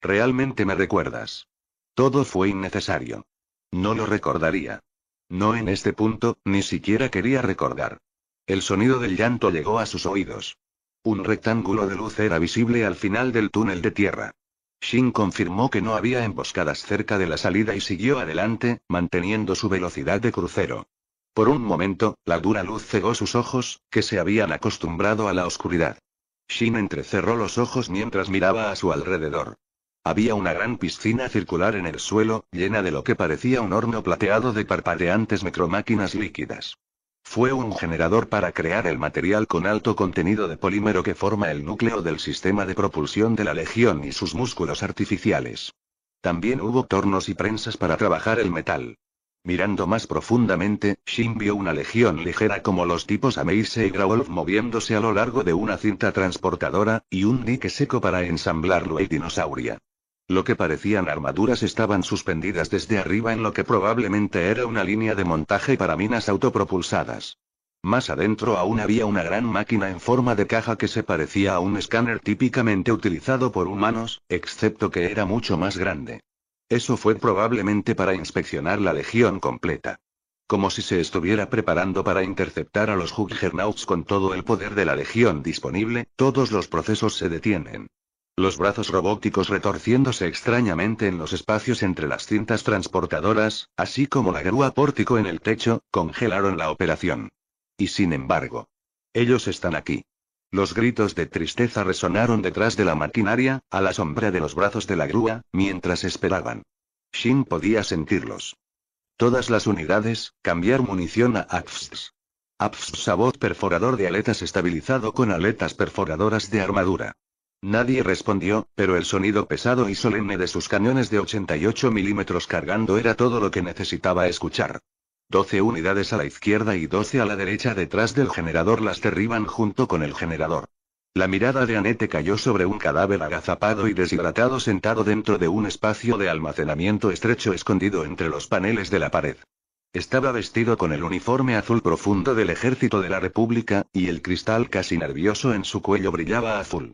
Realmente me recuerdas. Todo fue innecesario. No lo recordaría. No en este punto, ni siquiera quería recordar. El sonido del llanto llegó a sus oídos. Un rectángulo de luz era visible al final del túnel de tierra. Shin confirmó que no había emboscadas cerca de la salida y siguió adelante, manteniendo su velocidad de crucero. Por un momento, la dura luz cegó sus ojos, que se habían acostumbrado a la oscuridad. Shin entrecerró los ojos mientras miraba a su alrededor. Había una gran piscina circular en el suelo, llena de lo que parecía un horno plateado de parpadeantes micromáquinas líquidas. Fue un generador para crear el material con alto contenido de polímero que forma el núcleo del sistema de propulsión de la Legión y sus músculos artificiales. También hubo tornos y prensas para trabajar el metal. Mirando más profundamente, Shin vio una legión ligera como los tipos Ameise y Graulf moviéndose a lo largo de una cinta transportadora, y un dique seco para ensamblarlo y dinosauria. Lo que parecían armaduras estaban suspendidas desde arriba en lo que probablemente era una línea de montaje para minas autopropulsadas. Más adentro aún había una gran máquina en forma de caja que se parecía a un escáner típicamente utilizado por humanos, excepto que era mucho más grande. Eso fue probablemente para inspeccionar la legión completa. Como si se estuviera preparando para interceptar a los Juggernauts con todo el poder de la legión disponible, todos los procesos se detienen los brazos robóticos retorciéndose extrañamente en los espacios entre las cintas transportadoras, así como la grúa pórtico en el techo, congelaron la operación. Y sin embargo, ellos están aquí. Los gritos de tristeza resonaron detrás de la maquinaria, a la sombra de los brazos de la grúa, mientras esperaban. Shin podía sentirlos. Todas las unidades, cambiar munición a AFSTS. AFSTS sabot perforador de aletas estabilizado con aletas perforadoras de armadura. Nadie respondió, pero el sonido pesado y solemne de sus cañones de 88 milímetros cargando era todo lo que necesitaba escuchar. 12 unidades a la izquierda y doce a la derecha detrás del generador las derriban junto con el generador. La mirada de Anete cayó sobre un cadáver agazapado y deshidratado sentado dentro de un espacio de almacenamiento estrecho escondido entre los paneles de la pared. Estaba vestido con el uniforme azul profundo del ejército de la República, y el cristal casi nervioso en su cuello brillaba azul.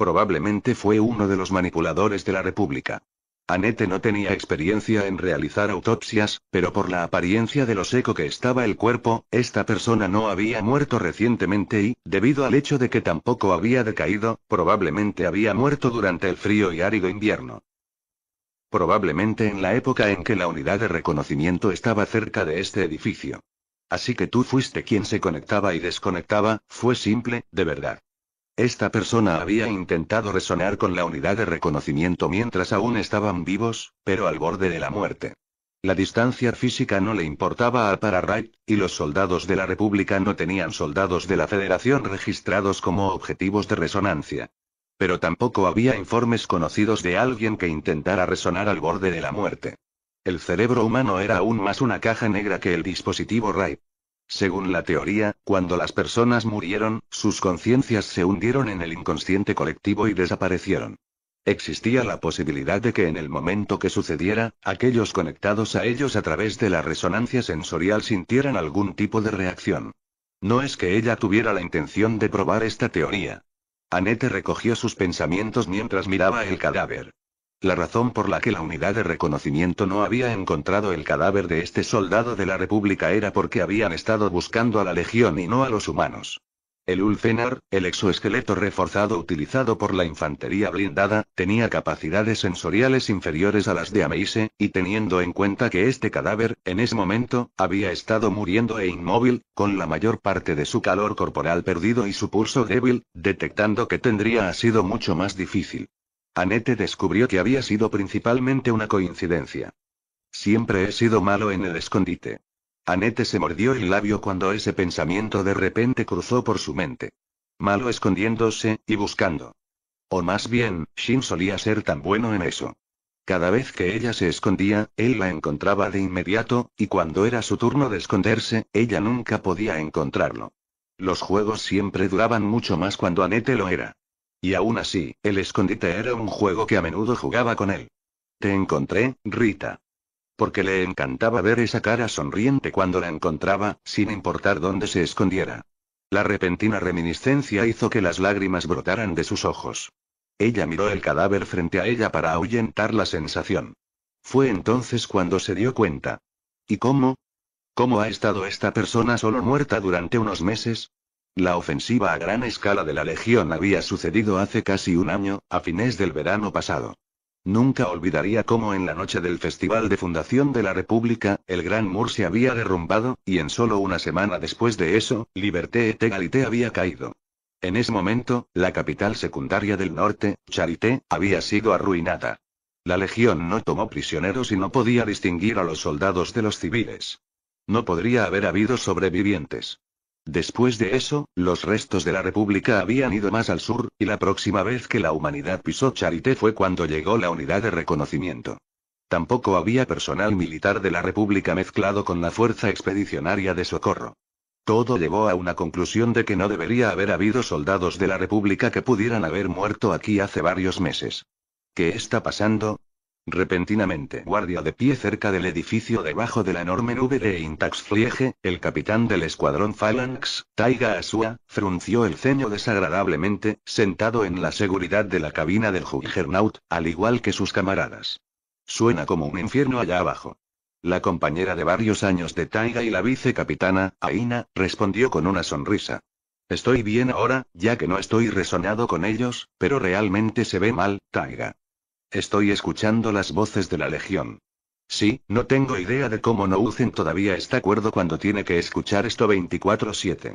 Probablemente fue uno de los manipuladores de la República. Anete no tenía experiencia en realizar autopsias, pero por la apariencia de lo seco que estaba el cuerpo, esta persona no había muerto recientemente y, debido al hecho de que tampoco había decaído, probablemente había muerto durante el frío y árido invierno. Probablemente en la época en que la unidad de reconocimiento estaba cerca de este edificio. Así que tú fuiste quien se conectaba y desconectaba, fue simple, de verdad. Esta persona había intentado resonar con la unidad de reconocimiento mientras aún estaban vivos, pero al borde de la muerte. La distancia física no le importaba a Pararight, y los soldados de la República no tenían soldados de la Federación registrados como objetivos de resonancia. Pero tampoco había informes conocidos de alguien que intentara resonar al borde de la muerte. El cerebro humano era aún más una caja negra que el dispositivo RAID. Según la teoría, cuando las personas murieron, sus conciencias se hundieron en el inconsciente colectivo y desaparecieron. Existía la posibilidad de que en el momento que sucediera, aquellos conectados a ellos a través de la resonancia sensorial sintieran algún tipo de reacción. No es que ella tuviera la intención de probar esta teoría. Anete recogió sus pensamientos mientras miraba el cadáver. La razón por la que la unidad de reconocimiento no había encontrado el cadáver de este soldado de la República era porque habían estado buscando a la Legión y no a los humanos. El Ulfenar, el exoesqueleto reforzado utilizado por la infantería blindada, tenía capacidades sensoriales inferiores a las de Ameise, y teniendo en cuenta que este cadáver, en ese momento, había estado muriendo e inmóvil, con la mayor parte de su calor corporal perdido y su pulso débil, detectando que tendría ha sido mucho más difícil. Anete descubrió que había sido principalmente una coincidencia. Siempre he sido malo en el escondite. Anete se mordió el labio cuando ese pensamiento de repente cruzó por su mente. Malo escondiéndose, y buscando. O más bien, Shin solía ser tan bueno en eso. Cada vez que ella se escondía, él la encontraba de inmediato, y cuando era su turno de esconderse, ella nunca podía encontrarlo. Los juegos siempre duraban mucho más cuando Anete lo era. Y aún así, el escondite era un juego que a menudo jugaba con él. Te encontré, Rita. Porque le encantaba ver esa cara sonriente cuando la encontraba, sin importar dónde se escondiera. La repentina reminiscencia hizo que las lágrimas brotaran de sus ojos. Ella miró el cadáver frente a ella para ahuyentar la sensación. Fue entonces cuando se dio cuenta. ¿Y cómo? ¿Cómo ha estado esta persona solo muerta durante unos meses? La ofensiva a gran escala de la Legión había sucedido hace casi un año, a fines del verano pasado. Nunca olvidaría cómo en la noche del Festival de Fundación de la República, el Gran Mur se había derrumbado, y en solo una semana después de eso, Liberté et Galité había caído. En ese momento, la capital secundaria del norte, Charité, había sido arruinada. La legión no tomó prisioneros y no podía distinguir a los soldados de los civiles. No podría haber habido sobrevivientes. Después de eso, los restos de la República habían ido más al sur, y la próxima vez que la humanidad pisó Charité fue cuando llegó la unidad de reconocimiento. Tampoco había personal militar de la República mezclado con la Fuerza Expedicionaria de Socorro. Todo llevó a una conclusión de que no debería haber habido soldados de la República que pudieran haber muerto aquí hace varios meses. ¿Qué está pasando? Repentinamente, guardia de pie cerca del edificio debajo de la enorme nube de Intax Fliege, el capitán del escuadrón Phalanx, Taiga Asua, frunció el ceño desagradablemente, sentado en la seguridad de la cabina del Juggernaut, al igual que sus camaradas. Suena como un infierno allá abajo. La compañera de varios años de Taiga y la vicecapitana, Aina, respondió con una sonrisa. Estoy bien ahora, ya que no estoy resonado con ellos, pero realmente se ve mal, Taiga. Estoy escuchando las voces de la Legión. Sí, no tengo idea de cómo no usen todavía está acuerdo cuando tiene que escuchar esto 24-7.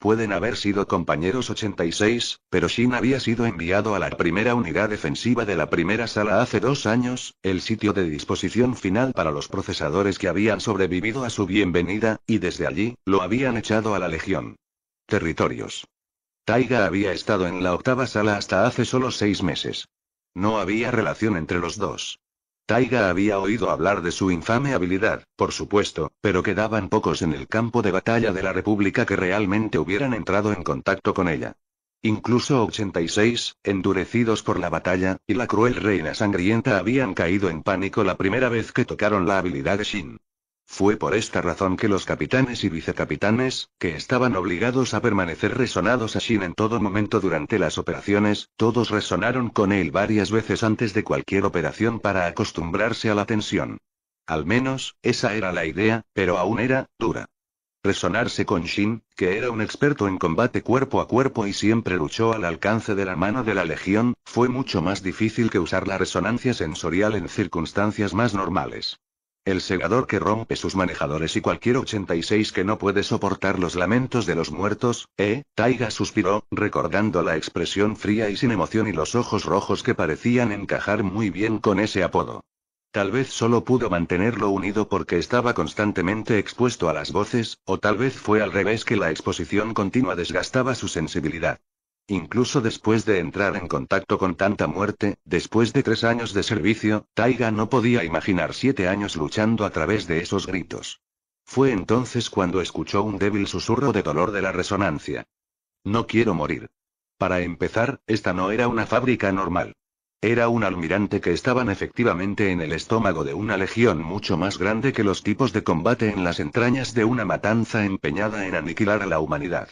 Pueden haber sido compañeros 86, pero Shin había sido enviado a la primera unidad defensiva de la primera sala hace dos años, el sitio de disposición final para los procesadores que habían sobrevivido a su bienvenida, y desde allí, lo habían echado a la Legión. Territorios. Taiga había estado en la octava sala hasta hace solo seis meses. No había relación entre los dos. Taiga había oído hablar de su infame habilidad, por supuesto, pero quedaban pocos en el campo de batalla de la República que realmente hubieran entrado en contacto con ella. Incluso 86, endurecidos por la batalla, y la cruel reina sangrienta habían caído en pánico la primera vez que tocaron la habilidad de Shin. Fue por esta razón que los capitanes y vicecapitanes, que estaban obligados a permanecer resonados a Shin en todo momento durante las operaciones, todos resonaron con él varias veces antes de cualquier operación para acostumbrarse a la tensión. Al menos, esa era la idea, pero aún era, dura. Resonarse con Shin, que era un experto en combate cuerpo a cuerpo y siempre luchó al alcance de la mano de la Legión, fue mucho más difícil que usar la resonancia sensorial en circunstancias más normales. El segador que rompe sus manejadores y cualquier 86 que no puede soportar los lamentos de los muertos, eh, Taiga suspiró, recordando la expresión fría y sin emoción y los ojos rojos que parecían encajar muy bien con ese apodo. Tal vez solo pudo mantenerlo unido porque estaba constantemente expuesto a las voces, o tal vez fue al revés que la exposición continua desgastaba su sensibilidad. Incluso después de entrar en contacto con tanta muerte, después de tres años de servicio, Taiga no podía imaginar siete años luchando a través de esos gritos. Fue entonces cuando escuchó un débil susurro de dolor de la resonancia. No quiero morir. Para empezar, esta no era una fábrica normal. Era un almirante que estaban efectivamente en el estómago de una legión mucho más grande que los tipos de combate en las entrañas de una matanza empeñada en aniquilar a la humanidad.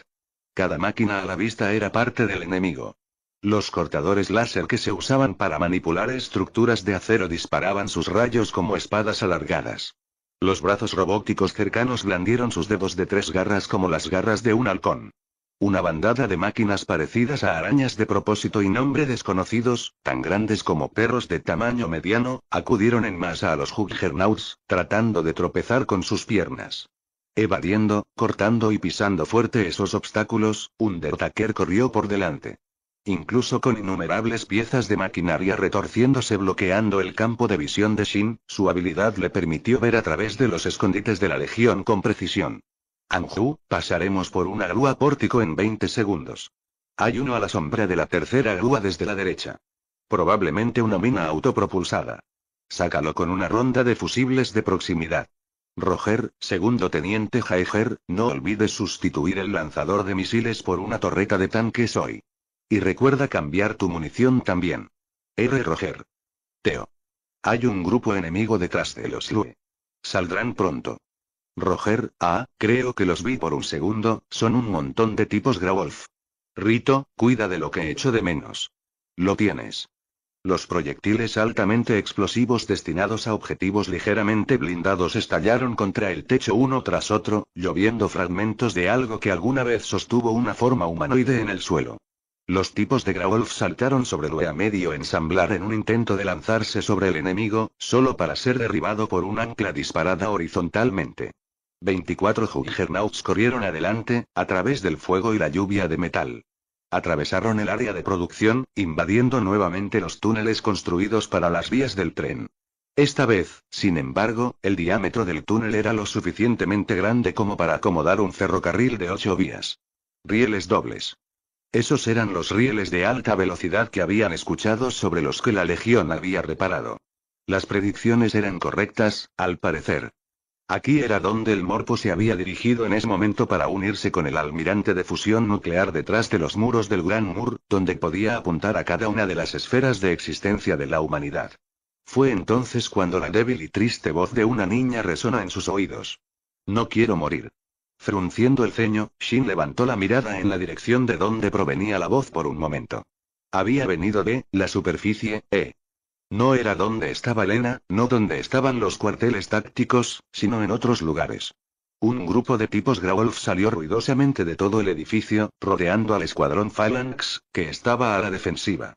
Cada máquina a la vista era parte del enemigo. Los cortadores láser que se usaban para manipular estructuras de acero disparaban sus rayos como espadas alargadas. Los brazos robóticos cercanos blandieron sus dedos de tres garras como las garras de un halcón. Una bandada de máquinas parecidas a arañas de propósito y nombre desconocidos, tan grandes como perros de tamaño mediano, acudieron en masa a los Juggernauts, tratando de tropezar con sus piernas. Evadiendo, cortando y pisando fuerte esos obstáculos, Undertaker corrió por delante. Incluso con innumerables piezas de maquinaria retorciéndose bloqueando el campo de visión de Shin, su habilidad le permitió ver a través de los escondites de la Legión con precisión. Anju, pasaremos por una grúa pórtico en 20 segundos. Hay uno a la sombra de la tercera grúa desde la derecha. Probablemente una mina autopropulsada. Sácalo con una ronda de fusibles de proximidad. Roger, segundo teniente Jaeger, no olvides sustituir el lanzador de misiles por una torreta de tanques hoy. Y recuerda cambiar tu munición también. R. Roger. Teo. Hay un grupo enemigo detrás de los Lue. Saldrán pronto. Roger, ah, creo que los vi por un segundo, son un montón de tipos Grawolf. Rito, cuida de lo que echo de menos. Lo tienes. Los proyectiles altamente explosivos destinados a objetivos ligeramente blindados estallaron contra el techo uno tras otro, lloviendo fragmentos de algo que alguna vez sostuvo una forma humanoide en el suelo. Los tipos de Graulf saltaron sobre Lue a medio ensamblar en un intento de lanzarse sobre el enemigo, solo para ser derribado por un ancla disparada horizontalmente. 24 Juggernauts corrieron adelante, a través del fuego y la lluvia de metal. Atravesaron el área de producción, invadiendo nuevamente los túneles construidos para las vías del tren. Esta vez, sin embargo, el diámetro del túnel era lo suficientemente grande como para acomodar un ferrocarril de ocho vías. Rieles dobles. Esos eran los rieles de alta velocidad que habían escuchado sobre los que la Legión había reparado. Las predicciones eran correctas, al parecer. Aquí era donde el Morpo se había dirigido en ese momento para unirse con el almirante de fusión nuclear detrás de los muros del Gran Mur, donde podía apuntar a cada una de las esferas de existencia de la humanidad. Fue entonces cuando la débil y triste voz de una niña resonó en sus oídos. No quiero morir. Frunciendo el ceño, Shin levantó la mirada en la dirección de donde provenía la voz por un momento. Había venido de, la superficie, E no era donde estaba Elena, no donde estaban los cuarteles tácticos, sino en otros lugares. Un grupo de tipos Graulf salió ruidosamente de todo el edificio, rodeando al escuadrón Phalanx, que estaba a la defensiva.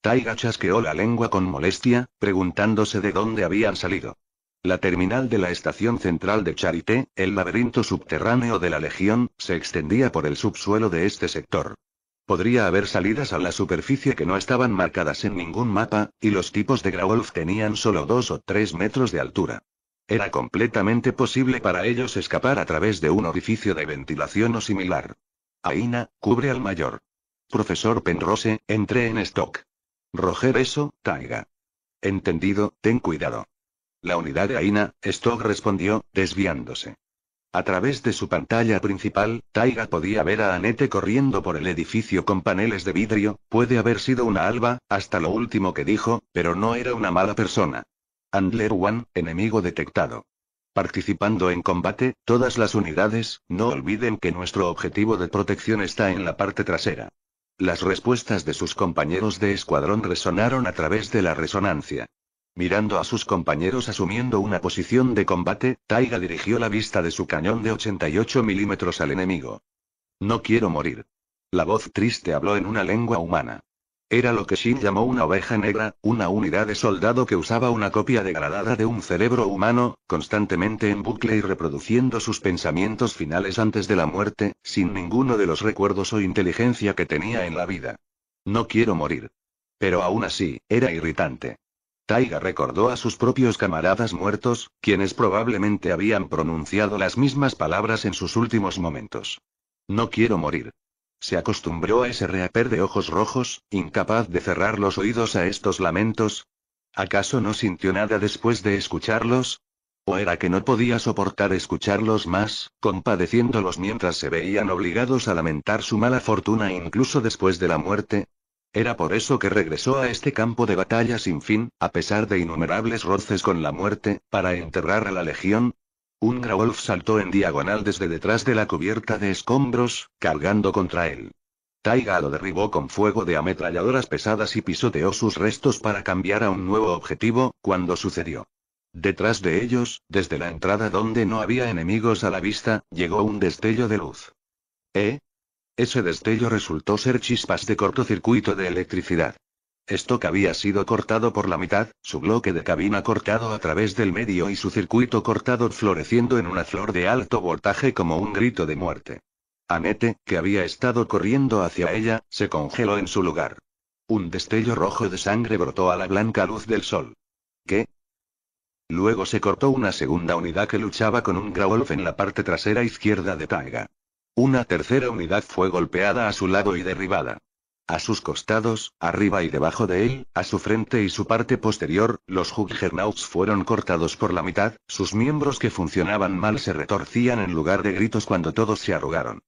Taiga chasqueó la lengua con molestia, preguntándose de dónde habían salido. La terminal de la estación central de Charité, el laberinto subterráneo de la Legión, se extendía por el subsuelo de este sector. Podría haber salidas a la superficie que no estaban marcadas en ningún mapa, y los tipos de Grawolf tenían solo dos o tres metros de altura. Era completamente posible para ellos escapar a través de un orificio de ventilación o similar. Aina, cubre al mayor. Profesor Penrose, entré en stock. Roger eso, Taiga. Entendido, ten cuidado. La unidad de Aina, Stock respondió, desviándose. A través de su pantalla principal, Taiga podía ver a Anete corriendo por el edificio con paneles de vidrio, puede haber sido una alba, hasta lo último que dijo, pero no era una mala persona. Andler One, enemigo detectado. Participando en combate, todas las unidades, no olviden que nuestro objetivo de protección está en la parte trasera. Las respuestas de sus compañeros de escuadrón resonaron a través de la resonancia. Mirando a sus compañeros asumiendo una posición de combate, Taiga dirigió la vista de su cañón de 88 milímetros al enemigo. No quiero morir. La voz triste habló en una lengua humana. Era lo que Shin llamó una oveja negra, una unidad de soldado que usaba una copia degradada de un cerebro humano, constantemente en bucle y reproduciendo sus pensamientos finales antes de la muerte, sin ninguno de los recuerdos o inteligencia que tenía en la vida. No quiero morir. Pero aún así, era irritante. Taiga recordó a sus propios camaradas muertos, quienes probablemente habían pronunciado las mismas palabras en sus últimos momentos. No quiero morir. Se acostumbró a ese reaper de ojos rojos, incapaz de cerrar los oídos a estos lamentos. ¿Acaso no sintió nada después de escucharlos? ¿O era que no podía soportar escucharlos más, compadeciéndolos mientras se veían obligados a lamentar su mala fortuna incluso después de la muerte? Era por eso que regresó a este campo de batalla sin fin, a pesar de innumerables roces con la muerte, para enterrar a la legión. Un Grawolf saltó en diagonal desde detrás de la cubierta de escombros, cargando contra él. Taiga lo derribó con fuego de ametralladoras pesadas y pisoteó sus restos para cambiar a un nuevo objetivo, cuando sucedió. Detrás de ellos, desde la entrada donde no había enemigos a la vista, llegó un destello de luz. ¿Eh? Ese destello resultó ser chispas de cortocircuito de electricidad. que había sido cortado por la mitad, su bloque de cabina cortado a través del medio y su circuito cortado floreciendo en una flor de alto voltaje como un grito de muerte. Anete, que había estado corriendo hacia ella, se congeló en su lugar. Un destello rojo de sangre brotó a la blanca luz del sol. ¿Qué? Luego se cortó una segunda unidad que luchaba con un Graolf en la parte trasera izquierda de Taiga. Una tercera unidad fue golpeada a su lado y derribada. A sus costados, arriba y debajo de él, a su frente y su parte posterior, los Juggernauts fueron cortados por la mitad, sus miembros que funcionaban mal se retorcían en lugar de gritos cuando todos se arrugaron.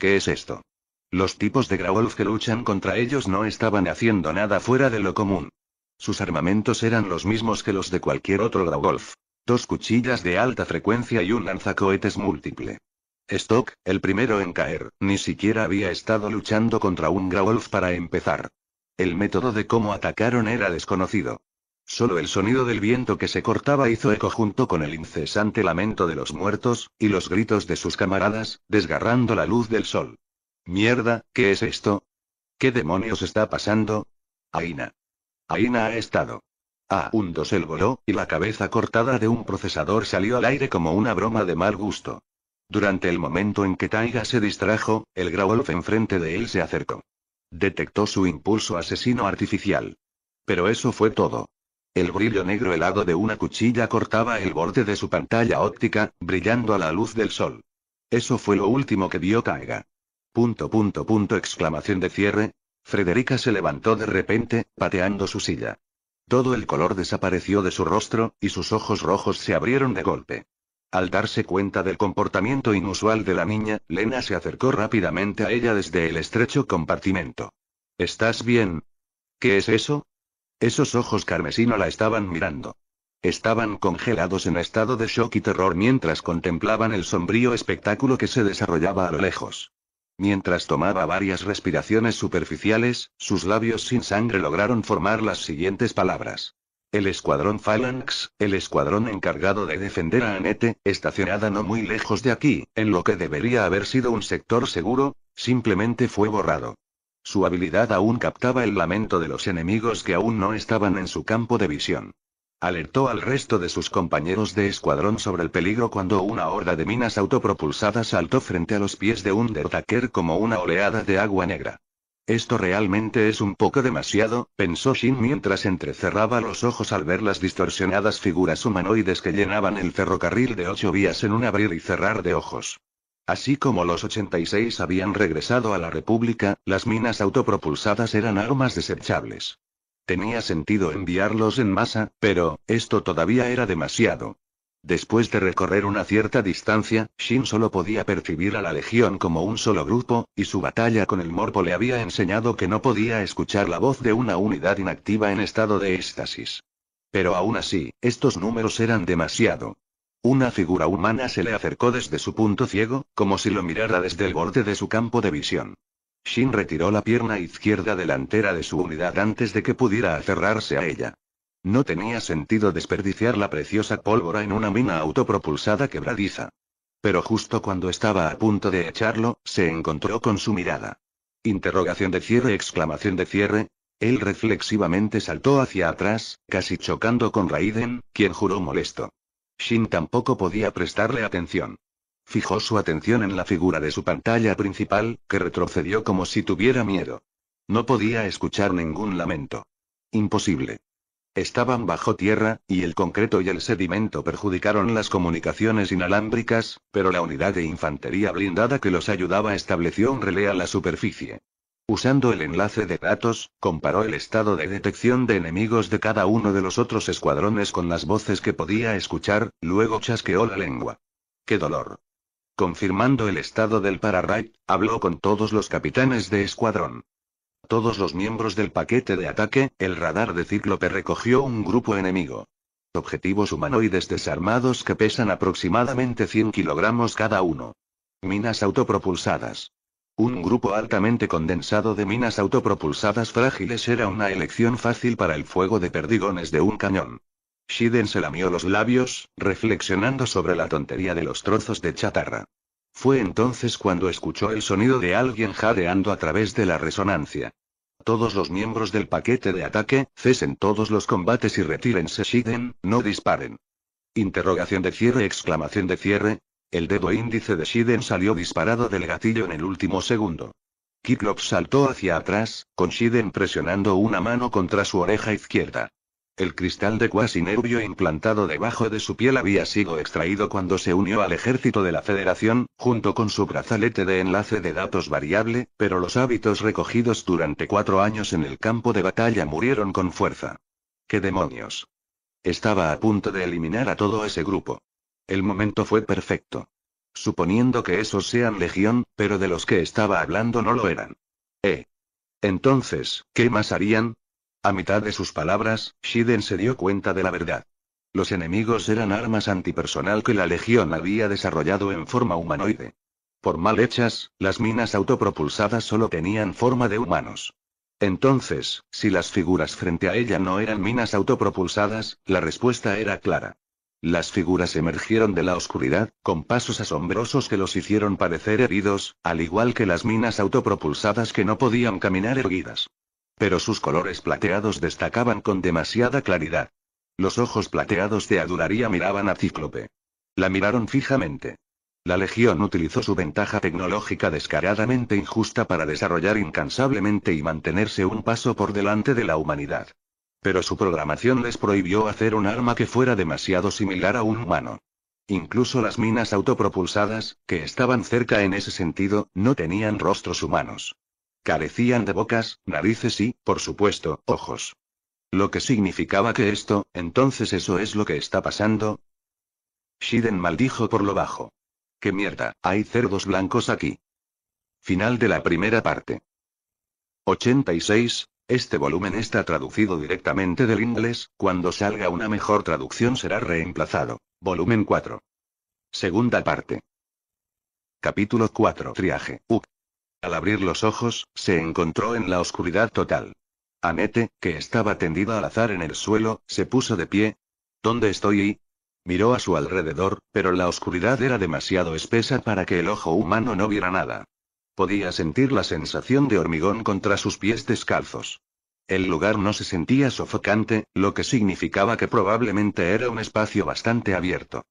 qué es esto? Los tipos de Graulf que luchan contra ellos no estaban haciendo nada fuera de lo común. Sus armamentos eran los mismos que los de cualquier otro Graulf: Dos cuchillas de alta frecuencia y un lanzacohetes múltiple. Stock, el primero en caer, ni siquiera había estado luchando contra un Grawolf para empezar. El método de cómo atacaron era desconocido. Solo el sonido del viento que se cortaba hizo eco junto con el incesante lamento de los muertos, y los gritos de sus camaradas, desgarrando la luz del sol. Mierda, ¿qué es esto? ¿Qué demonios está pasando? Aina. Aina ha estado. A un dosel voló, y la cabeza cortada de un procesador salió al aire como una broma de mal gusto. Durante el momento en que Taiga se distrajo, el en enfrente de él se acercó. Detectó su impulso asesino artificial. Pero eso fue todo. El brillo negro helado de una cuchilla cortaba el borde de su pantalla óptica, brillando a la luz del sol. Eso fue lo último que vio Taiga. Punto punto punto exclamación de cierre. Frederica se levantó de repente, pateando su silla. Todo el color desapareció de su rostro, y sus ojos rojos se abrieron de golpe. Al darse cuenta del comportamiento inusual de la niña, Lena se acercó rápidamente a ella desde el estrecho compartimento. ¿Estás bien? ¿Qué es eso? Esos ojos carmesino la estaban mirando. Estaban congelados en estado de shock y terror mientras contemplaban el sombrío espectáculo que se desarrollaba a lo lejos. Mientras tomaba varias respiraciones superficiales, sus labios sin sangre lograron formar las siguientes palabras. El escuadrón Phalanx, el escuadrón encargado de defender a Anete, estacionada no muy lejos de aquí, en lo que debería haber sido un sector seguro, simplemente fue borrado. Su habilidad aún captaba el lamento de los enemigos que aún no estaban en su campo de visión. Alertó al resto de sus compañeros de escuadrón sobre el peligro cuando una horda de minas autopropulsadas saltó frente a los pies de un Undertaker como una oleada de agua negra. Esto realmente es un poco demasiado, pensó Shin mientras entrecerraba los ojos al ver las distorsionadas figuras humanoides que llenaban el ferrocarril de ocho vías en un abrir y cerrar de ojos. Así como los 86 habían regresado a la República, las minas autopropulsadas eran armas desechables. Tenía sentido enviarlos en masa, pero, esto todavía era demasiado. Después de recorrer una cierta distancia, Shin solo podía percibir a la legión como un solo grupo, y su batalla con el Morpo le había enseñado que no podía escuchar la voz de una unidad inactiva en estado de éxtasis. Pero aún así, estos números eran demasiado. Una figura humana se le acercó desde su punto ciego, como si lo mirara desde el borde de su campo de visión. Shin retiró la pierna izquierda delantera de su unidad antes de que pudiera aferrarse a ella. No tenía sentido desperdiciar la preciosa pólvora en una mina autopropulsada quebradiza. Pero justo cuando estaba a punto de echarlo, se encontró con su mirada. Interrogación de cierre, exclamación de cierre. Él reflexivamente saltó hacia atrás, casi chocando con Raiden, quien juró molesto. Shin tampoco podía prestarle atención. Fijó su atención en la figura de su pantalla principal, que retrocedió como si tuviera miedo. No podía escuchar ningún lamento. Imposible. Estaban bajo tierra, y el concreto y el sedimento perjudicaron las comunicaciones inalámbricas, pero la unidad de infantería blindada que los ayudaba estableció un relé a la superficie. Usando el enlace de datos, comparó el estado de detección de enemigos de cada uno de los otros escuadrones con las voces que podía escuchar, luego chasqueó la lengua. ¡Qué dolor! Confirmando el estado del pararray, habló con todos los capitanes de escuadrón todos los miembros del paquete de ataque, el radar de Cíclope recogió un grupo enemigo. Objetivos humanoides desarmados que pesan aproximadamente 100 kilogramos cada uno. Minas autopropulsadas. Un grupo altamente condensado de minas autopropulsadas frágiles era una elección fácil para el fuego de perdigones de un cañón. Shiden se lamió los labios, reflexionando sobre la tontería de los trozos de chatarra. Fue entonces cuando escuchó el sonido de alguien jadeando a través de la resonancia. Todos los miembros del paquete de ataque, cesen todos los combates y retírense Shiden, no disparen. Interrogación de cierre, exclamación de cierre. El dedo índice de Shiden salió disparado del gatillo en el último segundo. Kiklops saltó hacia atrás, con Shiden presionando una mano contra su oreja izquierda. El cristal de cuasi nervio implantado debajo de su piel había sido extraído cuando se unió al ejército de la Federación, junto con su brazalete de enlace de datos variable, pero los hábitos recogidos durante cuatro años en el campo de batalla murieron con fuerza. ¡Qué demonios! Estaba a punto de eliminar a todo ese grupo. El momento fue perfecto. Suponiendo que esos sean legión, pero de los que estaba hablando no lo eran. ¿Eh? Entonces, ¿qué más harían? A mitad de sus palabras, Shiden se dio cuenta de la verdad. Los enemigos eran armas antipersonal que la Legión había desarrollado en forma humanoide. Por mal hechas, las minas autopropulsadas solo tenían forma de humanos. Entonces, si las figuras frente a ella no eran minas autopropulsadas, la respuesta era clara. Las figuras emergieron de la oscuridad, con pasos asombrosos que los hicieron parecer heridos, al igual que las minas autopropulsadas que no podían caminar erguidas pero sus colores plateados destacaban con demasiada claridad. Los ojos plateados de Adularía miraban a Cíclope. La miraron fijamente. La Legión utilizó su ventaja tecnológica descaradamente injusta para desarrollar incansablemente y mantenerse un paso por delante de la humanidad. Pero su programación les prohibió hacer un arma que fuera demasiado similar a un humano. Incluso las minas autopropulsadas, que estaban cerca en ese sentido, no tenían rostros humanos. Carecían de bocas, narices y, por supuesto, ojos. Lo que significaba que esto, entonces eso es lo que está pasando. Shiden maldijo por lo bajo. ¡Qué mierda! Hay cerdos blancos aquí. Final de la primera parte. 86. Este volumen está traducido directamente del inglés, cuando salga una mejor traducción será reemplazado. Volumen 4. Segunda parte. Capítulo 4. Triaje. UC. Al abrir los ojos, se encontró en la oscuridad total. Anete, que estaba tendida al azar en el suelo, se puso de pie. ¿Dónde estoy? Miró a su alrededor, pero la oscuridad era demasiado espesa para que el ojo humano no viera nada. Podía sentir la sensación de hormigón contra sus pies descalzos. El lugar no se sentía sofocante, lo que significaba que probablemente era un espacio bastante abierto.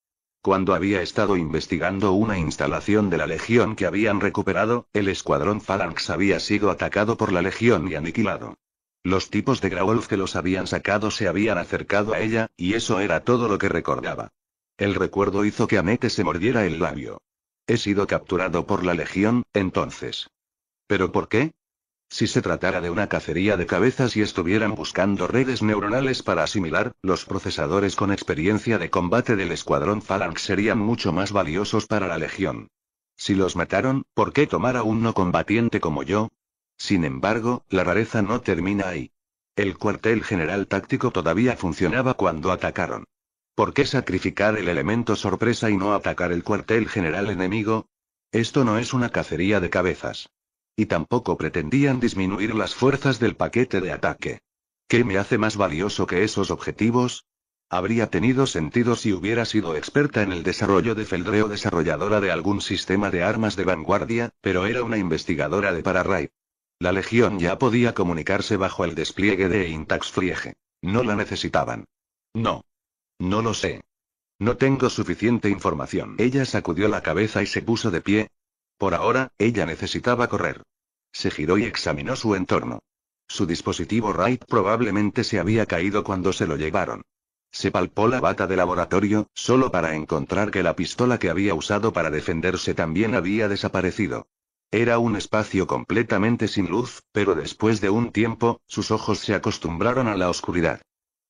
Cuando había estado investigando una instalación de la Legión que habían recuperado, el escuadrón Phalanx había sido atacado por la Legión y aniquilado. Los tipos de Graolf que los habían sacado se habían acercado a ella, y eso era todo lo que recordaba. El recuerdo hizo que Anete se mordiera el labio. He sido capturado por la Legión, entonces. ¿Pero por qué? Si se tratara de una cacería de cabezas y estuvieran buscando redes neuronales para asimilar, los procesadores con experiencia de combate del escuadrón Phalanx serían mucho más valiosos para la Legión. Si los mataron, ¿por qué tomar a un no combatiente como yo? Sin embargo, la rareza no termina ahí. El cuartel general táctico todavía funcionaba cuando atacaron. ¿Por qué sacrificar el elemento sorpresa y no atacar el cuartel general enemigo? Esto no es una cacería de cabezas. Y tampoco pretendían disminuir las fuerzas del paquete de ataque. ¿Qué me hace más valioso que esos objetivos? Habría tenido sentido si hubiera sido experta en el desarrollo de feldreo desarrolladora de algún sistema de armas de vanguardia, pero era una investigadora de Pararray. La legión ya podía comunicarse bajo el despliegue de Intax Friege. No la necesitaban. No. No lo sé. No tengo suficiente información. Ella sacudió la cabeza y se puso de pie, por ahora, ella necesitaba correr. Se giró y examinó su entorno. Su dispositivo Wright probablemente se había caído cuando se lo llevaron. Se palpó la bata de laboratorio, solo para encontrar que la pistola que había usado para defenderse también había desaparecido. Era un espacio completamente sin luz, pero después de un tiempo, sus ojos se acostumbraron a la oscuridad.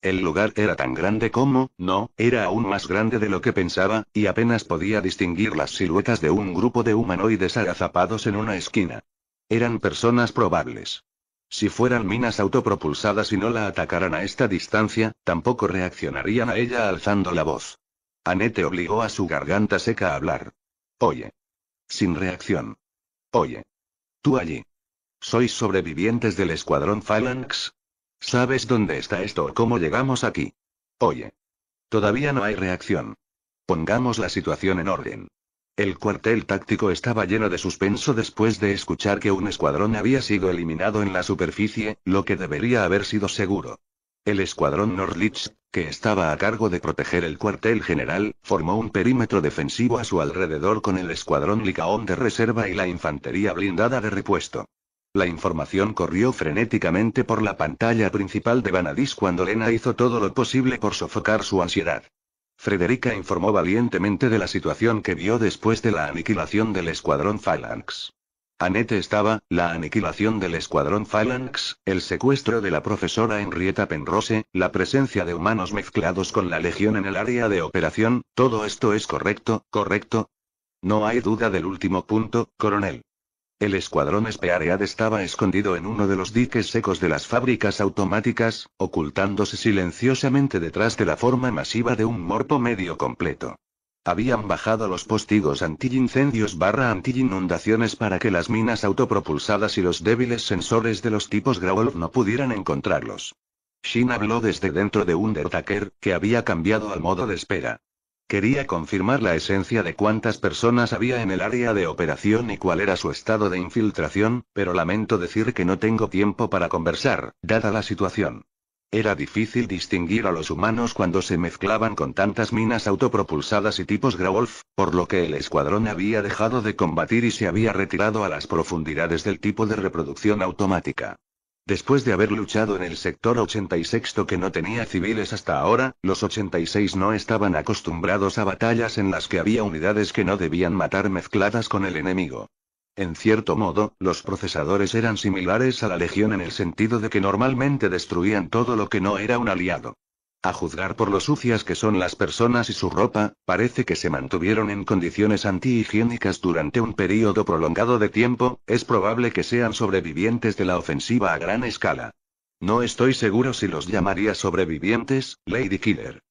El lugar era tan grande como, no, era aún más grande de lo que pensaba, y apenas podía distinguir las siluetas de un grupo de humanoides agazapados en una esquina. Eran personas probables. Si fueran minas autopropulsadas y no la atacaran a esta distancia, tampoco reaccionarían a ella alzando la voz. Anete obligó a su garganta seca a hablar. Oye. Sin reacción. Oye. Tú allí. ¿Sois sobrevivientes del escuadrón Phalanx? ¿Sabes dónde está esto o cómo llegamos aquí? Oye. Todavía no hay reacción. Pongamos la situación en orden. El cuartel táctico estaba lleno de suspenso después de escuchar que un escuadrón había sido eliminado en la superficie, lo que debería haber sido seguro. El escuadrón Norlitz, que estaba a cargo de proteger el cuartel general, formó un perímetro defensivo a su alrededor con el escuadrón Licaón de reserva y la infantería blindada de repuesto. La información corrió frenéticamente por la pantalla principal de Vanadis cuando Lena hizo todo lo posible por sofocar su ansiedad. Frederica informó valientemente de la situación que vio después de la aniquilación del escuadrón Phalanx. Anette estaba, la aniquilación del escuadrón Phalanx, el secuestro de la profesora Henrietta Penrose, la presencia de humanos mezclados con la legión en el área de operación, todo esto es correcto, correcto. No hay duda del último punto, coronel. El escuadrón Spearead estaba escondido en uno de los diques secos de las fábricas automáticas, ocultándose silenciosamente detrás de la forma masiva de un morpo medio completo. Habían bajado los postigos antiincendios barra antiinundaciones para que las minas autopropulsadas y los débiles sensores de los tipos Growl no pudieran encontrarlos. Shin habló desde dentro de un Undertaker, que había cambiado al modo de espera. Quería confirmar la esencia de cuántas personas había en el área de operación y cuál era su estado de infiltración, pero lamento decir que no tengo tiempo para conversar, dada la situación. Era difícil distinguir a los humanos cuando se mezclaban con tantas minas autopropulsadas y tipos Grawolf, por lo que el escuadrón había dejado de combatir y se había retirado a las profundidades del tipo de reproducción automática. Después de haber luchado en el sector 86 que no tenía civiles hasta ahora, los 86 no estaban acostumbrados a batallas en las que había unidades que no debían matar mezcladas con el enemigo. En cierto modo, los procesadores eran similares a la Legión en el sentido de que normalmente destruían todo lo que no era un aliado. A juzgar por lo sucias que son las personas y su ropa, parece que se mantuvieron en condiciones antihigiénicas durante un periodo prolongado de tiempo, es probable que sean sobrevivientes de la ofensiva a gran escala. No estoy seguro si los llamaría sobrevivientes, Lady Killer.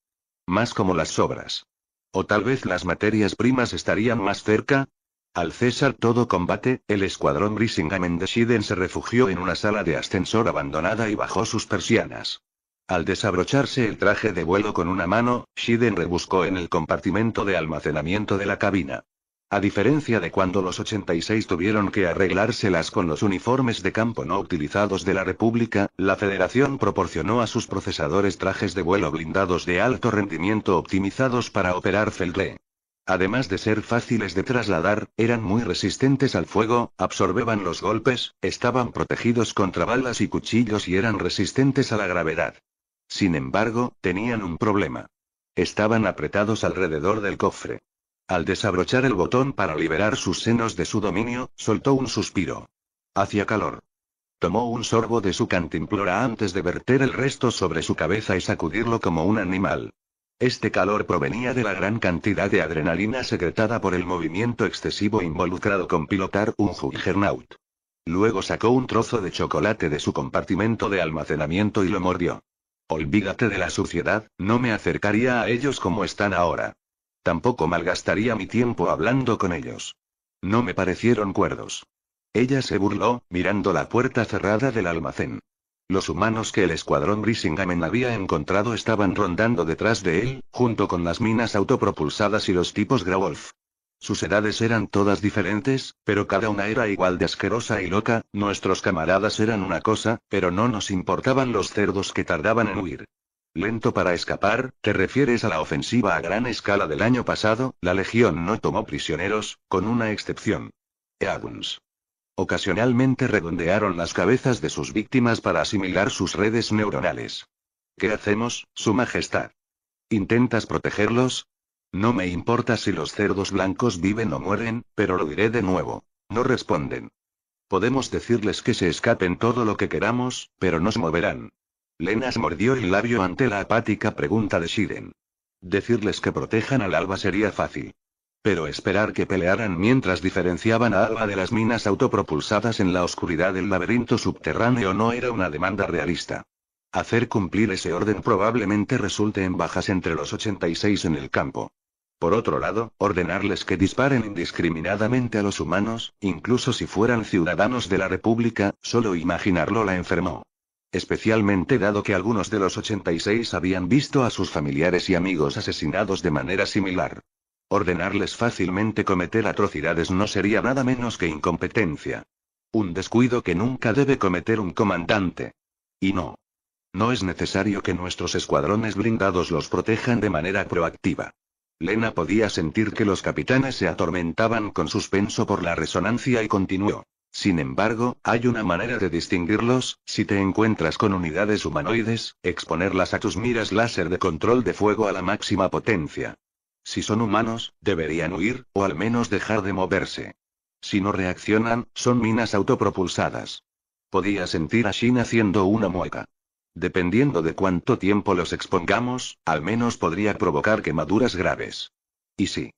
Más como las sobras. O tal vez las materias primas estarían más cerca. Al cesar todo combate, el escuadrón Brisingham en se refugió en una sala de ascensor abandonada y bajó sus persianas. Al desabrocharse el traje de vuelo con una mano, Shiden rebuscó en el compartimento de almacenamiento de la cabina. A diferencia de cuando los 86 tuvieron que arreglárselas con los uniformes de campo no utilizados de la República, la Federación proporcionó a sus procesadores trajes de vuelo blindados de alto rendimiento optimizados para operar Feldre. Además de ser fáciles de trasladar, eran muy resistentes al fuego, absorbeban los golpes, estaban protegidos contra balas y cuchillos y eran resistentes a la gravedad. Sin embargo, tenían un problema. Estaban apretados alrededor del cofre. Al desabrochar el botón para liberar sus senos de su dominio, soltó un suspiro. Hacia calor. Tomó un sorbo de su cantimplora antes de verter el resto sobre su cabeza y sacudirlo como un animal. Este calor provenía de la gran cantidad de adrenalina secretada por el movimiento excesivo involucrado con pilotar un Juggernaut. Luego sacó un trozo de chocolate de su compartimento de almacenamiento y lo mordió. Olvídate de la suciedad, no me acercaría a ellos como están ahora. Tampoco malgastaría mi tiempo hablando con ellos. No me parecieron cuerdos. Ella se burló, mirando la puerta cerrada del almacén. Los humanos que el escuadrón Brisingamen había encontrado estaban rondando detrás de él, junto con las minas autopropulsadas y los tipos grawolf sus edades eran todas diferentes, pero cada una era igual de asquerosa y loca, nuestros camaradas eran una cosa, pero no nos importaban los cerdos que tardaban en huir. Lento para escapar, te refieres a la ofensiva a gran escala del año pasado, la Legión no tomó prisioneros, con una excepción. Eaguns. Ocasionalmente redondearon las cabezas de sus víctimas para asimilar sus redes neuronales. ¿Qué hacemos, Su Majestad? ¿Intentas protegerlos? No me importa si los cerdos blancos viven o mueren, pero lo diré de nuevo. No responden. Podemos decirles que se escapen todo lo que queramos, pero no se moverán. Lenas mordió el labio ante la apática pregunta de Shiren. Decirles que protejan al alba sería fácil. Pero esperar que pelearan mientras diferenciaban a Alba de las minas autopropulsadas en la oscuridad del laberinto subterráneo no era una demanda realista. Hacer cumplir ese orden probablemente resulte en bajas entre los 86 en el campo. Por otro lado, ordenarles que disparen indiscriminadamente a los humanos, incluso si fueran ciudadanos de la República, solo imaginarlo la enfermó. Especialmente dado que algunos de los 86 habían visto a sus familiares y amigos asesinados de manera similar. Ordenarles fácilmente cometer atrocidades no sería nada menos que incompetencia. Un descuido que nunca debe cometer un comandante. Y no. No es necesario que nuestros escuadrones blindados los protejan de manera proactiva. Lena podía sentir que los capitanes se atormentaban con suspenso por la resonancia y continuó. Sin embargo, hay una manera de distinguirlos, si te encuentras con unidades humanoides, exponerlas a tus miras láser de control de fuego a la máxima potencia. Si son humanos, deberían huir, o al menos dejar de moverse. Si no reaccionan, son minas autopropulsadas. Podía sentir a Shin haciendo una mueca. Dependiendo de cuánto tiempo los expongamos, al menos podría provocar quemaduras graves. Y sí.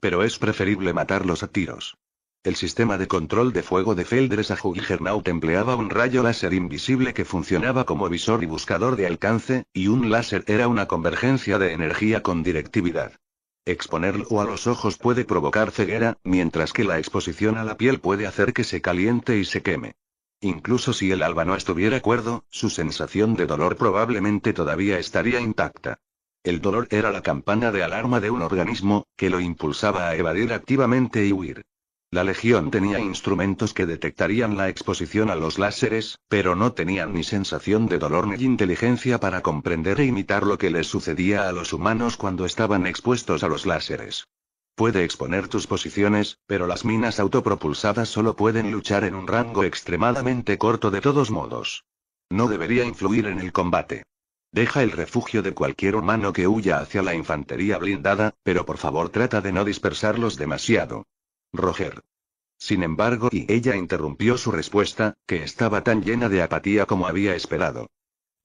Pero es preferible matarlos a tiros. El sistema de control de fuego de Feldres a Juggernaut empleaba un rayo láser invisible que funcionaba como visor y buscador de alcance, y un láser era una convergencia de energía con directividad. Exponerlo a los ojos puede provocar ceguera, mientras que la exposición a la piel puede hacer que se caliente y se queme. Incluso si el alba no estuviera cuerdo, su sensación de dolor probablemente todavía estaría intacta. El dolor era la campana de alarma de un organismo, que lo impulsaba a evadir activamente y huir. La Legión tenía instrumentos que detectarían la exposición a los láseres, pero no tenían ni sensación de dolor ni inteligencia para comprender e imitar lo que les sucedía a los humanos cuando estaban expuestos a los láseres. Puede exponer tus posiciones, pero las minas autopropulsadas solo pueden luchar en un rango extremadamente corto de todos modos. No debería influir en el combate. Deja el refugio de cualquier humano que huya hacia la infantería blindada, pero por favor trata de no dispersarlos demasiado. Roger. Sin embargo, y ella interrumpió su respuesta, que estaba tan llena de apatía como había esperado.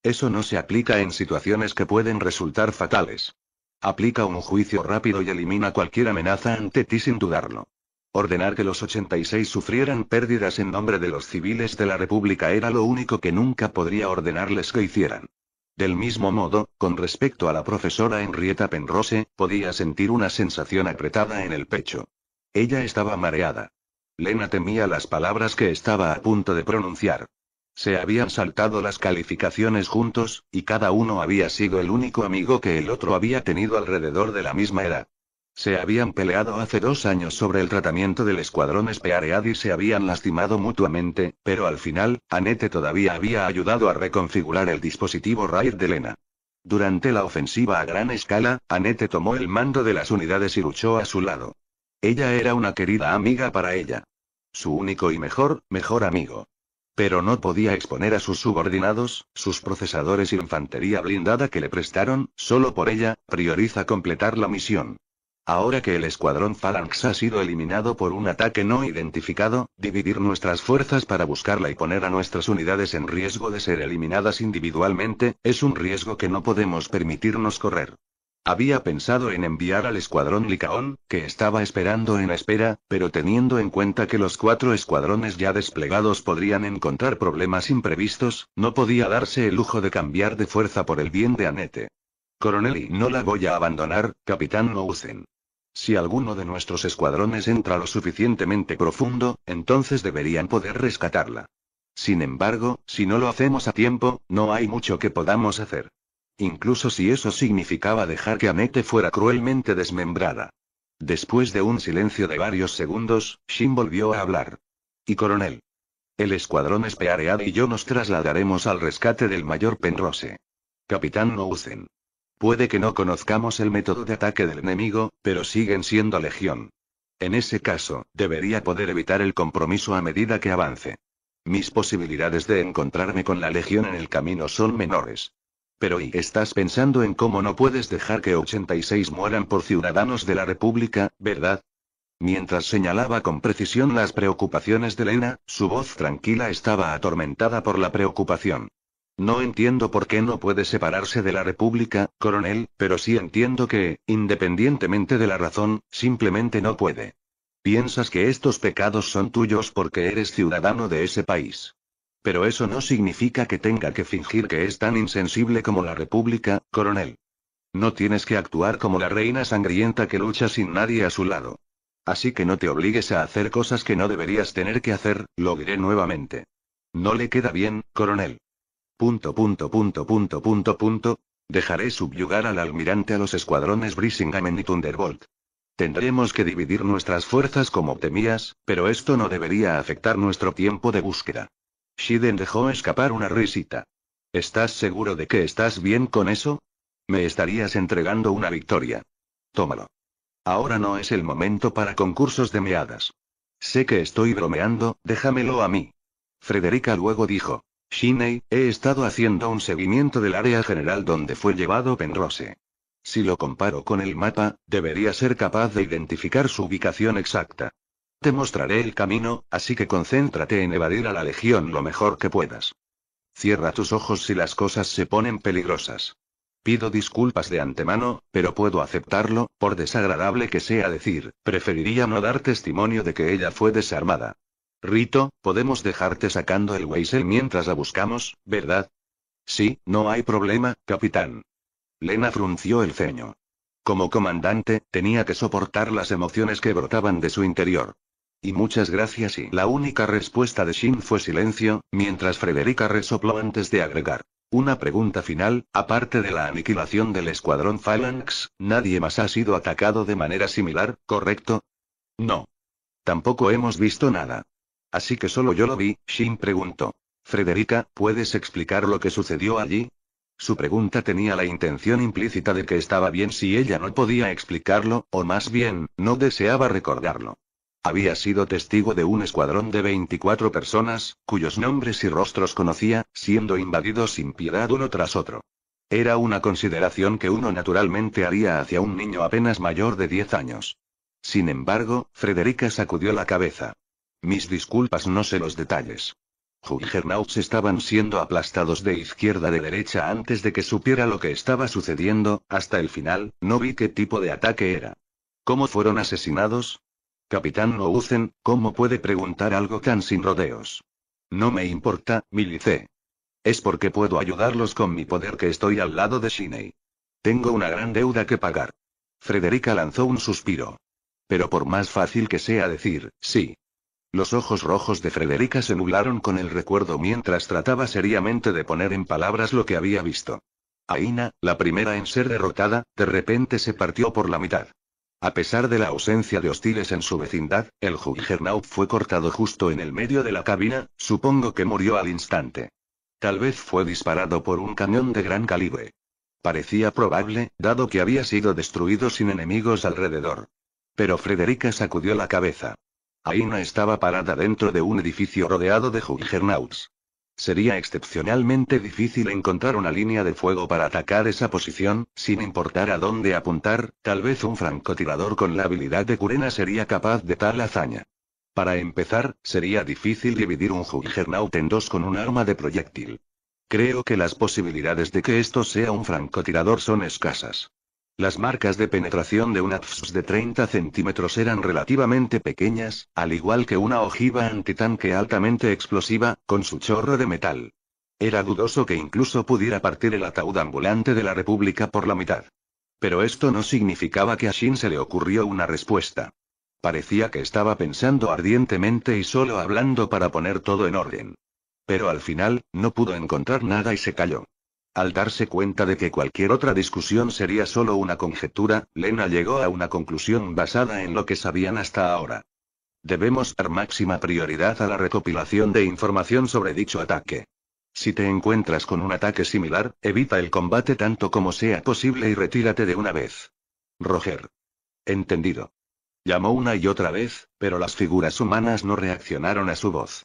Eso no se aplica en situaciones que pueden resultar fatales. Aplica un juicio rápido y elimina cualquier amenaza ante ti sin dudarlo. Ordenar que los 86 sufrieran pérdidas en nombre de los civiles de la República era lo único que nunca podría ordenarles que hicieran. Del mismo modo, con respecto a la profesora Henrietta Penrose, podía sentir una sensación apretada en el pecho. Ella estaba mareada. Lena temía las palabras que estaba a punto de pronunciar. Se habían saltado las calificaciones juntos, y cada uno había sido el único amigo que el otro había tenido alrededor de la misma edad. Se habían peleado hace dos años sobre el tratamiento del escuadrón Spearead y se habían lastimado mutuamente, pero al final, Anete todavía había ayudado a reconfigurar el dispositivo RAID de Lena. Durante la ofensiva a gran escala, Anete tomó el mando de las unidades y luchó a su lado. Ella era una querida amiga para ella. Su único y mejor, mejor amigo. Pero no podía exponer a sus subordinados, sus procesadores y infantería blindada que le prestaron, solo por ella, prioriza completar la misión. Ahora que el escuadrón Phalanx ha sido eliminado por un ataque no identificado, dividir nuestras fuerzas para buscarla y poner a nuestras unidades en riesgo de ser eliminadas individualmente, es un riesgo que no podemos permitirnos correr. Había pensado en enviar al escuadrón Licaón, que estaba esperando en espera, pero teniendo en cuenta que los cuatro escuadrones ya desplegados podrían encontrar problemas imprevistos, no podía darse el lujo de cambiar de fuerza por el bien de Anete. Coronel y no la voy a abandonar, capitán usen Si alguno de nuestros escuadrones entra lo suficientemente profundo, entonces deberían poder rescatarla. Sin embargo, si no lo hacemos a tiempo, no hay mucho que podamos hacer incluso si eso significaba dejar que amete fuera cruelmente desmembrada. Después de un silencio de varios segundos, Shin volvió a hablar. Y coronel. El escuadrón Spearead y yo nos trasladaremos al rescate del mayor Penrose. Capitán usen Puede que no conozcamos el método de ataque del enemigo, pero siguen siendo legión. En ese caso, debería poder evitar el compromiso a medida que avance. Mis posibilidades de encontrarme con la legión en el camino son menores. Pero ¿y estás pensando en cómo no puedes dejar que 86 mueran por ciudadanos de la República, verdad? Mientras señalaba con precisión las preocupaciones de Lena, su voz tranquila estaba atormentada por la preocupación. No entiendo por qué no puede separarse de la República, coronel, pero sí entiendo que, independientemente de la razón, simplemente no puede. Piensas que estos pecados son tuyos porque eres ciudadano de ese país. Pero eso no significa que tenga que fingir que es tan insensible como la República, coronel. No tienes que actuar como la reina sangrienta que lucha sin nadie a su lado. Así que no te obligues a hacer cosas que no deberías tener que hacer, lo diré nuevamente. No le queda bien, coronel. Punto, punto, punto, punto, punto, Dejaré subyugar al almirante a los escuadrones Brisingamen y Thunderbolt. Tendremos que dividir nuestras fuerzas como temías, pero esto no debería afectar nuestro tiempo de búsqueda. Shiden dejó escapar una risita. ¿Estás seguro de que estás bien con eso? Me estarías entregando una victoria. Tómalo. Ahora no es el momento para concursos de meadas. Sé que estoy bromeando, déjamelo a mí. Frederica luego dijo. Shinei, he estado haciendo un seguimiento del área general donde fue llevado Penrose. Si lo comparo con el mapa, debería ser capaz de identificar su ubicación exacta. Te mostraré el camino, así que concéntrate en evadir a la Legión lo mejor que puedas. Cierra tus ojos si las cosas se ponen peligrosas. Pido disculpas de antemano, pero puedo aceptarlo, por desagradable que sea decir, preferiría no dar testimonio de que ella fue desarmada. Rito, podemos dejarte sacando el Weisel mientras la buscamos, ¿verdad? Sí, no hay problema, capitán. Lena frunció el ceño. Como comandante, tenía que soportar las emociones que brotaban de su interior. Y muchas gracias y la única respuesta de Shin fue silencio, mientras Frederica resopló antes de agregar. Una pregunta final, aparte de la aniquilación del escuadrón Phalanx, nadie más ha sido atacado de manera similar, ¿correcto? No. Tampoco hemos visto nada. Así que solo yo lo vi, Shin preguntó. Frederica, ¿puedes explicar lo que sucedió allí? Su pregunta tenía la intención implícita de que estaba bien si ella no podía explicarlo, o más bien, no deseaba recordarlo. Había sido testigo de un escuadrón de 24 personas, cuyos nombres y rostros conocía, siendo invadidos sin piedad uno tras otro. Era una consideración que uno naturalmente haría hacia un niño apenas mayor de 10 años. Sin embargo, Frederica sacudió la cabeza. Mis disculpas no sé los detalles. Juggernauts estaban siendo aplastados de izquierda de derecha antes de que supiera lo que estaba sucediendo, hasta el final, no vi qué tipo de ataque era. ¿Cómo fueron asesinados? Capitán usen. ¿cómo puede preguntar algo tan sin rodeos? No me importa, Milice. Es porque puedo ayudarlos con mi poder que estoy al lado de Shiney. Tengo una gran deuda que pagar. Frederica lanzó un suspiro. Pero por más fácil que sea decir, sí. Los ojos rojos de Frederica se nublaron con el recuerdo mientras trataba seriamente de poner en palabras lo que había visto. Aina, la primera en ser derrotada, de repente se partió por la mitad. A pesar de la ausencia de hostiles en su vecindad, el Juggernaut fue cortado justo en el medio de la cabina, supongo que murió al instante. Tal vez fue disparado por un cañón de gran calibre. Parecía probable, dado que había sido destruido sin enemigos alrededor. Pero Frederica sacudió la cabeza. Aina estaba parada dentro de un edificio rodeado de Juggernauts. Sería excepcionalmente difícil encontrar una línea de fuego para atacar esa posición, sin importar a dónde apuntar, tal vez un francotirador con la habilidad de Kurena sería capaz de tal hazaña. Para empezar, sería difícil dividir un Juggernaut en dos con un arma de proyectil. Creo que las posibilidades de que esto sea un francotirador son escasas. Las marcas de penetración de un APS de 30 centímetros eran relativamente pequeñas, al igual que una ojiva antitanque altamente explosiva, con su chorro de metal. Era dudoso que incluso pudiera partir el ataúd ambulante de la República por la mitad. Pero esto no significaba que a Shin se le ocurrió una respuesta. Parecía que estaba pensando ardientemente y solo hablando para poner todo en orden. Pero al final, no pudo encontrar nada y se calló. Al darse cuenta de que cualquier otra discusión sería solo una conjetura, Lena llegó a una conclusión basada en lo que sabían hasta ahora. Debemos dar máxima prioridad a la recopilación de información sobre dicho ataque. Si te encuentras con un ataque similar, evita el combate tanto como sea posible y retírate de una vez. Roger. Entendido. Llamó una y otra vez, pero las figuras humanas no reaccionaron a su voz.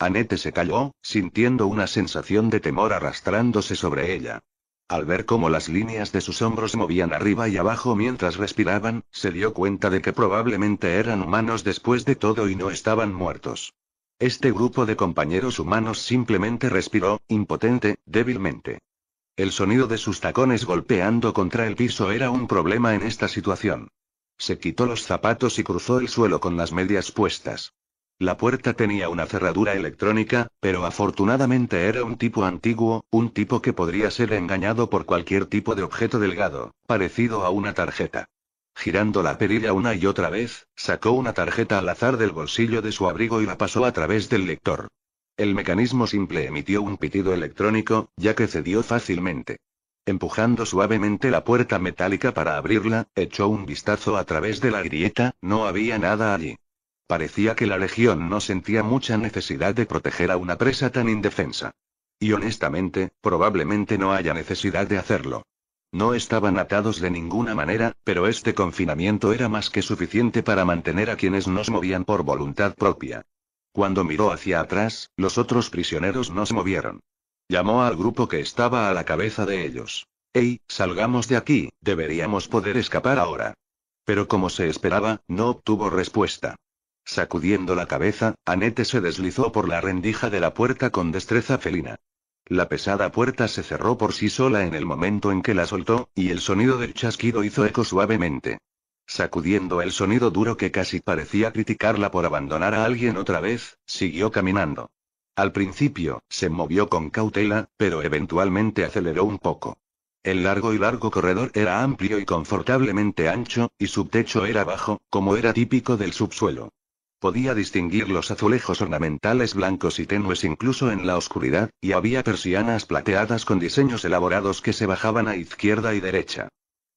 Anete se calló, sintiendo una sensación de temor arrastrándose sobre ella. Al ver cómo las líneas de sus hombros movían arriba y abajo mientras respiraban, se dio cuenta de que probablemente eran humanos después de todo y no estaban muertos. Este grupo de compañeros humanos simplemente respiró, impotente, débilmente. El sonido de sus tacones golpeando contra el piso era un problema en esta situación. Se quitó los zapatos y cruzó el suelo con las medias puestas. La puerta tenía una cerradura electrónica, pero afortunadamente era un tipo antiguo, un tipo que podría ser engañado por cualquier tipo de objeto delgado, parecido a una tarjeta. Girando la perilla una y otra vez, sacó una tarjeta al azar del bolsillo de su abrigo y la pasó a través del lector. El mecanismo simple emitió un pitido electrónico, ya que cedió fácilmente. Empujando suavemente la puerta metálica para abrirla, echó un vistazo a través de la grieta, no había nada allí. Parecía que la Legión no sentía mucha necesidad de proteger a una presa tan indefensa. Y honestamente, probablemente no haya necesidad de hacerlo. No estaban atados de ninguna manera, pero este confinamiento era más que suficiente para mantener a quienes nos movían por voluntad propia. Cuando miró hacia atrás, los otros prisioneros no se movieron. Llamó al grupo que estaba a la cabeza de ellos. Ey, salgamos de aquí, deberíamos poder escapar ahora. Pero como se esperaba, no obtuvo respuesta. Sacudiendo la cabeza, Anete se deslizó por la rendija de la puerta con destreza felina. La pesada puerta se cerró por sí sola en el momento en que la soltó, y el sonido del chasquido hizo eco suavemente. Sacudiendo el sonido duro que casi parecía criticarla por abandonar a alguien otra vez, siguió caminando. Al principio, se movió con cautela, pero eventualmente aceleró un poco. El largo y largo corredor era amplio y confortablemente ancho, y su techo era bajo, como era típico del subsuelo. Podía distinguir los azulejos ornamentales blancos y tenues incluso en la oscuridad, y había persianas plateadas con diseños elaborados que se bajaban a izquierda y derecha.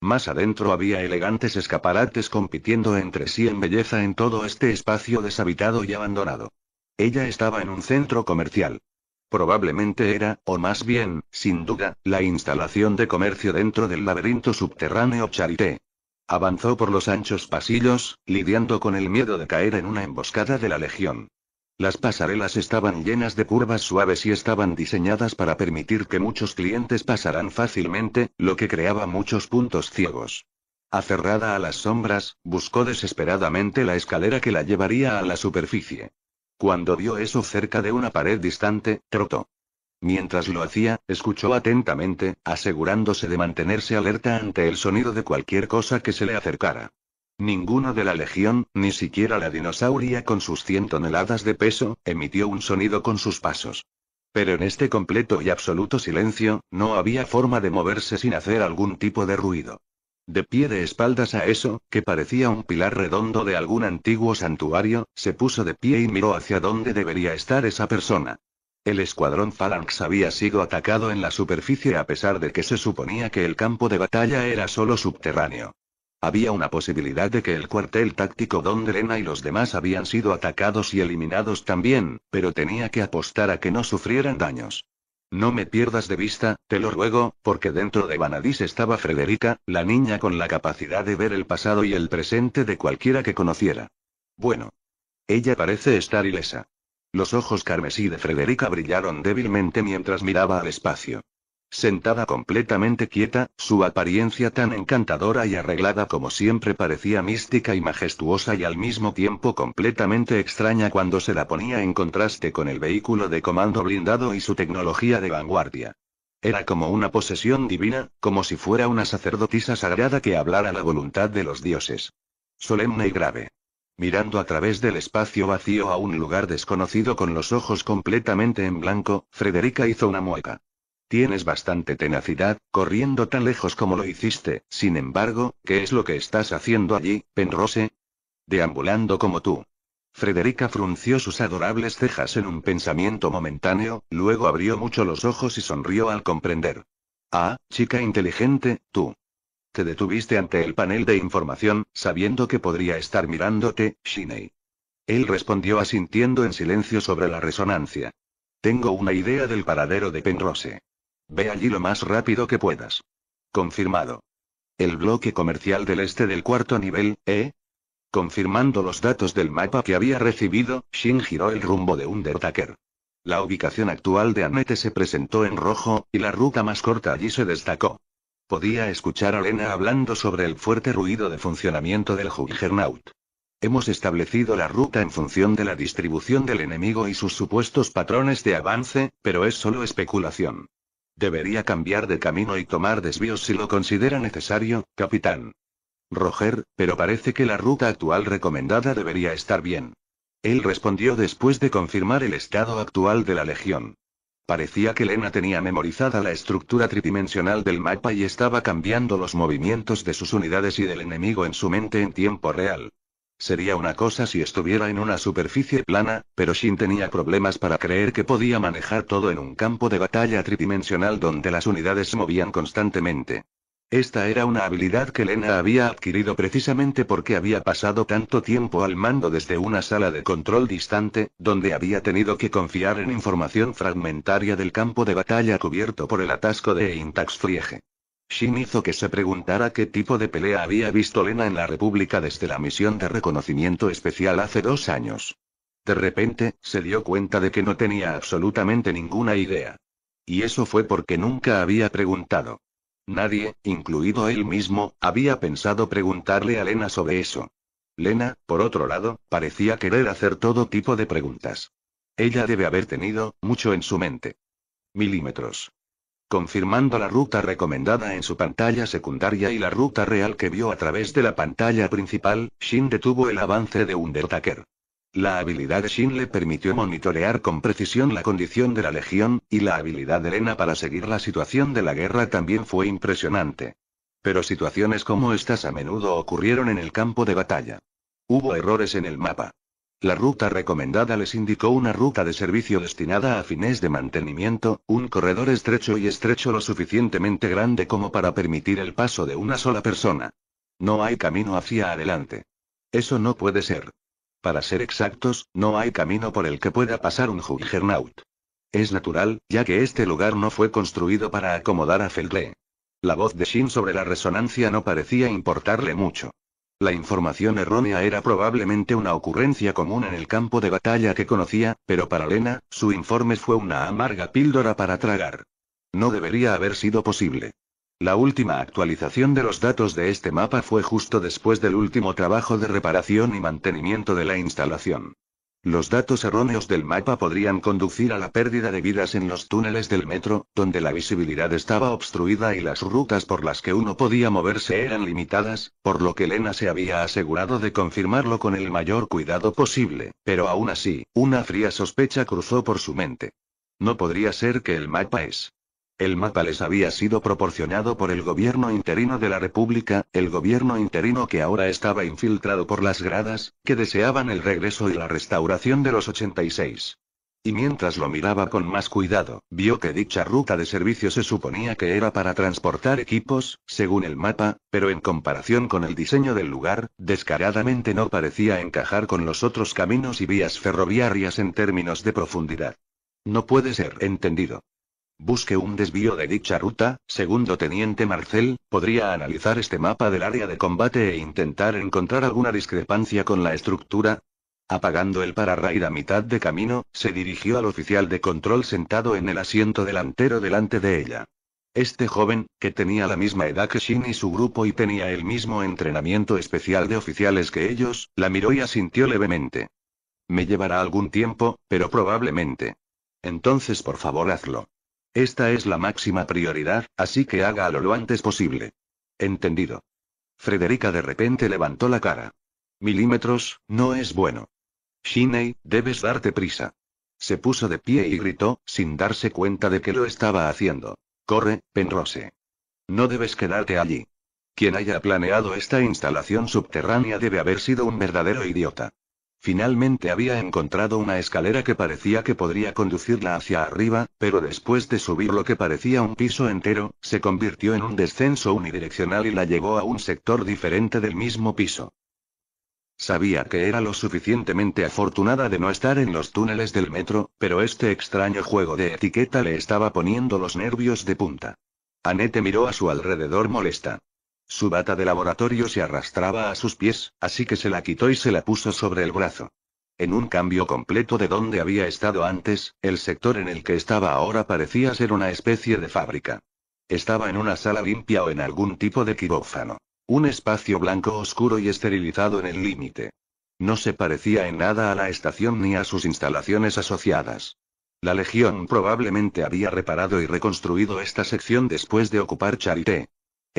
Más adentro había elegantes escaparates compitiendo entre sí en belleza en todo este espacio deshabitado y abandonado. Ella estaba en un centro comercial. Probablemente era, o más bien, sin duda, la instalación de comercio dentro del laberinto subterráneo Charité. Avanzó por los anchos pasillos, lidiando con el miedo de caer en una emboscada de la Legión. Las pasarelas estaban llenas de curvas suaves y estaban diseñadas para permitir que muchos clientes pasaran fácilmente, lo que creaba muchos puntos ciegos. Aferrada a las sombras, buscó desesperadamente la escalera que la llevaría a la superficie. Cuando vio eso cerca de una pared distante, trotó. Mientras lo hacía, escuchó atentamente, asegurándose de mantenerse alerta ante el sonido de cualquier cosa que se le acercara. Ninguno de la legión, ni siquiera la dinosauria con sus 100 toneladas de peso, emitió un sonido con sus pasos. Pero en este completo y absoluto silencio, no había forma de moverse sin hacer algún tipo de ruido. De pie de espaldas a eso, que parecía un pilar redondo de algún antiguo santuario, se puso de pie y miró hacia dónde debería estar esa persona. El escuadrón Phalanx había sido atacado en la superficie a pesar de que se suponía que el campo de batalla era solo subterráneo. Había una posibilidad de que el cuartel táctico donde Lena y los demás habían sido atacados y eliminados también, pero tenía que apostar a que no sufrieran daños. No me pierdas de vista, te lo ruego, porque dentro de Vanadis estaba Frederica, la niña con la capacidad de ver el pasado y el presente de cualquiera que conociera. Bueno. Ella parece estar ilesa. Los ojos carmesí de Frederica brillaron débilmente mientras miraba al espacio. Sentada completamente quieta, su apariencia tan encantadora y arreglada como siempre parecía mística y majestuosa y al mismo tiempo completamente extraña cuando se la ponía en contraste con el vehículo de comando blindado y su tecnología de vanguardia. Era como una posesión divina, como si fuera una sacerdotisa sagrada que hablara la voluntad de los dioses. Solemne y grave mirando a través del espacio vacío a un lugar desconocido con los ojos completamente en blanco, Frederica hizo una mueca. Tienes bastante tenacidad, corriendo tan lejos como lo hiciste, sin embargo, ¿qué es lo que estás haciendo allí, Penrose? Deambulando como tú. Frederica frunció sus adorables cejas en un pensamiento momentáneo, luego abrió mucho los ojos y sonrió al comprender. Ah, chica inteligente, tú. Te detuviste ante el panel de información, sabiendo que podría estar mirándote, Shinei. Él respondió asintiendo en silencio sobre la resonancia. Tengo una idea del paradero de Penrose. Ve allí lo más rápido que puedas. Confirmado. El bloque comercial del este del cuarto nivel, ¿eh? Confirmando los datos del mapa que había recibido, Shin giró el rumbo de un Undertaker. La ubicación actual de Annette se presentó en rojo, y la ruta más corta allí se destacó. Podía escuchar a Lena hablando sobre el fuerte ruido de funcionamiento del Juggernaut. Hemos establecido la ruta en función de la distribución del enemigo y sus supuestos patrones de avance, pero es solo especulación. Debería cambiar de camino y tomar desvíos si lo considera necesario, capitán. Roger, pero parece que la ruta actual recomendada debería estar bien. Él respondió después de confirmar el estado actual de la Legión. Parecía que Lena tenía memorizada la estructura tridimensional del mapa y estaba cambiando los movimientos de sus unidades y del enemigo en su mente en tiempo real. Sería una cosa si estuviera en una superficie plana, pero Shin tenía problemas para creer que podía manejar todo en un campo de batalla tridimensional donde las unidades se movían constantemente. Esta era una habilidad que Lena había adquirido precisamente porque había pasado tanto tiempo al mando desde una sala de control distante, donde había tenido que confiar en información fragmentaria del campo de batalla cubierto por el atasco de Intax Friege. Shin hizo que se preguntara qué tipo de pelea había visto Lena en la República desde la misión de reconocimiento especial hace dos años. De repente, se dio cuenta de que no tenía absolutamente ninguna idea. Y eso fue porque nunca había preguntado. Nadie, incluido él mismo, había pensado preguntarle a Lena sobre eso. Lena, por otro lado, parecía querer hacer todo tipo de preguntas. Ella debe haber tenido mucho en su mente. Milímetros. Confirmando la ruta recomendada en su pantalla secundaria y la ruta real que vio a través de la pantalla principal, Shin detuvo el avance de Undertaker. La habilidad de Shin le permitió monitorear con precisión la condición de la legión, y la habilidad de Elena para seguir la situación de la guerra también fue impresionante. Pero situaciones como estas a menudo ocurrieron en el campo de batalla. Hubo errores en el mapa. La ruta recomendada les indicó una ruta de servicio destinada a fines de mantenimiento, un corredor estrecho y estrecho lo suficientemente grande como para permitir el paso de una sola persona. No hay camino hacia adelante. Eso no puede ser. Para ser exactos, no hay camino por el que pueda pasar un Juggernaut. Es natural, ya que este lugar no fue construido para acomodar a Feldre. La voz de Shin sobre la resonancia no parecía importarle mucho. La información errónea era probablemente una ocurrencia común en el campo de batalla que conocía, pero para Lena, su informe fue una amarga píldora para tragar. No debería haber sido posible. La última actualización de los datos de este mapa fue justo después del último trabajo de reparación y mantenimiento de la instalación. Los datos erróneos del mapa podrían conducir a la pérdida de vidas en los túneles del metro, donde la visibilidad estaba obstruida y las rutas por las que uno podía moverse eran limitadas, por lo que Lena se había asegurado de confirmarlo con el mayor cuidado posible, pero aún así, una fría sospecha cruzó por su mente. No podría ser que el mapa es el mapa les había sido proporcionado por el gobierno interino de la República, el gobierno interino que ahora estaba infiltrado por las gradas, que deseaban el regreso y la restauración de los 86. Y mientras lo miraba con más cuidado, vio que dicha ruta de servicio se suponía que era para transportar equipos, según el mapa, pero en comparación con el diseño del lugar, descaradamente no parecía encajar con los otros caminos y vías ferroviarias en términos de profundidad. No puede ser entendido. Busque un desvío de dicha ruta, segundo teniente Marcel, podría analizar este mapa del área de combate e intentar encontrar alguna discrepancia con la estructura. Apagando el pararraid a mitad de camino, se dirigió al oficial de control sentado en el asiento delantero delante de ella. Este joven, que tenía la misma edad que Shin y su grupo y tenía el mismo entrenamiento especial de oficiales que ellos, la miró y asintió levemente. Me llevará algún tiempo, pero probablemente. Entonces por favor hazlo. Esta es la máxima prioridad, así que hágalo lo antes posible. Entendido. Frederica de repente levantó la cara. Milímetros, no es bueno. Shinei, debes darte prisa. Se puso de pie y gritó, sin darse cuenta de que lo estaba haciendo. Corre, Penrose. No debes quedarte allí. Quien haya planeado esta instalación subterránea debe haber sido un verdadero idiota. Finalmente había encontrado una escalera que parecía que podría conducirla hacia arriba, pero después de subir lo que parecía un piso entero, se convirtió en un descenso unidireccional y la llevó a un sector diferente del mismo piso. Sabía que era lo suficientemente afortunada de no estar en los túneles del metro, pero este extraño juego de etiqueta le estaba poniendo los nervios de punta. Anete miró a su alrededor molesta. Su bata de laboratorio se arrastraba a sus pies, así que se la quitó y se la puso sobre el brazo. En un cambio completo de donde había estado antes, el sector en el que estaba ahora parecía ser una especie de fábrica. Estaba en una sala limpia o en algún tipo de quirófano. Un espacio blanco oscuro y esterilizado en el límite. No se parecía en nada a la estación ni a sus instalaciones asociadas. La Legión probablemente había reparado y reconstruido esta sección después de ocupar Charité,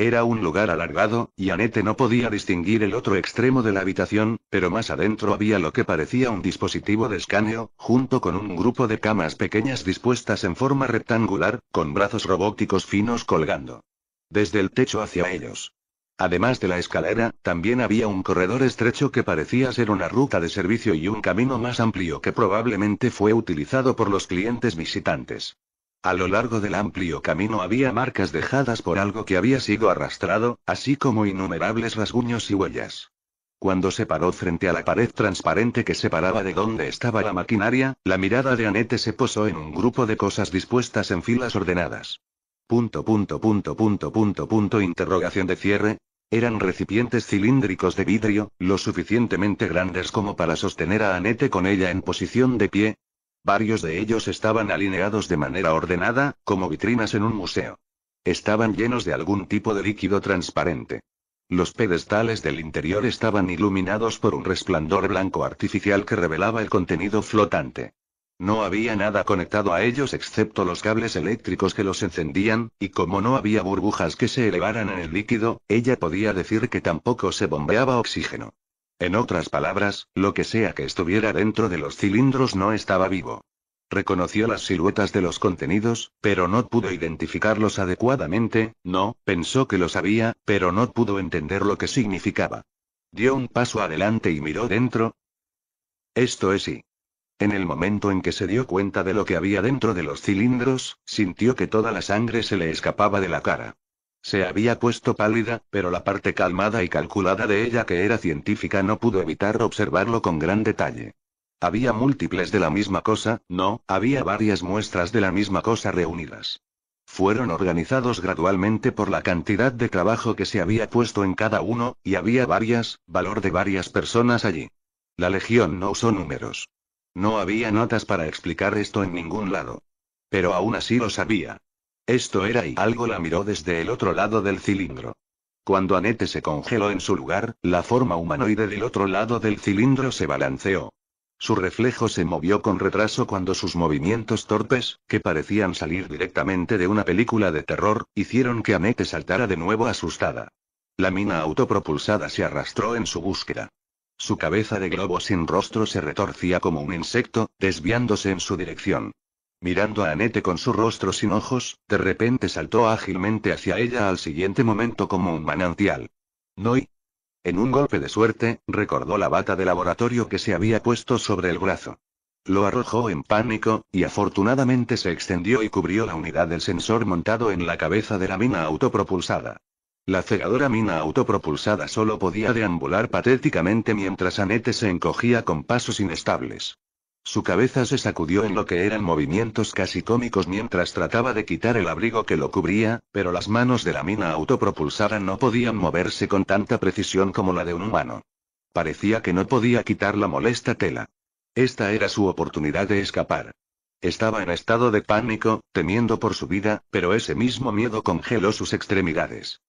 era un lugar alargado, y Anete no podía distinguir el otro extremo de la habitación, pero más adentro había lo que parecía un dispositivo de escaneo, junto con un grupo de camas pequeñas dispuestas en forma rectangular, con brazos robóticos finos colgando. Desde el techo hacia ellos. Además de la escalera, también había un corredor estrecho que parecía ser una ruta de servicio y un camino más amplio que probablemente fue utilizado por los clientes visitantes. A lo largo del amplio camino había marcas dejadas por algo que había sido arrastrado, así como innumerables rasguños y huellas. Cuando se paró frente a la pared transparente que separaba de donde estaba la maquinaria, la mirada de Anete se posó en un grupo de cosas dispuestas en filas ordenadas. Punto, punto, punto, punto, punto, punto, interrogación de cierre. Eran recipientes cilíndricos de vidrio, lo suficientemente grandes como para sostener a Anete con ella en posición de pie, Varios de ellos estaban alineados de manera ordenada, como vitrinas en un museo. Estaban llenos de algún tipo de líquido transparente. Los pedestales del interior estaban iluminados por un resplandor blanco artificial que revelaba el contenido flotante. No había nada conectado a ellos excepto los cables eléctricos que los encendían, y como no había burbujas que se elevaran en el líquido, ella podía decir que tampoco se bombeaba oxígeno. En otras palabras, lo que sea que estuviera dentro de los cilindros no estaba vivo. Reconoció las siluetas de los contenidos, pero no pudo identificarlos adecuadamente, no, pensó que lo sabía, pero no pudo entender lo que significaba. Dio un paso adelante y miró dentro. Esto es y. En el momento en que se dio cuenta de lo que había dentro de los cilindros, sintió que toda la sangre se le escapaba de la cara. Se había puesto pálida, pero la parte calmada y calculada de ella que era científica no pudo evitar observarlo con gran detalle. Había múltiples de la misma cosa, no, había varias muestras de la misma cosa reunidas. Fueron organizados gradualmente por la cantidad de trabajo que se había puesto en cada uno, y había varias, valor de varias personas allí. La Legión no usó números. No había notas para explicar esto en ningún lado. Pero aún así lo sabía. Esto era y algo la miró desde el otro lado del cilindro. Cuando Anete se congeló en su lugar, la forma humanoide del otro lado del cilindro se balanceó. Su reflejo se movió con retraso cuando sus movimientos torpes, que parecían salir directamente de una película de terror, hicieron que Anete saltara de nuevo asustada. La mina autopropulsada se arrastró en su búsqueda. Su cabeza de globo sin rostro se retorcía como un insecto, desviándose en su dirección. Mirando a Anete con su rostro sin ojos, de repente saltó ágilmente hacia ella al siguiente momento como un manantial. Noi. En un golpe de suerte, recordó la bata de laboratorio que se había puesto sobre el brazo. Lo arrojó en pánico, y afortunadamente se extendió y cubrió la unidad del sensor montado en la cabeza de la mina autopropulsada. La cegadora mina autopropulsada solo podía deambular patéticamente mientras Anete se encogía con pasos inestables. Su cabeza se sacudió en lo que eran movimientos casi cómicos mientras trataba de quitar el abrigo que lo cubría, pero las manos de la mina autopropulsada no podían moverse con tanta precisión como la de un humano. Parecía que no podía quitar la molesta tela. Esta era su oportunidad de escapar. Estaba en estado de pánico, temiendo por su vida, pero ese mismo miedo congeló sus extremidades.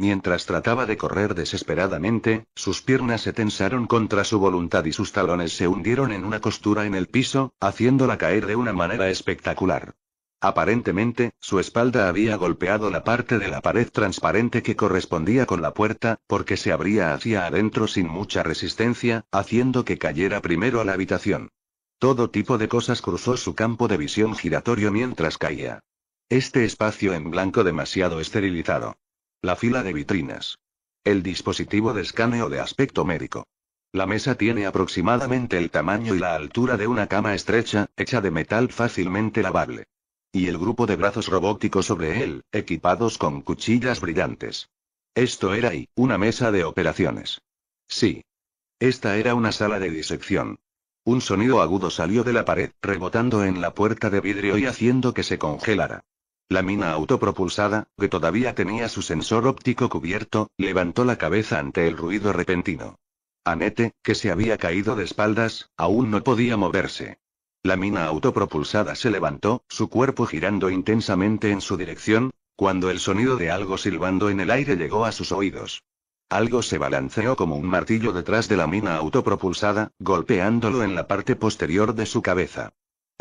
Mientras trataba de correr desesperadamente, sus piernas se tensaron contra su voluntad y sus talones se hundieron en una costura en el piso, haciéndola caer de una manera espectacular. Aparentemente, su espalda había golpeado la parte de la pared transparente que correspondía con la puerta, porque se abría hacia adentro sin mucha resistencia, haciendo que cayera primero a la habitación. Todo tipo de cosas cruzó su campo de visión giratorio mientras caía. Este espacio en blanco demasiado esterilizado. La fila de vitrinas. El dispositivo de escaneo de aspecto médico. La mesa tiene aproximadamente el tamaño y la altura de una cama estrecha, hecha de metal fácilmente lavable. Y el grupo de brazos robóticos sobre él, equipados con cuchillas brillantes. Esto era y, una mesa de operaciones. Sí. Esta era una sala de disección. Un sonido agudo salió de la pared, rebotando en la puerta de vidrio y haciendo que se congelara. La mina autopropulsada, que todavía tenía su sensor óptico cubierto, levantó la cabeza ante el ruido repentino. Anete, que se había caído de espaldas, aún no podía moverse. La mina autopropulsada se levantó, su cuerpo girando intensamente en su dirección, cuando el sonido de algo silbando en el aire llegó a sus oídos. Algo se balanceó como un martillo detrás de la mina autopropulsada, golpeándolo en la parte posterior de su cabeza.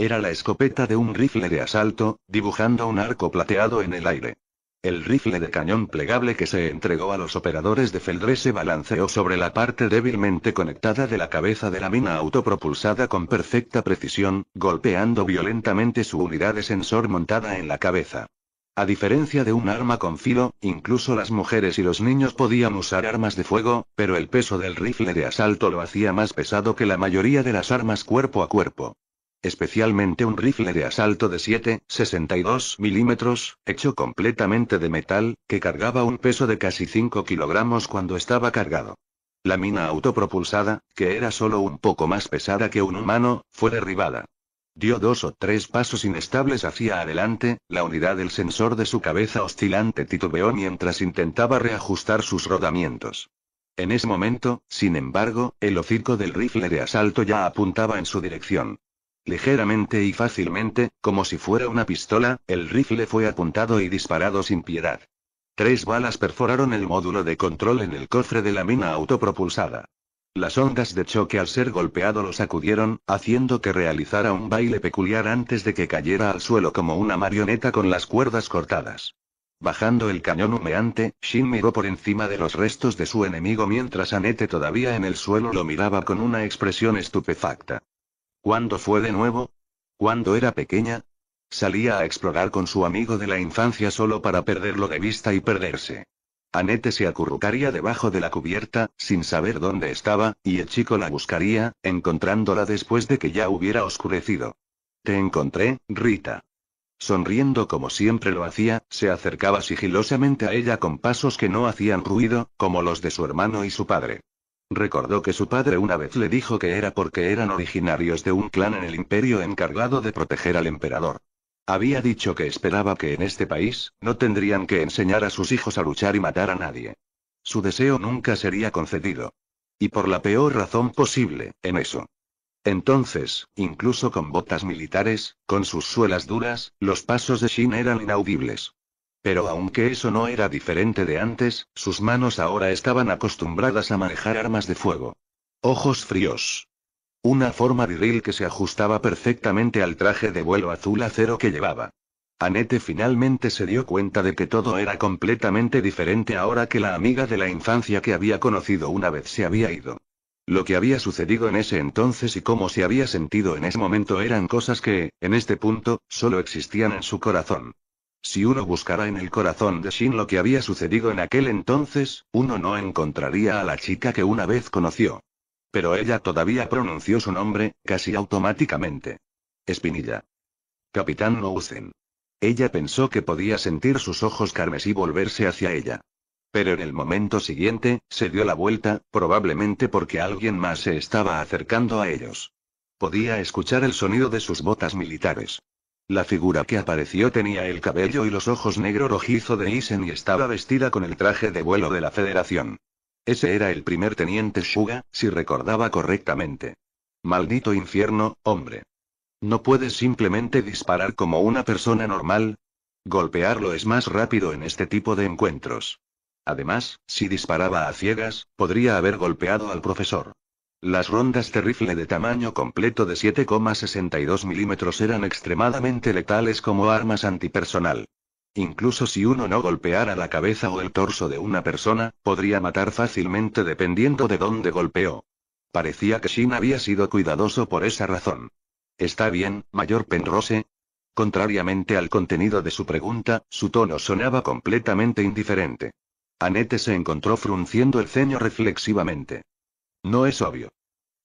Era la escopeta de un rifle de asalto, dibujando un arco plateado en el aire. El rifle de cañón plegable que se entregó a los operadores de Feldre se balanceó sobre la parte débilmente conectada de la cabeza de la mina autopropulsada con perfecta precisión, golpeando violentamente su unidad de sensor montada en la cabeza. A diferencia de un arma con filo, incluso las mujeres y los niños podían usar armas de fuego, pero el peso del rifle de asalto lo hacía más pesado que la mayoría de las armas cuerpo a cuerpo especialmente un rifle de asalto de 7,62 milímetros, hecho completamente de metal, que cargaba un peso de casi 5 kilogramos cuando estaba cargado. La mina autopropulsada, que era solo un poco más pesada que un humano, fue derribada. Dio dos o tres pasos inestables hacia adelante, la unidad del sensor de su cabeza oscilante titubeó mientras intentaba reajustar sus rodamientos. En ese momento, sin embargo, el hocico del rifle de asalto ya apuntaba en su dirección. Ligeramente y fácilmente, como si fuera una pistola, el rifle fue apuntado y disparado sin piedad. Tres balas perforaron el módulo de control en el cofre de la mina autopropulsada. Las ondas de choque al ser golpeado lo sacudieron, haciendo que realizara un baile peculiar antes de que cayera al suelo como una marioneta con las cuerdas cortadas. Bajando el cañón humeante, Shin miró por encima de los restos de su enemigo mientras Anete todavía en el suelo lo miraba con una expresión estupefacta. ¿Cuándo fue de nuevo? Cuando era pequeña? Salía a explorar con su amigo de la infancia solo para perderlo de vista y perderse. Anete se acurrucaría debajo de la cubierta, sin saber dónde estaba, y el chico la buscaría, encontrándola después de que ya hubiera oscurecido. Te encontré, Rita. Sonriendo como siempre lo hacía, se acercaba sigilosamente a ella con pasos que no hacían ruido, como los de su hermano y su padre. Recordó que su padre una vez le dijo que era porque eran originarios de un clan en el imperio encargado de proteger al emperador. Había dicho que esperaba que en este país, no tendrían que enseñar a sus hijos a luchar y matar a nadie. Su deseo nunca sería concedido. Y por la peor razón posible, en eso. Entonces, incluso con botas militares, con sus suelas duras, los pasos de Shin eran inaudibles. Pero aunque eso no era diferente de antes, sus manos ahora estaban acostumbradas a manejar armas de fuego. Ojos fríos. Una forma viril que se ajustaba perfectamente al traje de vuelo azul acero que llevaba. Anete finalmente se dio cuenta de que todo era completamente diferente ahora que la amiga de la infancia que había conocido una vez se había ido. Lo que había sucedido en ese entonces y cómo se había sentido en ese momento eran cosas que, en este punto, solo existían en su corazón. Si uno buscara en el corazón de Shin lo que había sucedido en aquel entonces, uno no encontraría a la chica que una vez conoció. Pero ella todavía pronunció su nombre, casi automáticamente. Espinilla. Capitán Nousen. Ella pensó que podía sentir sus ojos carmesí volverse hacia ella. Pero en el momento siguiente, se dio la vuelta, probablemente porque alguien más se estaba acercando a ellos. Podía escuchar el sonido de sus botas militares. La figura que apareció tenía el cabello y los ojos negro rojizo de Isen y estaba vestida con el traje de vuelo de la Federación. Ese era el primer teniente Shuga, si recordaba correctamente. Maldito infierno, hombre. ¿No puedes simplemente disparar como una persona normal? Golpearlo es más rápido en este tipo de encuentros. Además, si disparaba a ciegas, podría haber golpeado al profesor. Las rondas de rifle de tamaño completo de 7,62 milímetros eran extremadamente letales como armas antipersonal. Incluso si uno no golpeara la cabeza o el torso de una persona, podría matar fácilmente dependiendo de dónde golpeó. Parecía que Shin había sido cuidadoso por esa razón. Está bien, mayor Penrose. Contrariamente al contenido de su pregunta, su tono sonaba completamente indiferente. Anete se encontró frunciendo el ceño reflexivamente. No es obvio.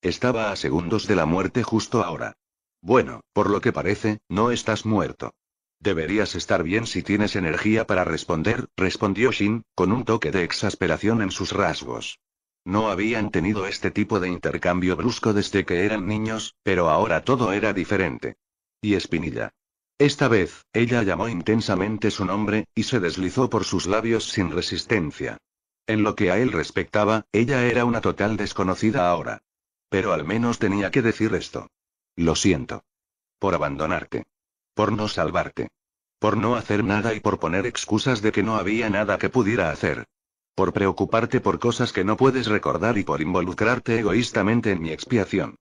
Estaba a segundos de la muerte justo ahora. Bueno, por lo que parece, no estás muerto. Deberías estar bien si tienes energía para responder, respondió Shin, con un toque de exasperación en sus rasgos. No habían tenido este tipo de intercambio brusco desde que eran niños, pero ahora todo era diferente. Y Espinilla. Esta vez, ella llamó intensamente su nombre, y se deslizó por sus labios sin resistencia. En lo que a él respectaba, ella era una total desconocida ahora. Pero al menos tenía que decir esto. Lo siento. Por abandonarte. Por no salvarte. Por no hacer nada y por poner excusas de que no había nada que pudiera hacer. Por preocuparte por cosas que no puedes recordar y por involucrarte egoístamente en mi expiación.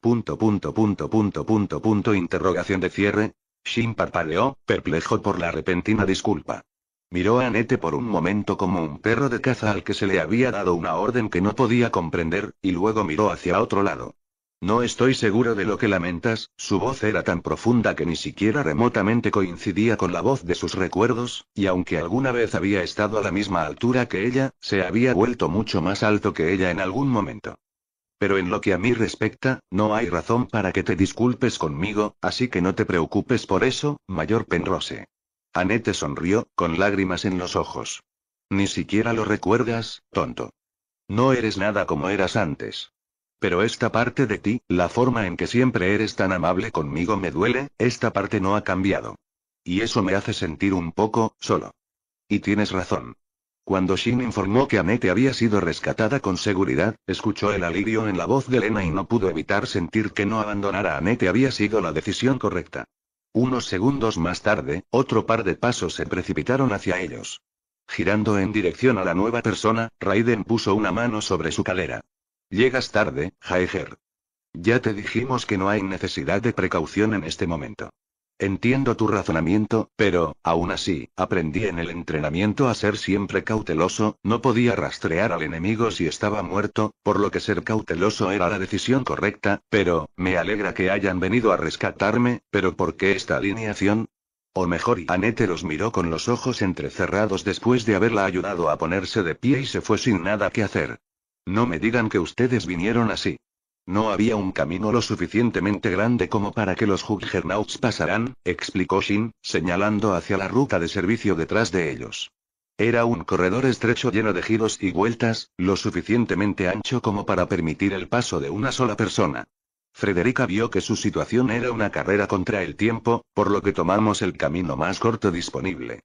Punto punto punto punto punto punto interrogación de cierre. Shin parpadeó, perplejo por la repentina disculpa. Miró a Nete por un momento como un perro de caza al que se le había dado una orden que no podía comprender, y luego miró hacia otro lado. No estoy seguro de lo que lamentas, su voz era tan profunda que ni siquiera remotamente coincidía con la voz de sus recuerdos, y aunque alguna vez había estado a la misma altura que ella, se había vuelto mucho más alto que ella en algún momento. Pero en lo que a mí respecta, no hay razón para que te disculpes conmigo, así que no te preocupes por eso, mayor Penrose. Anete sonrió, con lágrimas en los ojos. Ni siquiera lo recuerdas, tonto. No eres nada como eras antes. Pero esta parte de ti, la forma en que siempre eres tan amable conmigo me duele, esta parte no ha cambiado. Y eso me hace sentir un poco, solo. Y tienes razón. Cuando Shin informó que Anete había sido rescatada con seguridad, escuchó el alivio en la voz de Elena y no pudo evitar sentir que no abandonar a Anete había sido la decisión correcta. Unos segundos más tarde, otro par de pasos se precipitaron hacia ellos. Girando en dirección a la nueva persona, Raiden puso una mano sobre su calera. Llegas tarde, Jaeger. Ya te dijimos que no hay necesidad de precaución en este momento. Entiendo tu razonamiento, pero, aún así, aprendí en el entrenamiento a ser siempre cauteloso, no podía rastrear al enemigo si estaba muerto, por lo que ser cauteloso era la decisión correcta, pero, me alegra que hayan venido a rescatarme, pero ¿por qué esta alineación? O mejor, Anete los miró con los ojos entrecerrados después de haberla ayudado a ponerse de pie y se fue sin nada que hacer. No me digan que ustedes vinieron así. No había un camino lo suficientemente grande como para que los Juggernauts pasaran, explicó Shin, señalando hacia la ruta de servicio detrás de ellos. Era un corredor estrecho lleno de giros y vueltas, lo suficientemente ancho como para permitir el paso de una sola persona. Frederica vio que su situación era una carrera contra el tiempo, por lo que tomamos el camino más corto disponible.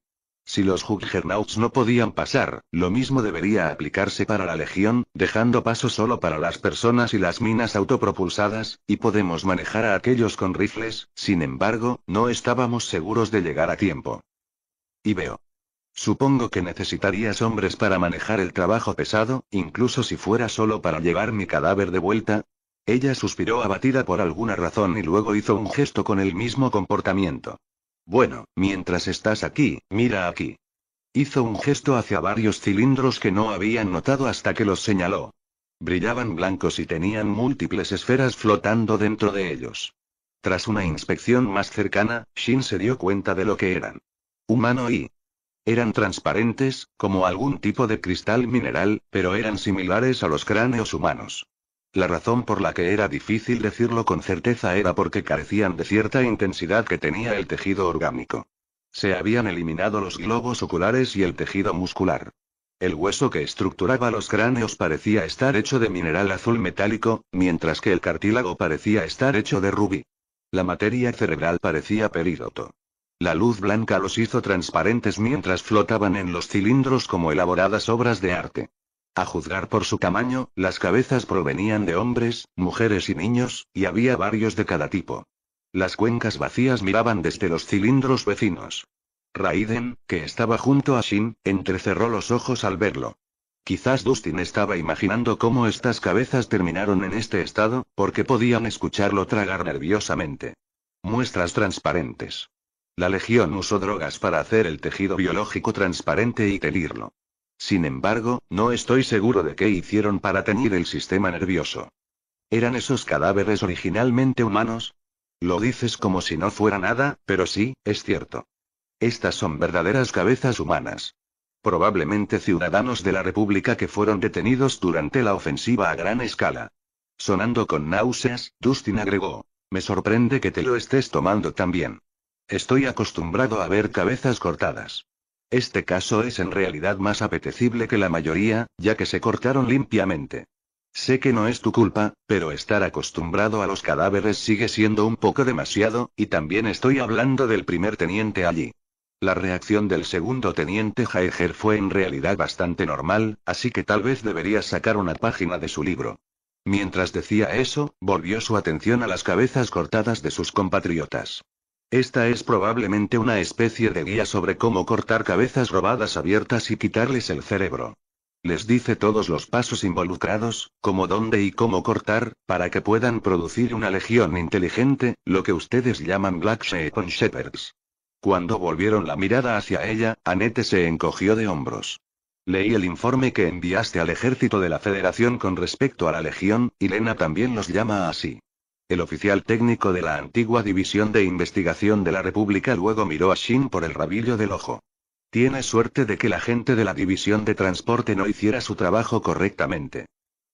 Si los juggernauts no podían pasar, lo mismo debería aplicarse para la Legión, dejando paso solo para las personas y las minas autopropulsadas, y podemos manejar a aquellos con rifles, sin embargo, no estábamos seguros de llegar a tiempo. Y veo. Supongo que necesitarías hombres para manejar el trabajo pesado, incluso si fuera solo para llevar mi cadáver de vuelta. Ella suspiró abatida por alguna razón y luego hizo un gesto con el mismo comportamiento. Bueno, mientras estás aquí, mira aquí. Hizo un gesto hacia varios cilindros que no habían notado hasta que los señaló. Brillaban blancos y tenían múltiples esferas flotando dentro de ellos. Tras una inspección más cercana, Shin se dio cuenta de lo que eran. Humano y... Eran transparentes, como algún tipo de cristal mineral, pero eran similares a los cráneos humanos. La razón por la que era difícil decirlo con certeza era porque carecían de cierta intensidad que tenía el tejido orgánico. Se habían eliminado los globos oculares y el tejido muscular. El hueso que estructuraba los cráneos parecía estar hecho de mineral azul metálico, mientras que el cartílago parecía estar hecho de rubí. La materia cerebral parecía peridoto. La luz blanca los hizo transparentes mientras flotaban en los cilindros como elaboradas obras de arte. A juzgar por su tamaño, las cabezas provenían de hombres, mujeres y niños, y había varios de cada tipo. Las cuencas vacías miraban desde los cilindros vecinos. Raiden, que estaba junto a Shin, entrecerró los ojos al verlo. Quizás Dustin estaba imaginando cómo estas cabezas terminaron en este estado, porque podían escucharlo tragar nerviosamente. Muestras transparentes. La Legión usó drogas para hacer el tejido biológico transparente y teñirlo. Sin embargo, no estoy seguro de qué hicieron para teñir el sistema nervioso. ¿Eran esos cadáveres originalmente humanos? Lo dices como si no fuera nada, pero sí, es cierto. Estas son verdaderas cabezas humanas. Probablemente ciudadanos de la República que fueron detenidos durante la ofensiva a gran escala. Sonando con náuseas, Dustin agregó. Me sorprende que te lo estés tomando tan bien. Estoy acostumbrado a ver cabezas cortadas. Este caso es en realidad más apetecible que la mayoría, ya que se cortaron limpiamente. Sé que no es tu culpa, pero estar acostumbrado a los cadáveres sigue siendo un poco demasiado, y también estoy hablando del primer teniente allí. La reacción del segundo teniente Jaeger fue en realidad bastante normal, así que tal vez debería sacar una página de su libro. Mientras decía eso, volvió su atención a las cabezas cortadas de sus compatriotas. Esta es probablemente una especie de guía sobre cómo cortar cabezas robadas abiertas y quitarles el cerebro. Les dice todos los pasos involucrados, como dónde y cómo cortar, para que puedan producir una legión inteligente, lo que ustedes llaman Black Sheep Shepherds. Cuando volvieron la mirada hacia ella, Anete se encogió de hombros. Leí el informe que enviaste al ejército de la Federación con respecto a la Legión, y Lena también los llama así. El oficial técnico de la antigua División de Investigación de la República luego miró a Shin por el rabillo del ojo. Tienes suerte de que la gente de la División de Transporte no hiciera su trabajo correctamente.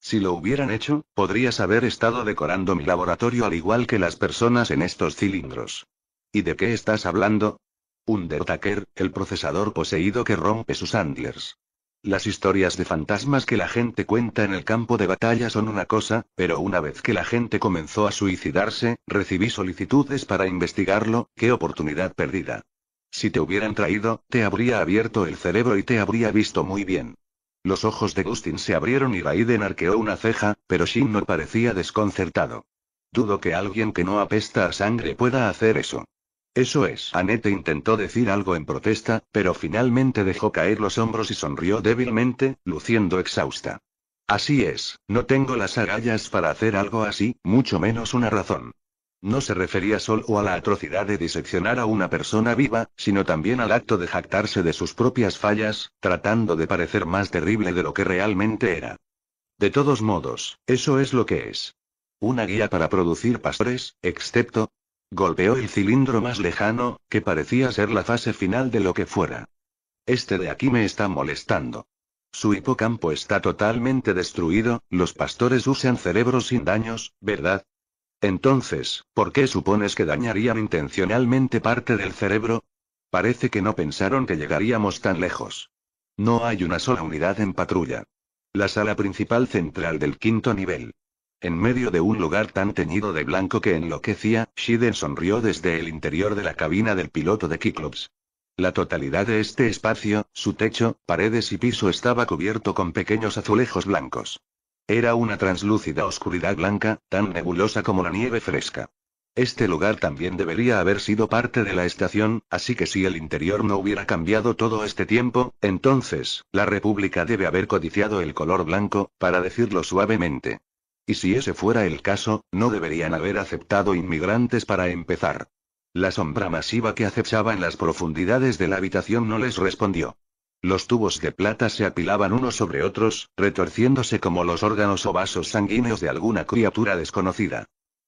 Si lo hubieran hecho, podrías haber estado decorando mi laboratorio al igual que las personas en estos cilindros. ¿Y de qué estás hablando? Un Undertaker, el procesador poseído que rompe sus handlers. Las historias de fantasmas que la gente cuenta en el campo de batalla son una cosa, pero una vez que la gente comenzó a suicidarse, recibí solicitudes para investigarlo, qué oportunidad perdida. Si te hubieran traído, te habría abierto el cerebro y te habría visto muy bien. Los ojos de Gustin se abrieron y Raiden arqueó una ceja, pero Shin no parecía desconcertado. Dudo que alguien que no apesta a sangre pueda hacer eso. Eso es. Annette intentó decir algo en protesta, pero finalmente dejó caer los hombros y sonrió débilmente, luciendo exhausta. Así es, no tengo las agallas para hacer algo así, mucho menos una razón. No se refería solo a la atrocidad de diseccionar a una persona viva, sino también al acto de jactarse de sus propias fallas, tratando de parecer más terrible de lo que realmente era. De todos modos, eso es lo que es. Una guía para producir pastores, excepto, Golpeó el cilindro más lejano, que parecía ser la fase final de lo que fuera. Este de aquí me está molestando. Su hipocampo está totalmente destruido, los pastores usan cerebros sin daños, ¿verdad? Entonces, ¿por qué supones que dañarían intencionalmente parte del cerebro? Parece que no pensaron que llegaríamos tan lejos. No hay una sola unidad en patrulla. La sala principal central del quinto nivel. En medio de un lugar tan teñido de blanco que enloquecía, Shiden sonrió desde el interior de la cabina del piloto de Cyclops. La totalidad de este espacio, su techo, paredes y piso estaba cubierto con pequeños azulejos blancos. Era una translúcida oscuridad blanca, tan nebulosa como la nieve fresca. Este lugar también debería haber sido parte de la estación, así que si el interior no hubiera cambiado todo este tiempo, entonces, la República debe haber codiciado el color blanco, para decirlo suavemente. Y si ese fuera el caso, no deberían haber aceptado inmigrantes para empezar. La sombra masiva que acechaba en las profundidades de la habitación no les respondió. Los tubos de plata se apilaban unos sobre otros, retorciéndose como los órganos o vasos sanguíneos de alguna criatura desconocida.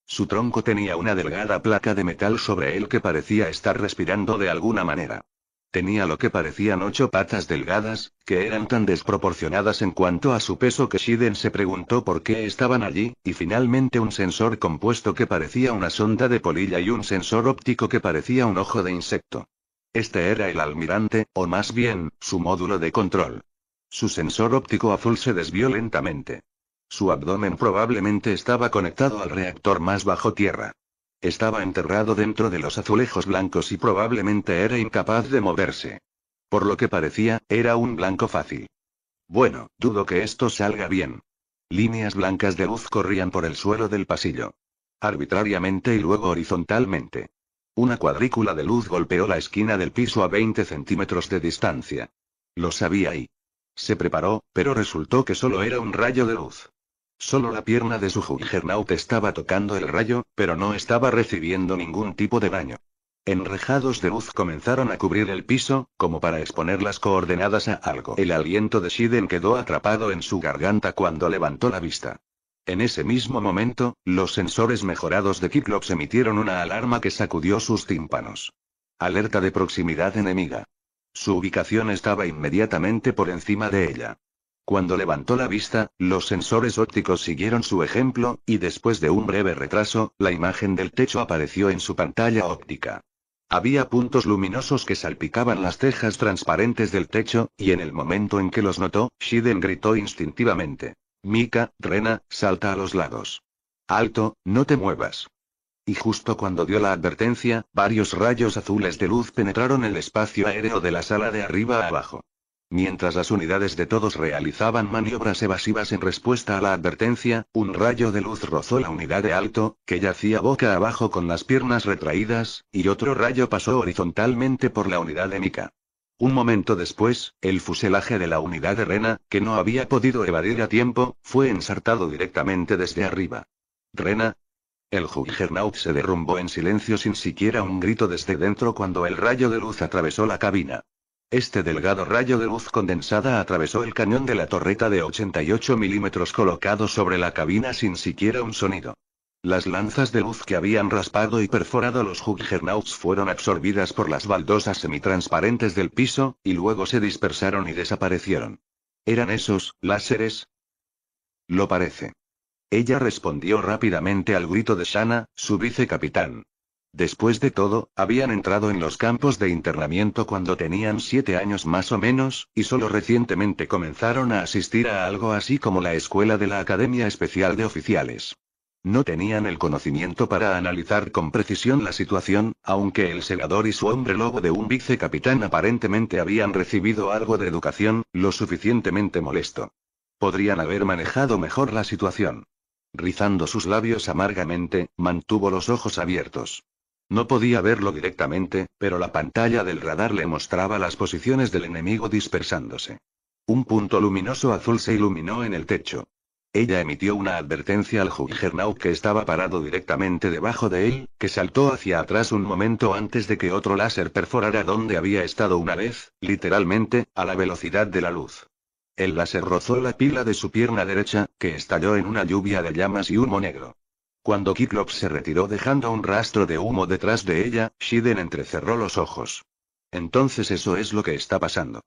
Su tronco tenía una delgada placa de metal sobre él que parecía estar respirando de alguna manera. Tenía lo que parecían ocho patas delgadas, que eran tan desproporcionadas en cuanto a su peso que Shiden se preguntó por qué estaban allí, y finalmente un sensor compuesto que parecía una sonda de polilla y un sensor óptico que parecía un ojo de insecto. Este era el almirante, o más bien, su módulo de control. Su sensor óptico azul se desvió lentamente. Su abdomen probablemente estaba conectado al reactor más bajo tierra. Estaba enterrado dentro de los azulejos blancos y probablemente era incapaz de moverse. Por lo que parecía, era un blanco fácil. Bueno, dudo que esto salga bien. Líneas blancas de luz corrían por el suelo del pasillo. Arbitrariamente y luego horizontalmente. Una cuadrícula de luz golpeó la esquina del piso a 20 centímetros de distancia. Lo sabía y. Se preparó, pero resultó que solo era un rayo de luz. Solo la pierna de su Juggernaut estaba tocando el rayo, pero no estaba recibiendo ningún tipo de daño. Enrejados de luz comenzaron a cubrir el piso, como para exponer las coordenadas a algo. El aliento de Shiden quedó atrapado en su garganta cuando levantó la vista. En ese mismo momento, los sensores mejorados de Kiklops emitieron una alarma que sacudió sus tímpanos. Alerta de proximidad enemiga. Su ubicación estaba inmediatamente por encima de ella. Cuando levantó la vista, los sensores ópticos siguieron su ejemplo, y después de un breve retraso, la imagen del techo apareció en su pantalla óptica. Había puntos luminosos que salpicaban las tejas transparentes del techo, y en el momento en que los notó, Shiden gritó instintivamente. Mika, Rena, salta a los lados. Alto, no te muevas. Y justo cuando dio la advertencia, varios rayos azules de luz penetraron el espacio aéreo de la sala de arriba a abajo. Mientras las unidades de todos realizaban maniobras evasivas en respuesta a la advertencia, un rayo de luz rozó la unidad de alto, que yacía boca abajo con las piernas retraídas, y otro rayo pasó horizontalmente por la unidad de Mika. Un momento después, el fuselaje de la unidad de Rena, que no había podido evadir a tiempo, fue ensartado directamente desde arriba. Rena, el Juggernaut se derrumbó en silencio sin siquiera un grito desde dentro cuando el rayo de luz atravesó la cabina. Este delgado rayo de luz condensada atravesó el cañón de la torreta de 88 milímetros colocado sobre la cabina sin siquiera un sonido. Las lanzas de luz que habían raspado y perforado los Juggernauts fueron absorbidas por las baldosas semitransparentes del piso, y luego se dispersaron y desaparecieron. ¿Eran esos, láseres? Lo parece. Ella respondió rápidamente al grito de Sana, su vicecapitán. Después de todo, habían entrado en los campos de internamiento cuando tenían siete años más o menos, y solo recientemente comenzaron a asistir a algo así como la escuela de la Academia Especial de Oficiales. No tenían el conocimiento para analizar con precisión la situación, aunque el senador y su hombre lobo de un vicecapitán aparentemente habían recibido algo de educación, lo suficientemente molesto. Podrían haber manejado mejor la situación. Rizando sus labios amargamente, mantuvo los ojos abiertos. No podía verlo directamente, pero la pantalla del radar le mostraba las posiciones del enemigo dispersándose. Un punto luminoso azul se iluminó en el techo. Ella emitió una advertencia al Juggernaut que estaba parado directamente debajo de él, que saltó hacia atrás un momento antes de que otro láser perforara donde había estado una vez, literalmente, a la velocidad de la luz. El láser rozó la pila de su pierna derecha, que estalló en una lluvia de llamas y humo negro. Cuando Kiklops se retiró dejando un rastro de humo detrás de ella, Shiden entrecerró los ojos. Entonces eso es lo que está pasando.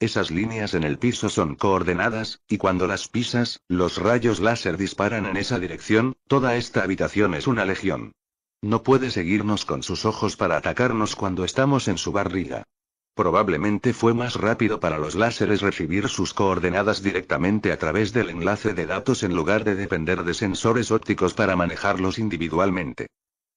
Esas líneas en el piso son coordenadas, y cuando las pisas, los rayos láser disparan en esa dirección, toda esta habitación es una legión. No puede seguirnos con sus ojos para atacarnos cuando estamos en su barriga. Probablemente fue más rápido para los láseres recibir sus coordenadas directamente a través del enlace de datos en lugar de depender de sensores ópticos para manejarlos individualmente.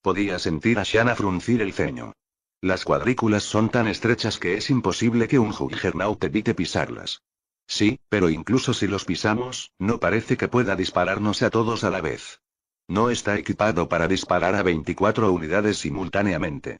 Podía sentir a Shanna fruncir el ceño. Las cuadrículas son tan estrechas que es imposible que un Juggernaut evite pisarlas. Sí, pero incluso si los pisamos, no parece que pueda dispararnos a todos a la vez. No está equipado para disparar a 24 unidades simultáneamente.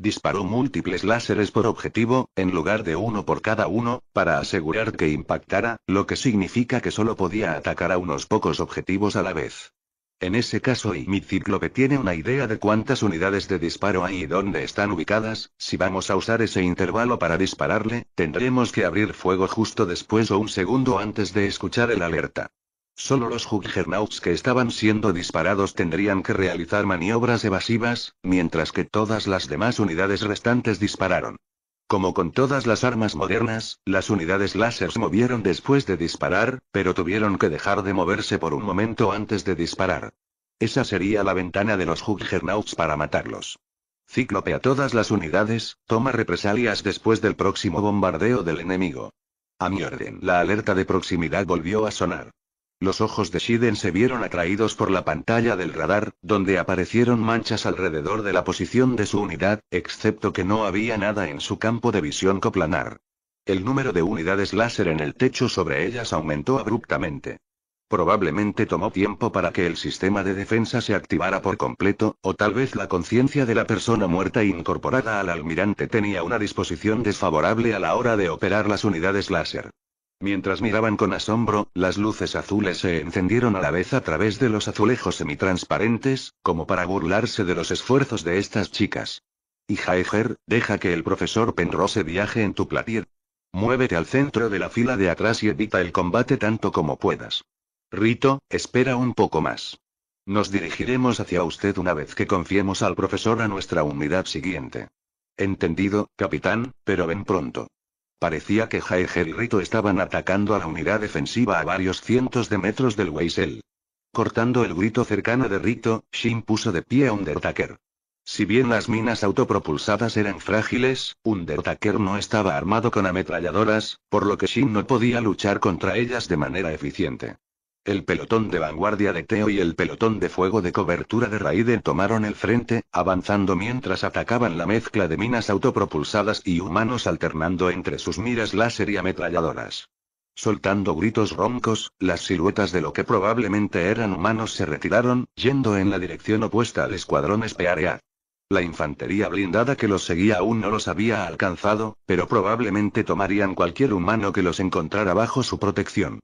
Disparó múltiples láseres por objetivo, en lugar de uno por cada uno, para asegurar que impactara, lo que significa que solo podía atacar a unos pocos objetivos a la vez. En ese caso y mi cíclope tiene una idea de cuántas unidades de disparo hay y dónde están ubicadas, si vamos a usar ese intervalo para dispararle, tendremos que abrir fuego justo después o un segundo antes de escuchar el alerta. Solo los Juggernauts que estaban siendo disparados tendrían que realizar maniobras evasivas, mientras que todas las demás unidades restantes dispararon. Como con todas las armas modernas, las unidades láser se movieron después de disparar, pero tuvieron que dejar de moverse por un momento antes de disparar. Esa sería la ventana de los Juggernauts para matarlos. Cíclope a todas las unidades, toma represalias después del próximo bombardeo del enemigo. A mi orden, la alerta de proximidad volvió a sonar. Los ojos de Shiden se vieron atraídos por la pantalla del radar, donde aparecieron manchas alrededor de la posición de su unidad, excepto que no había nada en su campo de visión coplanar. El número de unidades láser en el techo sobre ellas aumentó abruptamente. Probablemente tomó tiempo para que el sistema de defensa se activara por completo, o tal vez la conciencia de la persona muerta incorporada al almirante tenía una disposición desfavorable a la hora de operar las unidades láser. Mientras miraban con asombro, las luces azules se encendieron a la vez a través de los azulejos semitransparentes, como para burlarse de los esfuerzos de estas chicas. Hija Eger, deja que el profesor Penrose viaje en tu platier. Muévete al centro de la fila de atrás y evita el combate tanto como puedas. Rito, espera un poco más. Nos dirigiremos hacia usted una vez que confiemos al profesor a nuestra unidad siguiente. Entendido, capitán, pero ven pronto. Parecía que Jaeger y Rito estaban atacando a la unidad defensiva a varios cientos de metros del Weisel. Cortando el grito cercano de Rito, Shin puso de pie a Undertaker. Si bien las minas autopropulsadas eran frágiles, Undertaker no estaba armado con ametralladoras, por lo que Shin no podía luchar contra ellas de manera eficiente. El pelotón de vanguardia de Teo y el pelotón de fuego de cobertura de Raiden tomaron el frente, avanzando mientras atacaban la mezcla de minas autopropulsadas y humanos alternando entre sus miras láser y ametralladoras. Soltando gritos roncos, las siluetas de lo que probablemente eran humanos se retiraron, yendo en la dirección opuesta al escuadrón Spearead. La infantería blindada que los seguía aún no los había alcanzado, pero probablemente tomarían cualquier humano que los encontrara bajo su protección.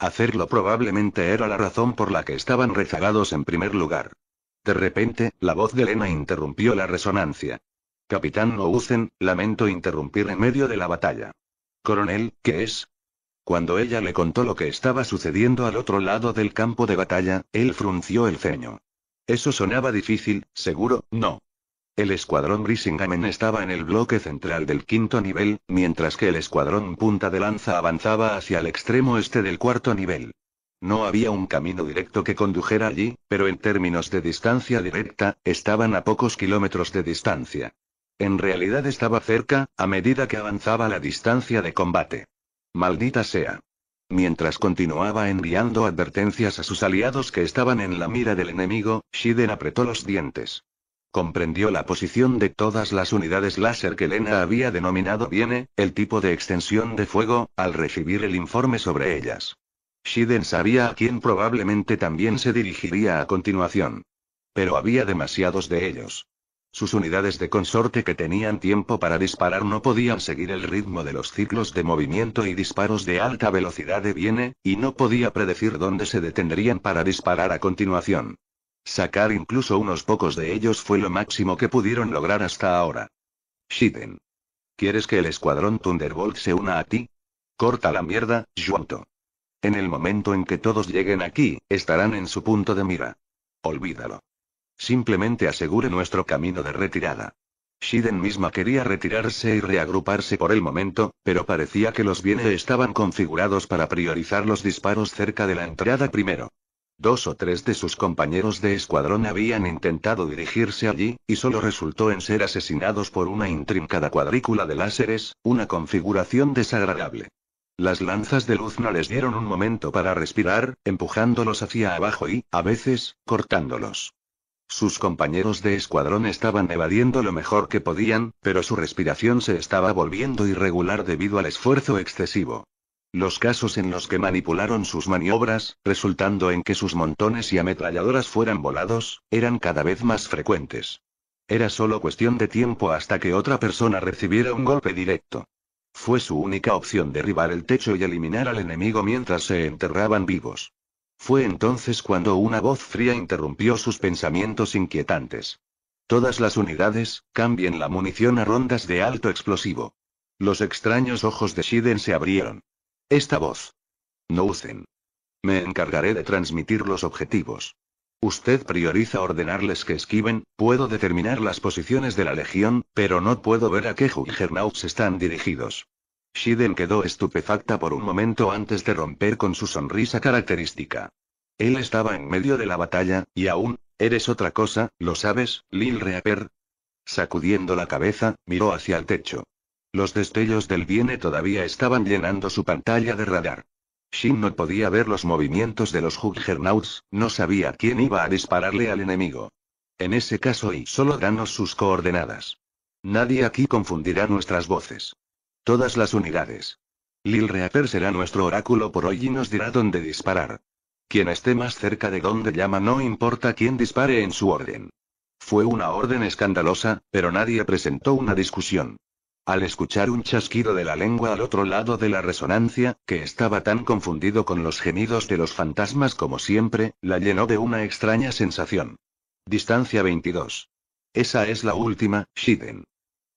Hacerlo probablemente era la razón por la que estaban rezagados en primer lugar. De repente, la voz de Elena interrumpió la resonancia. Capitán usen lamento interrumpir en medio de la batalla. Coronel, ¿qué es? Cuando ella le contó lo que estaba sucediendo al otro lado del campo de batalla, él frunció el ceño. Eso sonaba difícil, seguro, no. El escuadrón Brisingamen estaba en el bloque central del quinto nivel, mientras que el escuadrón Punta de Lanza avanzaba hacia el extremo este del cuarto nivel. No había un camino directo que condujera allí, pero en términos de distancia directa, estaban a pocos kilómetros de distancia. En realidad estaba cerca, a medida que avanzaba la distancia de combate. Maldita sea. Mientras continuaba enviando advertencias a sus aliados que estaban en la mira del enemigo, Shiden apretó los dientes. Comprendió la posición de todas las unidades láser que Lena había denominado Viene, eh, el tipo de extensión de fuego, al recibir el informe sobre ellas. Shiden sabía a quién probablemente también se dirigiría a continuación. Pero había demasiados de ellos. Sus unidades de consorte que tenían tiempo para disparar no podían seguir el ritmo de los ciclos de movimiento y disparos de alta velocidad de Viene, eh, y no podía predecir dónde se detendrían para disparar a continuación. Sacar incluso unos pocos de ellos fue lo máximo que pudieron lograr hasta ahora. Shiden. ¿Quieres que el escuadrón Thunderbolt se una a ti? Corta la mierda, Juanto. En el momento en que todos lleguen aquí, estarán en su punto de mira. Olvídalo. Simplemente asegure nuestro camino de retirada. Shiden misma quería retirarse y reagruparse por el momento, pero parecía que los bienes estaban configurados para priorizar los disparos cerca de la entrada primero. Dos o tres de sus compañeros de escuadrón habían intentado dirigirse allí, y solo resultó en ser asesinados por una intrincada cuadrícula de láseres, una configuración desagradable. Las lanzas de luz no les dieron un momento para respirar, empujándolos hacia abajo y, a veces, cortándolos. Sus compañeros de escuadrón estaban evadiendo lo mejor que podían, pero su respiración se estaba volviendo irregular debido al esfuerzo excesivo los casos en los que manipularon sus maniobras, resultando en que sus montones y ametralladoras fueran volados, eran cada vez más frecuentes. Era solo cuestión de tiempo hasta que otra persona recibiera un golpe directo. Fue su única opción derribar el techo y eliminar al enemigo mientras se enterraban vivos. Fue entonces cuando una voz fría interrumpió sus pensamientos inquietantes. Todas las unidades, cambien la munición a rondas de alto explosivo. Los extraños ojos de Shiden se abrieron. Esta voz. No usen. Me encargaré de transmitir los objetivos. Usted prioriza ordenarles que esquiven, puedo determinar las posiciones de la legión, pero no puedo ver a qué juggernauts están dirigidos. Shiden quedó estupefacta por un momento antes de romper con su sonrisa característica. Él estaba en medio de la batalla, y aún, eres otra cosa, lo sabes, Lil Reaper. Sacudiendo la cabeza, miró hacia el techo. Los destellos del Viene todavía estaban llenando su pantalla de radar. Shin no podía ver los movimientos de los Juggernauts, no sabía quién iba a dispararle al enemigo. En ese caso y solo danos sus coordenadas. Nadie aquí confundirá nuestras voces. Todas las unidades. Lil Reaper será nuestro oráculo por hoy y nos dirá dónde disparar. Quien esté más cerca de donde llama no importa quién dispare en su orden. Fue una orden escandalosa, pero nadie presentó una discusión al escuchar un chasquido de la lengua al otro lado de la resonancia, que estaba tan confundido con los gemidos de los fantasmas como siempre, la llenó de una extraña sensación. Distancia 22. Esa es la última, Shiden.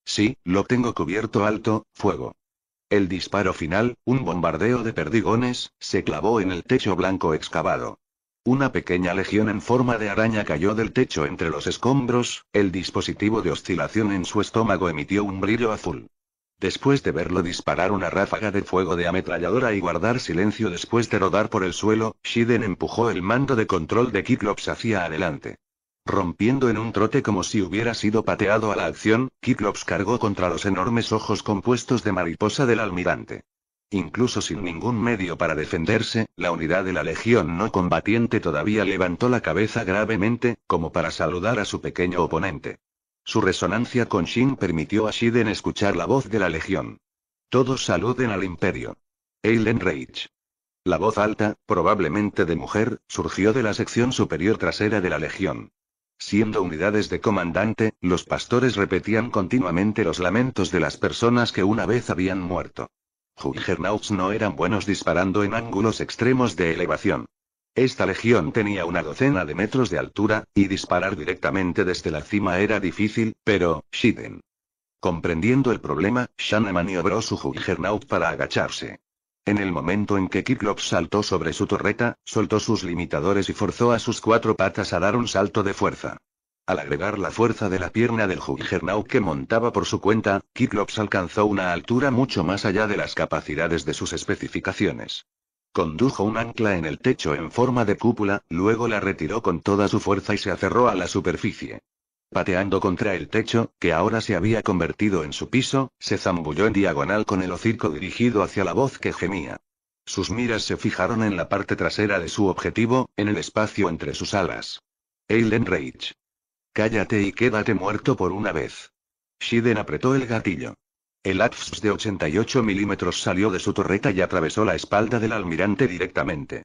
Sí, lo tengo cubierto alto, fuego. El disparo final, un bombardeo de perdigones, se clavó en el techo blanco excavado. Una pequeña legión en forma de araña cayó del techo entre los escombros, el dispositivo de oscilación en su estómago emitió un brillo azul. Después de verlo disparar una ráfaga de fuego de ametralladora y guardar silencio después de rodar por el suelo, Shiden empujó el mando de control de Kiklops hacia adelante. Rompiendo en un trote como si hubiera sido pateado a la acción, Kiklops cargó contra los enormes ojos compuestos de mariposa del almirante. Incluso sin ningún medio para defenderse, la unidad de la Legión no combatiente todavía levantó la cabeza gravemente, como para saludar a su pequeño oponente. Su resonancia con Shin permitió a Shiden escuchar la voz de la Legión. Todos saluden al Imperio. Eilen Reich. La voz alta, probablemente de mujer, surgió de la sección superior trasera de la Legión. Siendo unidades de comandante, los pastores repetían continuamente los lamentos de las personas que una vez habían muerto. Juggernauts no eran buenos disparando en ángulos extremos de elevación. Esta legión tenía una docena de metros de altura, y disparar directamente desde la cima era difícil, pero, Shiden. Comprendiendo el problema, Shanna maniobró su Juggernaut para agacharse. En el momento en que Kiklops saltó sobre su torreta, soltó sus limitadores y forzó a sus cuatro patas a dar un salto de fuerza. Al agregar la fuerza de la pierna del Juggernaut que montaba por su cuenta, Kiklops alcanzó una altura mucho más allá de las capacidades de sus especificaciones. Condujo un ancla en el techo en forma de cúpula, luego la retiró con toda su fuerza y se aferró a la superficie. Pateando contra el techo, que ahora se había convertido en su piso, se zambulló en diagonal con el hocico dirigido hacia la voz que gemía. Sus miras se fijaron en la parte trasera de su objetivo, en el espacio entre sus alas. Eilen Rage. Cállate y quédate muerto por una vez. Shiden apretó el gatillo. El ATFS de 88 milímetros salió de su torreta y atravesó la espalda del almirante directamente.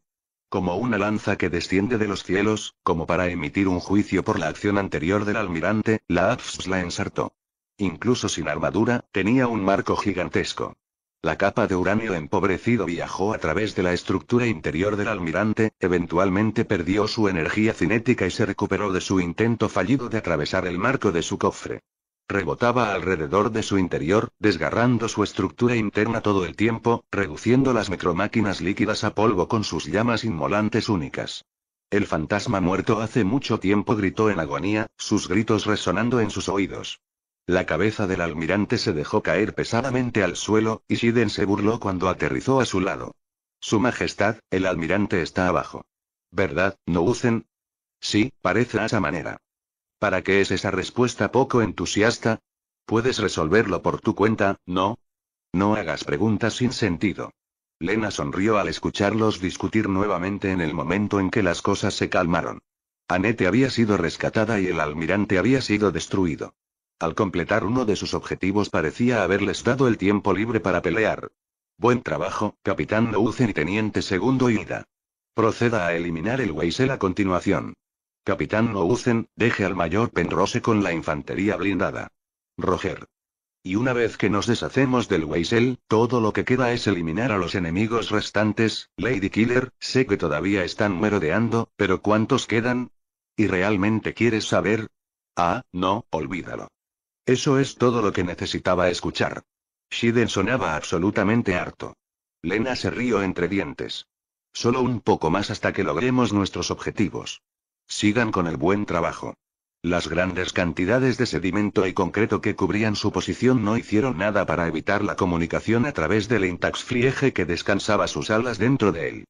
Como una lanza que desciende de los cielos, como para emitir un juicio por la acción anterior del almirante, la Aps la ensartó. Incluso sin armadura, tenía un marco gigantesco. La capa de uranio empobrecido viajó a través de la estructura interior del almirante, eventualmente perdió su energía cinética y se recuperó de su intento fallido de atravesar el marco de su cofre. Rebotaba alrededor de su interior, desgarrando su estructura interna todo el tiempo, reduciendo las micromáquinas líquidas a polvo con sus llamas inmolantes únicas. El fantasma muerto hace mucho tiempo gritó en agonía, sus gritos resonando en sus oídos. La cabeza del almirante se dejó caer pesadamente al suelo, y Siden se burló cuando aterrizó a su lado. Su Majestad, el almirante está abajo. ¿Verdad, no usen? Sí, parece a esa manera. ¿Para qué es esa respuesta poco entusiasta? Puedes resolverlo por tu cuenta, ¿no? No hagas preguntas sin sentido. Lena sonrió al escucharlos discutir nuevamente en el momento en que las cosas se calmaron. Anete había sido rescatada y el almirante había sido destruido. Al completar uno de sus objetivos parecía haberles dado el tiempo libre para pelear. Buen trabajo, Capitán Nouzen y Teniente Segundo Yida. Proceda a eliminar el Weisel a continuación. Capitán Nouzen, deje al mayor Penrose con la infantería blindada. Roger. Y una vez que nos deshacemos del Weisel, todo lo que queda es eliminar a los enemigos restantes, Lady Killer, sé que todavía están merodeando, pero ¿cuántos quedan? ¿Y realmente quieres saber? Ah, no, olvídalo. Eso es todo lo que necesitaba escuchar. Shiden sonaba absolutamente harto. Lena se rió entre dientes. Solo un poco más hasta que logremos nuestros objetivos. Sigan con el buen trabajo. Las grandes cantidades de sedimento y concreto que cubrían su posición no hicieron nada para evitar la comunicación a través del intaxfriege que descansaba sus alas dentro de él.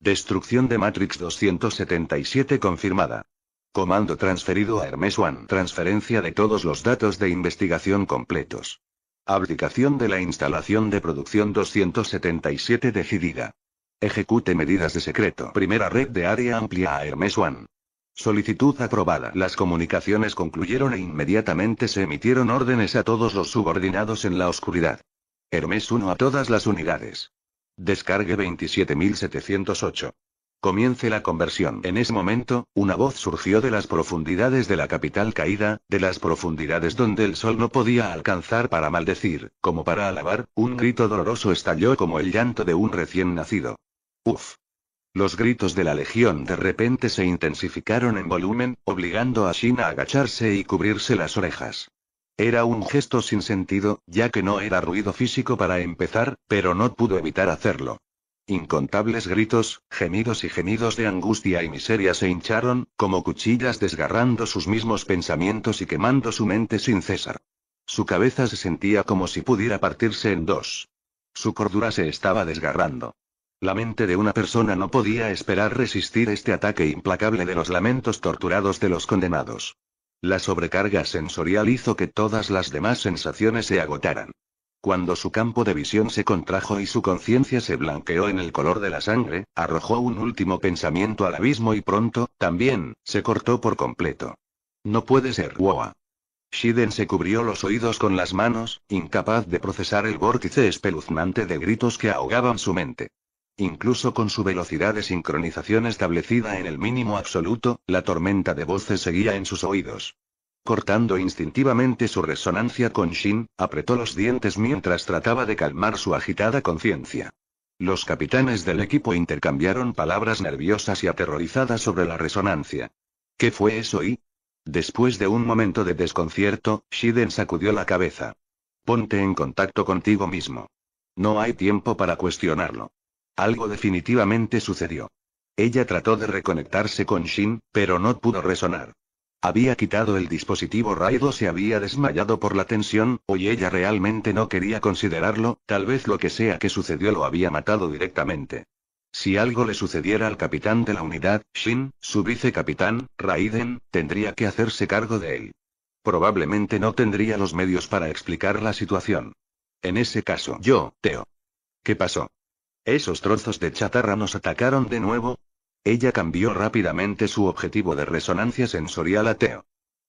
Destrucción de Matrix 277 confirmada. Comando transferido a Hermes One. Transferencia de todos los datos de investigación completos. Aplicación de la instalación de producción 277 decidida. Ejecute medidas de secreto. Primera red de área amplia a Hermes One. Solicitud aprobada. Las comunicaciones concluyeron e inmediatamente se emitieron órdenes a todos los subordinados en la oscuridad. Hermes 1 a todas las unidades. Descargue 27708. Comience la conversión. En ese momento, una voz surgió de las profundidades de la capital caída, de las profundidades donde el sol no podía alcanzar para maldecir, como para alabar, un grito doloroso estalló como el llanto de un recién nacido. Uf. Los gritos de la legión de repente se intensificaron en volumen, obligando a Shin a agacharse y cubrirse las orejas. Era un gesto sin sentido, ya que no era ruido físico para empezar, pero no pudo evitar hacerlo. Incontables gritos, gemidos y gemidos de angustia y miseria se hincharon, como cuchillas desgarrando sus mismos pensamientos y quemando su mente sin cesar. Su cabeza se sentía como si pudiera partirse en dos. Su cordura se estaba desgarrando. La mente de una persona no podía esperar resistir este ataque implacable de los lamentos torturados de los condenados. La sobrecarga sensorial hizo que todas las demás sensaciones se agotaran. Cuando su campo de visión se contrajo y su conciencia se blanqueó en el color de la sangre, arrojó un último pensamiento al abismo y pronto, también, se cortó por completo. No puede ser Woa. Shiden se cubrió los oídos con las manos, incapaz de procesar el vórtice espeluznante de gritos que ahogaban su mente. Incluso con su velocidad de sincronización establecida en el mínimo absoluto, la tormenta de voces seguía en sus oídos. Cortando instintivamente su resonancia con Shin, apretó los dientes mientras trataba de calmar su agitada conciencia. Los capitanes del equipo intercambiaron palabras nerviosas y aterrorizadas sobre la resonancia. ¿Qué fue eso y? Después de un momento de desconcierto, Shiden sacudió la cabeza. Ponte en contacto contigo mismo. No hay tiempo para cuestionarlo. Algo definitivamente sucedió. Ella trató de reconectarse con Shin, pero no pudo resonar. Había quitado el dispositivo Raido se había desmayado por la tensión, hoy ella realmente no quería considerarlo, tal vez lo que sea que sucedió lo había matado directamente. Si algo le sucediera al capitán de la unidad, Shin, su vicecapitán, Raiden, tendría que hacerse cargo de él. Probablemente no tendría los medios para explicar la situación. En ese caso, yo, Teo. ¿Qué pasó? ¿Esos trozos de chatarra nos atacaron de nuevo? Ella cambió rápidamente su objetivo de resonancia sensorial a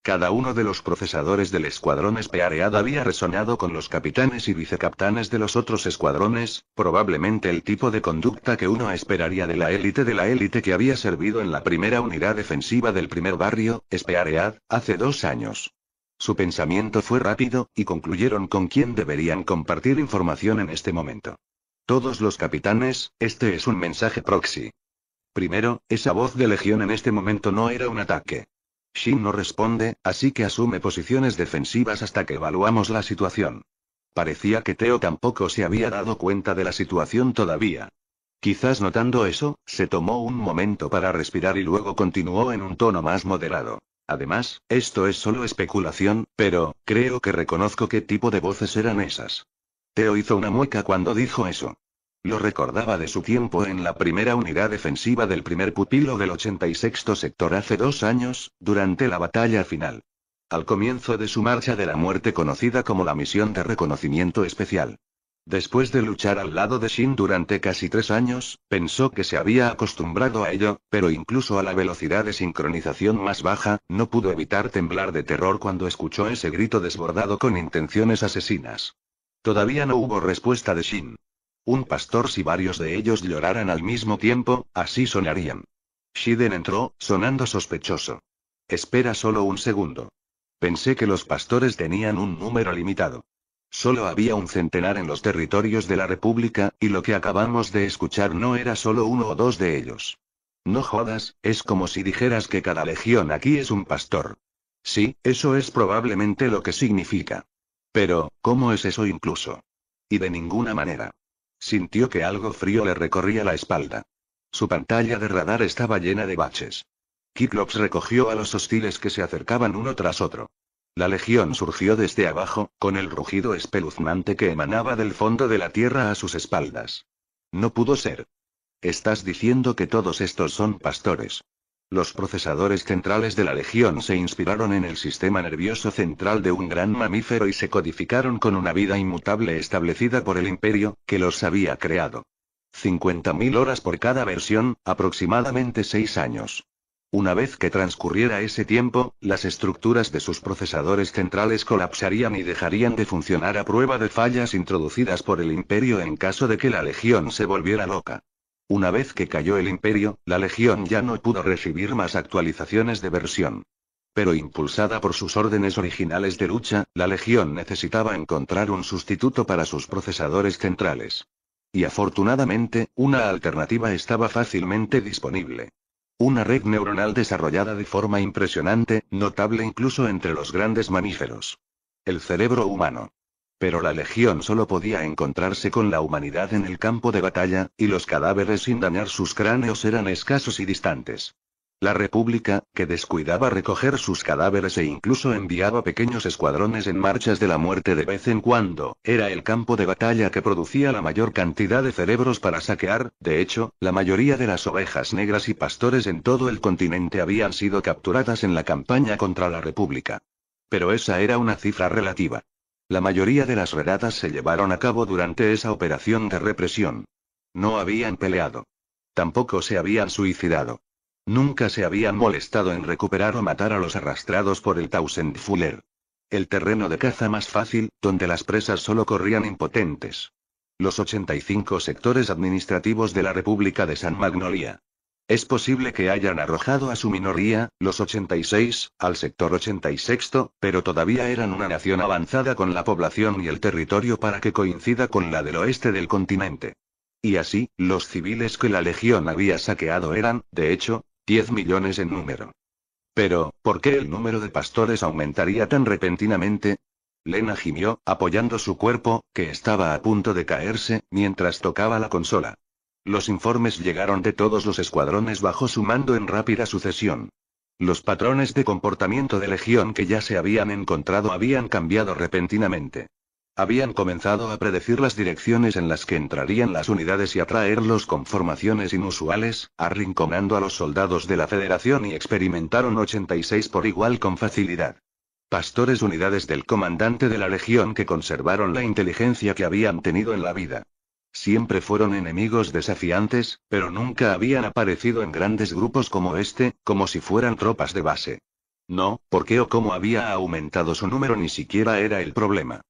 Cada uno de los procesadores del escuadrón Spearead había resonado con los capitanes y vicecapitanes de los otros escuadrones, probablemente el tipo de conducta que uno esperaría de la élite de la élite que había servido en la primera unidad defensiva del primer barrio, Spearead, hace dos años. Su pensamiento fue rápido, y concluyeron con quién deberían compartir información en este momento. Todos los capitanes, este es un mensaje proxy. Primero, esa voz de Legión en este momento no era un ataque. Shin no responde, así que asume posiciones defensivas hasta que evaluamos la situación. Parecía que Teo tampoco se había dado cuenta de la situación todavía. Quizás notando eso, se tomó un momento para respirar y luego continuó en un tono más moderado. Además, esto es solo especulación, pero, creo que reconozco qué tipo de voces eran esas. Teo hizo una mueca cuando dijo eso. Lo recordaba de su tiempo en la primera unidad defensiva del primer pupilo del 86 sector hace dos años, durante la batalla final. Al comienzo de su marcha de la muerte conocida como la misión de reconocimiento especial. Después de luchar al lado de Shin durante casi tres años, pensó que se había acostumbrado a ello, pero incluso a la velocidad de sincronización más baja, no pudo evitar temblar de terror cuando escuchó ese grito desbordado con intenciones asesinas. Todavía no hubo respuesta de Shin. Un pastor si varios de ellos lloraran al mismo tiempo, así sonarían. Shiden entró, sonando sospechoso. Espera solo un segundo. Pensé que los pastores tenían un número limitado. Solo había un centenar en los territorios de la República, y lo que acabamos de escuchar no era solo uno o dos de ellos. No jodas, es como si dijeras que cada legión aquí es un pastor. Sí, eso es probablemente lo que significa. Pero, ¿cómo es eso incluso? Y de ninguna manera. Sintió que algo frío le recorría la espalda. Su pantalla de radar estaba llena de baches. Kiklops recogió a los hostiles que se acercaban uno tras otro. La legión surgió desde abajo, con el rugido espeluznante que emanaba del fondo de la tierra a sus espaldas. No pudo ser. Estás diciendo que todos estos son pastores. Los procesadores centrales de la legión se inspiraron en el sistema nervioso central de un gran mamífero y se codificaron con una vida inmutable establecida por el imperio, que los había creado. 50.000 horas por cada versión, aproximadamente 6 años. Una vez que transcurriera ese tiempo, las estructuras de sus procesadores centrales colapsarían y dejarían de funcionar a prueba de fallas introducidas por el imperio en caso de que la legión se volviera loca. Una vez que cayó el imperio, la Legión ya no pudo recibir más actualizaciones de versión. Pero impulsada por sus órdenes originales de lucha, la Legión necesitaba encontrar un sustituto para sus procesadores centrales. Y afortunadamente, una alternativa estaba fácilmente disponible. Una red neuronal desarrollada de forma impresionante, notable incluso entre los grandes mamíferos. El cerebro humano pero la Legión solo podía encontrarse con la humanidad en el campo de batalla, y los cadáveres sin dañar sus cráneos eran escasos y distantes. La República, que descuidaba recoger sus cadáveres e incluso enviaba pequeños escuadrones en marchas de la muerte de vez en cuando, era el campo de batalla que producía la mayor cantidad de cerebros para saquear, de hecho, la mayoría de las ovejas negras y pastores en todo el continente habían sido capturadas en la campaña contra la República. Pero esa era una cifra relativa. La mayoría de las redadas se llevaron a cabo durante esa operación de represión. No habían peleado. Tampoco se habían suicidado. Nunca se habían molestado en recuperar o matar a los arrastrados por el Fuller, El terreno de caza más fácil, donde las presas solo corrían impotentes. Los 85 sectores administrativos de la República de San Magnolia. Es posible que hayan arrojado a su minoría, los 86, al sector 86, pero todavía eran una nación avanzada con la población y el territorio para que coincida con la del oeste del continente. Y así, los civiles que la legión había saqueado eran, de hecho, 10 millones en número. Pero, ¿por qué el número de pastores aumentaría tan repentinamente? Lena gimió, apoyando su cuerpo, que estaba a punto de caerse, mientras tocaba la consola. Los informes llegaron de todos los escuadrones bajo su mando en rápida sucesión. Los patrones de comportamiento de Legión que ya se habían encontrado habían cambiado repentinamente. Habían comenzado a predecir las direcciones en las que entrarían las unidades y atraerlos con formaciones inusuales, arrinconando a los soldados de la Federación y experimentaron 86 por igual con facilidad. Pastores unidades del comandante de la Legión que conservaron la inteligencia que habían tenido en la vida. Siempre fueron enemigos desafiantes, pero nunca habían aparecido en grandes grupos como este, como si fueran tropas de base. No, por qué o cómo había aumentado su número ni siquiera era el problema.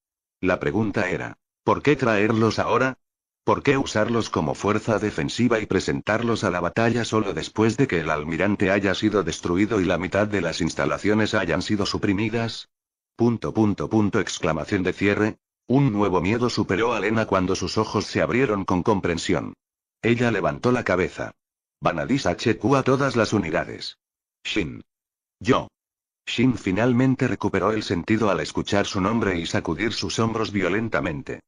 La pregunta era, ¿por qué traerlos ahora? ¿Por qué usarlos como fuerza defensiva y presentarlos a la batalla solo después de que el almirante haya sido destruido y la mitad de las instalaciones hayan sido suprimidas? Punto, punto, punto, exclamación de cierre, un nuevo miedo superó a Lena cuando sus ojos se abrieron con comprensión. Ella levantó la cabeza. Vanadis HQ a todas las unidades. Shin. Yo. Shin finalmente recuperó el sentido al escuchar su nombre y sacudir sus hombros violentamente.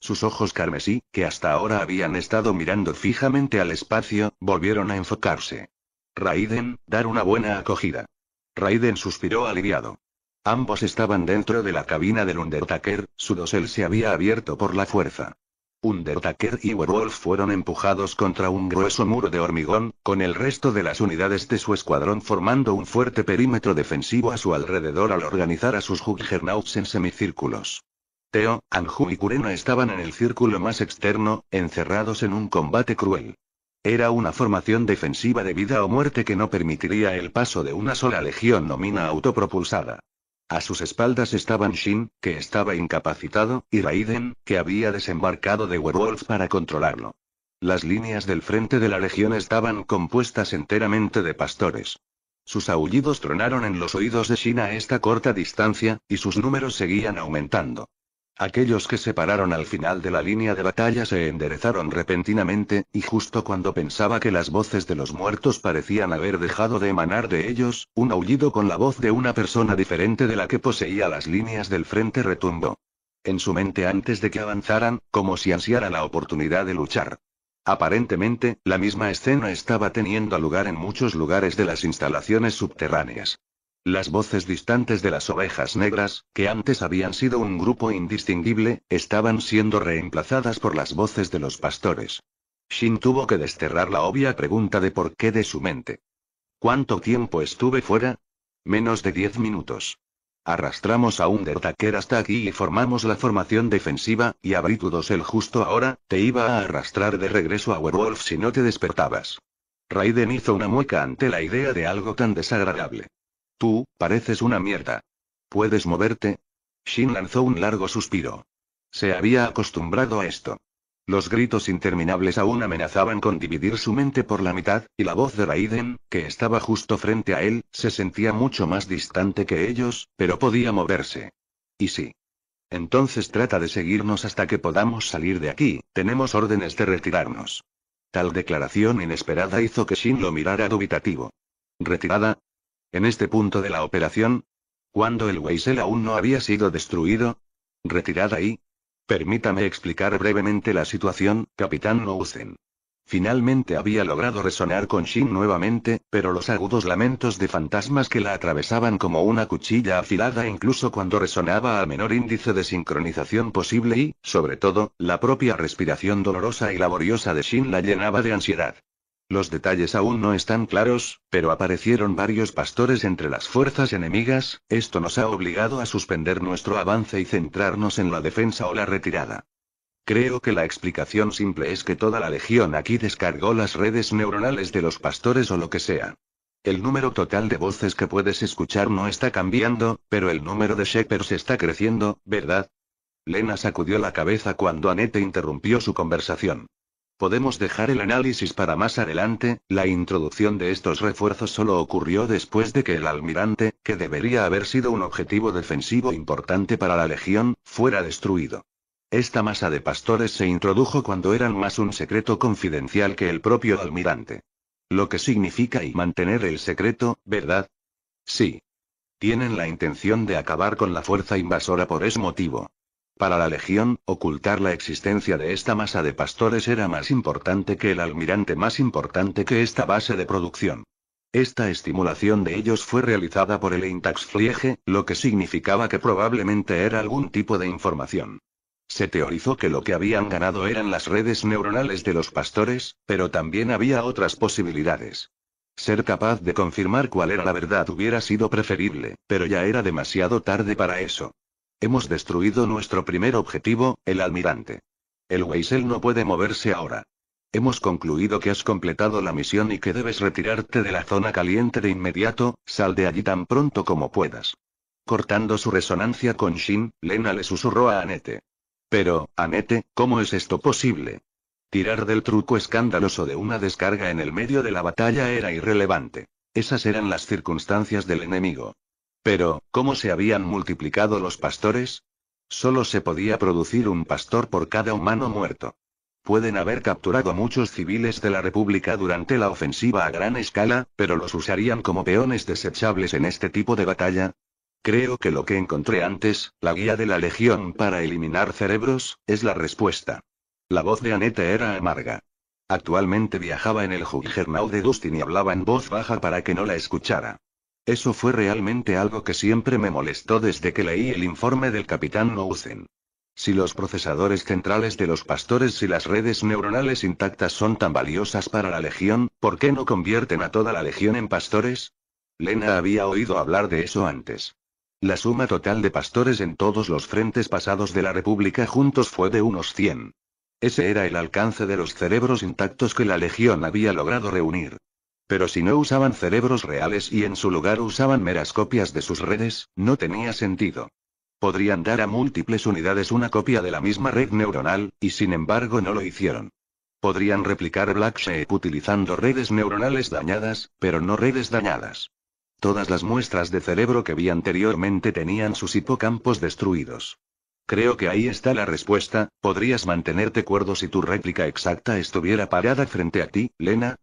Sus ojos carmesí, que hasta ahora habían estado mirando fijamente al espacio, volvieron a enfocarse. Raiden, dar una buena acogida. Raiden suspiró aliviado. Ambos estaban dentro de la cabina del Undertaker, su dosel se había abierto por la fuerza. Undertaker y Werewolf fueron empujados contra un grueso muro de hormigón, con el resto de las unidades de su escuadrón formando un fuerte perímetro defensivo a su alrededor al organizar a sus juggernauts en semicírculos. Teo, Anju y Kurena estaban en el círculo más externo, encerrados en un combate cruel. Era una formación defensiva de vida o muerte que no permitiría el paso de una sola legión nomina autopropulsada. A sus espaldas estaban Shin, que estaba incapacitado, y Raiden, que había desembarcado de Werewolf para controlarlo. Las líneas del frente de la legión estaban compuestas enteramente de pastores. Sus aullidos tronaron en los oídos de Shin a esta corta distancia, y sus números seguían aumentando. Aquellos que se pararon al final de la línea de batalla se enderezaron repentinamente, y justo cuando pensaba que las voces de los muertos parecían haber dejado de emanar de ellos, un aullido con la voz de una persona diferente de la que poseía las líneas del frente retumbó. En su mente antes de que avanzaran, como si ansiara la oportunidad de luchar. Aparentemente, la misma escena estaba teniendo lugar en muchos lugares de las instalaciones subterráneas. Las voces distantes de las ovejas negras, que antes habían sido un grupo indistinguible, estaban siendo reemplazadas por las voces de los pastores. Shin tuvo que desterrar la obvia pregunta de por qué de su mente. ¿Cuánto tiempo estuve fuera? Menos de diez minutos. Arrastramos a un dertaker hasta aquí y formamos la formación defensiva, y tu el justo ahora, te iba a arrastrar de regreso a Werewolf si no te despertabas. Raiden hizo una mueca ante la idea de algo tan desagradable. Tú, pareces una mierda. ¿Puedes moverte? Shin lanzó un largo suspiro. Se había acostumbrado a esto. Los gritos interminables aún amenazaban con dividir su mente por la mitad, y la voz de Raiden, que estaba justo frente a él, se sentía mucho más distante que ellos, pero podía moverse. Y sí. Entonces trata de seguirnos hasta que podamos salir de aquí, tenemos órdenes de retirarnos. Tal declaración inesperada hizo que Shin lo mirara dubitativo. ¿Retirada? En este punto de la operación, cuando el Weisel aún no había sido destruido, retirada y... Permítame explicar brevemente la situación, capitán Nouzen. Finalmente había logrado resonar con Shin nuevamente, pero los agudos lamentos de fantasmas que la atravesaban como una cuchilla afilada incluso cuando resonaba a menor índice de sincronización posible y, sobre todo, la propia respiración dolorosa y laboriosa de Shin la llenaba de ansiedad. Los detalles aún no están claros, pero aparecieron varios pastores entre las fuerzas enemigas, esto nos ha obligado a suspender nuestro avance y centrarnos en la defensa o la retirada. Creo que la explicación simple es que toda la legión aquí descargó las redes neuronales de los pastores o lo que sea. El número total de voces que puedes escuchar no está cambiando, pero el número de shepherds está creciendo, ¿verdad? Lena sacudió la cabeza cuando Anette interrumpió su conversación. Podemos dejar el análisis para más adelante, la introducción de estos refuerzos solo ocurrió después de que el almirante, que debería haber sido un objetivo defensivo importante para la Legión, fuera destruido. Esta masa de pastores se introdujo cuando eran más un secreto confidencial que el propio almirante. Lo que significa y mantener el secreto, ¿verdad? Sí. Tienen la intención de acabar con la fuerza invasora por ese motivo. Para la Legión, ocultar la existencia de esta masa de pastores era más importante que el almirante, más importante que esta base de producción. Esta estimulación de ellos fue realizada por el Intax-Fliege, lo que significaba que probablemente era algún tipo de información. Se teorizó que lo que habían ganado eran las redes neuronales de los pastores, pero también había otras posibilidades. Ser capaz de confirmar cuál era la verdad hubiera sido preferible, pero ya era demasiado tarde para eso. Hemos destruido nuestro primer objetivo, el almirante. El Weisel no puede moverse ahora. Hemos concluido que has completado la misión y que debes retirarte de la zona caliente de inmediato, sal de allí tan pronto como puedas. Cortando su resonancia con Shin, Lena le susurró a Anete. Pero, Anete, ¿cómo es esto posible? Tirar del truco escandaloso de una descarga en el medio de la batalla era irrelevante. Esas eran las circunstancias del enemigo. Pero, ¿cómo se habían multiplicado los pastores? Solo se podía producir un pastor por cada humano muerto. Pueden haber capturado a muchos civiles de la República durante la ofensiva a gran escala, pero los usarían como peones desechables en este tipo de batalla. Creo que lo que encontré antes, la guía de la Legión para eliminar cerebros, es la respuesta. La voz de Aneta era amarga. Actualmente viajaba en el Juggernaut de Dustin y hablaba en voz baja para que no la escuchara. Eso fue realmente algo que siempre me molestó desde que leí el informe del capitán Nousen. Si los procesadores centrales de los pastores y las redes neuronales intactas son tan valiosas para la legión, ¿por qué no convierten a toda la legión en pastores? Lena había oído hablar de eso antes. La suma total de pastores en todos los frentes pasados de la República juntos fue de unos 100. Ese era el alcance de los cerebros intactos que la legión había logrado reunir. Pero si no usaban cerebros reales y en su lugar usaban meras copias de sus redes, no tenía sentido. Podrían dar a múltiples unidades una copia de la misma red neuronal, y sin embargo no lo hicieron. Podrían replicar Black Sheep utilizando redes neuronales dañadas, pero no redes dañadas. Todas las muestras de cerebro que vi anteriormente tenían sus hipocampos destruidos. Creo que ahí está la respuesta, podrías mantenerte cuerdo si tu réplica exacta estuviera parada frente a ti, Lena,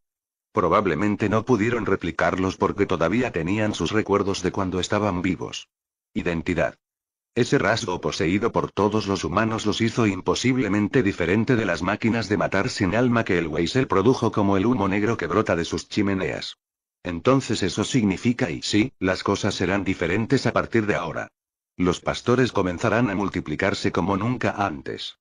Probablemente no pudieron replicarlos porque todavía tenían sus recuerdos de cuando estaban vivos. Identidad. Ese rasgo poseído por todos los humanos los hizo imposiblemente diferente de las máquinas de matar sin alma que el Weiser produjo como el humo negro que brota de sus chimeneas. Entonces eso significa y sí, las cosas serán diferentes a partir de ahora. Los pastores comenzarán a multiplicarse como nunca antes.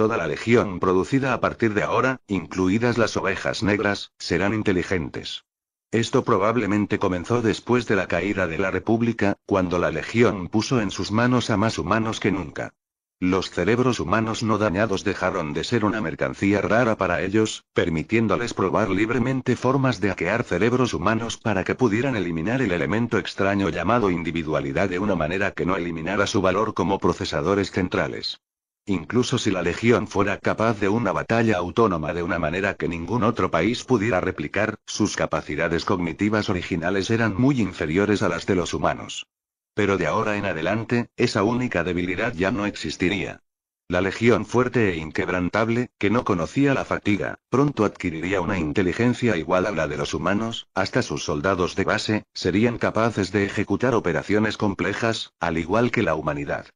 Toda la legión producida a partir de ahora, incluidas las ovejas negras, serán inteligentes. Esto probablemente comenzó después de la caída de la República, cuando la legión puso en sus manos a más humanos que nunca. Los cerebros humanos no dañados dejaron de ser una mercancía rara para ellos, permitiéndoles probar libremente formas de hackear cerebros humanos para que pudieran eliminar el elemento extraño llamado individualidad de una manera que no eliminara su valor como procesadores centrales. Incluso si la Legión fuera capaz de una batalla autónoma de una manera que ningún otro país pudiera replicar, sus capacidades cognitivas originales eran muy inferiores a las de los humanos. Pero de ahora en adelante, esa única debilidad ya no existiría. La legión fuerte e inquebrantable, que no conocía la fatiga, pronto adquiriría una inteligencia igual a la de los humanos, hasta sus soldados de base, serían capaces de ejecutar operaciones complejas, al igual que la humanidad.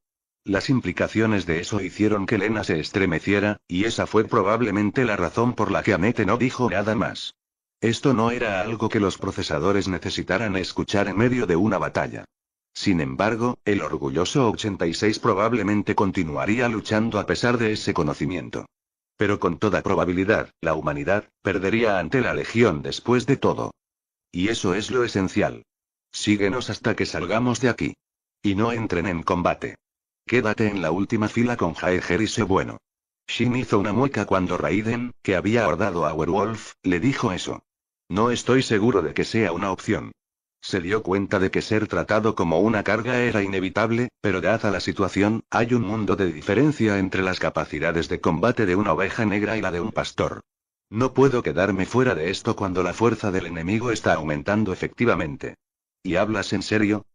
Las implicaciones de eso hicieron que Lena se estremeciera, y esa fue probablemente la razón por la que Amete no dijo nada más. Esto no era algo que los procesadores necesitaran escuchar en medio de una batalla. Sin embargo, el orgulloso 86 probablemente continuaría luchando a pesar de ese conocimiento. Pero con toda probabilidad, la humanidad, perdería ante la Legión después de todo. Y eso es lo esencial. Síguenos hasta que salgamos de aquí. Y no entren en combate. Quédate en la última fila con Jaeger y sé bueno. Shin hizo una mueca cuando Raiden, que había abordado a Werewolf, le dijo eso. No estoy seguro de que sea una opción. Se dio cuenta de que ser tratado como una carga era inevitable, pero dada la situación, hay un mundo de diferencia entre las capacidades de combate de una oveja negra y la de un pastor. No puedo quedarme fuera de esto cuando la fuerza del enemigo está aumentando efectivamente. ¿Y hablas en serio?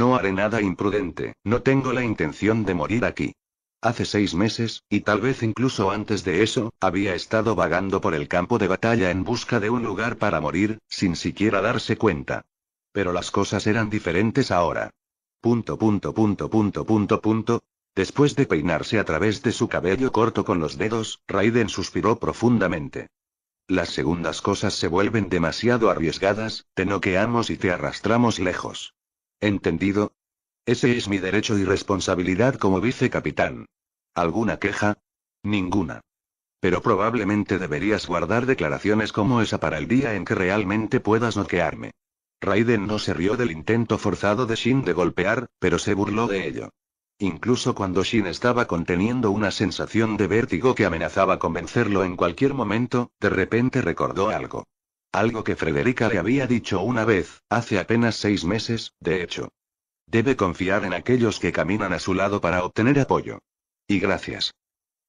No haré nada imprudente, no tengo la intención de morir aquí. Hace seis meses, y tal vez incluso antes de eso, había estado vagando por el campo de batalla en busca de un lugar para morir, sin siquiera darse cuenta. Pero las cosas eran diferentes ahora. Punto, punto, punto, punto, punto, punto. Después de peinarse a través de su cabello corto con los dedos, Raiden suspiró profundamente. Las segundas cosas se vuelven demasiado arriesgadas, te noqueamos y te arrastramos lejos. ¿Entendido? Ese es mi derecho y responsabilidad como vicecapitán. ¿Alguna queja? Ninguna. Pero probablemente deberías guardar declaraciones como esa para el día en que realmente puedas noquearme. Raiden no se rió del intento forzado de Shin de golpear, pero se burló de ello. Incluso cuando Shin estaba conteniendo una sensación de vértigo que amenazaba convencerlo en cualquier momento, de repente recordó algo. Algo que Frederica le había dicho una vez, hace apenas seis meses, de hecho. Debe confiar en aquellos que caminan a su lado para obtener apoyo. Y gracias.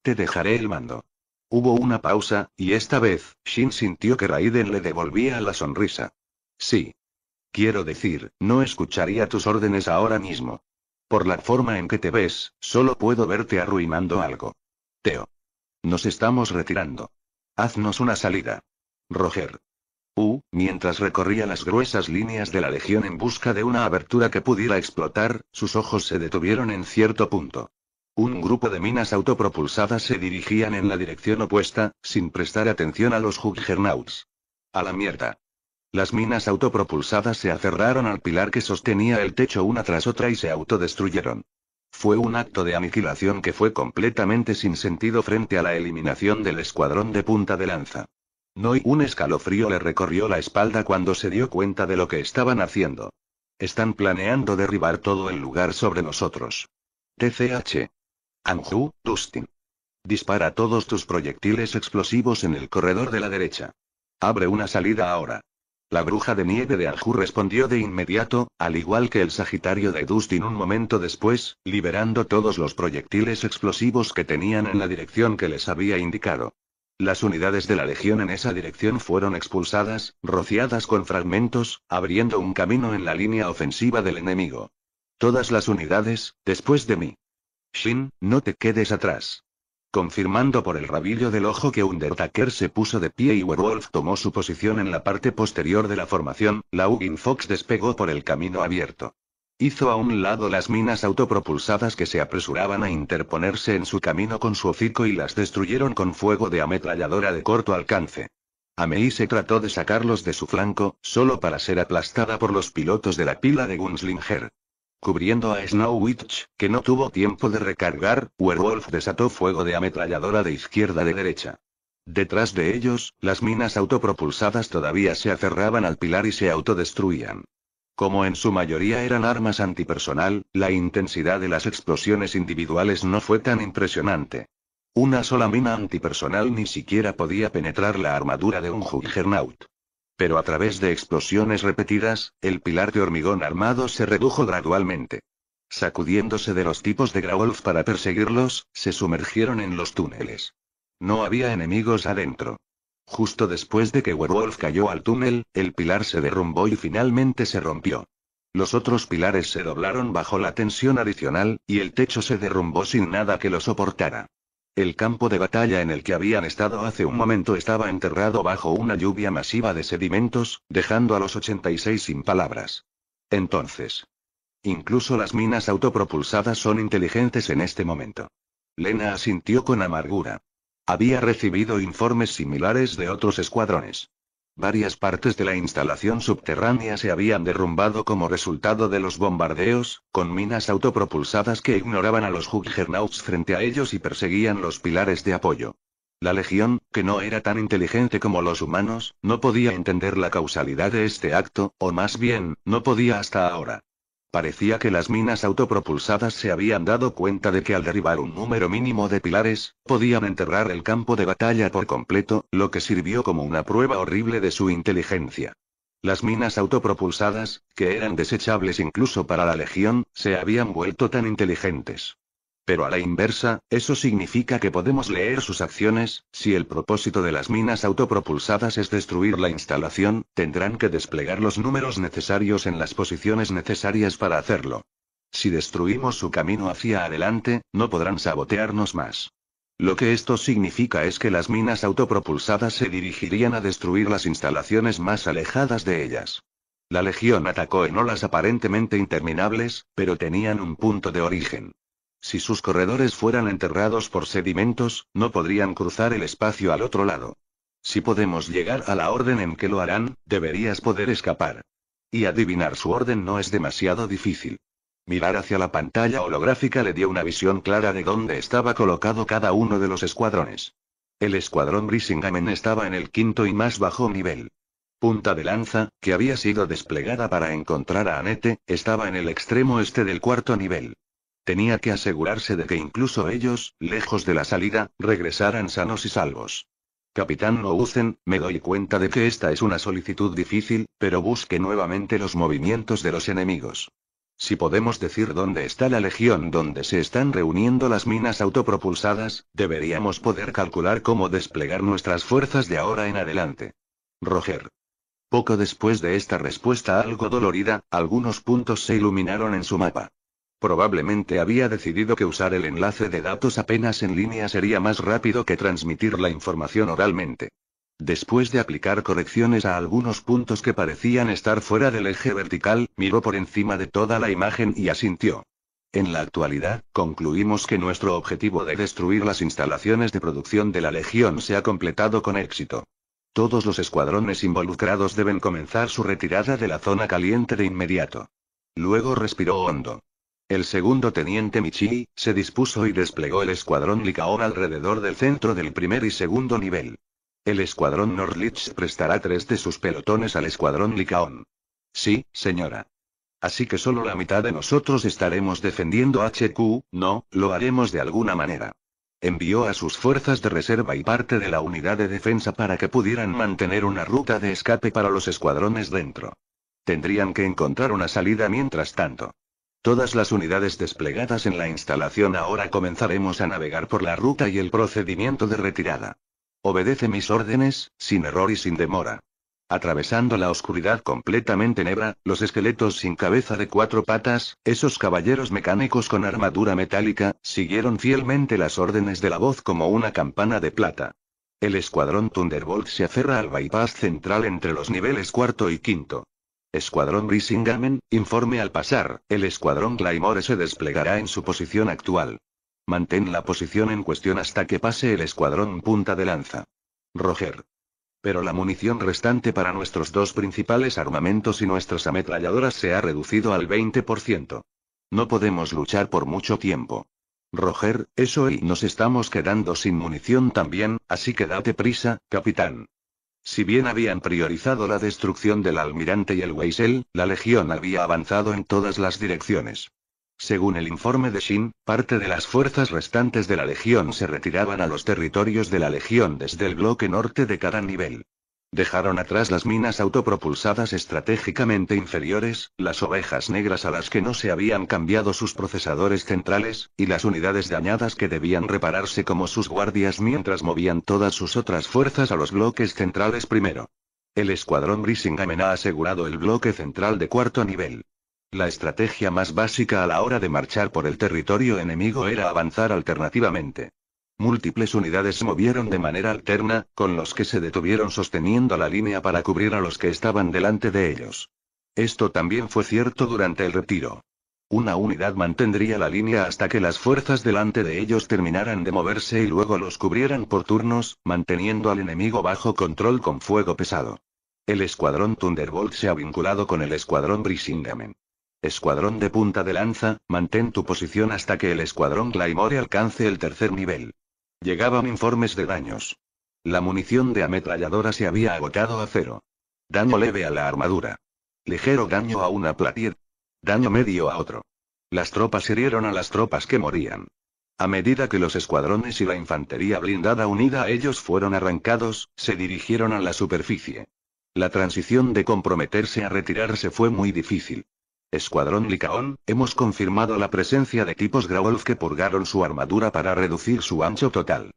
Te dejaré el mando. Hubo una pausa, y esta vez, Shin sintió que Raiden le devolvía la sonrisa. Sí. Quiero decir, no escucharía tus órdenes ahora mismo. Por la forma en que te ves, solo puedo verte arruinando algo. Teo. Nos estamos retirando. Haznos una salida. Roger. U, mientras recorría las gruesas líneas de la legión en busca de una abertura que pudiera explotar, sus ojos se detuvieron en cierto punto. Un grupo de minas autopropulsadas se dirigían en la dirección opuesta, sin prestar atención a los Juggernauts. A la mierda. Las minas autopropulsadas se aferraron al pilar que sostenía el techo una tras otra y se autodestruyeron. Fue un acto de aniquilación que fue completamente sin sentido frente a la eliminación del escuadrón de punta de lanza y un escalofrío le recorrió la espalda cuando se dio cuenta de lo que estaban haciendo. Están planeando derribar todo el lugar sobre nosotros. TCH. Anju, Dustin. Dispara todos tus proyectiles explosivos en el corredor de la derecha. Abre una salida ahora. La bruja de nieve de Anju respondió de inmediato, al igual que el Sagitario de Dustin un momento después, liberando todos los proyectiles explosivos que tenían en la dirección que les había indicado. Las unidades de la Legión en esa dirección fueron expulsadas, rociadas con fragmentos, abriendo un camino en la línea ofensiva del enemigo. Todas las unidades, después de mí. Shin, no te quedes atrás. Confirmando por el rabillo del ojo que Undertaker se puso de pie y Werewolf tomó su posición en la parte posterior de la formación, la Ugin Fox despegó por el camino abierto. Hizo a un lado las minas autopropulsadas que se apresuraban a interponerse en su camino con su hocico y las destruyeron con fuego de ametralladora de corto alcance. Amei se trató de sacarlos de su flanco, solo para ser aplastada por los pilotos de la pila de Gunslinger. Cubriendo a Snow Witch, que no tuvo tiempo de recargar, Werewolf desató fuego de ametralladora de izquierda de derecha. Detrás de ellos, las minas autopropulsadas todavía se aferraban al pilar y se autodestruían. Como en su mayoría eran armas antipersonal, la intensidad de las explosiones individuales no fue tan impresionante. Una sola mina antipersonal ni siquiera podía penetrar la armadura de un Juggernaut. Pero a través de explosiones repetidas, el pilar de hormigón armado se redujo gradualmente. Sacudiéndose de los tipos de Grawolf para perseguirlos, se sumergieron en los túneles. No había enemigos adentro. Justo después de que Werewolf cayó al túnel, el pilar se derrumbó y finalmente se rompió. Los otros pilares se doblaron bajo la tensión adicional, y el techo se derrumbó sin nada que lo soportara. El campo de batalla en el que habían estado hace un momento estaba enterrado bajo una lluvia masiva de sedimentos, dejando a los 86 sin palabras. Entonces. Incluso las minas autopropulsadas son inteligentes en este momento. Lena asintió con amargura. Había recibido informes similares de otros escuadrones. Varias partes de la instalación subterránea se habían derrumbado como resultado de los bombardeos, con minas autopropulsadas que ignoraban a los Juggernauts frente a ellos y perseguían los pilares de apoyo. La Legión, que no era tan inteligente como los humanos, no podía entender la causalidad de este acto, o más bien, no podía hasta ahora. Parecía que las minas autopropulsadas se habían dado cuenta de que al derribar un número mínimo de pilares, podían enterrar el campo de batalla por completo, lo que sirvió como una prueba horrible de su inteligencia. Las minas autopropulsadas, que eran desechables incluso para la Legión, se habían vuelto tan inteligentes. Pero a la inversa, eso significa que podemos leer sus acciones, si el propósito de las minas autopropulsadas es destruir la instalación, tendrán que desplegar los números necesarios en las posiciones necesarias para hacerlo. Si destruimos su camino hacia adelante, no podrán sabotearnos más. Lo que esto significa es que las minas autopropulsadas se dirigirían a destruir las instalaciones más alejadas de ellas. La legión atacó en olas aparentemente interminables, pero tenían un punto de origen. Si sus corredores fueran enterrados por sedimentos, no podrían cruzar el espacio al otro lado. Si podemos llegar a la orden en que lo harán, deberías poder escapar. Y adivinar su orden no es demasiado difícil. Mirar hacia la pantalla holográfica le dio una visión clara de dónde estaba colocado cada uno de los escuadrones. El escuadrón Brisingamen estaba en el quinto y más bajo nivel. Punta de lanza, que había sido desplegada para encontrar a Anete, estaba en el extremo este del cuarto nivel. Tenía que asegurarse de que incluso ellos, lejos de la salida, regresaran sanos y salvos. Capitán usen me doy cuenta de que esta es una solicitud difícil, pero busque nuevamente los movimientos de los enemigos. Si podemos decir dónde está la legión donde se están reuniendo las minas autopropulsadas, deberíamos poder calcular cómo desplegar nuestras fuerzas de ahora en adelante. Roger. Poco después de esta respuesta algo dolorida, algunos puntos se iluminaron en su mapa. Probablemente había decidido que usar el enlace de datos apenas en línea sería más rápido que transmitir la información oralmente. Después de aplicar correcciones a algunos puntos que parecían estar fuera del eje vertical, miró por encima de toda la imagen y asintió. En la actualidad, concluimos que nuestro objetivo de destruir las instalaciones de producción de la Legión se ha completado con éxito. Todos los escuadrones involucrados deben comenzar su retirada de la zona caliente de inmediato. Luego respiró hondo. El segundo teniente Michi, se dispuso y desplegó el escuadrón Licaón alrededor del centro del primer y segundo nivel. El escuadrón Norlich prestará tres de sus pelotones al escuadrón Licaón. Sí, señora. Así que solo la mitad de nosotros estaremos defendiendo HQ, no, lo haremos de alguna manera. Envió a sus fuerzas de reserva y parte de la unidad de defensa para que pudieran mantener una ruta de escape para los escuadrones dentro. Tendrían que encontrar una salida mientras tanto. Todas las unidades desplegadas en la instalación ahora comenzaremos a navegar por la ruta y el procedimiento de retirada. Obedece mis órdenes, sin error y sin demora. Atravesando la oscuridad completamente negra, los esqueletos sin cabeza de cuatro patas, esos caballeros mecánicos con armadura metálica, siguieron fielmente las órdenes de la voz como una campana de plata. El escuadrón Thunderbolt se aferra al bypass central entre los niveles cuarto y quinto. Escuadrón Brisingamen, informe al pasar, el escuadrón Claymore se desplegará en su posición actual. Mantén la posición en cuestión hasta que pase el escuadrón punta de lanza. Roger. Pero la munición restante para nuestros dos principales armamentos y nuestras ametralladoras se ha reducido al 20%. No podemos luchar por mucho tiempo. Roger, eso y nos estamos quedando sin munición también, así que date prisa, capitán. Si bien habían priorizado la destrucción del almirante y el Weisel, la legión había avanzado en todas las direcciones. Según el informe de Shin, parte de las fuerzas restantes de la legión se retiraban a los territorios de la legión desde el bloque norte de cada nivel. Dejaron atrás las minas autopropulsadas estratégicamente inferiores, las ovejas negras a las que no se habían cambiado sus procesadores centrales, y las unidades dañadas que debían repararse como sus guardias mientras movían todas sus otras fuerzas a los bloques centrales primero. El escuadrón Brisingamen ha asegurado el bloque central de cuarto nivel. La estrategia más básica a la hora de marchar por el territorio enemigo era avanzar alternativamente Múltiples unidades se movieron de manera alterna, con los que se detuvieron sosteniendo la línea para cubrir a los que estaban delante de ellos. Esto también fue cierto durante el retiro. Una unidad mantendría la línea hasta que las fuerzas delante de ellos terminaran de moverse y luego los cubrieran por turnos, manteniendo al enemigo bajo control con fuego pesado. El escuadrón Thunderbolt se ha vinculado con el escuadrón Brisingamen. Escuadrón de punta de lanza, mantén tu posición hasta que el escuadrón Claymore alcance el tercer nivel. Llegaban informes de daños. La munición de ametralladora se había agotado a cero. Daño leve a la armadura. Ligero daño a una platia. Daño medio a otro. Las tropas hirieron a las tropas que morían. A medida que los escuadrones y la infantería blindada unida a ellos fueron arrancados, se dirigieron a la superficie. La transición de comprometerse a retirarse fue muy difícil. Escuadrón Licaón, hemos confirmado la presencia de tipos Graolf que purgaron su armadura para reducir su ancho total.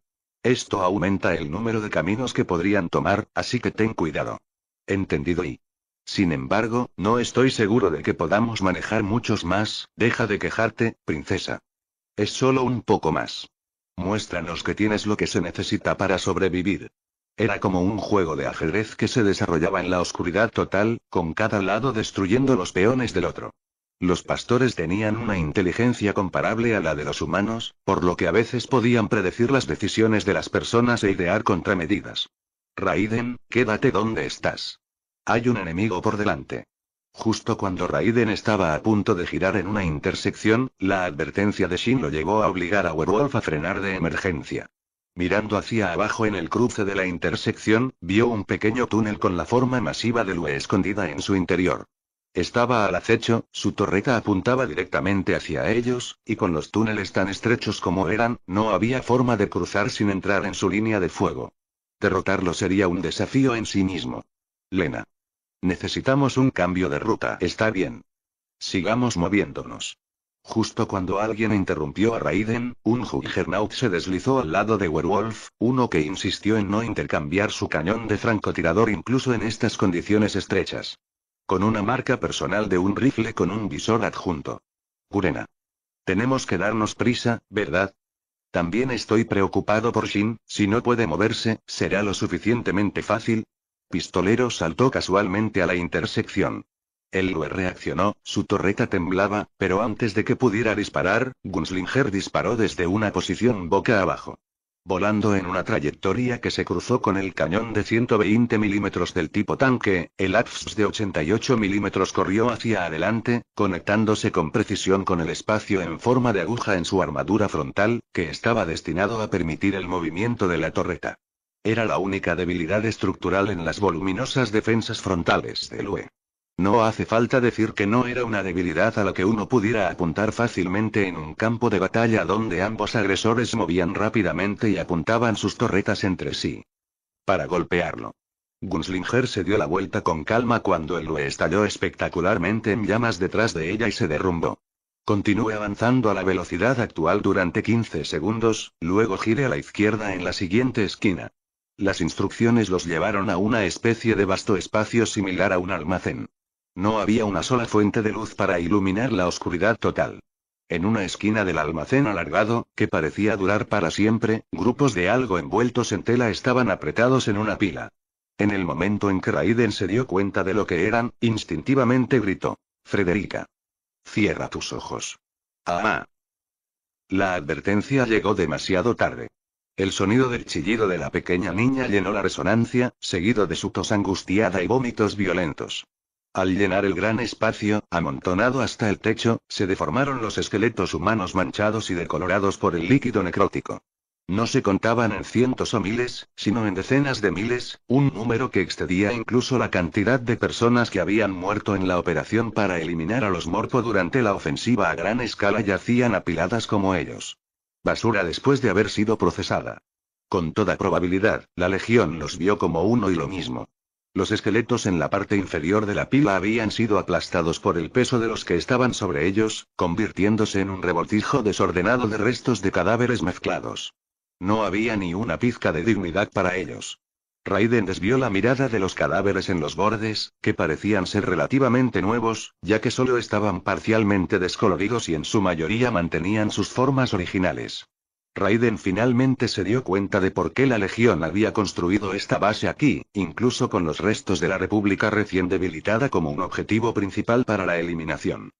Esto aumenta el número de caminos que podrían tomar, así que ten cuidado. Entendido y. Sin embargo, no estoy seguro de que podamos manejar muchos más, deja de quejarte, princesa. Es solo un poco más. Muéstranos que tienes lo que se necesita para sobrevivir. Era como un juego de ajedrez que se desarrollaba en la oscuridad total, con cada lado destruyendo los peones del otro. Los pastores tenían una inteligencia comparable a la de los humanos, por lo que a veces podían predecir las decisiones de las personas e idear contramedidas. Raiden, quédate donde estás. Hay un enemigo por delante. Justo cuando Raiden estaba a punto de girar en una intersección, la advertencia de Shin lo llevó a obligar a Werewolf a frenar de emergencia. Mirando hacia abajo en el cruce de la intersección, vio un pequeño túnel con la forma masiva de Lue escondida en su interior. Estaba al acecho, su torreta apuntaba directamente hacia ellos, y con los túneles tan estrechos como eran, no había forma de cruzar sin entrar en su línea de fuego. Derrotarlo sería un desafío en sí mismo. Lena. Necesitamos un cambio de ruta. Está bien. Sigamos moviéndonos. Justo cuando alguien interrumpió a Raiden, un Juggernaut se deslizó al lado de Werewolf, uno que insistió en no intercambiar su cañón de francotirador incluso en estas condiciones estrechas. Con una marca personal de un rifle con un visor adjunto. Gurena. Tenemos que darnos prisa, ¿verdad? También estoy preocupado por Shin, si no puede moverse, será lo suficientemente fácil. Pistolero saltó casualmente a la intersección. El Lue reaccionó, su torreta temblaba, pero antes de que pudiera disparar, Gunslinger disparó desde una posición boca abajo. Volando en una trayectoria que se cruzó con el cañón de 120 milímetros del tipo tanque, el APS de 88 milímetros corrió hacia adelante, conectándose con precisión con el espacio en forma de aguja en su armadura frontal, que estaba destinado a permitir el movimiento de la torreta. Era la única debilidad estructural en las voluminosas defensas frontales del UE. No hace falta decir que no era una debilidad a la que uno pudiera apuntar fácilmente en un campo de batalla donde ambos agresores movían rápidamente y apuntaban sus torretas entre sí. Para golpearlo. Gunslinger se dio la vuelta con calma cuando el lo estalló espectacularmente en llamas detrás de ella y se derrumbó. Continúe avanzando a la velocidad actual durante 15 segundos, luego gire a la izquierda en la siguiente esquina. Las instrucciones los llevaron a una especie de vasto espacio similar a un almacén. No había una sola fuente de luz para iluminar la oscuridad total. En una esquina del almacén alargado, que parecía durar para siempre, grupos de algo envueltos en tela estaban apretados en una pila. En el momento en que Raiden se dio cuenta de lo que eran, instintivamente gritó. Frederica. Cierra tus ojos. "Ah". La advertencia llegó demasiado tarde. El sonido del chillido de la pequeña niña llenó la resonancia, seguido de su tos angustiada y vómitos violentos. Al llenar el gran espacio, amontonado hasta el techo, se deformaron los esqueletos humanos manchados y decolorados por el líquido necrótico. No se contaban en cientos o miles, sino en decenas de miles, un número que excedía incluso la cantidad de personas que habían muerto en la operación para eliminar a los Morpo durante la ofensiva a gran escala yacían apiladas como ellos. Basura después de haber sido procesada. Con toda probabilidad, la legión los vio como uno y lo mismo. Los esqueletos en la parte inferior de la pila habían sido aplastados por el peso de los que estaban sobre ellos, convirtiéndose en un revoltijo desordenado de restos de cadáveres mezclados. No había ni una pizca de dignidad para ellos. Raiden desvió la mirada de los cadáveres en los bordes, que parecían ser relativamente nuevos, ya que solo estaban parcialmente descoloridos y en su mayoría mantenían sus formas originales. Raiden finalmente se dio cuenta de por qué la Legión había construido esta base aquí, incluso con los restos de la República recién debilitada como un objetivo principal para la eliminación.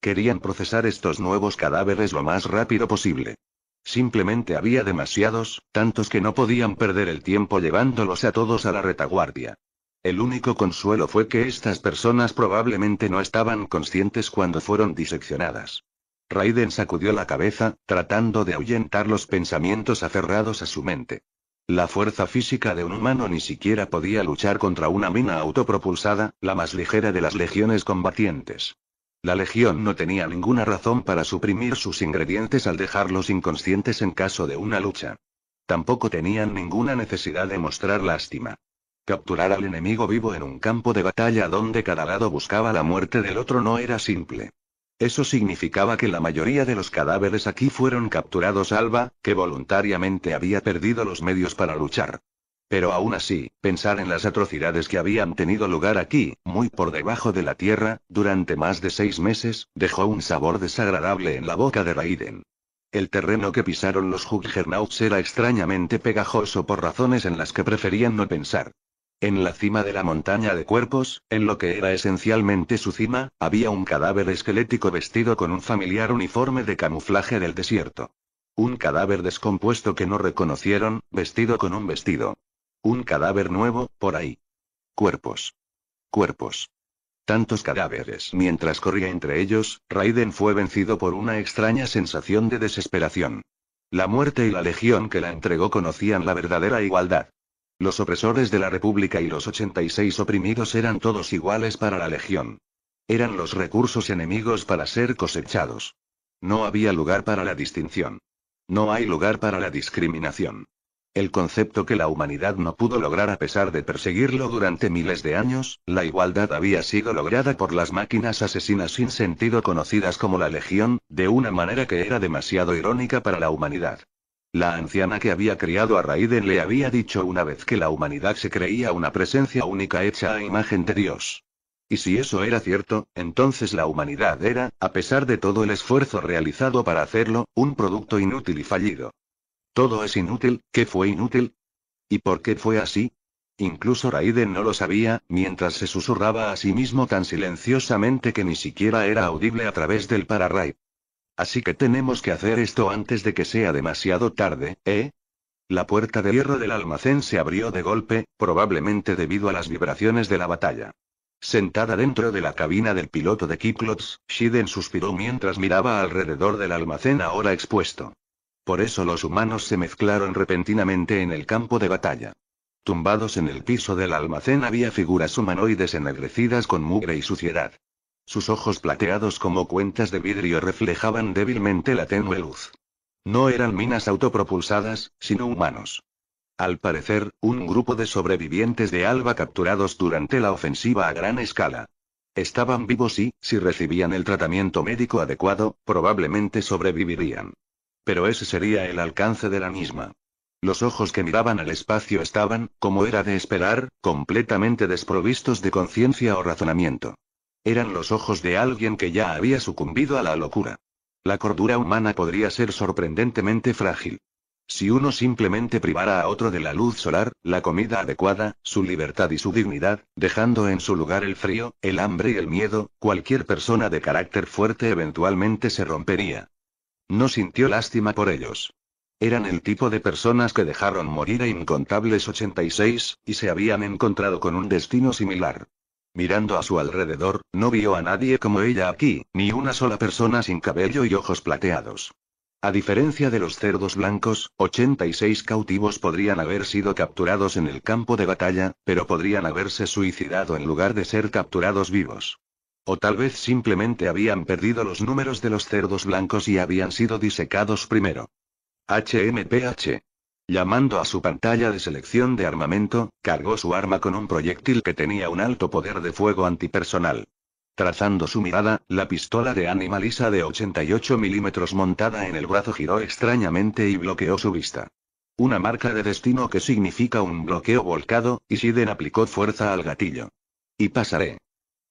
Querían procesar estos nuevos cadáveres lo más rápido posible. Simplemente había demasiados, tantos que no podían perder el tiempo llevándolos a todos a la retaguardia. El único consuelo fue que estas personas probablemente no estaban conscientes cuando fueron diseccionadas. Raiden sacudió la cabeza, tratando de ahuyentar los pensamientos aferrados a su mente. La fuerza física de un humano ni siquiera podía luchar contra una mina autopropulsada, la más ligera de las legiones combatientes. La legión no tenía ninguna razón para suprimir sus ingredientes al dejarlos inconscientes en caso de una lucha. Tampoco tenían ninguna necesidad de mostrar lástima. Capturar al enemigo vivo en un campo de batalla donde cada lado buscaba la muerte del otro no era simple. Eso significaba que la mayoría de los cadáveres aquí fueron capturados Alba, que voluntariamente había perdido los medios para luchar. Pero aún así, pensar en las atrocidades que habían tenido lugar aquí, muy por debajo de la tierra, durante más de seis meses, dejó un sabor desagradable en la boca de Raiden. El terreno que pisaron los Juggernauts era extrañamente pegajoso por razones en las que preferían no pensar. En la cima de la montaña de cuerpos, en lo que era esencialmente su cima, había un cadáver esquelético vestido con un familiar uniforme de camuflaje del desierto. Un cadáver descompuesto que no reconocieron, vestido con un vestido. Un cadáver nuevo, por ahí. Cuerpos. Cuerpos. Tantos cadáveres. Mientras corría entre ellos, Raiden fue vencido por una extraña sensación de desesperación. La muerte y la legión que la entregó conocían la verdadera igualdad. Los opresores de la República y los 86 oprimidos eran todos iguales para la Legión. Eran los recursos enemigos para ser cosechados. No había lugar para la distinción. No hay lugar para la discriminación. El concepto que la humanidad no pudo lograr a pesar de perseguirlo durante miles de años, la igualdad había sido lograda por las máquinas asesinas sin sentido conocidas como la Legión, de una manera que era demasiado irónica para la humanidad. La anciana que había criado a Raiden le había dicho una vez que la humanidad se creía una presencia única hecha a imagen de Dios. Y si eso era cierto, entonces la humanidad era, a pesar de todo el esfuerzo realizado para hacerlo, un producto inútil y fallido. Todo es inútil, ¿qué fue inútil? ¿Y por qué fue así? Incluso Raiden no lo sabía, mientras se susurraba a sí mismo tan silenciosamente que ni siquiera era audible a través del pararraid. Así que tenemos que hacer esto antes de que sea demasiado tarde, ¿eh? La puerta de hierro del almacén se abrió de golpe, probablemente debido a las vibraciones de la batalla. Sentada dentro de la cabina del piloto de Kiplots, Shiden suspiró mientras miraba alrededor del almacén ahora expuesto. Por eso los humanos se mezclaron repentinamente en el campo de batalla. Tumbados en el piso del almacén había figuras humanoides ennegrecidas con mugre y suciedad. Sus ojos plateados como cuentas de vidrio reflejaban débilmente la tenue luz. No eran minas autopropulsadas, sino humanos. Al parecer, un grupo de sobrevivientes de Alba capturados durante la ofensiva a gran escala. Estaban vivos y, si recibían el tratamiento médico adecuado, probablemente sobrevivirían. Pero ese sería el alcance de la misma. Los ojos que miraban al espacio estaban, como era de esperar, completamente desprovistos de conciencia o razonamiento. Eran los ojos de alguien que ya había sucumbido a la locura. La cordura humana podría ser sorprendentemente frágil. Si uno simplemente privara a otro de la luz solar, la comida adecuada, su libertad y su dignidad, dejando en su lugar el frío, el hambre y el miedo, cualquier persona de carácter fuerte eventualmente se rompería. No sintió lástima por ellos. Eran el tipo de personas que dejaron morir a incontables 86, y se habían encontrado con un destino similar. Mirando a su alrededor, no vio a nadie como ella aquí, ni una sola persona sin cabello y ojos plateados. A diferencia de los cerdos blancos, 86 cautivos podrían haber sido capturados en el campo de batalla, pero podrían haberse suicidado en lugar de ser capturados vivos. O tal vez simplemente habían perdido los números de los cerdos blancos y habían sido disecados primero. HMPH. Llamando a su pantalla de selección de armamento, cargó su arma con un proyectil que tenía un alto poder de fuego antipersonal. Trazando su mirada, la pistola de Animalisa de 88 milímetros montada en el brazo giró extrañamente y bloqueó su vista. Una marca de destino que significa un bloqueo volcado, y Siden aplicó fuerza al gatillo. Y pasaré.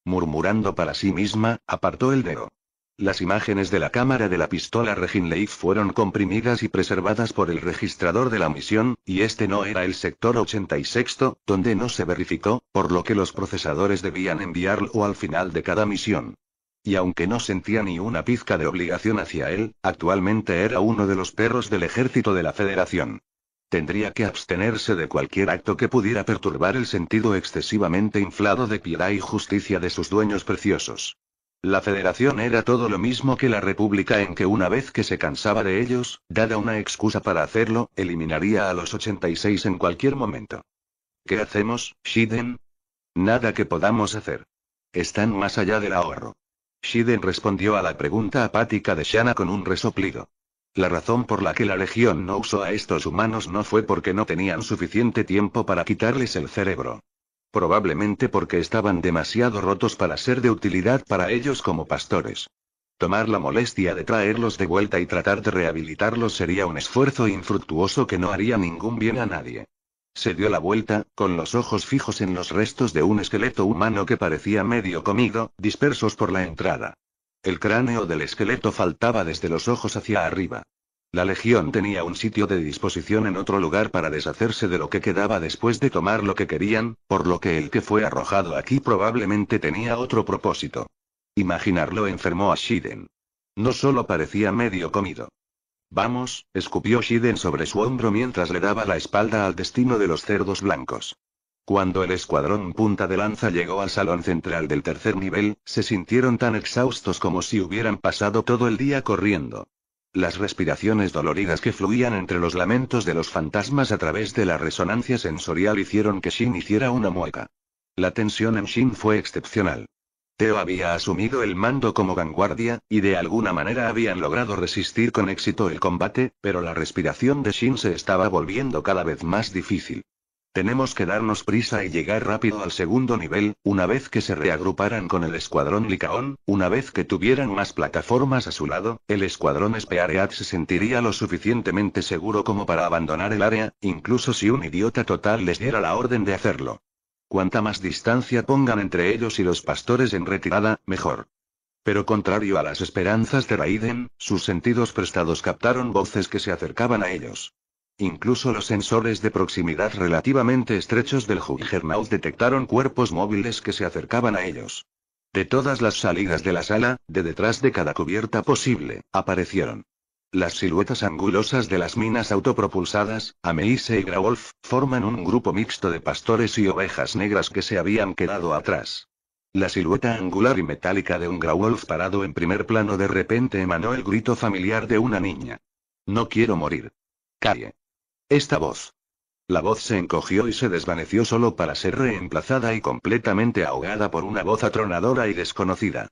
Murmurando para sí misma, apartó el dedo. Las imágenes de la cámara de la pistola Reginleif fueron comprimidas y preservadas por el registrador de la misión, y este no era el sector 86, donde no se verificó, por lo que los procesadores debían enviarlo al final de cada misión. Y aunque no sentía ni una pizca de obligación hacia él, actualmente era uno de los perros del ejército de la Federación. Tendría que abstenerse de cualquier acto que pudiera perturbar el sentido excesivamente inflado de piedad y justicia de sus dueños preciosos. La federación era todo lo mismo que la república en que una vez que se cansaba de ellos, dada una excusa para hacerlo, eliminaría a los 86 en cualquier momento. ¿Qué hacemos, Shiden? Nada que podamos hacer. Están más allá del ahorro. Shiden respondió a la pregunta apática de Shana con un resoplido. La razón por la que la Legión no usó a estos humanos no fue porque no tenían suficiente tiempo para quitarles el cerebro probablemente porque estaban demasiado rotos para ser de utilidad para ellos como pastores. Tomar la molestia de traerlos de vuelta y tratar de rehabilitarlos sería un esfuerzo infructuoso que no haría ningún bien a nadie. Se dio la vuelta, con los ojos fijos en los restos de un esqueleto humano que parecía medio comido, dispersos por la entrada. El cráneo del esqueleto faltaba desde los ojos hacia arriba. La legión tenía un sitio de disposición en otro lugar para deshacerse de lo que quedaba después de tomar lo que querían, por lo que el que fue arrojado aquí probablemente tenía otro propósito. Imaginarlo enfermó a Shiden. No solo parecía medio comido. Vamos, escupió Shiden sobre su hombro mientras le daba la espalda al destino de los cerdos blancos. Cuando el escuadrón punta de lanza llegó al salón central del tercer nivel, se sintieron tan exhaustos como si hubieran pasado todo el día corriendo las respiraciones doloridas que fluían entre los lamentos de los fantasmas a través de la resonancia sensorial hicieron que Shin hiciera una mueca. La tensión en Shin fue excepcional. Teo había asumido el mando como vanguardia, y de alguna manera habían logrado resistir con éxito el combate, pero la respiración de Shin se estaba volviendo cada vez más difícil. Tenemos que darnos prisa y llegar rápido al segundo nivel, una vez que se reagruparan con el escuadrón Licaón, una vez que tuvieran más plataformas a su lado, el escuadrón Speareat se sentiría lo suficientemente seguro como para abandonar el área, incluso si un idiota total les diera la orden de hacerlo. Cuanta más distancia pongan entre ellos y los pastores en retirada, mejor. Pero contrario a las esperanzas de Raiden, sus sentidos prestados captaron voces que se acercaban a ellos. Incluso los sensores de proximidad relativamente estrechos del Juggernaut detectaron cuerpos móviles que se acercaban a ellos. De todas las salidas de la sala, de detrás de cada cubierta posible, aparecieron. Las siluetas angulosas de las minas autopropulsadas, Ameise y Wolf, forman un grupo mixto de pastores y ovejas negras que se habían quedado atrás. La silueta angular y metálica de un Grawolf parado en primer plano de repente emanó el grito familiar de una niña. No quiero morir. Calle. Esta voz. La voz se encogió y se desvaneció solo para ser reemplazada y completamente ahogada por una voz atronadora y desconocida.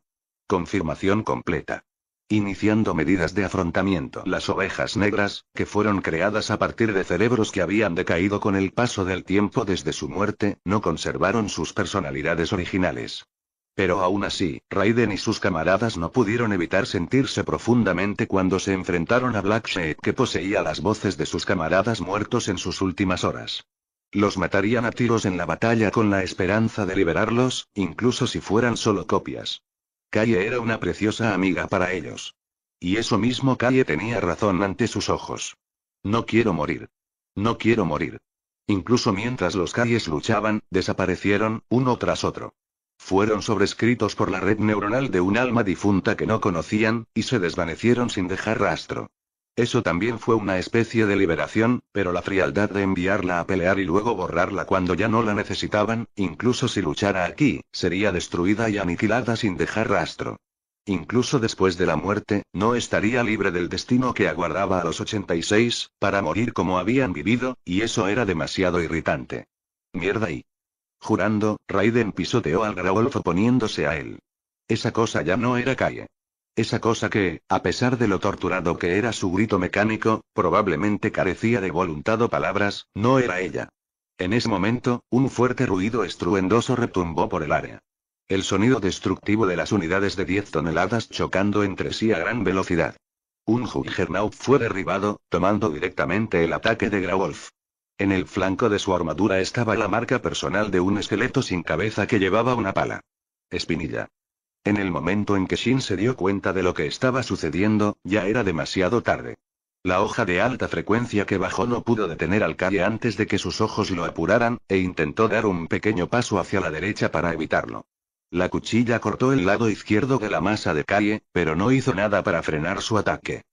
Confirmación completa. Iniciando medidas de afrontamiento. Las ovejas negras, que fueron creadas a partir de cerebros que habían decaído con el paso del tiempo desde su muerte, no conservaron sus personalidades originales. Pero aún así, Raiden y sus camaradas no pudieron evitar sentirse profundamente cuando se enfrentaron a Black Shade que poseía las voces de sus camaradas muertos en sus últimas horas. Los matarían a tiros en la batalla con la esperanza de liberarlos, incluso si fueran solo copias. Calle era una preciosa amiga para ellos. Y eso mismo Calle tenía razón ante sus ojos. No quiero morir. No quiero morir. Incluso mientras los calles luchaban, desaparecieron, uno tras otro. Fueron sobrescritos por la red neuronal de un alma difunta que no conocían, y se desvanecieron sin dejar rastro. Eso también fue una especie de liberación, pero la frialdad de enviarla a pelear y luego borrarla cuando ya no la necesitaban, incluso si luchara aquí, sería destruida y aniquilada sin dejar rastro. Incluso después de la muerte, no estaría libre del destino que aguardaba a los 86, para morir como habían vivido, y eso era demasiado irritante. Mierda y... Jurando, Raiden pisoteó al Grawolf oponiéndose a él. Esa cosa ya no era calle. Esa cosa que, a pesar de lo torturado que era su grito mecánico, probablemente carecía de voluntad o palabras, no era ella. En ese momento, un fuerte ruido estruendoso retumbó por el área. El sonido destructivo de las unidades de 10 toneladas chocando entre sí a gran velocidad. Un Juggernaut fue derribado, tomando directamente el ataque de grawolf en el flanco de su armadura estaba la marca personal de un esqueleto sin cabeza que llevaba una pala. Espinilla. En el momento en que Shin se dio cuenta de lo que estaba sucediendo, ya era demasiado tarde. La hoja de alta frecuencia que bajó no pudo detener al calle antes de que sus ojos lo apuraran, e intentó dar un pequeño paso hacia la derecha para evitarlo. La cuchilla cortó el lado izquierdo de la masa de calle, pero no hizo nada para frenar su ataque.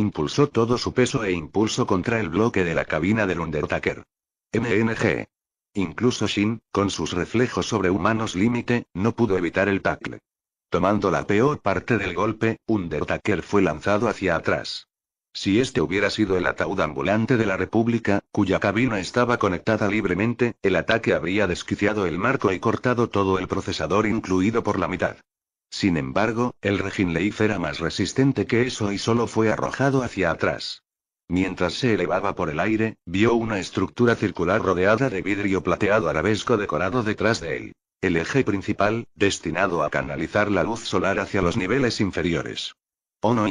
Impulsó todo su peso e impulso contra el bloque de la cabina del Undertaker. MNG. Incluso Shin, con sus reflejos sobrehumanos límite, no pudo evitar el tackle. Tomando la peor parte del golpe, Undertaker fue lanzado hacia atrás. Si este hubiera sido el ataúd ambulante de la República, cuya cabina estaba conectada libremente, el ataque habría desquiciado el marco y cortado todo el procesador incluido por la mitad. Sin embargo, el Leif era más resistente que eso y solo fue arrojado hacia atrás. Mientras se elevaba por el aire, vio una estructura circular rodeada de vidrio plateado arabesco decorado detrás de él. El eje principal, destinado a canalizar la luz solar hacia los niveles inferiores. Oh no.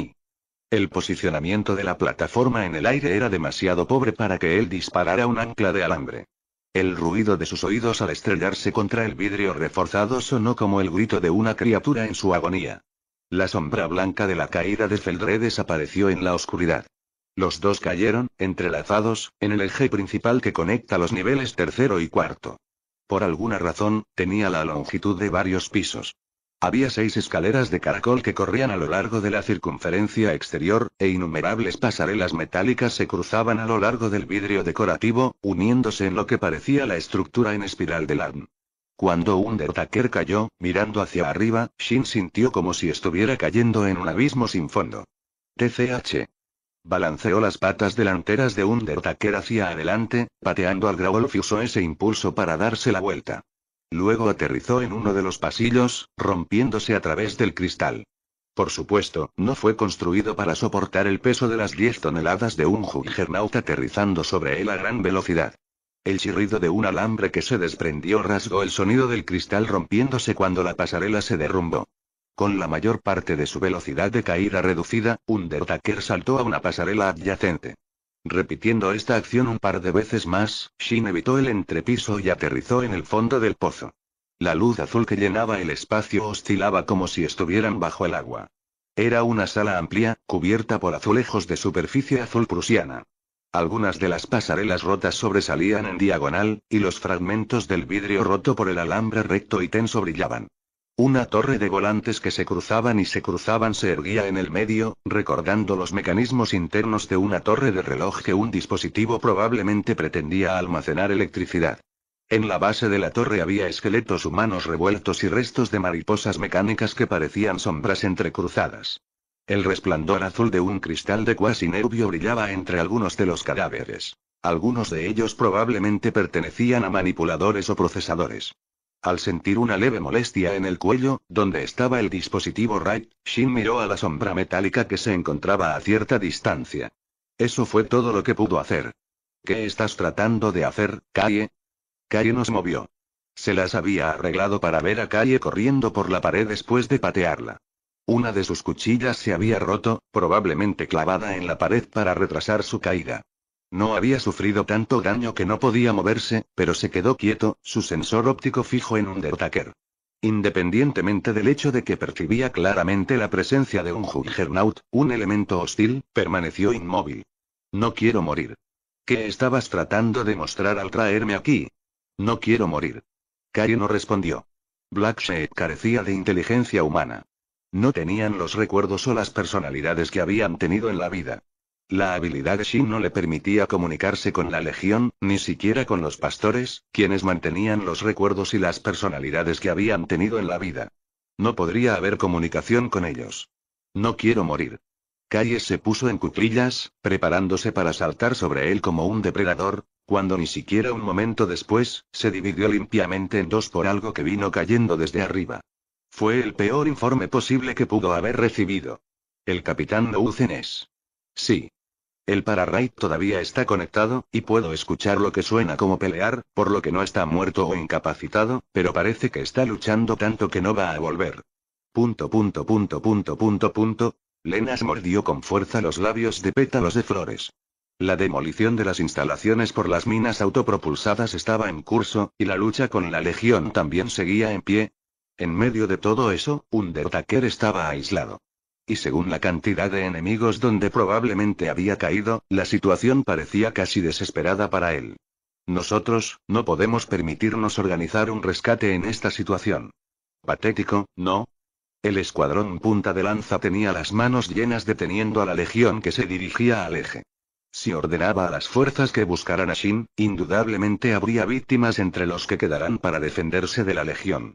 el posicionamiento de la plataforma en el aire era demasiado pobre para que él disparara un ancla de alambre. El ruido de sus oídos al estrellarse contra el vidrio reforzado sonó como el grito de una criatura en su agonía. La sombra blanca de la caída de Feldre desapareció en la oscuridad. Los dos cayeron, entrelazados, en el eje principal que conecta los niveles tercero y cuarto. Por alguna razón, tenía la longitud de varios pisos. Había seis escaleras de caracol que corrían a lo largo de la circunferencia exterior, e innumerables pasarelas metálicas se cruzaban a lo largo del vidrio decorativo, uniéndose en lo que parecía la estructura en espiral del ARM. Cuando Undertaker cayó, mirando hacia arriba, Shin sintió como si estuviera cayendo en un abismo sin fondo. TCH. Balanceó las patas delanteras de Undertaker hacia adelante, pateando al Gravolf y usó ese impulso para darse la vuelta. Luego aterrizó en uno de los pasillos, rompiéndose a través del cristal. Por supuesto, no fue construido para soportar el peso de las 10 toneladas de un juggernaut aterrizando sobre él a gran velocidad. El chirrido de un alambre que se desprendió rasgó el sonido del cristal rompiéndose cuando la pasarela se derrumbó. Con la mayor parte de su velocidad de caída reducida, Undertaker saltó a una pasarela adyacente. Repitiendo esta acción un par de veces más, Shin evitó el entrepiso y aterrizó en el fondo del pozo. La luz azul que llenaba el espacio oscilaba como si estuvieran bajo el agua. Era una sala amplia, cubierta por azulejos de superficie azul prusiana. Algunas de las pasarelas rotas sobresalían en diagonal, y los fragmentos del vidrio roto por el alambre recto y tenso brillaban. Una torre de volantes que se cruzaban y se cruzaban se erguía en el medio, recordando los mecanismos internos de una torre de reloj que un dispositivo probablemente pretendía almacenar electricidad. En la base de la torre había esqueletos humanos revueltos y restos de mariposas mecánicas que parecían sombras entrecruzadas. El resplandor azul de un cristal de cuasi nervio brillaba entre algunos de los cadáveres. Algunos de ellos probablemente pertenecían a manipuladores o procesadores. Al sentir una leve molestia en el cuello, donde estaba el dispositivo Wright, Shin miró a la sombra metálica que se encontraba a cierta distancia. Eso fue todo lo que pudo hacer. ¿Qué estás tratando de hacer, Calle? Calle nos movió. Se las había arreglado para ver a Calle corriendo por la pared después de patearla. Una de sus cuchillas se había roto, probablemente clavada en la pared para retrasar su caída. No había sufrido tanto daño que no podía moverse, pero se quedó quieto, su sensor óptico fijo en un Undertaker. Independientemente del hecho de que percibía claramente la presencia de un Juggernaut, un elemento hostil, permaneció inmóvil. No quiero morir. ¿Qué estabas tratando de mostrar al traerme aquí? No quiero morir. Kari no respondió. Blackshade carecía de inteligencia humana. No tenían los recuerdos o las personalidades que habían tenido en la vida. La habilidad de Shin no le permitía comunicarse con la legión, ni siquiera con los pastores, quienes mantenían los recuerdos y las personalidades que habían tenido en la vida. No podría haber comunicación con ellos. No quiero morir. Calles se puso en cuclillas, preparándose para saltar sobre él como un depredador, cuando ni siquiera un momento después, se dividió limpiamente en dos por algo que vino cayendo desde arriba. Fue el peor informe posible que pudo haber recibido. El capitán es Sí, el pararray todavía está conectado, y puedo escuchar lo que suena como pelear, por lo que no está muerto o incapacitado, pero parece que está luchando tanto que no va a volver. Punto punto punto punto punto punto. Lenas mordió con fuerza los labios de pétalos de flores. La demolición de las instalaciones por las minas autopropulsadas estaba en curso, y la lucha con la Legión también seguía en pie. En medio de todo eso, un Undertaker estaba aislado y según la cantidad de enemigos donde probablemente había caído, la situación parecía casi desesperada para él. Nosotros, no podemos permitirnos organizar un rescate en esta situación. Patético, ¿no? El escuadrón punta de lanza tenía las manos llenas deteniendo a la legión que se dirigía al eje. Si ordenaba a las fuerzas que buscaran a Shin, indudablemente habría víctimas entre los que quedarán para defenderse de la legión.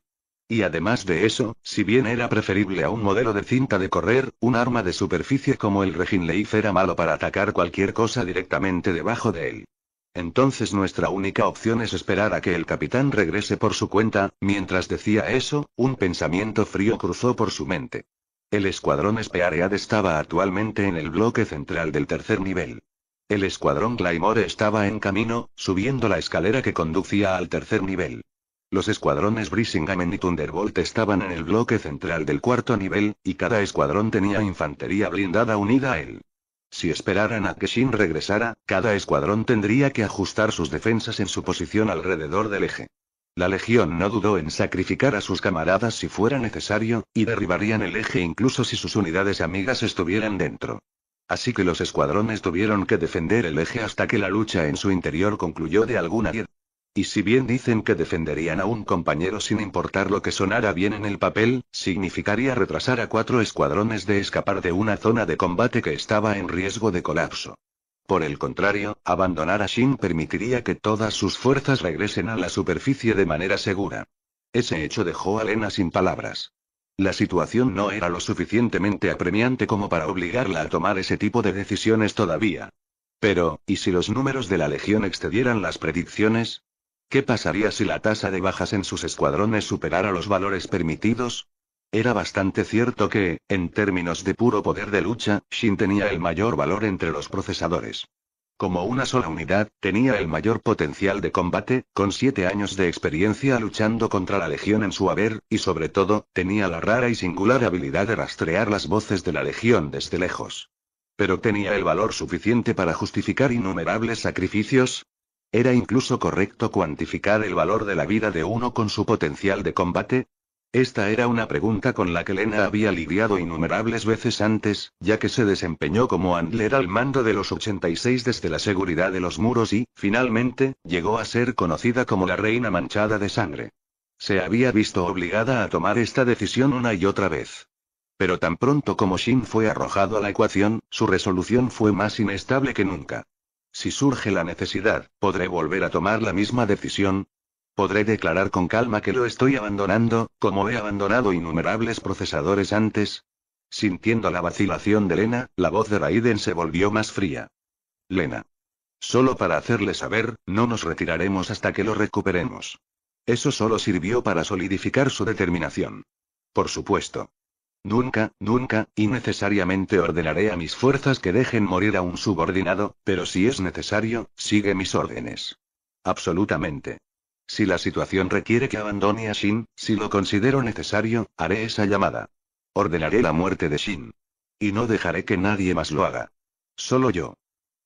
Y además de eso, si bien era preferible a un modelo de cinta de correr, un arma de superficie como el Reginleif era malo para atacar cualquier cosa directamente debajo de él. Entonces nuestra única opción es esperar a que el capitán regrese por su cuenta, mientras decía eso, un pensamiento frío cruzó por su mente. El escuadrón Spearead estaba actualmente en el bloque central del tercer nivel. El escuadrón Claymore estaba en camino, subiendo la escalera que conducía al tercer nivel. Los escuadrones Brisingamen y Thunderbolt estaban en el bloque central del cuarto nivel, y cada escuadrón tenía infantería blindada unida a él. Si esperaran a que Shin regresara, cada escuadrón tendría que ajustar sus defensas en su posición alrededor del eje. La Legión no dudó en sacrificar a sus camaradas si fuera necesario, y derribarían el eje incluso si sus unidades amigas estuvieran dentro. Así que los escuadrones tuvieron que defender el eje hasta que la lucha en su interior concluyó de alguna manera. Y si bien dicen que defenderían a un compañero sin importar lo que sonara bien en el papel, significaría retrasar a cuatro escuadrones de escapar de una zona de combate que estaba en riesgo de colapso. Por el contrario, abandonar a Shin permitiría que todas sus fuerzas regresen a la superficie de manera segura. Ese hecho dejó a Lena sin palabras. La situación no era lo suficientemente apremiante como para obligarla a tomar ese tipo de decisiones todavía. Pero, ¿y si los números de la Legión excedieran las predicciones? ¿Qué pasaría si la tasa de bajas en sus escuadrones superara los valores permitidos? Era bastante cierto que, en términos de puro poder de lucha, Shin tenía el mayor valor entre los procesadores. Como una sola unidad, tenía el mayor potencial de combate, con siete años de experiencia luchando contra la Legión en su haber, y sobre todo, tenía la rara y singular habilidad de rastrear las voces de la Legión desde lejos. Pero tenía el valor suficiente para justificar innumerables sacrificios, ¿Era incluso correcto cuantificar el valor de la vida de uno con su potencial de combate? Esta era una pregunta con la que Lena había lidiado innumerables veces antes, ya que se desempeñó como handler al mando de los 86 desde la seguridad de los muros y, finalmente, llegó a ser conocida como la reina manchada de sangre. Se había visto obligada a tomar esta decisión una y otra vez. Pero tan pronto como Shin fue arrojado a la ecuación, su resolución fue más inestable que nunca. Si surge la necesidad, ¿podré volver a tomar la misma decisión? ¿Podré declarar con calma que lo estoy abandonando, como he abandonado innumerables procesadores antes? Sintiendo la vacilación de Lena, la voz de Raiden se volvió más fría. Lena. Solo para hacerle saber, no nos retiraremos hasta que lo recuperemos. Eso solo sirvió para solidificar su determinación. Por supuesto. Nunca, nunca, y necesariamente ordenaré a mis fuerzas que dejen morir a un subordinado, pero si es necesario, sigue mis órdenes. Absolutamente. Si la situación requiere que abandone a Shin, si lo considero necesario, haré esa llamada. Ordenaré la muerte de Shin. Y no dejaré que nadie más lo haga. Solo yo.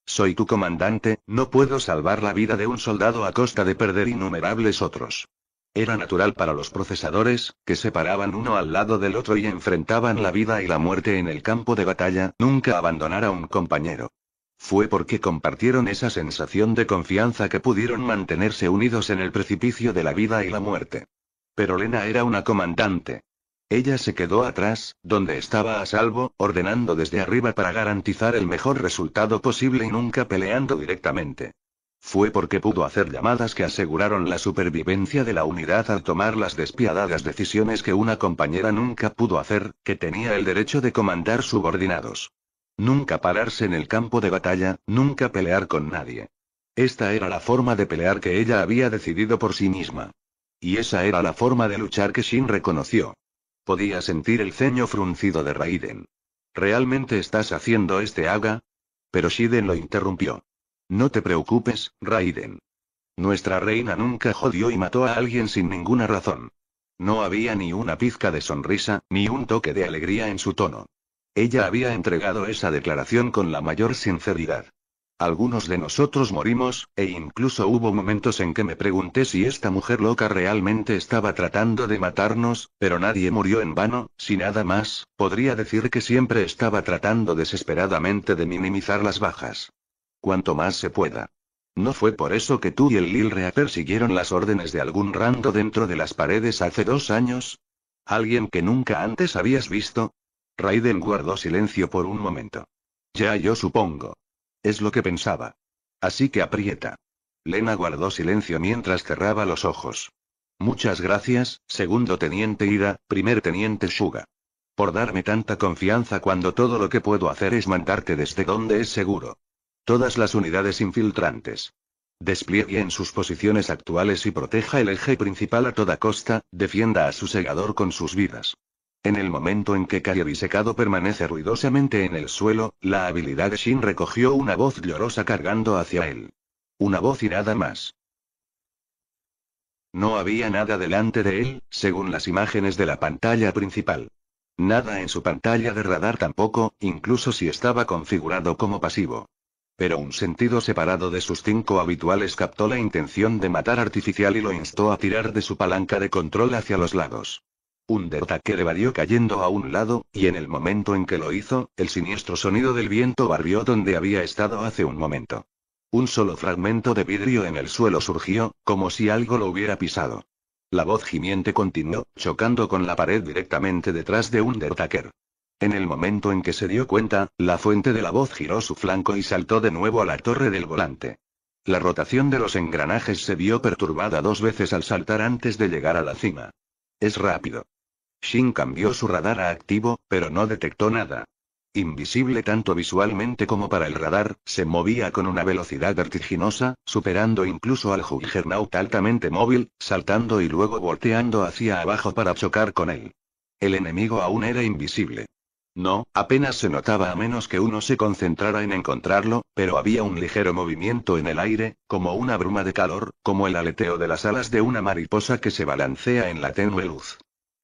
Soy tu comandante, no puedo salvar la vida de un soldado a costa de perder innumerables otros. Era natural para los procesadores, que se paraban uno al lado del otro y enfrentaban la vida y la muerte en el campo de batalla, nunca abandonar a un compañero. Fue porque compartieron esa sensación de confianza que pudieron mantenerse unidos en el precipicio de la vida y la muerte. Pero Lena era una comandante. Ella se quedó atrás, donde estaba a salvo, ordenando desde arriba para garantizar el mejor resultado posible y nunca peleando directamente. Fue porque pudo hacer llamadas que aseguraron la supervivencia de la unidad al tomar las despiadadas decisiones que una compañera nunca pudo hacer, que tenía el derecho de comandar subordinados. Nunca pararse en el campo de batalla, nunca pelear con nadie. Esta era la forma de pelear que ella había decidido por sí misma. Y esa era la forma de luchar que Shin reconoció. Podía sentir el ceño fruncido de Raiden. ¿Realmente estás haciendo este haga? Pero Shiden lo interrumpió. No te preocupes, Raiden. Nuestra reina nunca jodió y mató a alguien sin ninguna razón. No había ni una pizca de sonrisa, ni un toque de alegría en su tono. Ella había entregado esa declaración con la mayor sinceridad. Algunos de nosotros morimos, e incluso hubo momentos en que me pregunté si esta mujer loca realmente estaba tratando de matarnos, pero nadie murió en vano, si nada más, podría decir que siempre estaba tratando desesperadamente de minimizar las bajas. Cuanto más se pueda. ¿No fue por eso que tú y el Lil Reaper siguieron las órdenes de algún rando dentro de las paredes hace dos años? ¿Alguien que nunca antes habías visto? Raiden guardó silencio por un momento. Ya yo supongo. Es lo que pensaba. Así que aprieta. Lena guardó silencio mientras cerraba los ojos. Muchas gracias, segundo teniente Ira, primer teniente Suga. Por darme tanta confianza cuando todo lo que puedo hacer es mandarte desde donde es seguro. Todas las unidades infiltrantes. Despliegue en sus posiciones actuales y proteja el eje principal a toda costa, defienda a su segador con sus vidas. En el momento en que Calle permanece ruidosamente en el suelo, la habilidad de Shin recogió una voz llorosa cargando hacia él. Una voz y nada más. No había nada delante de él, según las imágenes de la pantalla principal. Nada en su pantalla de radar tampoco, incluso si estaba configurado como pasivo. Pero un sentido separado de sus cinco habituales captó la intención de matar artificial y lo instó a tirar de su palanca de control hacia los lados. Un le varió cayendo a un lado, y en el momento en que lo hizo, el siniestro sonido del viento barrió donde había estado hace un momento. Un solo fragmento de vidrio en el suelo surgió, como si algo lo hubiera pisado. La voz gimiente continuó, chocando con la pared directamente detrás de Undertaker. En el momento en que se dio cuenta, la fuente de la voz giró su flanco y saltó de nuevo a la torre del volante. La rotación de los engranajes se vio perturbada dos veces al saltar antes de llegar a la cima. Es rápido. Shin cambió su radar a activo, pero no detectó nada. Invisible tanto visualmente como para el radar, se movía con una velocidad vertiginosa, superando incluso al Juggernaut altamente móvil, saltando y luego volteando hacia abajo para chocar con él. El enemigo aún era invisible. No, apenas se notaba a menos que uno se concentrara en encontrarlo, pero había un ligero movimiento en el aire, como una bruma de calor, como el aleteo de las alas de una mariposa que se balancea en la tenue luz.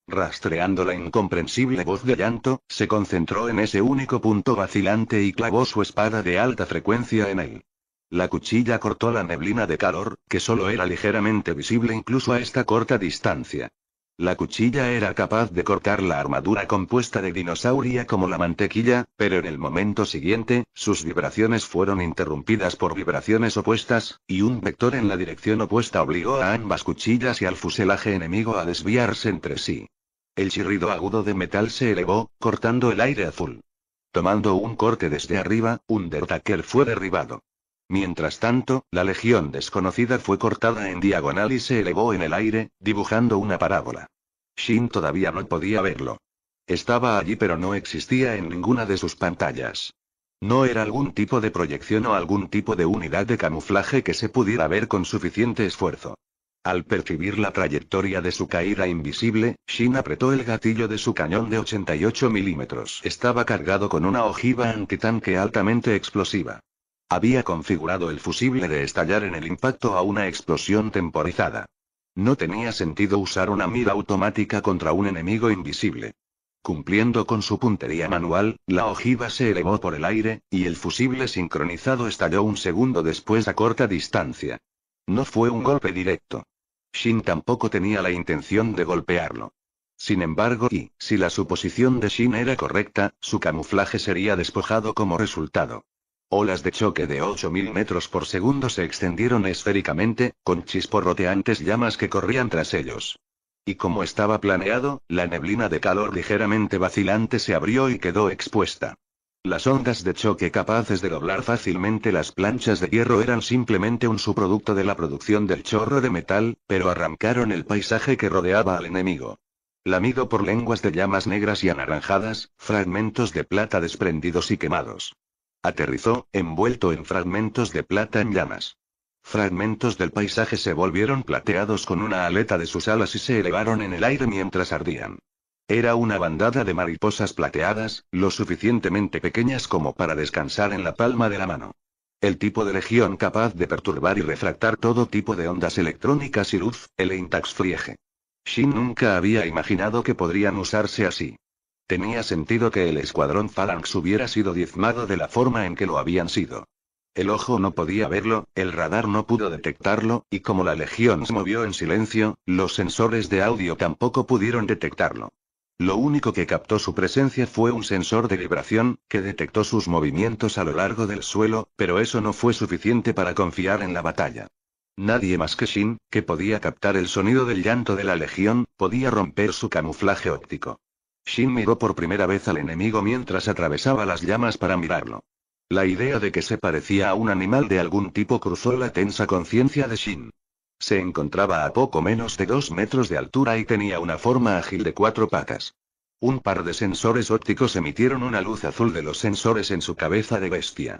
Rastreando la incomprensible voz de llanto, se concentró en ese único punto vacilante y clavó su espada de alta frecuencia en él. La cuchilla cortó la neblina de calor, que solo era ligeramente visible incluso a esta corta distancia. La cuchilla era capaz de cortar la armadura compuesta de dinosauria como la mantequilla, pero en el momento siguiente, sus vibraciones fueron interrumpidas por vibraciones opuestas, y un vector en la dirección opuesta obligó a ambas cuchillas y al fuselaje enemigo a desviarse entre sí. El chirrido agudo de metal se elevó, cortando el aire azul. Tomando un corte desde arriba, un Undertaker fue derribado. Mientras tanto, la legión desconocida fue cortada en diagonal y se elevó en el aire, dibujando una parábola. Shin todavía no podía verlo. Estaba allí pero no existía en ninguna de sus pantallas. No era algún tipo de proyección o algún tipo de unidad de camuflaje que se pudiera ver con suficiente esfuerzo. Al percibir la trayectoria de su caída invisible, Shin apretó el gatillo de su cañón de 88 milímetros. Estaba cargado con una ojiva antitanque altamente explosiva. Había configurado el fusible de estallar en el impacto a una explosión temporizada. No tenía sentido usar una mira automática contra un enemigo invisible. Cumpliendo con su puntería manual, la ojiva se elevó por el aire, y el fusible sincronizado estalló un segundo después a corta distancia. No fue un golpe directo. Shin tampoco tenía la intención de golpearlo. Sin embargo, y si la suposición de Shin era correcta, su camuflaje sería despojado como resultado. Olas de choque de 8.000 metros por segundo se extendieron esféricamente, con chisporroteantes llamas que corrían tras ellos. Y como estaba planeado, la neblina de calor ligeramente vacilante se abrió y quedó expuesta. Las ondas de choque capaces de doblar fácilmente las planchas de hierro eran simplemente un subproducto de la producción del chorro de metal, pero arrancaron el paisaje que rodeaba al enemigo lamido por lenguas de llamas negras y anaranjadas, fragmentos de plata desprendidos y quemados. Aterrizó, envuelto en fragmentos de plata en llamas. Fragmentos del paisaje se volvieron plateados con una aleta de sus alas y se elevaron en el aire mientras ardían. Era una bandada de mariposas plateadas, lo suficientemente pequeñas como para descansar en la palma de la mano. El tipo de legión capaz de perturbar y refractar todo tipo de ondas electrónicas y luz, el Intax Friege. Shin nunca había imaginado que podrían usarse así. Tenía sentido que el escuadrón Phalanx hubiera sido diezmado de la forma en que lo habían sido. El ojo no podía verlo, el radar no pudo detectarlo, y como la Legión se movió en silencio, los sensores de audio tampoco pudieron detectarlo. Lo único que captó su presencia fue un sensor de vibración, que detectó sus movimientos a lo largo del suelo, pero eso no fue suficiente para confiar en la batalla. Nadie más que Shin, que podía captar el sonido del llanto de la Legión, podía romper su camuflaje óptico. Shin miró por primera vez al enemigo mientras atravesaba las llamas para mirarlo. La idea de que se parecía a un animal de algún tipo cruzó la tensa conciencia de Shin. Se encontraba a poco menos de dos metros de altura y tenía una forma ágil de cuatro patas. Un par de sensores ópticos emitieron una luz azul de los sensores en su cabeza de bestia.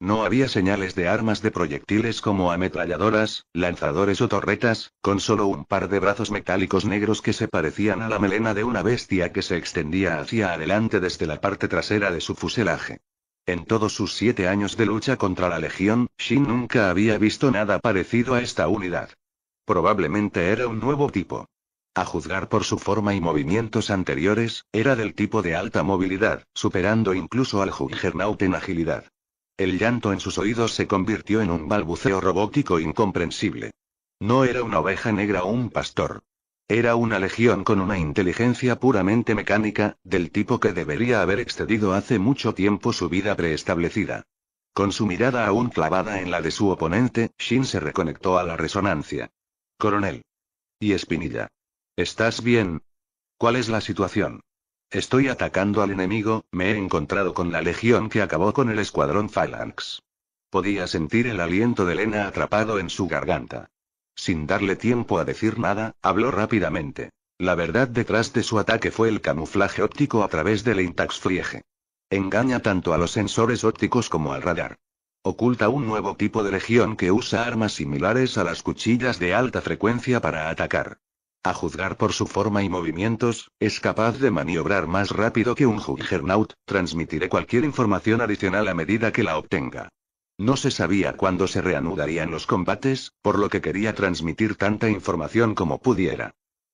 No había señales de armas de proyectiles como ametralladoras, lanzadores o torretas, con solo un par de brazos metálicos negros que se parecían a la melena de una bestia que se extendía hacia adelante desde la parte trasera de su fuselaje. En todos sus siete años de lucha contra la Legión, Shin nunca había visto nada parecido a esta unidad. Probablemente era un nuevo tipo. A juzgar por su forma y movimientos anteriores, era del tipo de alta movilidad, superando incluso al Juggernaut en agilidad. El llanto en sus oídos se convirtió en un balbuceo robótico incomprensible. No era una oveja negra o un pastor. Era una legión con una inteligencia puramente mecánica, del tipo que debería haber excedido hace mucho tiempo su vida preestablecida. Con su mirada aún clavada en la de su oponente, Shin se reconectó a la resonancia. Coronel. Y Espinilla. ¿Estás bien? ¿Cuál es la situación? Estoy atacando al enemigo, me he encontrado con la legión que acabó con el escuadrón Phalanx. Podía sentir el aliento de Lena atrapado en su garganta. Sin darle tiempo a decir nada, habló rápidamente. La verdad detrás de su ataque fue el camuflaje óptico a través del Friege. Engaña tanto a los sensores ópticos como al radar. Oculta un nuevo tipo de legión que usa armas similares a las cuchillas de alta frecuencia para atacar. A juzgar por su forma y movimientos, es capaz de maniobrar más rápido que un Juggernaut, transmitiré cualquier información adicional a medida que la obtenga. No se sabía cuándo se reanudarían los combates, por lo que quería transmitir tanta información como pudiera.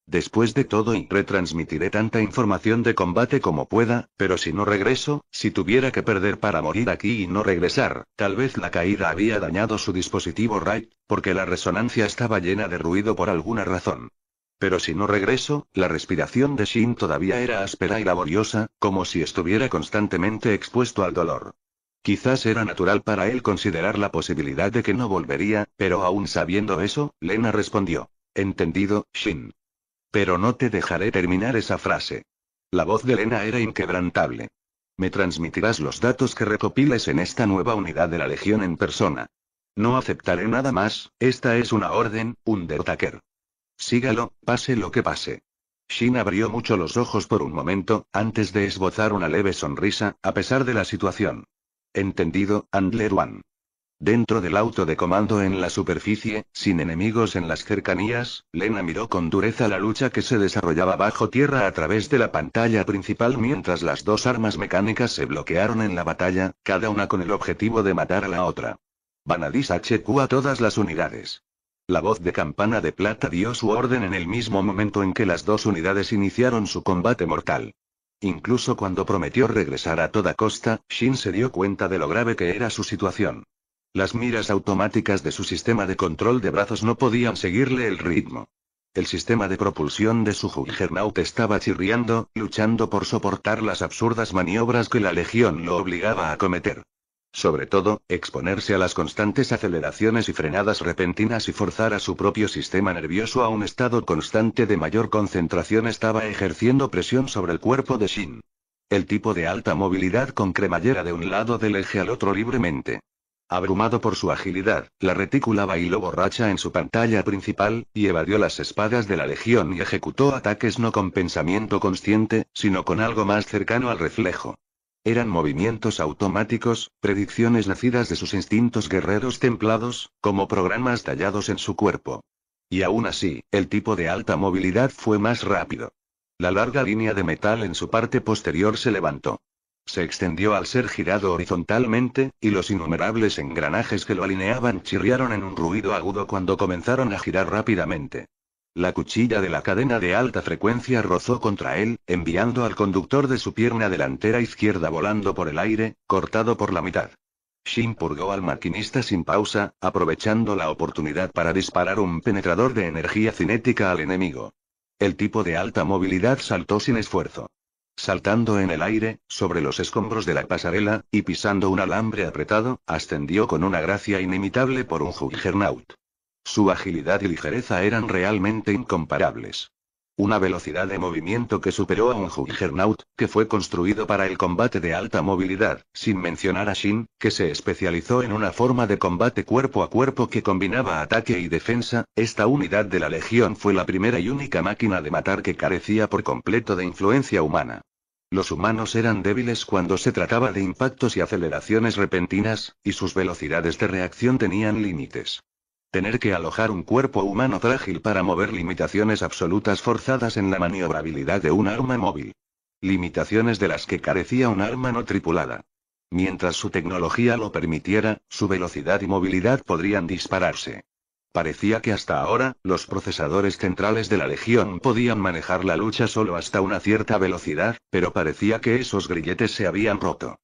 Después de todo y retransmitiré tanta información de combate como pueda, pero si no regreso, si tuviera que perder para morir aquí y no regresar, tal vez la caída había dañado su dispositivo Wright, porque la resonancia estaba llena de ruido por alguna razón. Pero si no regreso, la respiración de Shin todavía era áspera y laboriosa, como si estuviera constantemente expuesto al dolor. Quizás era natural para él considerar la posibilidad de que no volvería, pero aún sabiendo eso, Lena respondió. Entendido, Shin. Pero no te dejaré terminar esa frase. La voz de Lena era inquebrantable. Me transmitirás los datos que recopiles en esta nueva unidad de la Legión en persona. No aceptaré nada más, esta es una orden, Undertaker. Sígalo, pase lo que pase. Shin abrió mucho los ojos por un momento, antes de esbozar una leve sonrisa, a pesar de la situación. Entendido, Andler One. Dentro del auto de comando en la superficie, sin enemigos en las cercanías, Lena miró con dureza la lucha que se desarrollaba bajo tierra a través de la pantalla principal mientras las dos armas mecánicas se bloquearon en la batalla, cada una con el objetivo de matar a la otra. Vanadis HQ a todas las unidades. La voz de Campana de Plata dio su orden en el mismo momento en que las dos unidades iniciaron su combate mortal. Incluso cuando prometió regresar a toda costa, Shin se dio cuenta de lo grave que era su situación. Las miras automáticas de su sistema de control de brazos no podían seguirle el ritmo. El sistema de propulsión de su Juggernaut estaba chirriando, luchando por soportar las absurdas maniobras que la Legión lo obligaba a cometer. Sobre todo, exponerse a las constantes aceleraciones y frenadas repentinas y forzar a su propio sistema nervioso a un estado constante de mayor concentración estaba ejerciendo presión sobre el cuerpo de Shin. El tipo de alta movilidad con cremallera de un lado del eje al otro libremente. Abrumado por su agilidad, la retícula bailó borracha en su pantalla principal, y evadió las espadas de la Legión y ejecutó ataques no con pensamiento consciente, sino con algo más cercano al reflejo. Eran movimientos automáticos, predicciones nacidas de sus instintos guerreros templados, como programas tallados en su cuerpo. Y aún así, el tipo de alta movilidad fue más rápido. La larga línea de metal en su parte posterior se levantó. Se extendió al ser girado horizontalmente, y los innumerables engranajes que lo alineaban chirriaron en un ruido agudo cuando comenzaron a girar rápidamente. La cuchilla de la cadena de alta frecuencia rozó contra él, enviando al conductor de su pierna delantera izquierda volando por el aire, cortado por la mitad. Shin purgó al maquinista sin pausa, aprovechando la oportunidad para disparar un penetrador de energía cinética al enemigo. El tipo de alta movilidad saltó sin esfuerzo. Saltando en el aire, sobre los escombros de la pasarela, y pisando un alambre apretado, ascendió con una gracia inimitable por un juggernaut. Su agilidad y ligereza eran realmente incomparables. Una velocidad de movimiento que superó a un Juggernaut, que fue construido para el combate de alta movilidad, sin mencionar a Shin, que se especializó en una forma de combate cuerpo a cuerpo que combinaba ataque y defensa, esta unidad de la Legión fue la primera y única máquina de matar que carecía por completo de influencia humana. Los humanos eran débiles cuando se trataba de impactos y aceleraciones repentinas, y sus velocidades de reacción tenían límites. Tener que alojar un cuerpo humano frágil para mover limitaciones absolutas forzadas en la maniobrabilidad de un arma móvil. Limitaciones de las que carecía un arma no tripulada. Mientras su tecnología lo permitiera, su velocidad y movilidad podrían dispararse. Parecía que hasta ahora, los procesadores centrales de la Legión podían manejar la lucha solo hasta una cierta velocidad, pero parecía que esos grilletes se habían roto.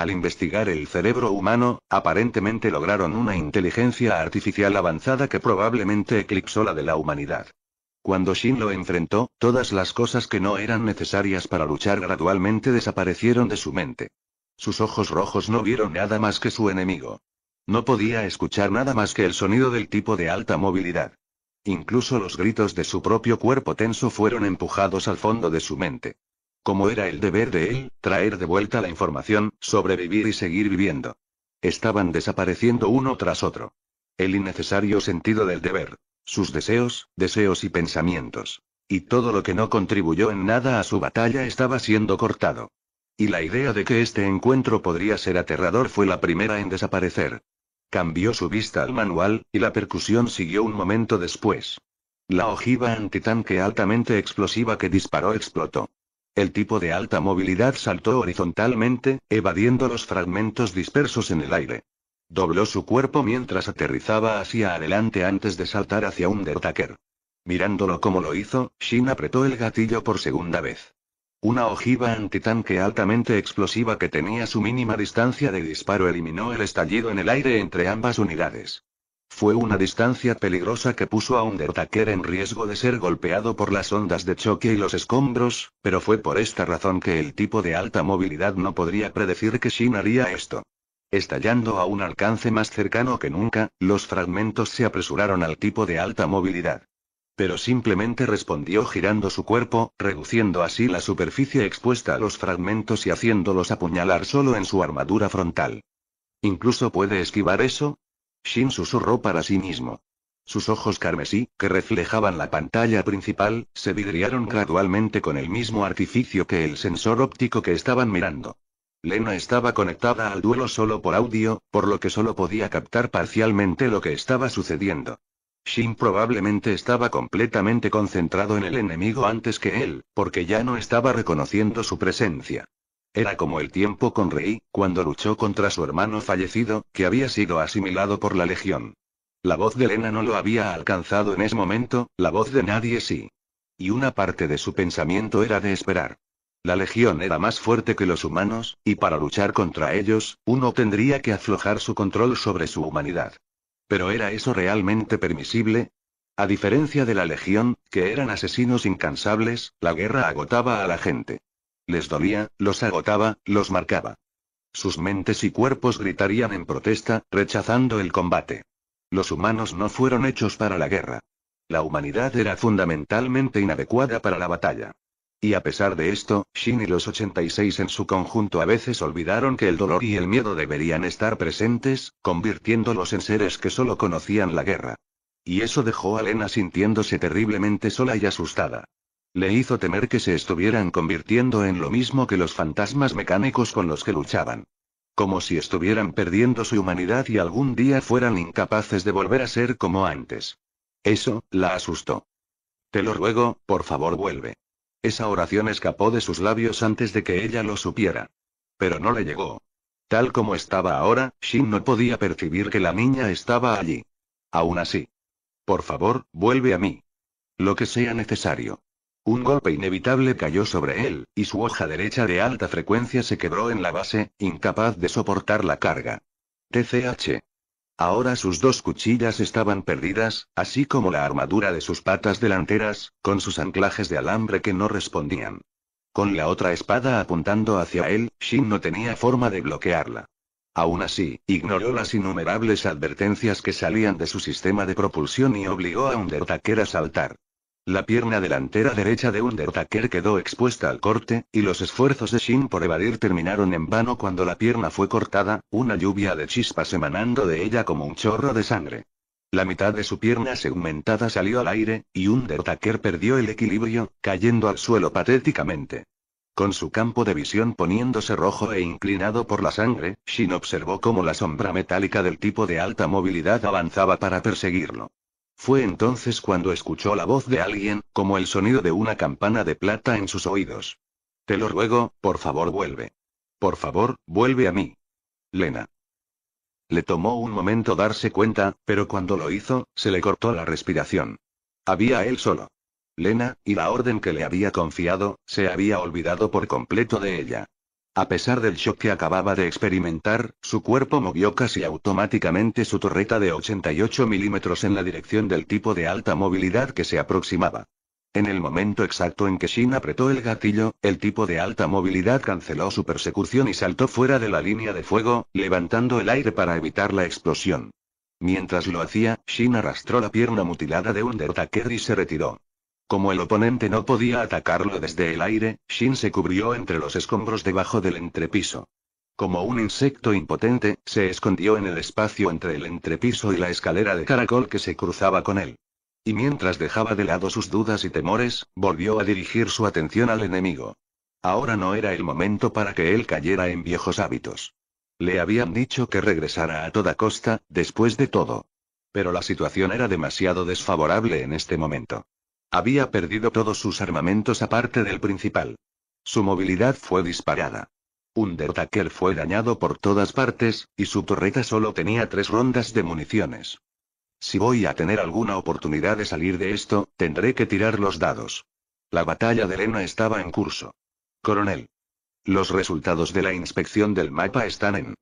Al investigar el cerebro humano, aparentemente lograron una inteligencia artificial avanzada que probablemente eclipsó la de la humanidad. Cuando Shin lo enfrentó, todas las cosas que no eran necesarias para luchar gradualmente desaparecieron de su mente. Sus ojos rojos no vieron nada más que su enemigo. No podía escuchar nada más que el sonido del tipo de alta movilidad. Incluso los gritos de su propio cuerpo tenso fueron empujados al fondo de su mente. Como era el deber de él, traer de vuelta la información, sobrevivir y seguir viviendo. Estaban desapareciendo uno tras otro. El innecesario sentido del deber. Sus deseos, deseos y pensamientos. Y todo lo que no contribuyó en nada a su batalla estaba siendo cortado. Y la idea de que este encuentro podría ser aterrador fue la primera en desaparecer. Cambió su vista al manual, y la percusión siguió un momento después. La ojiva antitanque altamente explosiva que disparó explotó. El tipo de alta movilidad saltó horizontalmente, evadiendo los fragmentos dispersos en el aire. Dobló su cuerpo mientras aterrizaba hacia adelante antes de saltar hacia un Undertaker. Mirándolo como lo hizo, Shin apretó el gatillo por segunda vez. Una ojiva antitanque altamente explosiva que tenía su mínima distancia de disparo eliminó el estallido en el aire entre ambas unidades. Fue una distancia peligrosa que puso a un Undertaker en riesgo de ser golpeado por las ondas de choque y los escombros, pero fue por esta razón que el tipo de alta movilidad no podría predecir que Shin haría esto. Estallando a un alcance más cercano que nunca, los fragmentos se apresuraron al tipo de alta movilidad. Pero simplemente respondió girando su cuerpo, reduciendo así la superficie expuesta a los fragmentos y haciéndolos apuñalar solo en su armadura frontal. Incluso puede esquivar eso, Shin susurró para sí mismo. Sus ojos carmesí, que reflejaban la pantalla principal, se vidriaron gradualmente con el mismo artificio que el sensor óptico que estaban mirando. Lena estaba conectada al duelo solo por audio, por lo que solo podía captar parcialmente lo que estaba sucediendo. Shin probablemente estaba completamente concentrado en el enemigo antes que él, porque ya no estaba reconociendo su presencia. Era como el tiempo con Rey, cuando luchó contra su hermano fallecido, que había sido asimilado por la Legión. La voz de Lena no lo había alcanzado en ese momento, la voz de nadie sí. Y una parte de su pensamiento era de esperar. La Legión era más fuerte que los humanos, y para luchar contra ellos, uno tendría que aflojar su control sobre su humanidad. Pero ¿era eso realmente permisible? A diferencia de la Legión, que eran asesinos incansables, la guerra agotaba a la gente. Les dolía, los agotaba, los marcaba. Sus mentes y cuerpos gritarían en protesta, rechazando el combate. Los humanos no fueron hechos para la guerra. La humanidad era fundamentalmente inadecuada para la batalla. Y a pesar de esto, Shin y los 86 en su conjunto a veces olvidaron que el dolor y el miedo deberían estar presentes, convirtiéndolos en seres que solo conocían la guerra. Y eso dejó a Lena sintiéndose terriblemente sola y asustada. Le hizo temer que se estuvieran convirtiendo en lo mismo que los fantasmas mecánicos con los que luchaban. Como si estuvieran perdiendo su humanidad y algún día fueran incapaces de volver a ser como antes. Eso, la asustó. Te lo ruego, por favor vuelve. Esa oración escapó de sus labios antes de que ella lo supiera. Pero no le llegó. Tal como estaba ahora, Shin no podía percibir que la niña estaba allí. Aún así. Por favor, vuelve a mí. Lo que sea necesario. Un golpe inevitable cayó sobre él, y su hoja derecha de alta frecuencia se quebró en la base, incapaz de soportar la carga. TCH. Ahora sus dos cuchillas estaban perdidas, así como la armadura de sus patas delanteras, con sus anclajes de alambre que no respondían. Con la otra espada apuntando hacia él, Shin no tenía forma de bloquearla. Aún así, ignoró las innumerables advertencias que salían de su sistema de propulsión y obligó a Undertaker a saltar. La pierna delantera derecha de Undertaker quedó expuesta al corte, y los esfuerzos de Shin por evadir terminaron en vano cuando la pierna fue cortada, una lluvia de chispas emanando de ella como un chorro de sangre. La mitad de su pierna segmentada salió al aire, y Undertaker perdió el equilibrio, cayendo al suelo patéticamente. Con su campo de visión poniéndose rojo e inclinado por la sangre, Shin observó cómo la sombra metálica del tipo de alta movilidad avanzaba para perseguirlo. Fue entonces cuando escuchó la voz de alguien, como el sonido de una campana de plata en sus oídos. Te lo ruego, por favor vuelve. Por favor, vuelve a mí. Lena. Le tomó un momento darse cuenta, pero cuando lo hizo, se le cortó la respiración. Había él solo. Lena, y la orden que le había confiado, se había olvidado por completo de ella. A pesar del shock que acababa de experimentar, su cuerpo movió casi automáticamente su torreta de 88 milímetros en la dirección del tipo de alta movilidad que se aproximaba. En el momento exacto en que Shin apretó el gatillo, el tipo de alta movilidad canceló su persecución y saltó fuera de la línea de fuego, levantando el aire para evitar la explosión. Mientras lo hacía, Shin arrastró la pierna mutilada de un Undertaker y se retiró. Como el oponente no podía atacarlo desde el aire, Shin se cubrió entre los escombros debajo del entrepiso. Como un insecto impotente, se escondió en el espacio entre el entrepiso y la escalera de caracol que se cruzaba con él. Y mientras dejaba de lado sus dudas y temores, volvió a dirigir su atención al enemigo. Ahora no era el momento para que él cayera en viejos hábitos. Le habían dicho que regresara a toda costa, después de todo. Pero la situación era demasiado desfavorable en este momento. Había perdido todos sus armamentos aparte del principal. Su movilidad fue disparada. Un Undertaker fue dañado por todas partes, y su torreta solo tenía tres rondas de municiones. Si voy a tener alguna oportunidad de salir de esto, tendré que tirar los dados. La batalla de Lena estaba en curso. Coronel. Los resultados de la inspección del mapa están en.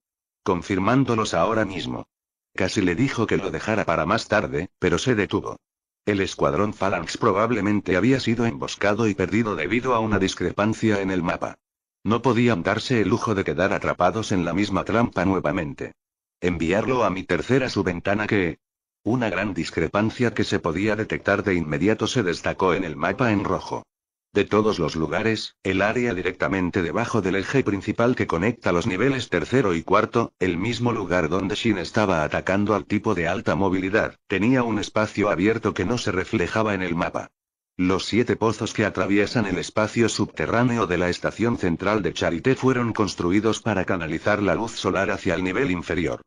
confirmándolos ahora mismo. Casi le dijo que lo dejara para más tarde, pero se detuvo. El escuadrón Phalanx probablemente había sido emboscado y perdido debido a una discrepancia en el mapa. No podían darse el lujo de quedar atrapados en la misma trampa nuevamente. Enviarlo a mi tercera su ventana que... Una gran discrepancia que se podía detectar de inmediato se destacó en el mapa en rojo. De todos los lugares, el área directamente debajo del eje principal que conecta los niveles tercero y cuarto, el mismo lugar donde Shin estaba atacando al tipo de alta movilidad, tenía un espacio abierto que no se reflejaba en el mapa. Los siete pozos que atraviesan el espacio subterráneo de la estación central de Charité fueron construidos para canalizar la luz solar hacia el nivel inferior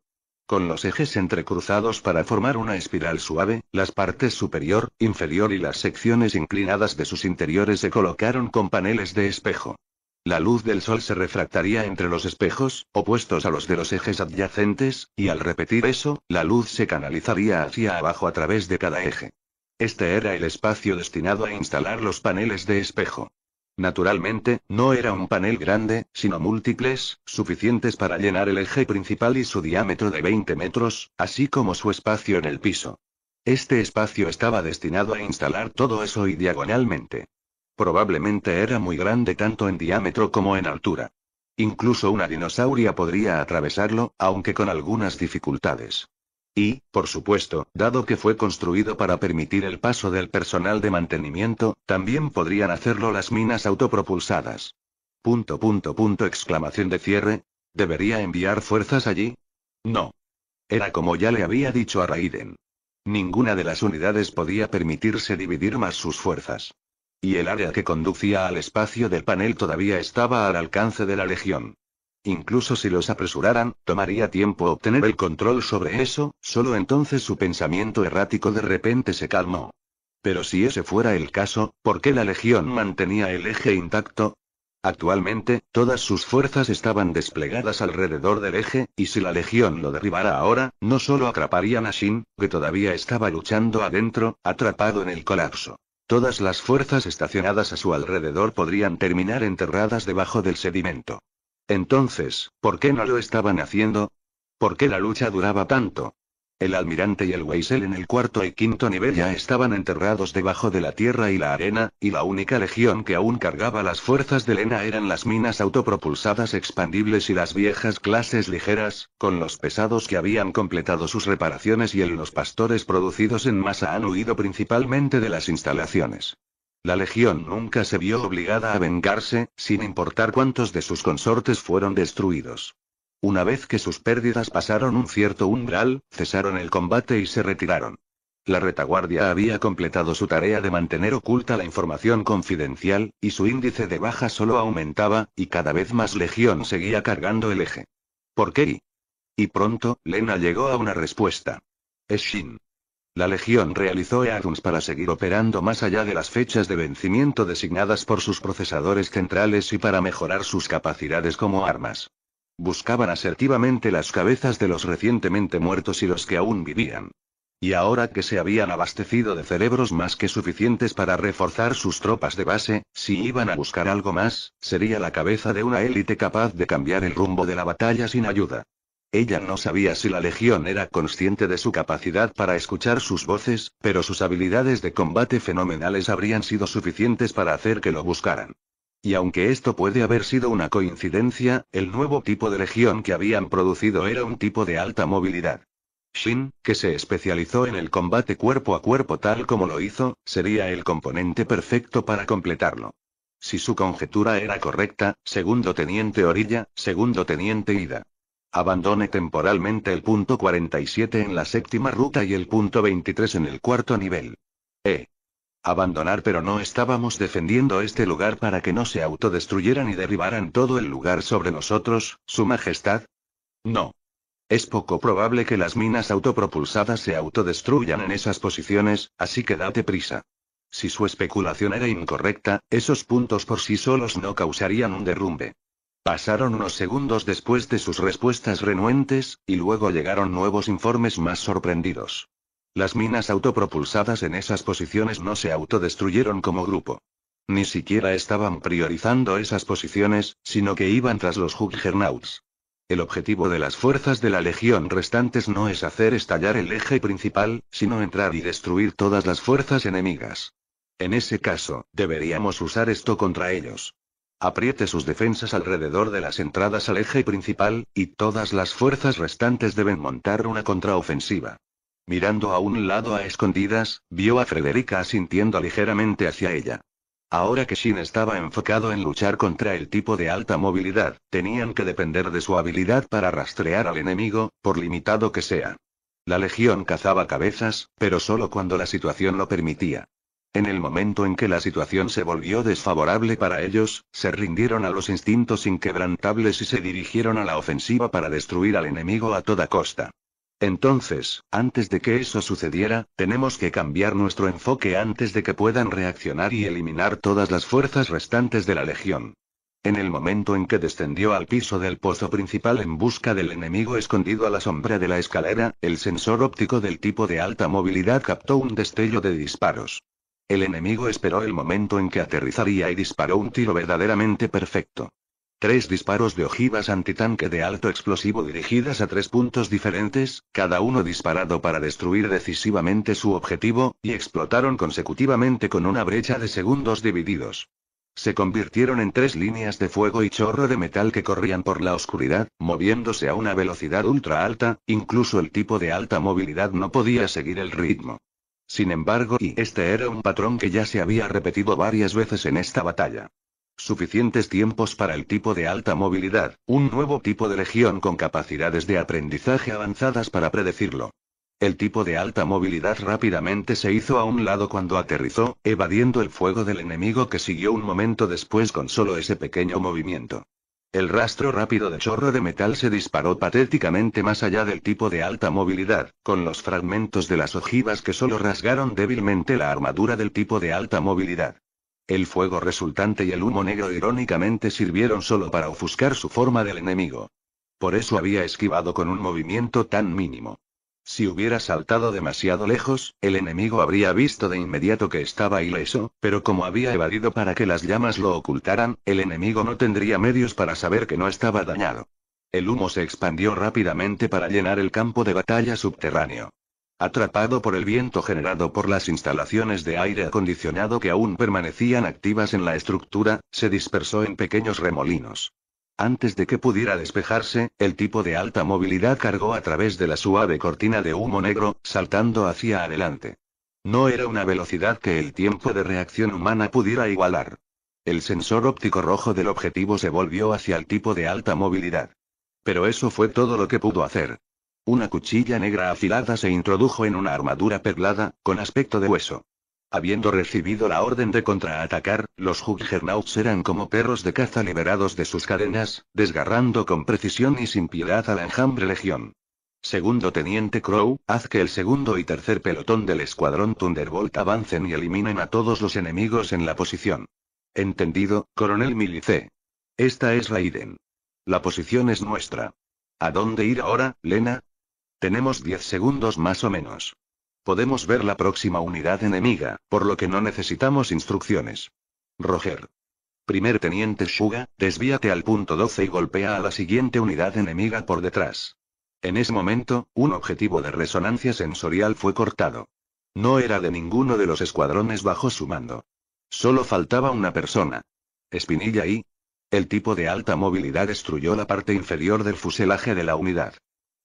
con los ejes entrecruzados para formar una espiral suave, las partes superior, inferior y las secciones inclinadas de sus interiores se colocaron con paneles de espejo. La luz del sol se refractaría entre los espejos, opuestos a los de los ejes adyacentes, y al repetir eso, la luz se canalizaría hacia abajo a través de cada eje. Este era el espacio destinado a instalar los paneles de espejo. Naturalmente, no era un panel grande, sino múltiples, suficientes para llenar el eje principal y su diámetro de 20 metros, así como su espacio en el piso. Este espacio estaba destinado a instalar todo eso y diagonalmente. Probablemente era muy grande tanto en diámetro como en altura. Incluso una dinosauria podría atravesarlo, aunque con algunas dificultades. Y, por supuesto, dado que fue construido para permitir el paso del personal de mantenimiento, también podrían hacerlo las minas autopropulsadas. Punto, punto, punto, exclamación de cierre. ¿Debería enviar fuerzas allí? No. Era como ya le había dicho a Raiden. Ninguna de las unidades podía permitirse dividir más sus fuerzas. Y el área que conducía al espacio del panel todavía estaba al alcance de la Legión. Incluso si los apresuraran, tomaría tiempo obtener el control sobre eso, solo entonces su pensamiento errático de repente se calmó. Pero si ese fuera el caso, ¿por qué la Legión mantenía el eje intacto? Actualmente, todas sus fuerzas estaban desplegadas alrededor del eje, y si la Legión lo derribara ahora, no solo atraparían a Shin, que todavía estaba luchando adentro, atrapado en el colapso. Todas las fuerzas estacionadas a su alrededor podrían terminar enterradas debajo del sedimento. Entonces, ¿por qué no lo estaban haciendo? ¿Por qué la lucha duraba tanto? El almirante y el Weisel en el cuarto y quinto nivel ya estaban enterrados debajo de la tierra y la arena, y la única legión que aún cargaba las fuerzas de Lena eran las minas autopropulsadas expandibles y las viejas clases ligeras, con los pesados que habían completado sus reparaciones y el los pastores producidos en masa han huido principalmente de las instalaciones. La legión nunca se vio obligada a vengarse, sin importar cuántos de sus consortes fueron destruidos. Una vez que sus pérdidas pasaron un cierto umbral, cesaron el combate y se retiraron. La retaguardia había completado su tarea de mantener oculta la información confidencial, y su índice de baja solo aumentaba, y cada vez más legión seguía cargando el eje. ¿Por qué? Y pronto, Lena llegó a una respuesta. Es Shin. La legión realizó EADUNS para seguir operando más allá de las fechas de vencimiento designadas por sus procesadores centrales y para mejorar sus capacidades como armas. Buscaban asertivamente las cabezas de los recientemente muertos y los que aún vivían. Y ahora que se habían abastecido de cerebros más que suficientes para reforzar sus tropas de base, si iban a buscar algo más, sería la cabeza de una élite capaz de cambiar el rumbo de la batalla sin ayuda. Ella no sabía si la Legión era consciente de su capacidad para escuchar sus voces, pero sus habilidades de combate fenomenales habrían sido suficientes para hacer que lo buscaran. Y aunque esto puede haber sido una coincidencia, el nuevo tipo de Legión que habían producido era un tipo de alta movilidad. Shin, que se especializó en el combate cuerpo a cuerpo tal como lo hizo, sería el componente perfecto para completarlo. Si su conjetura era correcta, segundo teniente Orilla, segundo teniente Ida. Abandone temporalmente el punto 47 en la séptima ruta y el punto 23 en el cuarto nivel. ¿Eh? Abandonar pero no estábamos defendiendo este lugar para que no se autodestruyeran y derribaran todo el lugar sobre nosotros, Su Majestad. No. Es poco probable que las minas autopropulsadas se autodestruyan en esas posiciones, así que date prisa. Si su especulación era incorrecta, esos puntos por sí solos no causarían un derrumbe. Pasaron unos segundos después de sus respuestas renuentes, y luego llegaron nuevos informes más sorprendidos. Las minas autopropulsadas en esas posiciones no se autodestruyeron como grupo. Ni siquiera estaban priorizando esas posiciones, sino que iban tras los Juggernauts. El objetivo de las fuerzas de la Legión restantes no es hacer estallar el eje principal, sino entrar y destruir todas las fuerzas enemigas. En ese caso, deberíamos usar esto contra ellos. Apriete sus defensas alrededor de las entradas al eje principal, y todas las fuerzas restantes deben montar una contraofensiva. Mirando a un lado a escondidas, vio a Frederica asintiendo ligeramente hacia ella. Ahora que Shin estaba enfocado en luchar contra el tipo de alta movilidad, tenían que depender de su habilidad para rastrear al enemigo, por limitado que sea. La legión cazaba cabezas, pero solo cuando la situación lo permitía. En el momento en que la situación se volvió desfavorable para ellos, se rindieron a los instintos inquebrantables y se dirigieron a la ofensiva para destruir al enemigo a toda costa. Entonces, antes de que eso sucediera, tenemos que cambiar nuestro enfoque antes de que puedan reaccionar y eliminar todas las fuerzas restantes de la Legión. En el momento en que descendió al piso del pozo principal en busca del enemigo escondido a la sombra de la escalera, el sensor óptico del tipo de alta movilidad captó un destello de disparos. El enemigo esperó el momento en que aterrizaría y disparó un tiro verdaderamente perfecto. Tres disparos de ojivas antitanque de alto explosivo dirigidas a tres puntos diferentes, cada uno disparado para destruir decisivamente su objetivo, y explotaron consecutivamente con una brecha de segundos divididos. Se convirtieron en tres líneas de fuego y chorro de metal que corrían por la oscuridad, moviéndose a una velocidad ultra alta, incluso el tipo de alta movilidad no podía seguir el ritmo. Sin embargo, y este era un patrón que ya se había repetido varias veces en esta batalla. Suficientes tiempos para el tipo de alta movilidad, un nuevo tipo de legión con capacidades de aprendizaje avanzadas para predecirlo. El tipo de alta movilidad rápidamente se hizo a un lado cuando aterrizó, evadiendo el fuego del enemigo que siguió un momento después con solo ese pequeño movimiento. El rastro rápido de chorro de metal se disparó patéticamente más allá del tipo de alta movilidad, con los fragmentos de las ojivas que solo rasgaron débilmente la armadura del tipo de alta movilidad. El fuego resultante y el humo negro irónicamente sirvieron solo para ofuscar su forma del enemigo. Por eso había esquivado con un movimiento tan mínimo. Si hubiera saltado demasiado lejos, el enemigo habría visto de inmediato que estaba ileso, pero como había evadido para que las llamas lo ocultaran, el enemigo no tendría medios para saber que no estaba dañado. El humo se expandió rápidamente para llenar el campo de batalla subterráneo. Atrapado por el viento generado por las instalaciones de aire acondicionado que aún permanecían activas en la estructura, se dispersó en pequeños remolinos. Antes de que pudiera despejarse, el tipo de alta movilidad cargó a través de la suave cortina de humo negro, saltando hacia adelante. No era una velocidad que el tiempo de reacción humana pudiera igualar. El sensor óptico rojo del objetivo se volvió hacia el tipo de alta movilidad. Pero eso fue todo lo que pudo hacer. Una cuchilla negra afilada se introdujo en una armadura perlada, con aspecto de hueso. Habiendo recibido la orden de contraatacar, los Juggernauts eran como perros de caza liberados de sus cadenas, desgarrando con precisión y sin piedad a la enjambre legión. Segundo Teniente Crow, haz que el segundo y tercer pelotón del escuadrón Thunderbolt avancen y eliminen a todos los enemigos en la posición. Entendido, Coronel Milice. Esta es Raiden. La posición es nuestra. ¿A dónde ir ahora, Lena? Tenemos 10 segundos más o menos. Podemos ver la próxima unidad enemiga, por lo que no necesitamos instrucciones. Roger. Primer teniente Shuga, desvíate al punto 12 y golpea a la siguiente unidad enemiga por detrás. En ese momento, un objetivo de resonancia sensorial fue cortado. No era de ninguno de los escuadrones bajo su mando. Solo faltaba una persona. Espinilla y... El tipo de alta movilidad destruyó la parte inferior del fuselaje de la unidad.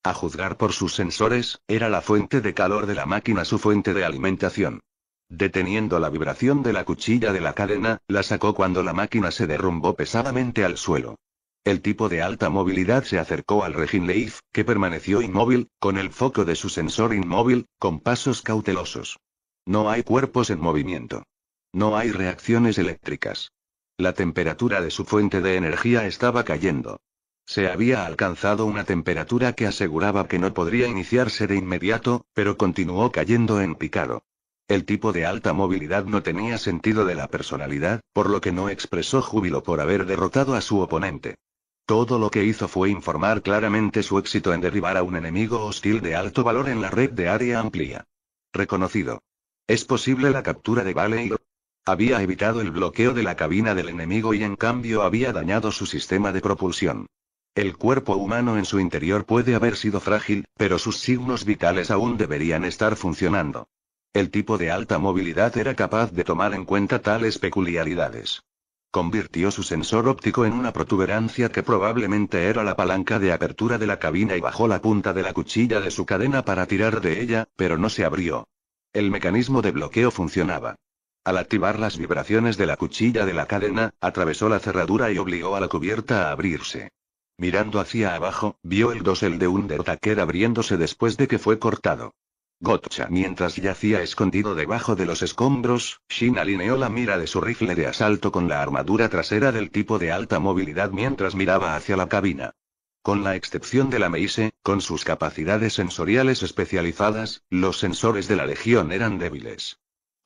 A juzgar por sus sensores, era la fuente de calor de la máquina su fuente de alimentación. Deteniendo la vibración de la cuchilla de la cadena, la sacó cuando la máquina se derrumbó pesadamente al suelo. El tipo de alta movilidad se acercó al Regin Leif, que permaneció inmóvil, con el foco de su sensor inmóvil, con pasos cautelosos. No hay cuerpos en movimiento. No hay reacciones eléctricas. La temperatura de su fuente de energía estaba cayendo. Se había alcanzado una temperatura que aseguraba que no podría iniciarse de inmediato, pero continuó cayendo en picado. El tipo de alta movilidad no tenía sentido de la personalidad, por lo que no expresó júbilo por haber derrotado a su oponente. Todo lo que hizo fue informar claramente su éxito en derribar a un enemigo hostil de alto valor en la red de área amplia. Reconocido. Es posible la captura de Vale. Había evitado el bloqueo de la cabina del enemigo y en cambio había dañado su sistema de propulsión. El cuerpo humano en su interior puede haber sido frágil, pero sus signos vitales aún deberían estar funcionando. El tipo de alta movilidad era capaz de tomar en cuenta tales peculiaridades. Convirtió su sensor óptico en una protuberancia que probablemente era la palanca de apertura de la cabina y bajó la punta de la cuchilla de su cadena para tirar de ella, pero no se abrió. El mecanismo de bloqueo funcionaba. Al activar las vibraciones de la cuchilla de la cadena, atravesó la cerradura y obligó a la cubierta a abrirse. Mirando hacia abajo, vio el dosel de Undertaker abriéndose después de que fue cortado. Gotcha mientras yacía escondido debajo de los escombros, Shin alineó la mira de su rifle de asalto con la armadura trasera del tipo de alta movilidad mientras miraba hacia la cabina. Con la excepción de la Meise, con sus capacidades sensoriales especializadas, los sensores de la Legión eran débiles.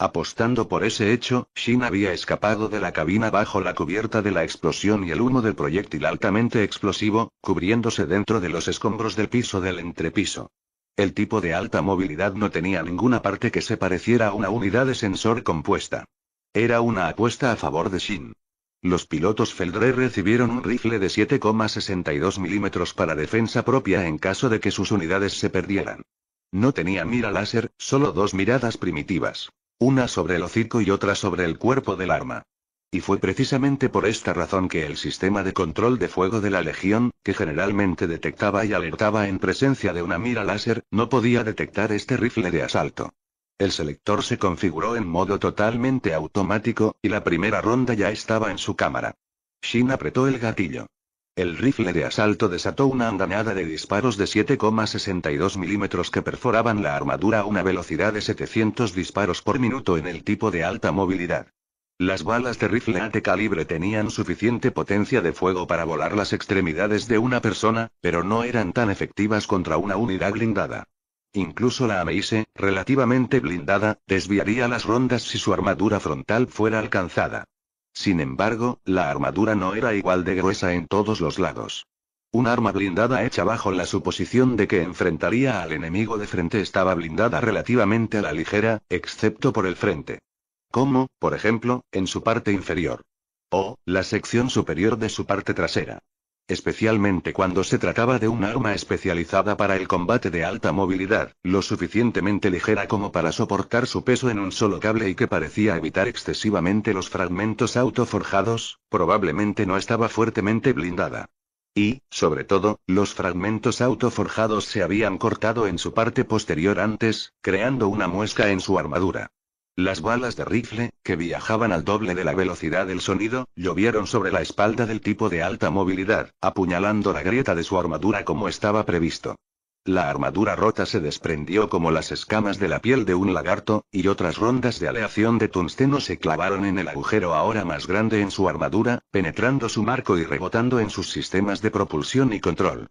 Apostando por ese hecho, Shin había escapado de la cabina bajo la cubierta de la explosión y el humo del proyectil altamente explosivo, cubriéndose dentro de los escombros del piso del entrepiso. El tipo de alta movilidad no tenía ninguna parte que se pareciera a una unidad de sensor compuesta. Era una apuesta a favor de Shin. Los pilotos Feldre recibieron un rifle de 7,62 milímetros para defensa propia en caso de que sus unidades se perdieran. No tenía mira láser, solo dos miradas primitivas. Una sobre el hocico y otra sobre el cuerpo del arma. Y fue precisamente por esta razón que el sistema de control de fuego de la Legión, que generalmente detectaba y alertaba en presencia de una mira láser, no podía detectar este rifle de asalto. El selector se configuró en modo totalmente automático, y la primera ronda ya estaba en su cámara. Shin apretó el gatillo. El rifle de asalto desató una andanada de disparos de 7,62 milímetros que perforaban la armadura a una velocidad de 700 disparos por minuto en el tipo de alta movilidad. Las balas de rifle de calibre tenían suficiente potencia de fuego para volar las extremidades de una persona, pero no eran tan efectivas contra una unidad blindada. Incluso la Ameise, relativamente blindada, desviaría las rondas si su armadura frontal fuera alcanzada. Sin embargo, la armadura no era igual de gruesa en todos los lados. Un arma blindada hecha bajo la suposición de que enfrentaría al enemigo de frente estaba blindada relativamente a la ligera, excepto por el frente. Como, por ejemplo, en su parte inferior. O, la sección superior de su parte trasera especialmente cuando se trataba de un arma especializada para el combate de alta movilidad, lo suficientemente ligera como para soportar su peso en un solo cable y que parecía evitar excesivamente los fragmentos autoforjados, probablemente no estaba fuertemente blindada. Y, sobre todo, los fragmentos autoforjados se habían cortado en su parte posterior antes, creando una muesca en su armadura. Las balas de rifle, que viajaban al doble de la velocidad del sonido, llovieron sobre la espalda del tipo de alta movilidad, apuñalando la grieta de su armadura como estaba previsto. La armadura rota se desprendió como las escamas de la piel de un lagarto, y otras rondas de aleación de tungsteno se clavaron en el agujero ahora más grande en su armadura, penetrando su marco y rebotando en sus sistemas de propulsión y control.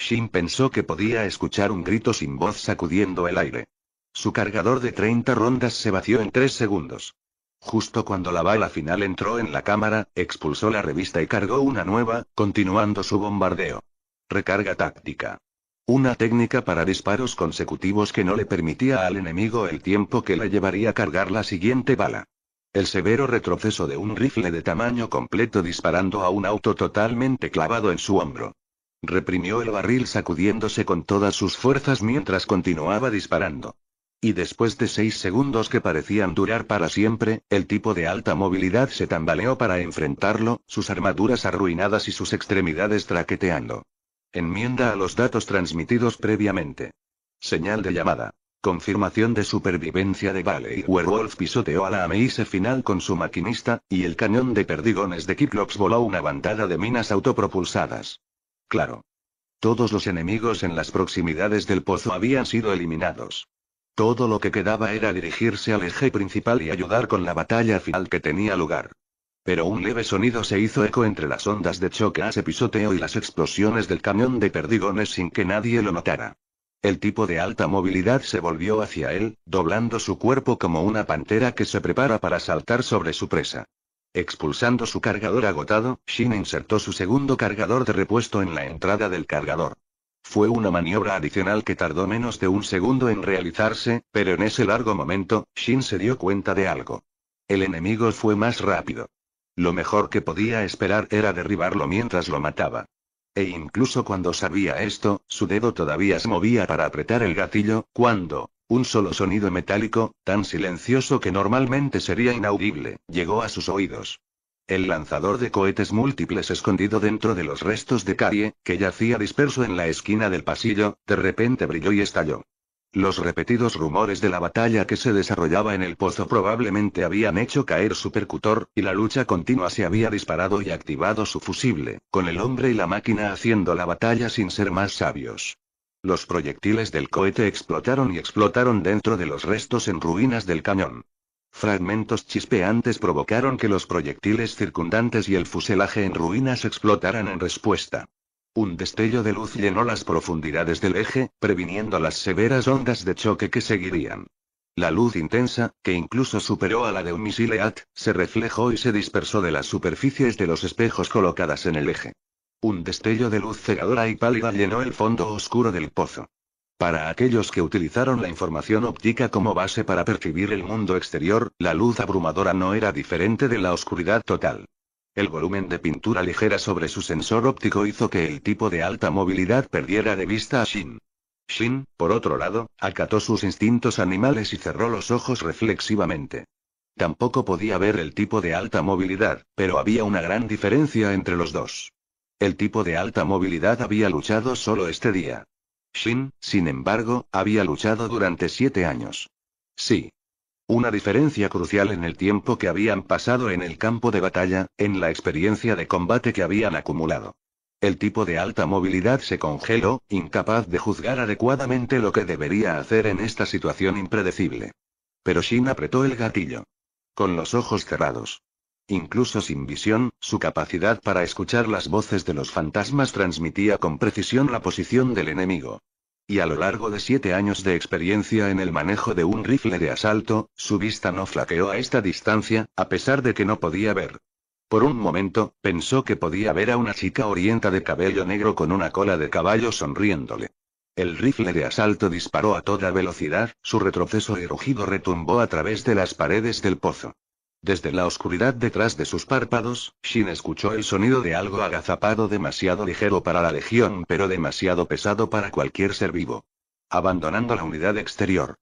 Shin pensó que podía escuchar un grito sin voz sacudiendo el aire. Su cargador de 30 rondas se vació en 3 segundos. Justo cuando la bala final entró en la cámara, expulsó la revista y cargó una nueva, continuando su bombardeo. Recarga táctica. Una técnica para disparos consecutivos que no le permitía al enemigo el tiempo que le llevaría a cargar la siguiente bala. El severo retroceso de un rifle de tamaño completo disparando a un auto totalmente clavado en su hombro. Reprimió el barril sacudiéndose con todas sus fuerzas mientras continuaba disparando y después de seis segundos que parecían durar para siempre, el tipo de alta movilidad se tambaleó para enfrentarlo, sus armaduras arruinadas y sus extremidades traqueteando. Enmienda a los datos transmitidos previamente. Señal de llamada. Confirmación de supervivencia de Valley Werewolf pisoteó a la ameise final con su maquinista, y el cañón de perdigones de Kiklops voló una bandada de minas autopropulsadas. Claro. Todos los enemigos en las proximidades del pozo habían sido eliminados. Todo lo que quedaba era dirigirse al eje principal y ayudar con la batalla final que tenía lugar. Pero un leve sonido se hizo eco entre las ondas de choque a pisoteo y las explosiones del cañón de perdigones sin que nadie lo notara. El tipo de alta movilidad se volvió hacia él, doblando su cuerpo como una pantera que se prepara para saltar sobre su presa. Expulsando su cargador agotado, Shin insertó su segundo cargador de repuesto en la entrada del cargador. Fue una maniobra adicional que tardó menos de un segundo en realizarse, pero en ese largo momento, Shin se dio cuenta de algo. El enemigo fue más rápido. Lo mejor que podía esperar era derribarlo mientras lo mataba. E incluso cuando sabía esto, su dedo todavía se movía para apretar el gatillo, cuando, un solo sonido metálico, tan silencioso que normalmente sería inaudible, llegó a sus oídos. El lanzador de cohetes múltiples escondido dentro de los restos de Carie, que yacía disperso en la esquina del pasillo, de repente brilló y estalló. Los repetidos rumores de la batalla que se desarrollaba en el pozo probablemente habían hecho caer su percutor, y la lucha continua se había disparado y activado su fusible, con el hombre y la máquina haciendo la batalla sin ser más sabios. Los proyectiles del cohete explotaron y explotaron dentro de los restos en ruinas del cañón. Fragmentos chispeantes provocaron que los proyectiles circundantes y el fuselaje en ruinas explotaran en respuesta. Un destello de luz llenó las profundidades del eje, previniendo las severas ondas de choque que seguirían. La luz intensa, que incluso superó a la de un misil e se reflejó y se dispersó de las superficies de los espejos colocadas en el eje. Un destello de luz cegadora y pálida llenó el fondo oscuro del pozo. Para aquellos que utilizaron la información óptica como base para percibir el mundo exterior, la luz abrumadora no era diferente de la oscuridad total. El volumen de pintura ligera sobre su sensor óptico hizo que el tipo de alta movilidad perdiera de vista a Shin. Shin, por otro lado, acató sus instintos animales y cerró los ojos reflexivamente. Tampoco podía ver el tipo de alta movilidad, pero había una gran diferencia entre los dos. El tipo de alta movilidad había luchado solo este día. Shin, sin embargo, había luchado durante siete años. Sí. Una diferencia crucial en el tiempo que habían pasado en el campo de batalla, en la experiencia de combate que habían acumulado. El tipo de alta movilidad se congeló, incapaz de juzgar adecuadamente lo que debería hacer en esta situación impredecible. Pero Shin apretó el gatillo. Con los ojos cerrados. Incluso sin visión, su capacidad para escuchar las voces de los fantasmas transmitía con precisión la posición del enemigo. Y a lo largo de siete años de experiencia en el manejo de un rifle de asalto, su vista no flaqueó a esta distancia, a pesar de que no podía ver. Por un momento, pensó que podía ver a una chica orienta de cabello negro con una cola de caballo sonriéndole. El rifle de asalto disparó a toda velocidad, su retroceso y rugido retumbó a través de las paredes del pozo. Desde la oscuridad detrás de sus párpados, Shin escuchó el sonido de algo agazapado demasiado ligero para la legión pero demasiado pesado para cualquier ser vivo. Abandonando la unidad exterior.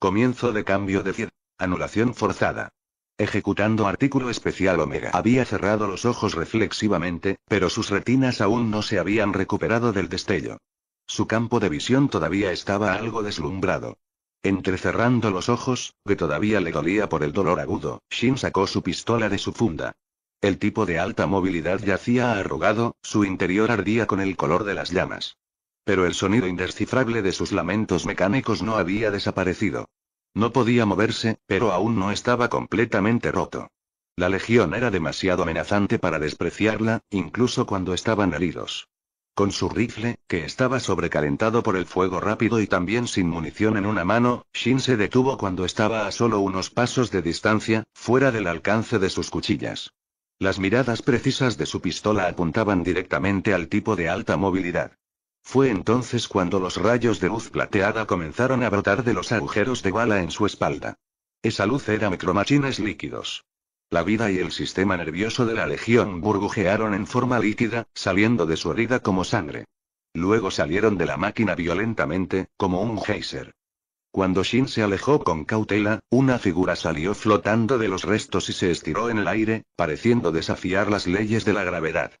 Comienzo de cambio de Anulación forzada. Ejecutando artículo especial Omega. Había cerrado los ojos reflexivamente, pero sus retinas aún no se habían recuperado del destello. Su campo de visión todavía estaba algo deslumbrado. Entrecerrando los ojos, que todavía le dolía por el dolor agudo, Shin sacó su pistola de su funda. El tipo de alta movilidad yacía arrugado, su interior ardía con el color de las llamas. Pero el sonido indescifrable de sus lamentos mecánicos no había desaparecido. No podía moverse, pero aún no estaba completamente roto. La legión era demasiado amenazante para despreciarla, incluso cuando estaban heridos. Con su rifle, que estaba sobrecalentado por el fuego rápido y también sin munición en una mano, Shin se detuvo cuando estaba a solo unos pasos de distancia, fuera del alcance de sus cuchillas. Las miradas precisas de su pistola apuntaban directamente al tipo de alta movilidad. Fue entonces cuando los rayos de luz plateada comenzaron a brotar de los agujeros de bala en su espalda. Esa luz era micromachines líquidos. La vida y el sistema nervioso de la legión burbujearon en forma líquida, saliendo de su herida como sangre. Luego salieron de la máquina violentamente, como un geyser. Cuando Shin se alejó con cautela, una figura salió flotando de los restos y se estiró en el aire, pareciendo desafiar las leyes de la gravedad.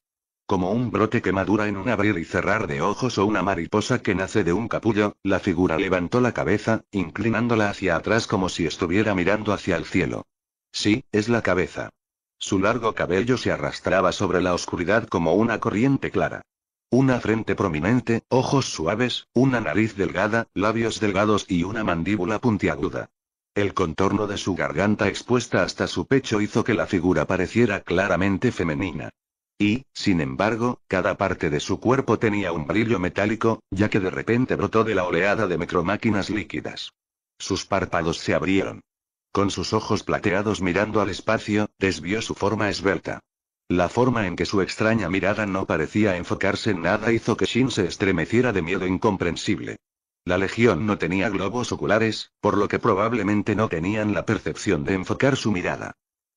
Como un brote que madura en un abrir y cerrar de ojos o una mariposa que nace de un capullo, la figura levantó la cabeza, inclinándola hacia atrás como si estuviera mirando hacia el cielo. Sí, es la cabeza. Su largo cabello se arrastraba sobre la oscuridad como una corriente clara. Una frente prominente, ojos suaves, una nariz delgada, labios delgados y una mandíbula puntiaguda. El contorno de su garganta expuesta hasta su pecho hizo que la figura pareciera claramente femenina. Y, sin embargo, cada parte de su cuerpo tenía un brillo metálico, ya que de repente brotó de la oleada de micromáquinas líquidas. Sus párpados se abrieron. Con sus ojos plateados mirando al espacio, desvió su forma esbelta. La forma en que su extraña mirada no parecía enfocarse en nada hizo que Shin se estremeciera de miedo incomprensible. La legión no tenía globos oculares, por lo que probablemente no tenían la percepción de enfocar su mirada.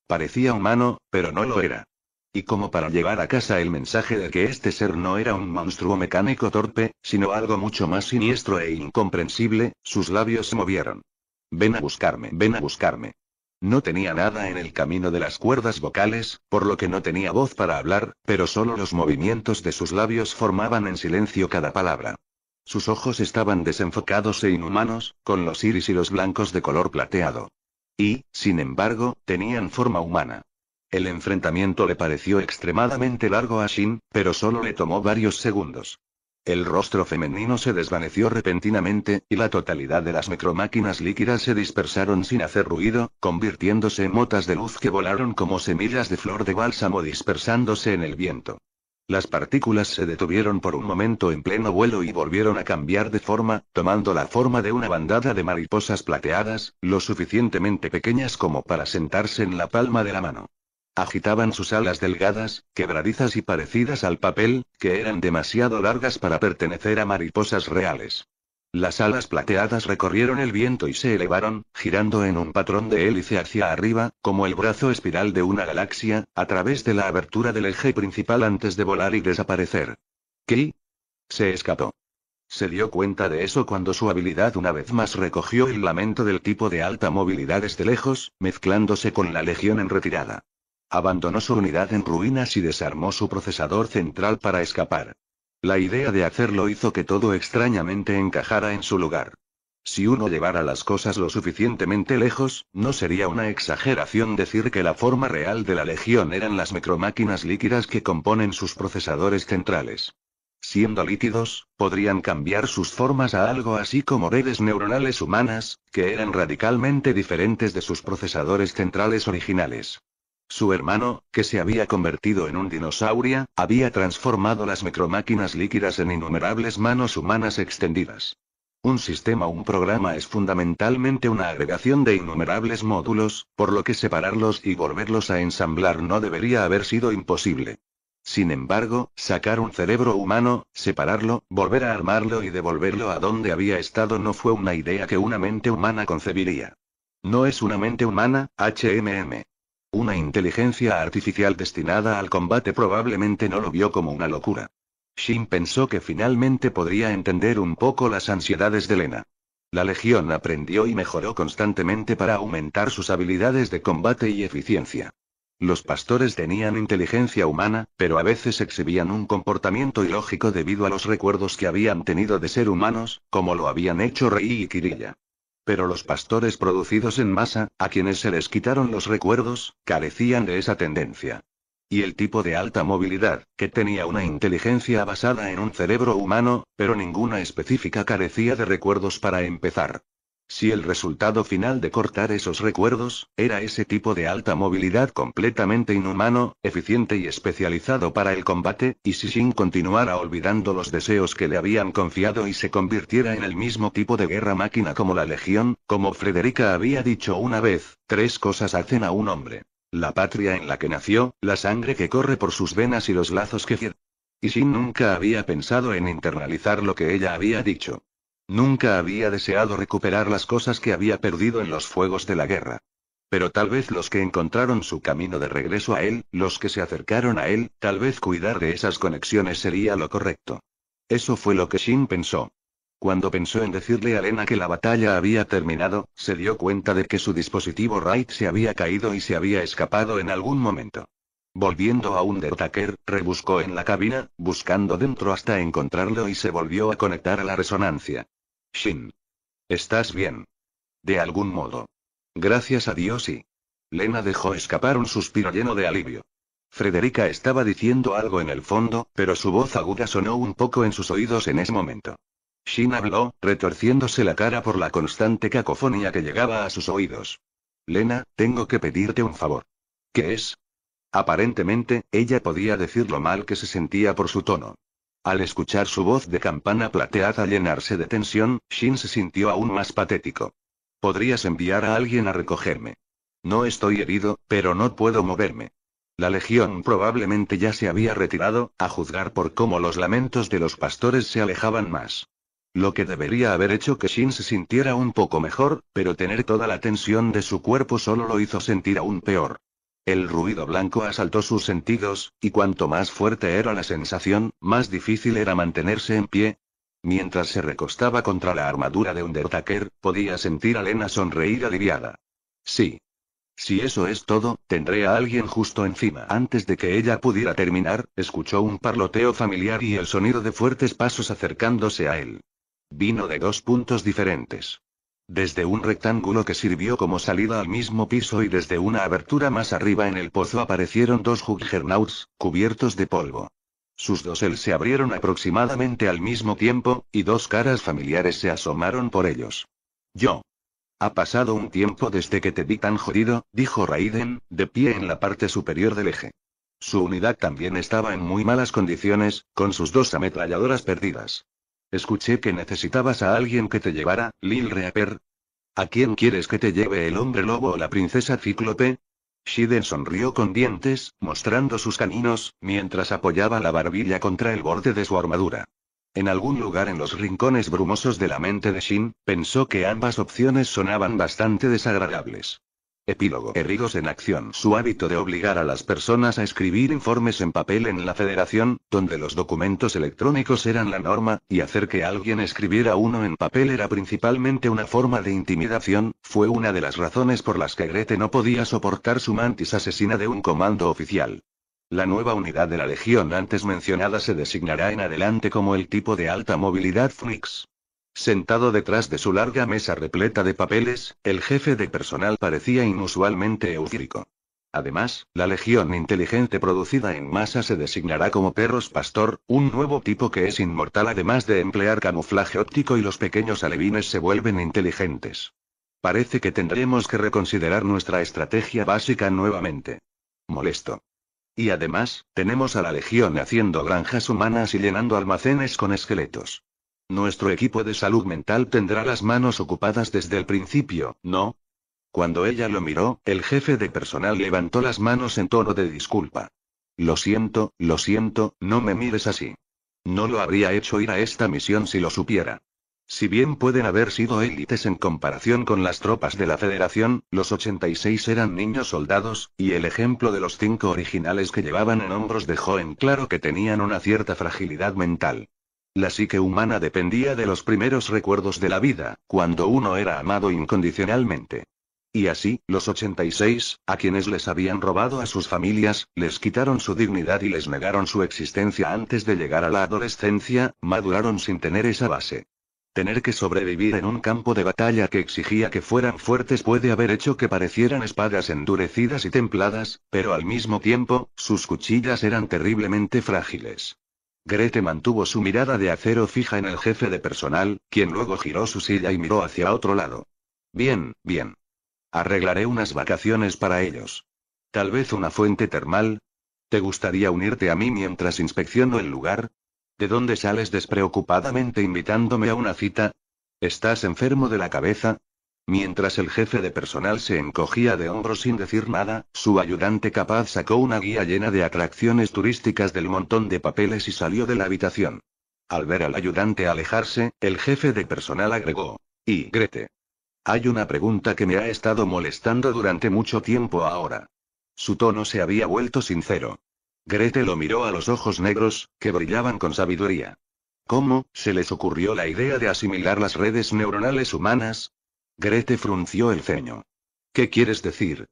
Parecía humano, pero no lo era. Y como para llevar a casa el mensaje de que este ser no era un monstruo mecánico torpe, sino algo mucho más siniestro e incomprensible, sus labios se movieron. Ven a buscarme, ven a buscarme. No tenía nada en el camino de las cuerdas vocales, por lo que no tenía voz para hablar, pero solo los movimientos de sus labios formaban en silencio cada palabra. Sus ojos estaban desenfocados e inhumanos, con los iris y los blancos de color plateado. Y, sin embargo, tenían forma humana. El enfrentamiento le pareció extremadamente largo a Shin, pero solo le tomó varios segundos. El rostro femenino se desvaneció repentinamente, y la totalidad de las micromáquinas líquidas se dispersaron sin hacer ruido, convirtiéndose en motas de luz que volaron como semillas de flor de bálsamo dispersándose en el viento. Las partículas se detuvieron por un momento en pleno vuelo y volvieron a cambiar de forma, tomando la forma de una bandada de mariposas plateadas, lo suficientemente pequeñas como para sentarse en la palma de la mano. Agitaban sus alas delgadas, quebradizas y parecidas al papel, que eran demasiado largas para pertenecer a mariposas reales. Las alas plateadas recorrieron el viento y se elevaron, girando en un patrón de hélice hacia arriba, como el brazo espiral de una galaxia, a través de la abertura del eje principal antes de volar y desaparecer. ¿Qué? Se escapó. Se dio cuenta de eso cuando su habilidad una vez más recogió el lamento del tipo de alta movilidad desde este lejos, mezclándose con la legión en retirada. Abandonó su unidad en ruinas y desarmó su procesador central para escapar. La idea de hacerlo hizo que todo extrañamente encajara en su lugar. Si uno llevara las cosas lo suficientemente lejos, no sería una exageración decir que la forma real de la Legión eran las micromáquinas líquidas que componen sus procesadores centrales. Siendo líquidos, podrían cambiar sus formas a algo así como redes neuronales humanas, que eran radicalmente diferentes de sus procesadores centrales originales. Su hermano, que se había convertido en un dinosaurio, había transformado las micromáquinas líquidas en innumerables manos humanas extendidas. Un sistema un programa es fundamentalmente una agregación de innumerables módulos, por lo que separarlos y volverlos a ensamblar no debería haber sido imposible. Sin embargo, sacar un cerebro humano, separarlo, volver a armarlo y devolverlo a donde había estado no fue una idea que una mente humana concebiría. No es una mente humana, HMM. Una inteligencia artificial destinada al combate probablemente no lo vio como una locura. Shin pensó que finalmente podría entender un poco las ansiedades de Lena. La Legión aprendió y mejoró constantemente para aumentar sus habilidades de combate y eficiencia. Los pastores tenían inteligencia humana, pero a veces exhibían un comportamiento ilógico debido a los recuerdos que habían tenido de ser humanos, como lo habían hecho Rei y Kirilla. Pero los pastores producidos en masa, a quienes se les quitaron los recuerdos, carecían de esa tendencia. Y el tipo de alta movilidad, que tenía una inteligencia basada en un cerebro humano, pero ninguna específica carecía de recuerdos para empezar. Si el resultado final de cortar esos recuerdos, era ese tipo de alta movilidad completamente inhumano, eficiente y especializado para el combate, y si Shin continuara olvidando los deseos que le habían confiado y se convirtiera en el mismo tipo de guerra máquina como la Legión, como Frederica había dicho una vez, tres cosas hacen a un hombre. La patria en la que nació, la sangre que corre por sus venas y los lazos que... Y Shin nunca había pensado en internalizar lo que ella había dicho. Nunca había deseado recuperar las cosas que había perdido en los fuegos de la guerra. Pero tal vez los que encontraron su camino de regreso a él, los que se acercaron a él, tal vez cuidar de esas conexiones sería lo correcto. Eso fue lo que Shin pensó. Cuando pensó en decirle a Lena que la batalla había terminado, se dio cuenta de que su dispositivo Wright se había caído y se había escapado en algún momento. Volviendo a Undertaker, rebuscó en la cabina, buscando dentro hasta encontrarlo y se volvió a conectar a la resonancia. Shin. ¿Estás bien? De algún modo. Gracias a Dios y... Lena dejó escapar un suspiro lleno de alivio. Frederica estaba diciendo algo en el fondo, pero su voz aguda sonó un poco en sus oídos en ese momento. Shin habló, retorciéndose la cara por la constante cacofonía que llegaba a sus oídos. Lena, tengo que pedirte un favor. ¿Qué es? Aparentemente, ella podía decir lo mal que se sentía por su tono. Al escuchar su voz de campana plateada llenarse de tensión, Shin se sintió aún más patético. Podrías enviar a alguien a recogerme. No estoy herido, pero no puedo moverme. La legión probablemente ya se había retirado, a juzgar por cómo los lamentos de los pastores se alejaban más. Lo que debería haber hecho que Shin se sintiera un poco mejor, pero tener toda la tensión de su cuerpo solo lo hizo sentir aún peor. El ruido blanco asaltó sus sentidos, y cuanto más fuerte era la sensación, más difícil era mantenerse en pie. Mientras se recostaba contra la armadura de Undertaker, podía sentir a Lena sonreír aliviada. Sí. Si eso es todo, tendré a alguien justo encima. Antes de que ella pudiera terminar, escuchó un parloteo familiar y el sonido de fuertes pasos acercándose a él. Vino de dos puntos diferentes desde un rectángulo que sirvió como salida al mismo piso y desde una abertura más arriba en el pozo aparecieron dos juggernauts, cubiertos de polvo. Sus dos dosel se abrieron aproximadamente al mismo tiempo, y dos caras familiares se asomaron por ellos. Yo. Ha pasado un tiempo desde que te vi tan jodido, dijo Raiden, de pie en la parte superior del eje. Su unidad también estaba en muy malas condiciones, con sus dos ametralladoras perdidas. Escuché que necesitabas a alguien que te llevara, Lil Reaper. ¿A quién quieres que te lleve el hombre lobo o la princesa Cíclope? Shiden sonrió con dientes, mostrando sus caninos, mientras apoyaba la barbilla contra el borde de su armadura. En algún lugar en los rincones brumosos de la mente de Shin, pensó que ambas opciones sonaban bastante desagradables. Epílogo. Errigos en acción. Su hábito de obligar a las personas a escribir informes en papel en la Federación, donde los documentos electrónicos eran la norma, y hacer que alguien escribiera uno en papel era principalmente una forma de intimidación, fue una de las razones por las que Grete no podía soportar su mantis asesina de un comando oficial. La nueva unidad de la Legión antes mencionada se designará en adelante como el tipo de alta movilidad Phoenix. Sentado detrás de su larga mesa repleta de papeles, el jefe de personal parecía inusualmente eufórico. Además, la legión inteligente producida en masa se designará como perros pastor, un nuevo tipo que es inmortal además de emplear camuflaje óptico y los pequeños alevines se vuelven inteligentes. Parece que tendremos que reconsiderar nuestra estrategia básica nuevamente. Molesto. Y además, tenemos a la legión haciendo granjas humanas y llenando almacenes con esqueletos. Nuestro equipo de salud mental tendrá las manos ocupadas desde el principio, ¿no? Cuando ella lo miró, el jefe de personal levantó las manos en tono de disculpa. Lo siento, lo siento, no me mires así. No lo habría hecho ir a esta misión si lo supiera. Si bien pueden haber sido élites en comparación con las tropas de la Federación, los 86 eran niños soldados, y el ejemplo de los cinco originales que llevaban en hombros dejó en claro que tenían una cierta fragilidad mental. La psique humana dependía de los primeros recuerdos de la vida, cuando uno era amado incondicionalmente. Y así, los 86, a quienes les habían robado a sus familias, les quitaron su dignidad y les negaron su existencia antes de llegar a la adolescencia, maduraron sin tener esa base. Tener que sobrevivir en un campo de batalla que exigía que fueran fuertes puede haber hecho que parecieran espadas endurecidas y templadas, pero al mismo tiempo, sus cuchillas eran terriblemente frágiles. Grete mantuvo su mirada de acero fija en el jefe de personal, quien luego giró su silla y miró hacia otro lado. Bien, bien. Arreglaré unas vacaciones para ellos. Tal vez una fuente termal. ¿Te gustaría unirte a mí mientras inspecciono el lugar? ¿De dónde sales despreocupadamente invitándome a una cita? ¿Estás enfermo de la cabeza? Mientras el jefe de personal se encogía de hombros sin decir nada, su ayudante capaz sacó una guía llena de atracciones turísticas del montón de papeles y salió de la habitación. Al ver al ayudante alejarse, el jefe de personal agregó. Y Grete. Hay una pregunta que me ha estado molestando durante mucho tiempo ahora. Su tono se había vuelto sincero. Grete lo miró a los ojos negros, que brillaban con sabiduría. ¿Cómo se les ocurrió la idea de asimilar las redes neuronales humanas? Grete frunció el ceño. ¿Qué quieres decir?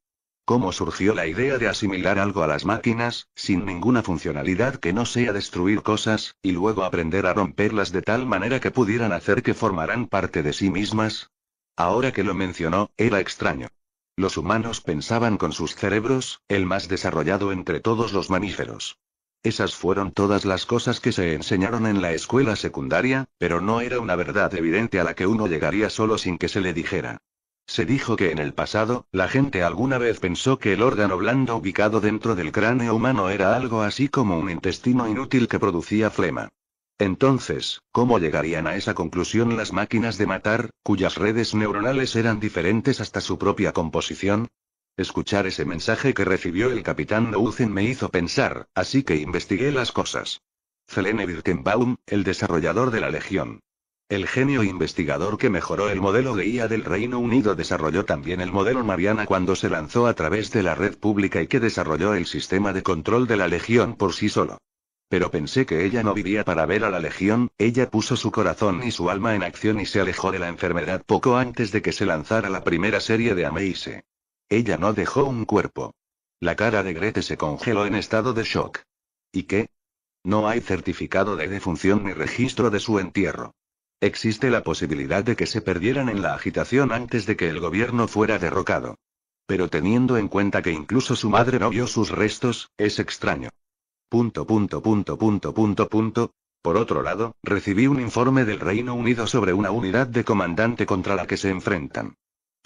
¿Cómo surgió la idea de asimilar algo a las máquinas, sin ninguna funcionalidad que no sea destruir cosas, y luego aprender a romperlas de tal manera que pudieran hacer que formaran parte de sí mismas? Ahora que lo mencionó, era extraño. Los humanos pensaban con sus cerebros, el más desarrollado entre todos los mamíferos. Esas fueron todas las cosas que se enseñaron en la escuela secundaria, pero no era una verdad evidente a la que uno llegaría solo sin que se le dijera. Se dijo que en el pasado, la gente alguna vez pensó que el órgano blando ubicado dentro del cráneo humano era algo así como un intestino inútil que producía flema. Entonces, ¿cómo llegarían a esa conclusión las máquinas de matar, cuyas redes neuronales eran diferentes hasta su propia composición? Escuchar ese mensaje que recibió el capitán Nouzen me hizo pensar, así que investigué las cosas. Zelene Birkenbaum, el desarrollador de la Legión. El genio investigador que mejoró el modelo de IA del Reino Unido desarrolló también el modelo Mariana cuando se lanzó a través de la red pública y que desarrolló el sistema de control de la Legión por sí solo. Pero pensé que ella no vivía para ver a la Legión, ella puso su corazón y su alma en acción y se alejó de la enfermedad poco antes de que se lanzara la primera serie de Ameise. Ella no dejó un cuerpo. La cara de Grete se congeló en estado de shock. ¿Y qué? No hay certificado de defunción ni registro de su entierro. Existe la posibilidad de que se perdieran en la agitación antes de que el gobierno fuera derrocado. Pero teniendo en cuenta que incluso su madre no vio sus restos, es extraño. Punto, punto, punto, punto, punto, punto. Por otro lado, recibí un informe del Reino Unido sobre una unidad de comandante contra la que se enfrentan.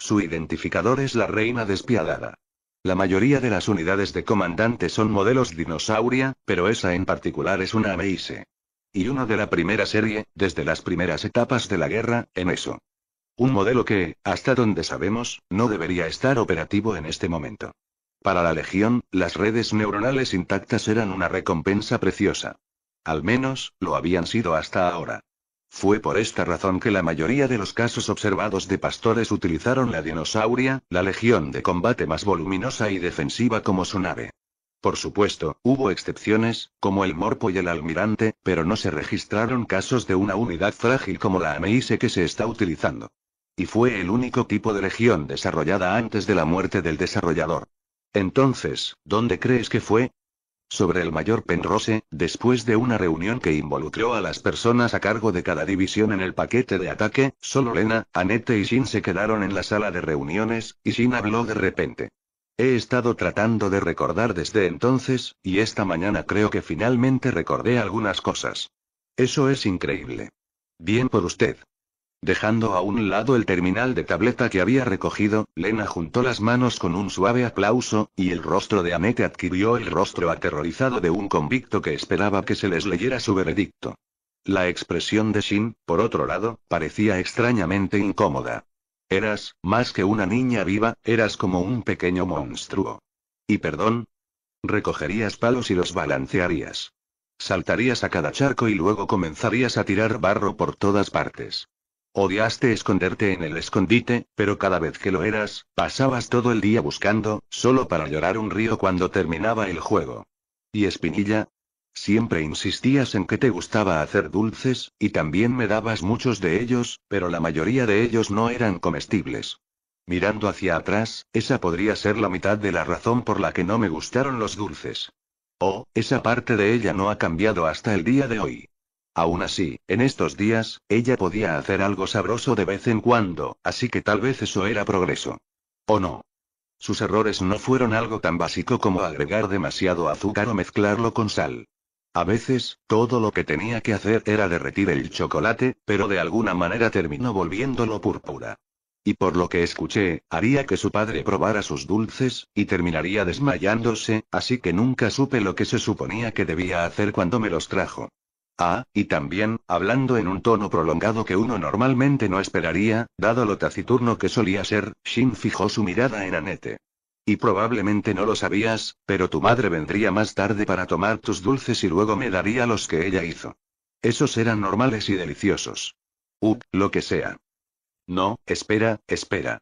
Su identificador es la reina despiadada. La mayoría de las unidades de comandante son modelos dinosauria, pero esa en particular es una Ameise. Y una de la primera serie, desde las primeras etapas de la guerra, en eso. Un modelo que, hasta donde sabemos, no debería estar operativo en este momento. Para la Legión, las redes neuronales intactas eran una recompensa preciosa. Al menos, lo habían sido hasta ahora. Fue por esta razón que la mayoría de los casos observados de pastores utilizaron la dinosauria, la legión de combate más voluminosa y defensiva como su nave. Por supuesto, hubo excepciones, como el Morpo y el Almirante, pero no se registraron casos de una unidad frágil como la Ameise que se está utilizando. Y fue el único tipo de legión desarrollada antes de la muerte del desarrollador. Entonces, ¿dónde crees que fue? sobre el mayor Penrose, después de una reunión que involucró a las personas a cargo de cada división en el paquete de ataque, solo Lena, Annette y Shin se quedaron en la sala de reuniones, y Shin habló de repente. He estado tratando de recordar desde entonces, y esta mañana creo que finalmente recordé algunas cosas. Eso es increíble. Bien por usted. Dejando a un lado el terminal de tableta que había recogido, Lena juntó las manos con un suave aplauso, y el rostro de Annette adquirió el rostro aterrorizado de un convicto que esperaba que se les leyera su veredicto. La expresión de Shin, por otro lado, parecía extrañamente incómoda. Eras, más que una niña viva, eras como un pequeño monstruo. ¿Y perdón? Recogerías palos y los balancearías. Saltarías a cada charco y luego comenzarías a tirar barro por todas partes. Odiaste esconderte en el escondite, pero cada vez que lo eras, pasabas todo el día buscando, solo para llorar un río cuando terminaba el juego. ¿Y Espinilla? Siempre insistías en que te gustaba hacer dulces, y también me dabas muchos de ellos, pero la mayoría de ellos no eran comestibles. Mirando hacia atrás, esa podría ser la mitad de la razón por la que no me gustaron los dulces. Oh, esa parte de ella no ha cambiado hasta el día de hoy. Aún así, en estos días, ella podía hacer algo sabroso de vez en cuando, así que tal vez eso era progreso. ¿O no? Sus errores no fueron algo tan básico como agregar demasiado azúcar o mezclarlo con sal. A veces, todo lo que tenía que hacer era derretir el chocolate, pero de alguna manera terminó volviéndolo púrpura. Y por lo que escuché, haría que su padre probara sus dulces, y terminaría desmayándose, así que nunca supe lo que se suponía que debía hacer cuando me los trajo. Ah, y también, hablando en un tono prolongado que uno normalmente no esperaría, dado lo taciturno que solía ser, Shin fijó su mirada en Anete. Y probablemente no lo sabías, pero tu madre vendría más tarde para tomar tus dulces y luego me daría los que ella hizo. Esos eran normales y deliciosos. Uh, lo que sea. No, espera, espera.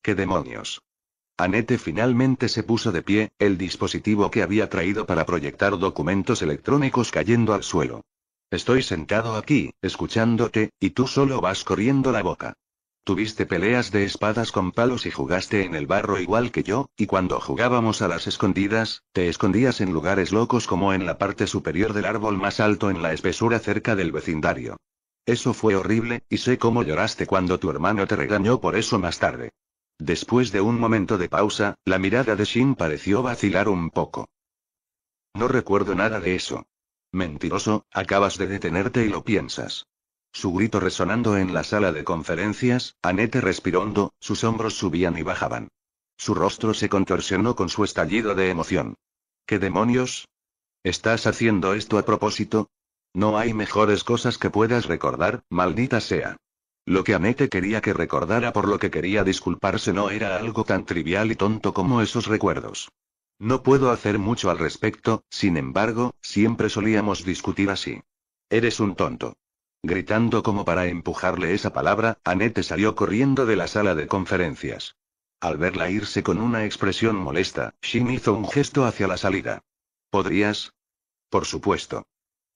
¿Qué demonios? Anete finalmente se puso de pie, el dispositivo que había traído para proyectar documentos electrónicos cayendo al suelo. Estoy sentado aquí, escuchándote, y tú solo vas corriendo la boca. Tuviste peleas de espadas con palos y jugaste en el barro igual que yo, y cuando jugábamos a las escondidas, te escondías en lugares locos como en la parte superior del árbol más alto en la espesura cerca del vecindario. Eso fue horrible, y sé cómo lloraste cuando tu hermano te regañó por eso más tarde. Después de un momento de pausa, la mirada de Shin pareció vacilar un poco. No recuerdo nada de eso. Mentiroso, acabas de detenerte y lo piensas. Su grito resonando en la sala de conferencias, Anete respiró hondo, sus hombros subían y bajaban. Su rostro se contorsionó con su estallido de emoción. ¿Qué demonios? ¿Estás haciendo esto a propósito? No hay mejores cosas que puedas recordar, maldita sea. Lo que Anete quería que recordara por lo que quería disculparse no era algo tan trivial y tonto como esos recuerdos. No puedo hacer mucho al respecto, sin embargo, siempre solíamos discutir así. Eres un tonto. Gritando como para empujarle esa palabra, Anete salió corriendo de la sala de conferencias. Al verla irse con una expresión molesta, Shin hizo un gesto hacia la salida. ¿Podrías? Por supuesto.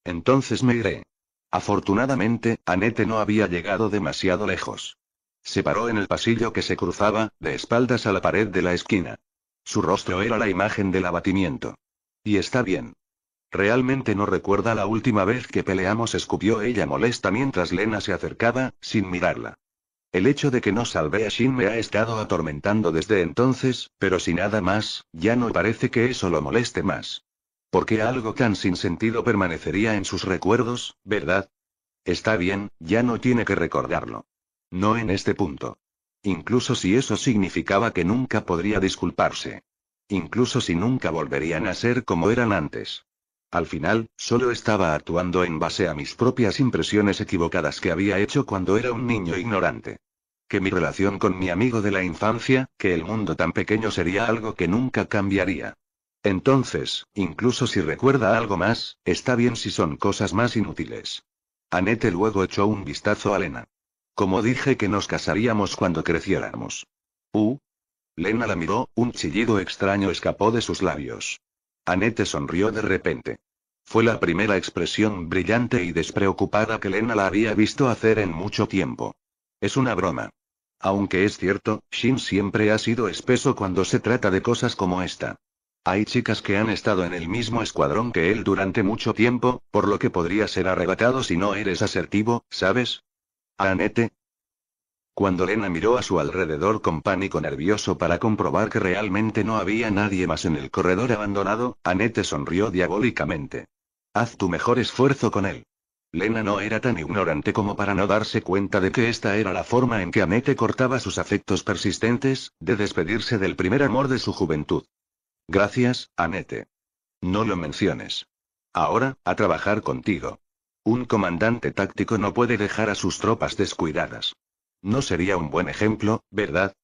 Entonces me iré. Afortunadamente, Anete no había llegado demasiado lejos. Se paró en el pasillo que se cruzaba, de espaldas a la pared de la esquina. Su rostro era la imagen del abatimiento. Y está bien. Realmente no recuerda la última vez que peleamos, escupió ella molesta mientras Lena se acercaba, sin mirarla. El hecho de que no salvé a Shin me ha estado atormentando desde entonces, pero si nada más, ya no parece que eso lo moleste más. Porque algo tan sin sentido permanecería en sus recuerdos, ¿verdad? Está bien, ya no tiene que recordarlo. No en este punto. Incluso si eso significaba que nunca podría disculparse. Incluso si nunca volverían a ser como eran antes. Al final, solo estaba actuando en base a mis propias impresiones equivocadas que había hecho cuando era un niño ignorante. Que mi relación con mi amigo de la infancia, que el mundo tan pequeño sería algo que nunca cambiaría. Entonces, incluso si recuerda algo más, está bien si son cosas más inútiles. Anete luego echó un vistazo a Lena. Como dije que nos casaríamos cuando creciéramos. Uh. Lena la miró, un chillido extraño escapó de sus labios. Anete sonrió de repente. Fue la primera expresión brillante y despreocupada que Lena la había visto hacer en mucho tiempo. Es una broma. Aunque es cierto, Shin siempre ha sido espeso cuando se trata de cosas como esta. Hay chicas que han estado en el mismo escuadrón que él durante mucho tiempo, por lo que podría ser arrebatado si no eres asertivo, ¿sabes? Anete? Cuando Lena miró a su alrededor con pánico nervioso para comprobar que realmente no había nadie más en el corredor abandonado, Anete sonrió diabólicamente. Haz tu mejor esfuerzo con él. Lena no era tan ignorante como para no darse cuenta de que esta era la forma en que Anete cortaba sus afectos persistentes, de despedirse del primer amor de su juventud. Gracias, Anete. No lo menciones. Ahora, a trabajar contigo. Un comandante táctico no puede dejar a sus tropas descuidadas. No sería un buen ejemplo, ¿verdad?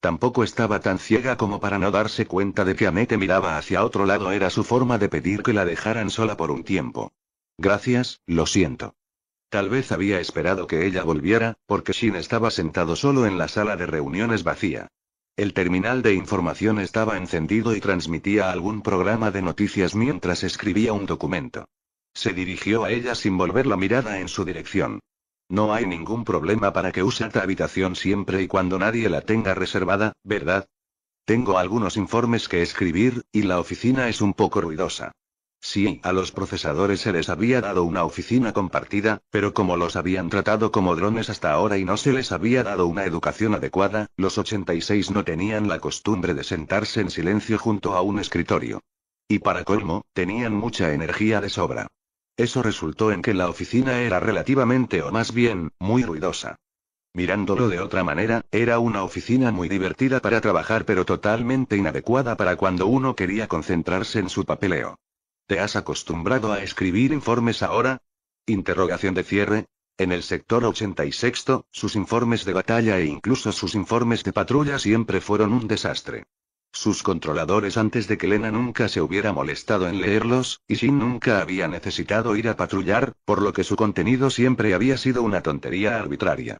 Tampoco estaba tan ciega como para no darse cuenta de que Amete miraba hacia otro lado era su forma de pedir que la dejaran sola por un tiempo. Gracias, lo siento. Tal vez había esperado que ella volviera, porque Shin estaba sentado solo en la sala de reuniones vacía. El terminal de información estaba encendido y transmitía algún programa de noticias mientras escribía un documento. Se dirigió a ella sin volver la mirada en su dirección. No hay ningún problema para que use esta habitación siempre y cuando nadie la tenga reservada, ¿verdad? Tengo algunos informes que escribir, y la oficina es un poco ruidosa. Sí, a los procesadores se les había dado una oficina compartida, pero como los habían tratado como drones hasta ahora y no se les había dado una educación adecuada, los 86 no tenían la costumbre de sentarse en silencio junto a un escritorio. Y para colmo, tenían mucha energía de sobra. Eso resultó en que la oficina era relativamente o más bien, muy ruidosa. Mirándolo de otra manera, era una oficina muy divertida para trabajar pero totalmente inadecuada para cuando uno quería concentrarse en su papeleo. ¿Te has acostumbrado a escribir informes ahora? Interrogación de cierre. En el sector 86, sus informes de batalla e incluso sus informes de patrulla siempre fueron un desastre sus controladores antes de que Lena nunca se hubiera molestado en leerlos, y Sin nunca había necesitado ir a patrullar, por lo que su contenido siempre había sido una tontería arbitraria.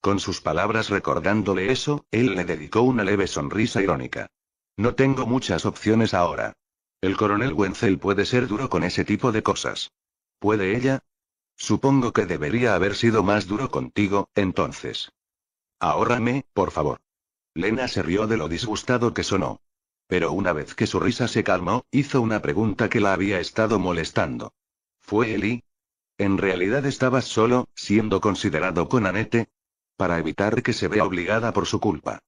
Con sus palabras recordándole eso, él le dedicó una leve sonrisa irónica. No tengo muchas opciones ahora. El coronel Wenzel puede ser duro con ese tipo de cosas. ¿Puede ella? Supongo que debería haber sido más duro contigo, entonces. Ahórrame, por favor. Lena se rió de lo disgustado que sonó. Pero una vez que su risa se calmó, hizo una pregunta que la había estado molestando. ¿Fue Eli? ¿En realidad estabas solo, siendo considerado con Anete? Para evitar que se vea obligada por su culpa.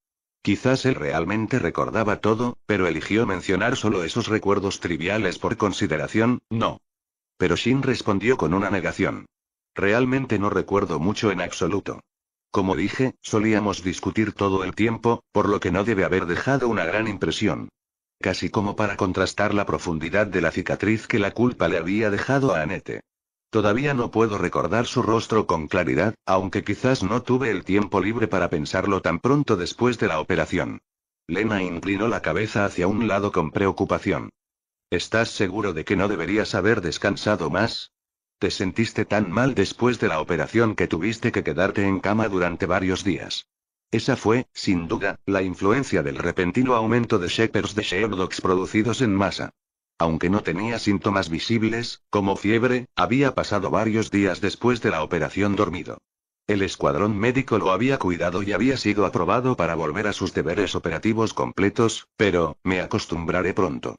Quizás él realmente recordaba todo, pero eligió mencionar solo esos recuerdos triviales por consideración, no. Pero Shin respondió con una negación. Realmente no recuerdo mucho en absoluto. Como dije, solíamos discutir todo el tiempo, por lo que no debe haber dejado una gran impresión. Casi como para contrastar la profundidad de la cicatriz que la culpa le había dejado a Anete. Todavía no puedo recordar su rostro con claridad, aunque quizás no tuve el tiempo libre para pensarlo tan pronto después de la operación. Lena inclinó la cabeza hacia un lado con preocupación. ¿Estás seguro de que no deberías haber descansado más? Te sentiste tan mal después de la operación que tuviste que quedarte en cama durante varios días. Esa fue, sin duda, la influencia del repentino aumento de shepherds de Sherdox producidos en masa. Aunque no tenía síntomas visibles, como fiebre, había pasado varios días después de la operación dormido. El escuadrón médico lo había cuidado y había sido aprobado para volver a sus deberes operativos completos, pero, me acostumbraré pronto.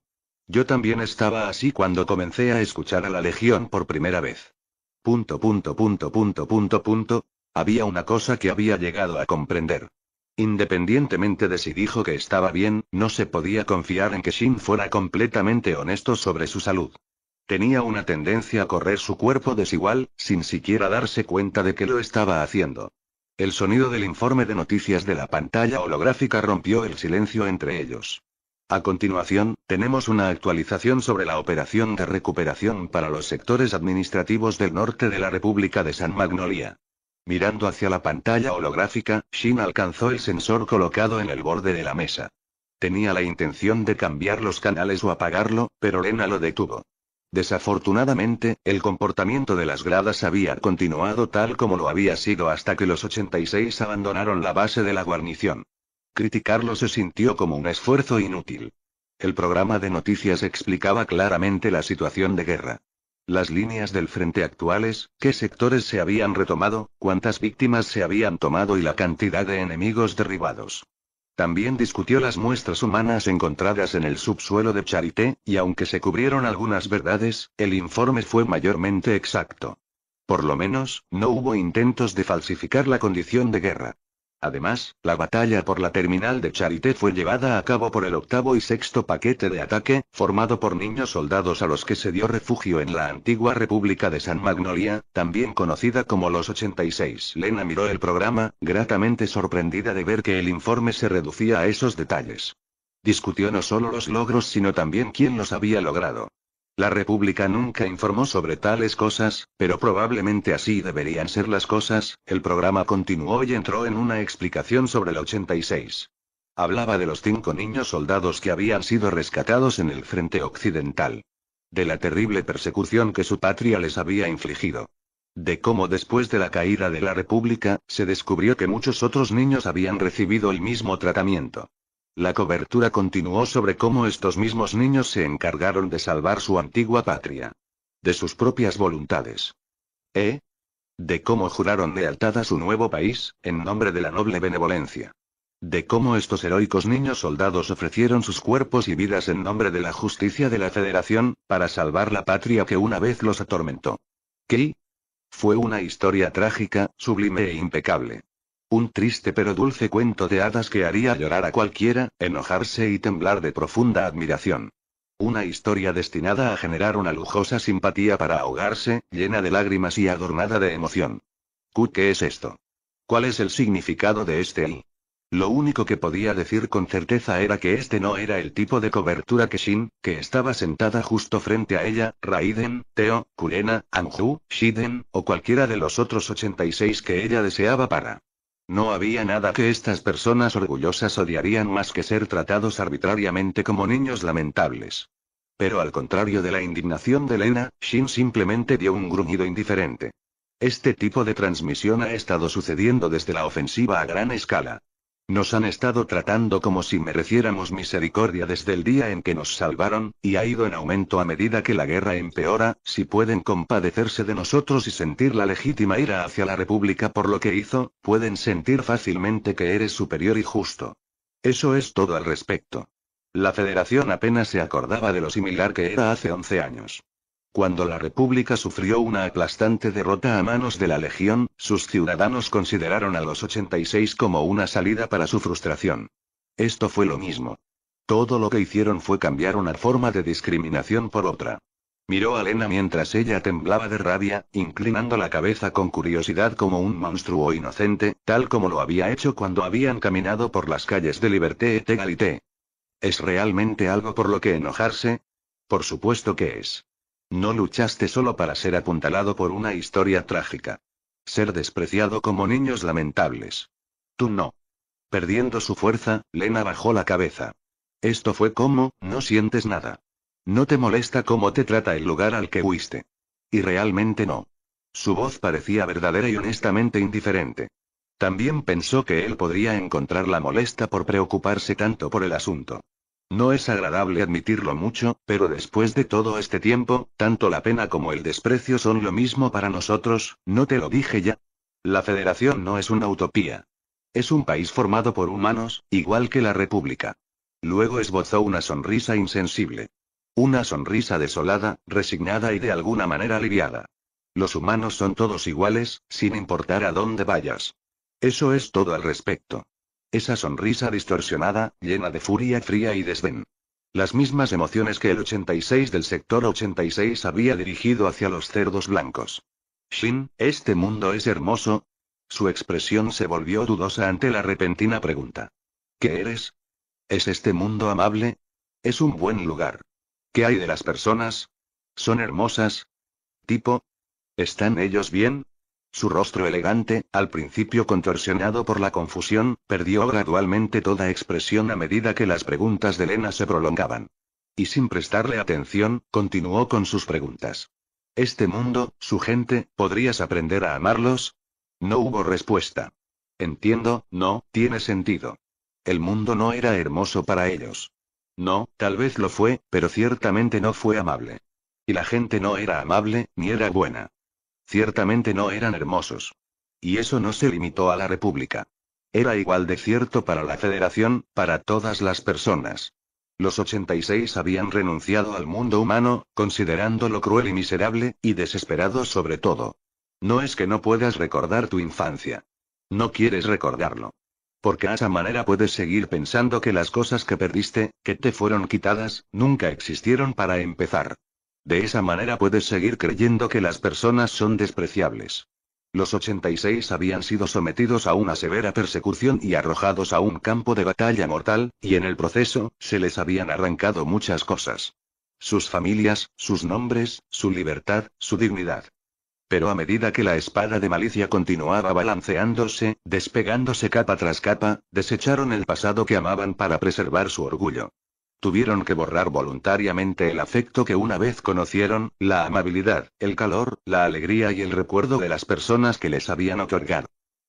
Yo también estaba así cuando comencé a escuchar a la Legión por primera vez. Punto, punto, punto, punto, punto, punto. Había una cosa que había llegado a comprender. Independientemente de si dijo que estaba bien, no se podía confiar en que Shin fuera completamente honesto sobre su salud. Tenía una tendencia a correr su cuerpo desigual, sin siquiera darse cuenta de que lo estaba haciendo. El sonido del informe de noticias de la pantalla holográfica rompió el silencio entre ellos. A continuación, tenemos una actualización sobre la operación de recuperación para los sectores administrativos del norte de la República de San Magnolia. Mirando hacia la pantalla holográfica, Shin alcanzó el sensor colocado en el borde de la mesa. Tenía la intención de cambiar los canales o apagarlo, pero Lena lo detuvo. Desafortunadamente, el comportamiento de las gradas había continuado tal como lo había sido hasta que los 86 abandonaron la base de la guarnición. Criticarlo se sintió como un esfuerzo inútil. El programa de noticias explicaba claramente la situación de guerra. Las líneas del frente actuales, qué sectores se habían retomado, cuántas víctimas se habían tomado y la cantidad de enemigos derribados. También discutió las muestras humanas encontradas en el subsuelo de Charité, y aunque se cubrieron algunas verdades, el informe fue mayormente exacto. Por lo menos, no hubo intentos de falsificar la condición de guerra. Además, la batalla por la terminal de Charité fue llevada a cabo por el octavo y sexto paquete de ataque, formado por niños soldados a los que se dio refugio en la antigua República de San Magnolia, también conocida como los 86. Lena miró el programa, gratamente sorprendida de ver que el informe se reducía a esos detalles. Discutió no solo los logros sino también quién los había logrado. La República nunca informó sobre tales cosas, pero probablemente así deberían ser las cosas. El programa continuó y entró en una explicación sobre el 86. Hablaba de los cinco niños soldados que habían sido rescatados en el frente occidental. De la terrible persecución que su patria les había infligido. De cómo después de la caída de la República, se descubrió que muchos otros niños habían recibido el mismo tratamiento. La cobertura continuó sobre cómo estos mismos niños se encargaron de salvar su antigua patria. De sus propias voluntades. ¿Eh? De cómo juraron lealtad a su nuevo país, en nombre de la noble benevolencia. De cómo estos heroicos niños soldados ofrecieron sus cuerpos y vidas en nombre de la justicia de la Federación, para salvar la patria que una vez los atormentó. ¿Qué? Fue una historia trágica, sublime e impecable. Un triste pero dulce cuento de hadas que haría llorar a cualquiera, enojarse y temblar de profunda admiración. Una historia destinada a generar una lujosa simpatía para ahogarse, llena de lágrimas y adornada de emoción. qué es esto? ¿Cuál es el significado de este Lo único que podía decir con certeza era que este no era el tipo de cobertura que Shin, que estaba sentada justo frente a ella, Raiden, Teo, Kurena, Anju, Shiden, o cualquiera de los otros 86 que ella deseaba para no había nada que estas personas orgullosas odiarían más que ser tratados arbitrariamente como niños lamentables. Pero al contrario de la indignación de Lena, Shin simplemente dio un gruñido indiferente. Este tipo de transmisión ha estado sucediendo desde la ofensiva a gran escala. Nos han estado tratando como si mereciéramos misericordia desde el día en que nos salvaron, y ha ido en aumento a medida que la guerra empeora, si pueden compadecerse de nosotros y sentir la legítima ira hacia la República por lo que hizo, pueden sentir fácilmente que eres superior y justo. Eso es todo al respecto. La Federación apenas se acordaba de lo similar que era hace 11 años. Cuando la República sufrió una aplastante derrota a manos de la Legión, sus ciudadanos consideraron a los 86 como una salida para su frustración. Esto fue lo mismo. Todo lo que hicieron fue cambiar una forma de discriminación por otra. Miró a Lena mientras ella temblaba de rabia, inclinando la cabeza con curiosidad como un monstruo inocente, tal como lo había hecho cuando habían caminado por las calles de Liberté et Galité. ¿Es realmente algo por lo que enojarse? Por supuesto que es. No luchaste solo para ser apuntalado por una historia trágica. Ser despreciado como niños lamentables. Tú no. Perdiendo su fuerza, Lena bajó la cabeza. Esto fue como, no sientes nada. No te molesta cómo te trata el lugar al que fuiste. Y realmente no. Su voz parecía verdadera y honestamente indiferente. También pensó que él podría encontrarla molesta por preocuparse tanto por el asunto. No es agradable admitirlo mucho, pero después de todo este tiempo, tanto la pena como el desprecio son lo mismo para nosotros, ¿no te lo dije ya? La federación no es una utopía. Es un país formado por humanos, igual que la República. Luego esbozó una sonrisa insensible. Una sonrisa desolada, resignada y de alguna manera aliviada. Los humanos son todos iguales, sin importar a dónde vayas. Eso es todo al respecto. Esa sonrisa distorsionada, llena de furia fría y desdén. Las mismas emociones que el 86 del sector 86 había dirigido hacia los cerdos blancos. Shin, ¿este mundo es hermoso? Su expresión se volvió dudosa ante la repentina pregunta. ¿Qué eres? ¿Es este mundo amable? Es un buen lugar. ¿Qué hay de las personas? ¿Son hermosas? ¿Tipo? ¿Están ellos bien? Su rostro elegante, al principio contorsionado por la confusión, perdió gradualmente toda expresión a medida que las preguntas de Elena se prolongaban. Y sin prestarle atención, continuó con sus preguntas. ¿Este mundo, su gente, podrías aprender a amarlos? No hubo respuesta. Entiendo, no, tiene sentido. El mundo no era hermoso para ellos. No, tal vez lo fue, pero ciertamente no fue amable. Y la gente no era amable, ni era buena. Ciertamente no eran hermosos. Y eso no se limitó a la República. Era igual de cierto para la Federación, para todas las personas. Los 86 habían renunciado al mundo humano, considerándolo cruel y miserable, y desesperado sobre todo. No es que no puedas recordar tu infancia. No quieres recordarlo. Porque a esa manera puedes seguir pensando que las cosas que perdiste, que te fueron quitadas, nunca existieron para empezar. De esa manera puedes seguir creyendo que las personas son despreciables. Los 86 habían sido sometidos a una severa persecución y arrojados a un campo de batalla mortal, y en el proceso, se les habían arrancado muchas cosas. Sus familias, sus nombres, su libertad, su dignidad. Pero a medida que la espada de malicia continuaba balanceándose, despegándose capa tras capa, desecharon el pasado que amaban para preservar su orgullo. Tuvieron que borrar voluntariamente el afecto que una vez conocieron, la amabilidad, el calor, la alegría y el recuerdo de las personas que les habían otorgado.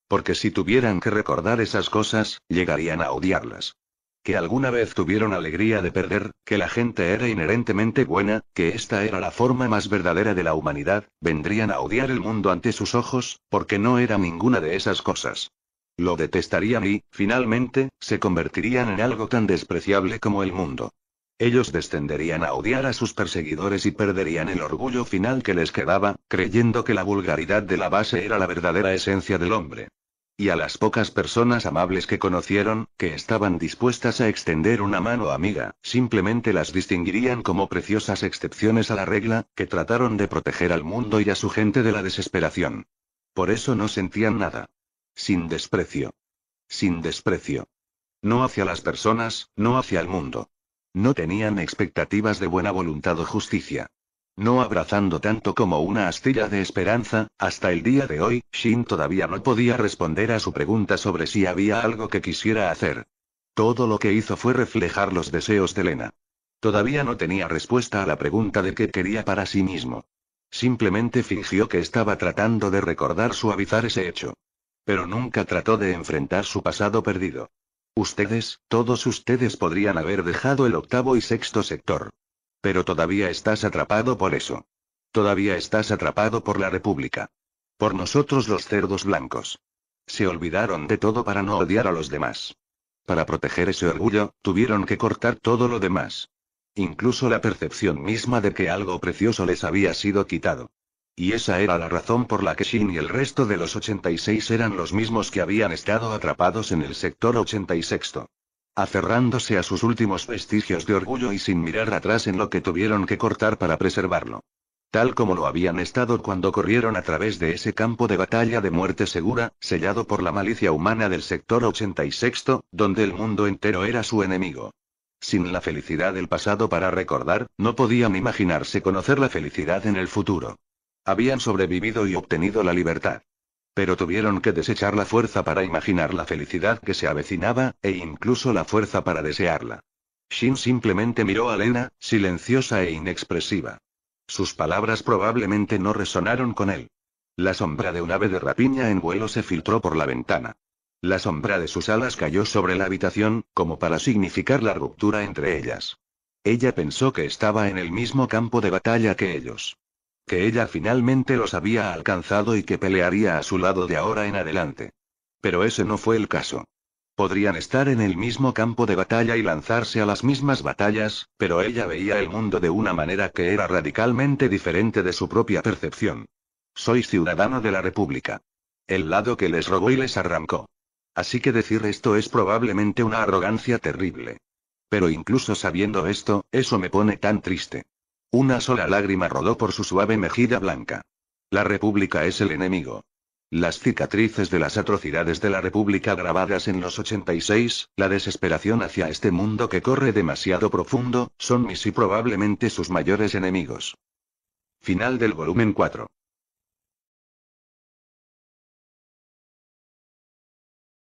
Porque si tuvieran que recordar esas cosas, llegarían a odiarlas. Que alguna vez tuvieron alegría de perder, que la gente era inherentemente buena, que esta era la forma más verdadera de la humanidad, vendrían a odiar el mundo ante sus ojos, porque no era ninguna de esas cosas lo detestarían y, finalmente, se convertirían en algo tan despreciable como el mundo. Ellos descenderían a odiar a sus perseguidores y perderían el orgullo final que les quedaba, creyendo que la vulgaridad de la base era la verdadera esencia del hombre. Y a las pocas personas amables que conocieron, que estaban dispuestas a extender una mano amiga, simplemente las distinguirían como preciosas excepciones a la regla, que trataron de proteger al mundo y a su gente de la desesperación. Por eso no sentían nada. Sin desprecio. Sin desprecio. No hacia las personas, no hacia el mundo. No tenían expectativas de buena voluntad o justicia. No abrazando tanto como una astilla de esperanza, hasta el día de hoy, Shin todavía no podía responder a su pregunta sobre si había algo que quisiera hacer. Todo lo que hizo fue reflejar los deseos de Lena. Todavía no tenía respuesta a la pregunta de qué quería para sí mismo. Simplemente fingió que estaba tratando de recordar suavizar ese hecho pero nunca trató de enfrentar su pasado perdido. Ustedes, todos ustedes podrían haber dejado el octavo y sexto sector. Pero todavía estás atrapado por eso. Todavía estás atrapado por la República. Por nosotros los cerdos blancos. Se olvidaron de todo para no odiar a los demás. Para proteger ese orgullo, tuvieron que cortar todo lo demás. Incluso la percepción misma de que algo precioso les había sido quitado. Y esa era la razón por la que Shin y el resto de los 86 eran los mismos que habían estado atrapados en el sector 86. Aferrándose a sus últimos vestigios de orgullo y sin mirar atrás en lo que tuvieron que cortar para preservarlo. Tal como lo habían estado cuando corrieron a través de ese campo de batalla de muerte segura, sellado por la malicia humana del sector 86, donde el mundo entero era su enemigo. Sin la felicidad del pasado para recordar, no podían imaginarse conocer la felicidad en el futuro. Habían sobrevivido y obtenido la libertad. Pero tuvieron que desechar la fuerza para imaginar la felicidad que se avecinaba, e incluso la fuerza para desearla. Shin simplemente miró a Lena, silenciosa e inexpresiva. Sus palabras probablemente no resonaron con él. La sombra de un ave de rapiña en vuelo se filtró por la ventana. La sombra de sus alas cayó sobre la habitación, como para significar la ruptura entre ellas. Ella pensó que estaba en el mismo campo de batalla que ellos que ella finalmente los había alcanzado y que pelearía a su lado de ahora en adelante. Pero ese no fue el caso. Podrían estar en el mismo campo de batalla y lanzarse a las mismas batallas, pero ella veía el mundo de una manera que era radicalmente diferente de su propia percepción. Soy ciudadano de la República. El lado que les robó y les arrancó. Así que decir esto es probablemente una arrogancia terrible. Pero incluso sabiendo esto, eso me pone tan triste. Una sola lágrima rodó por su suave mejilla blanca. La República es el enemigo. Las cicatrices de las atrocidades de la República grabadas en los 86, la desesperación hacia este mundo que corre demasiado profundo, son mis y probablemente sus mayores enemigos. Final del volumen 4.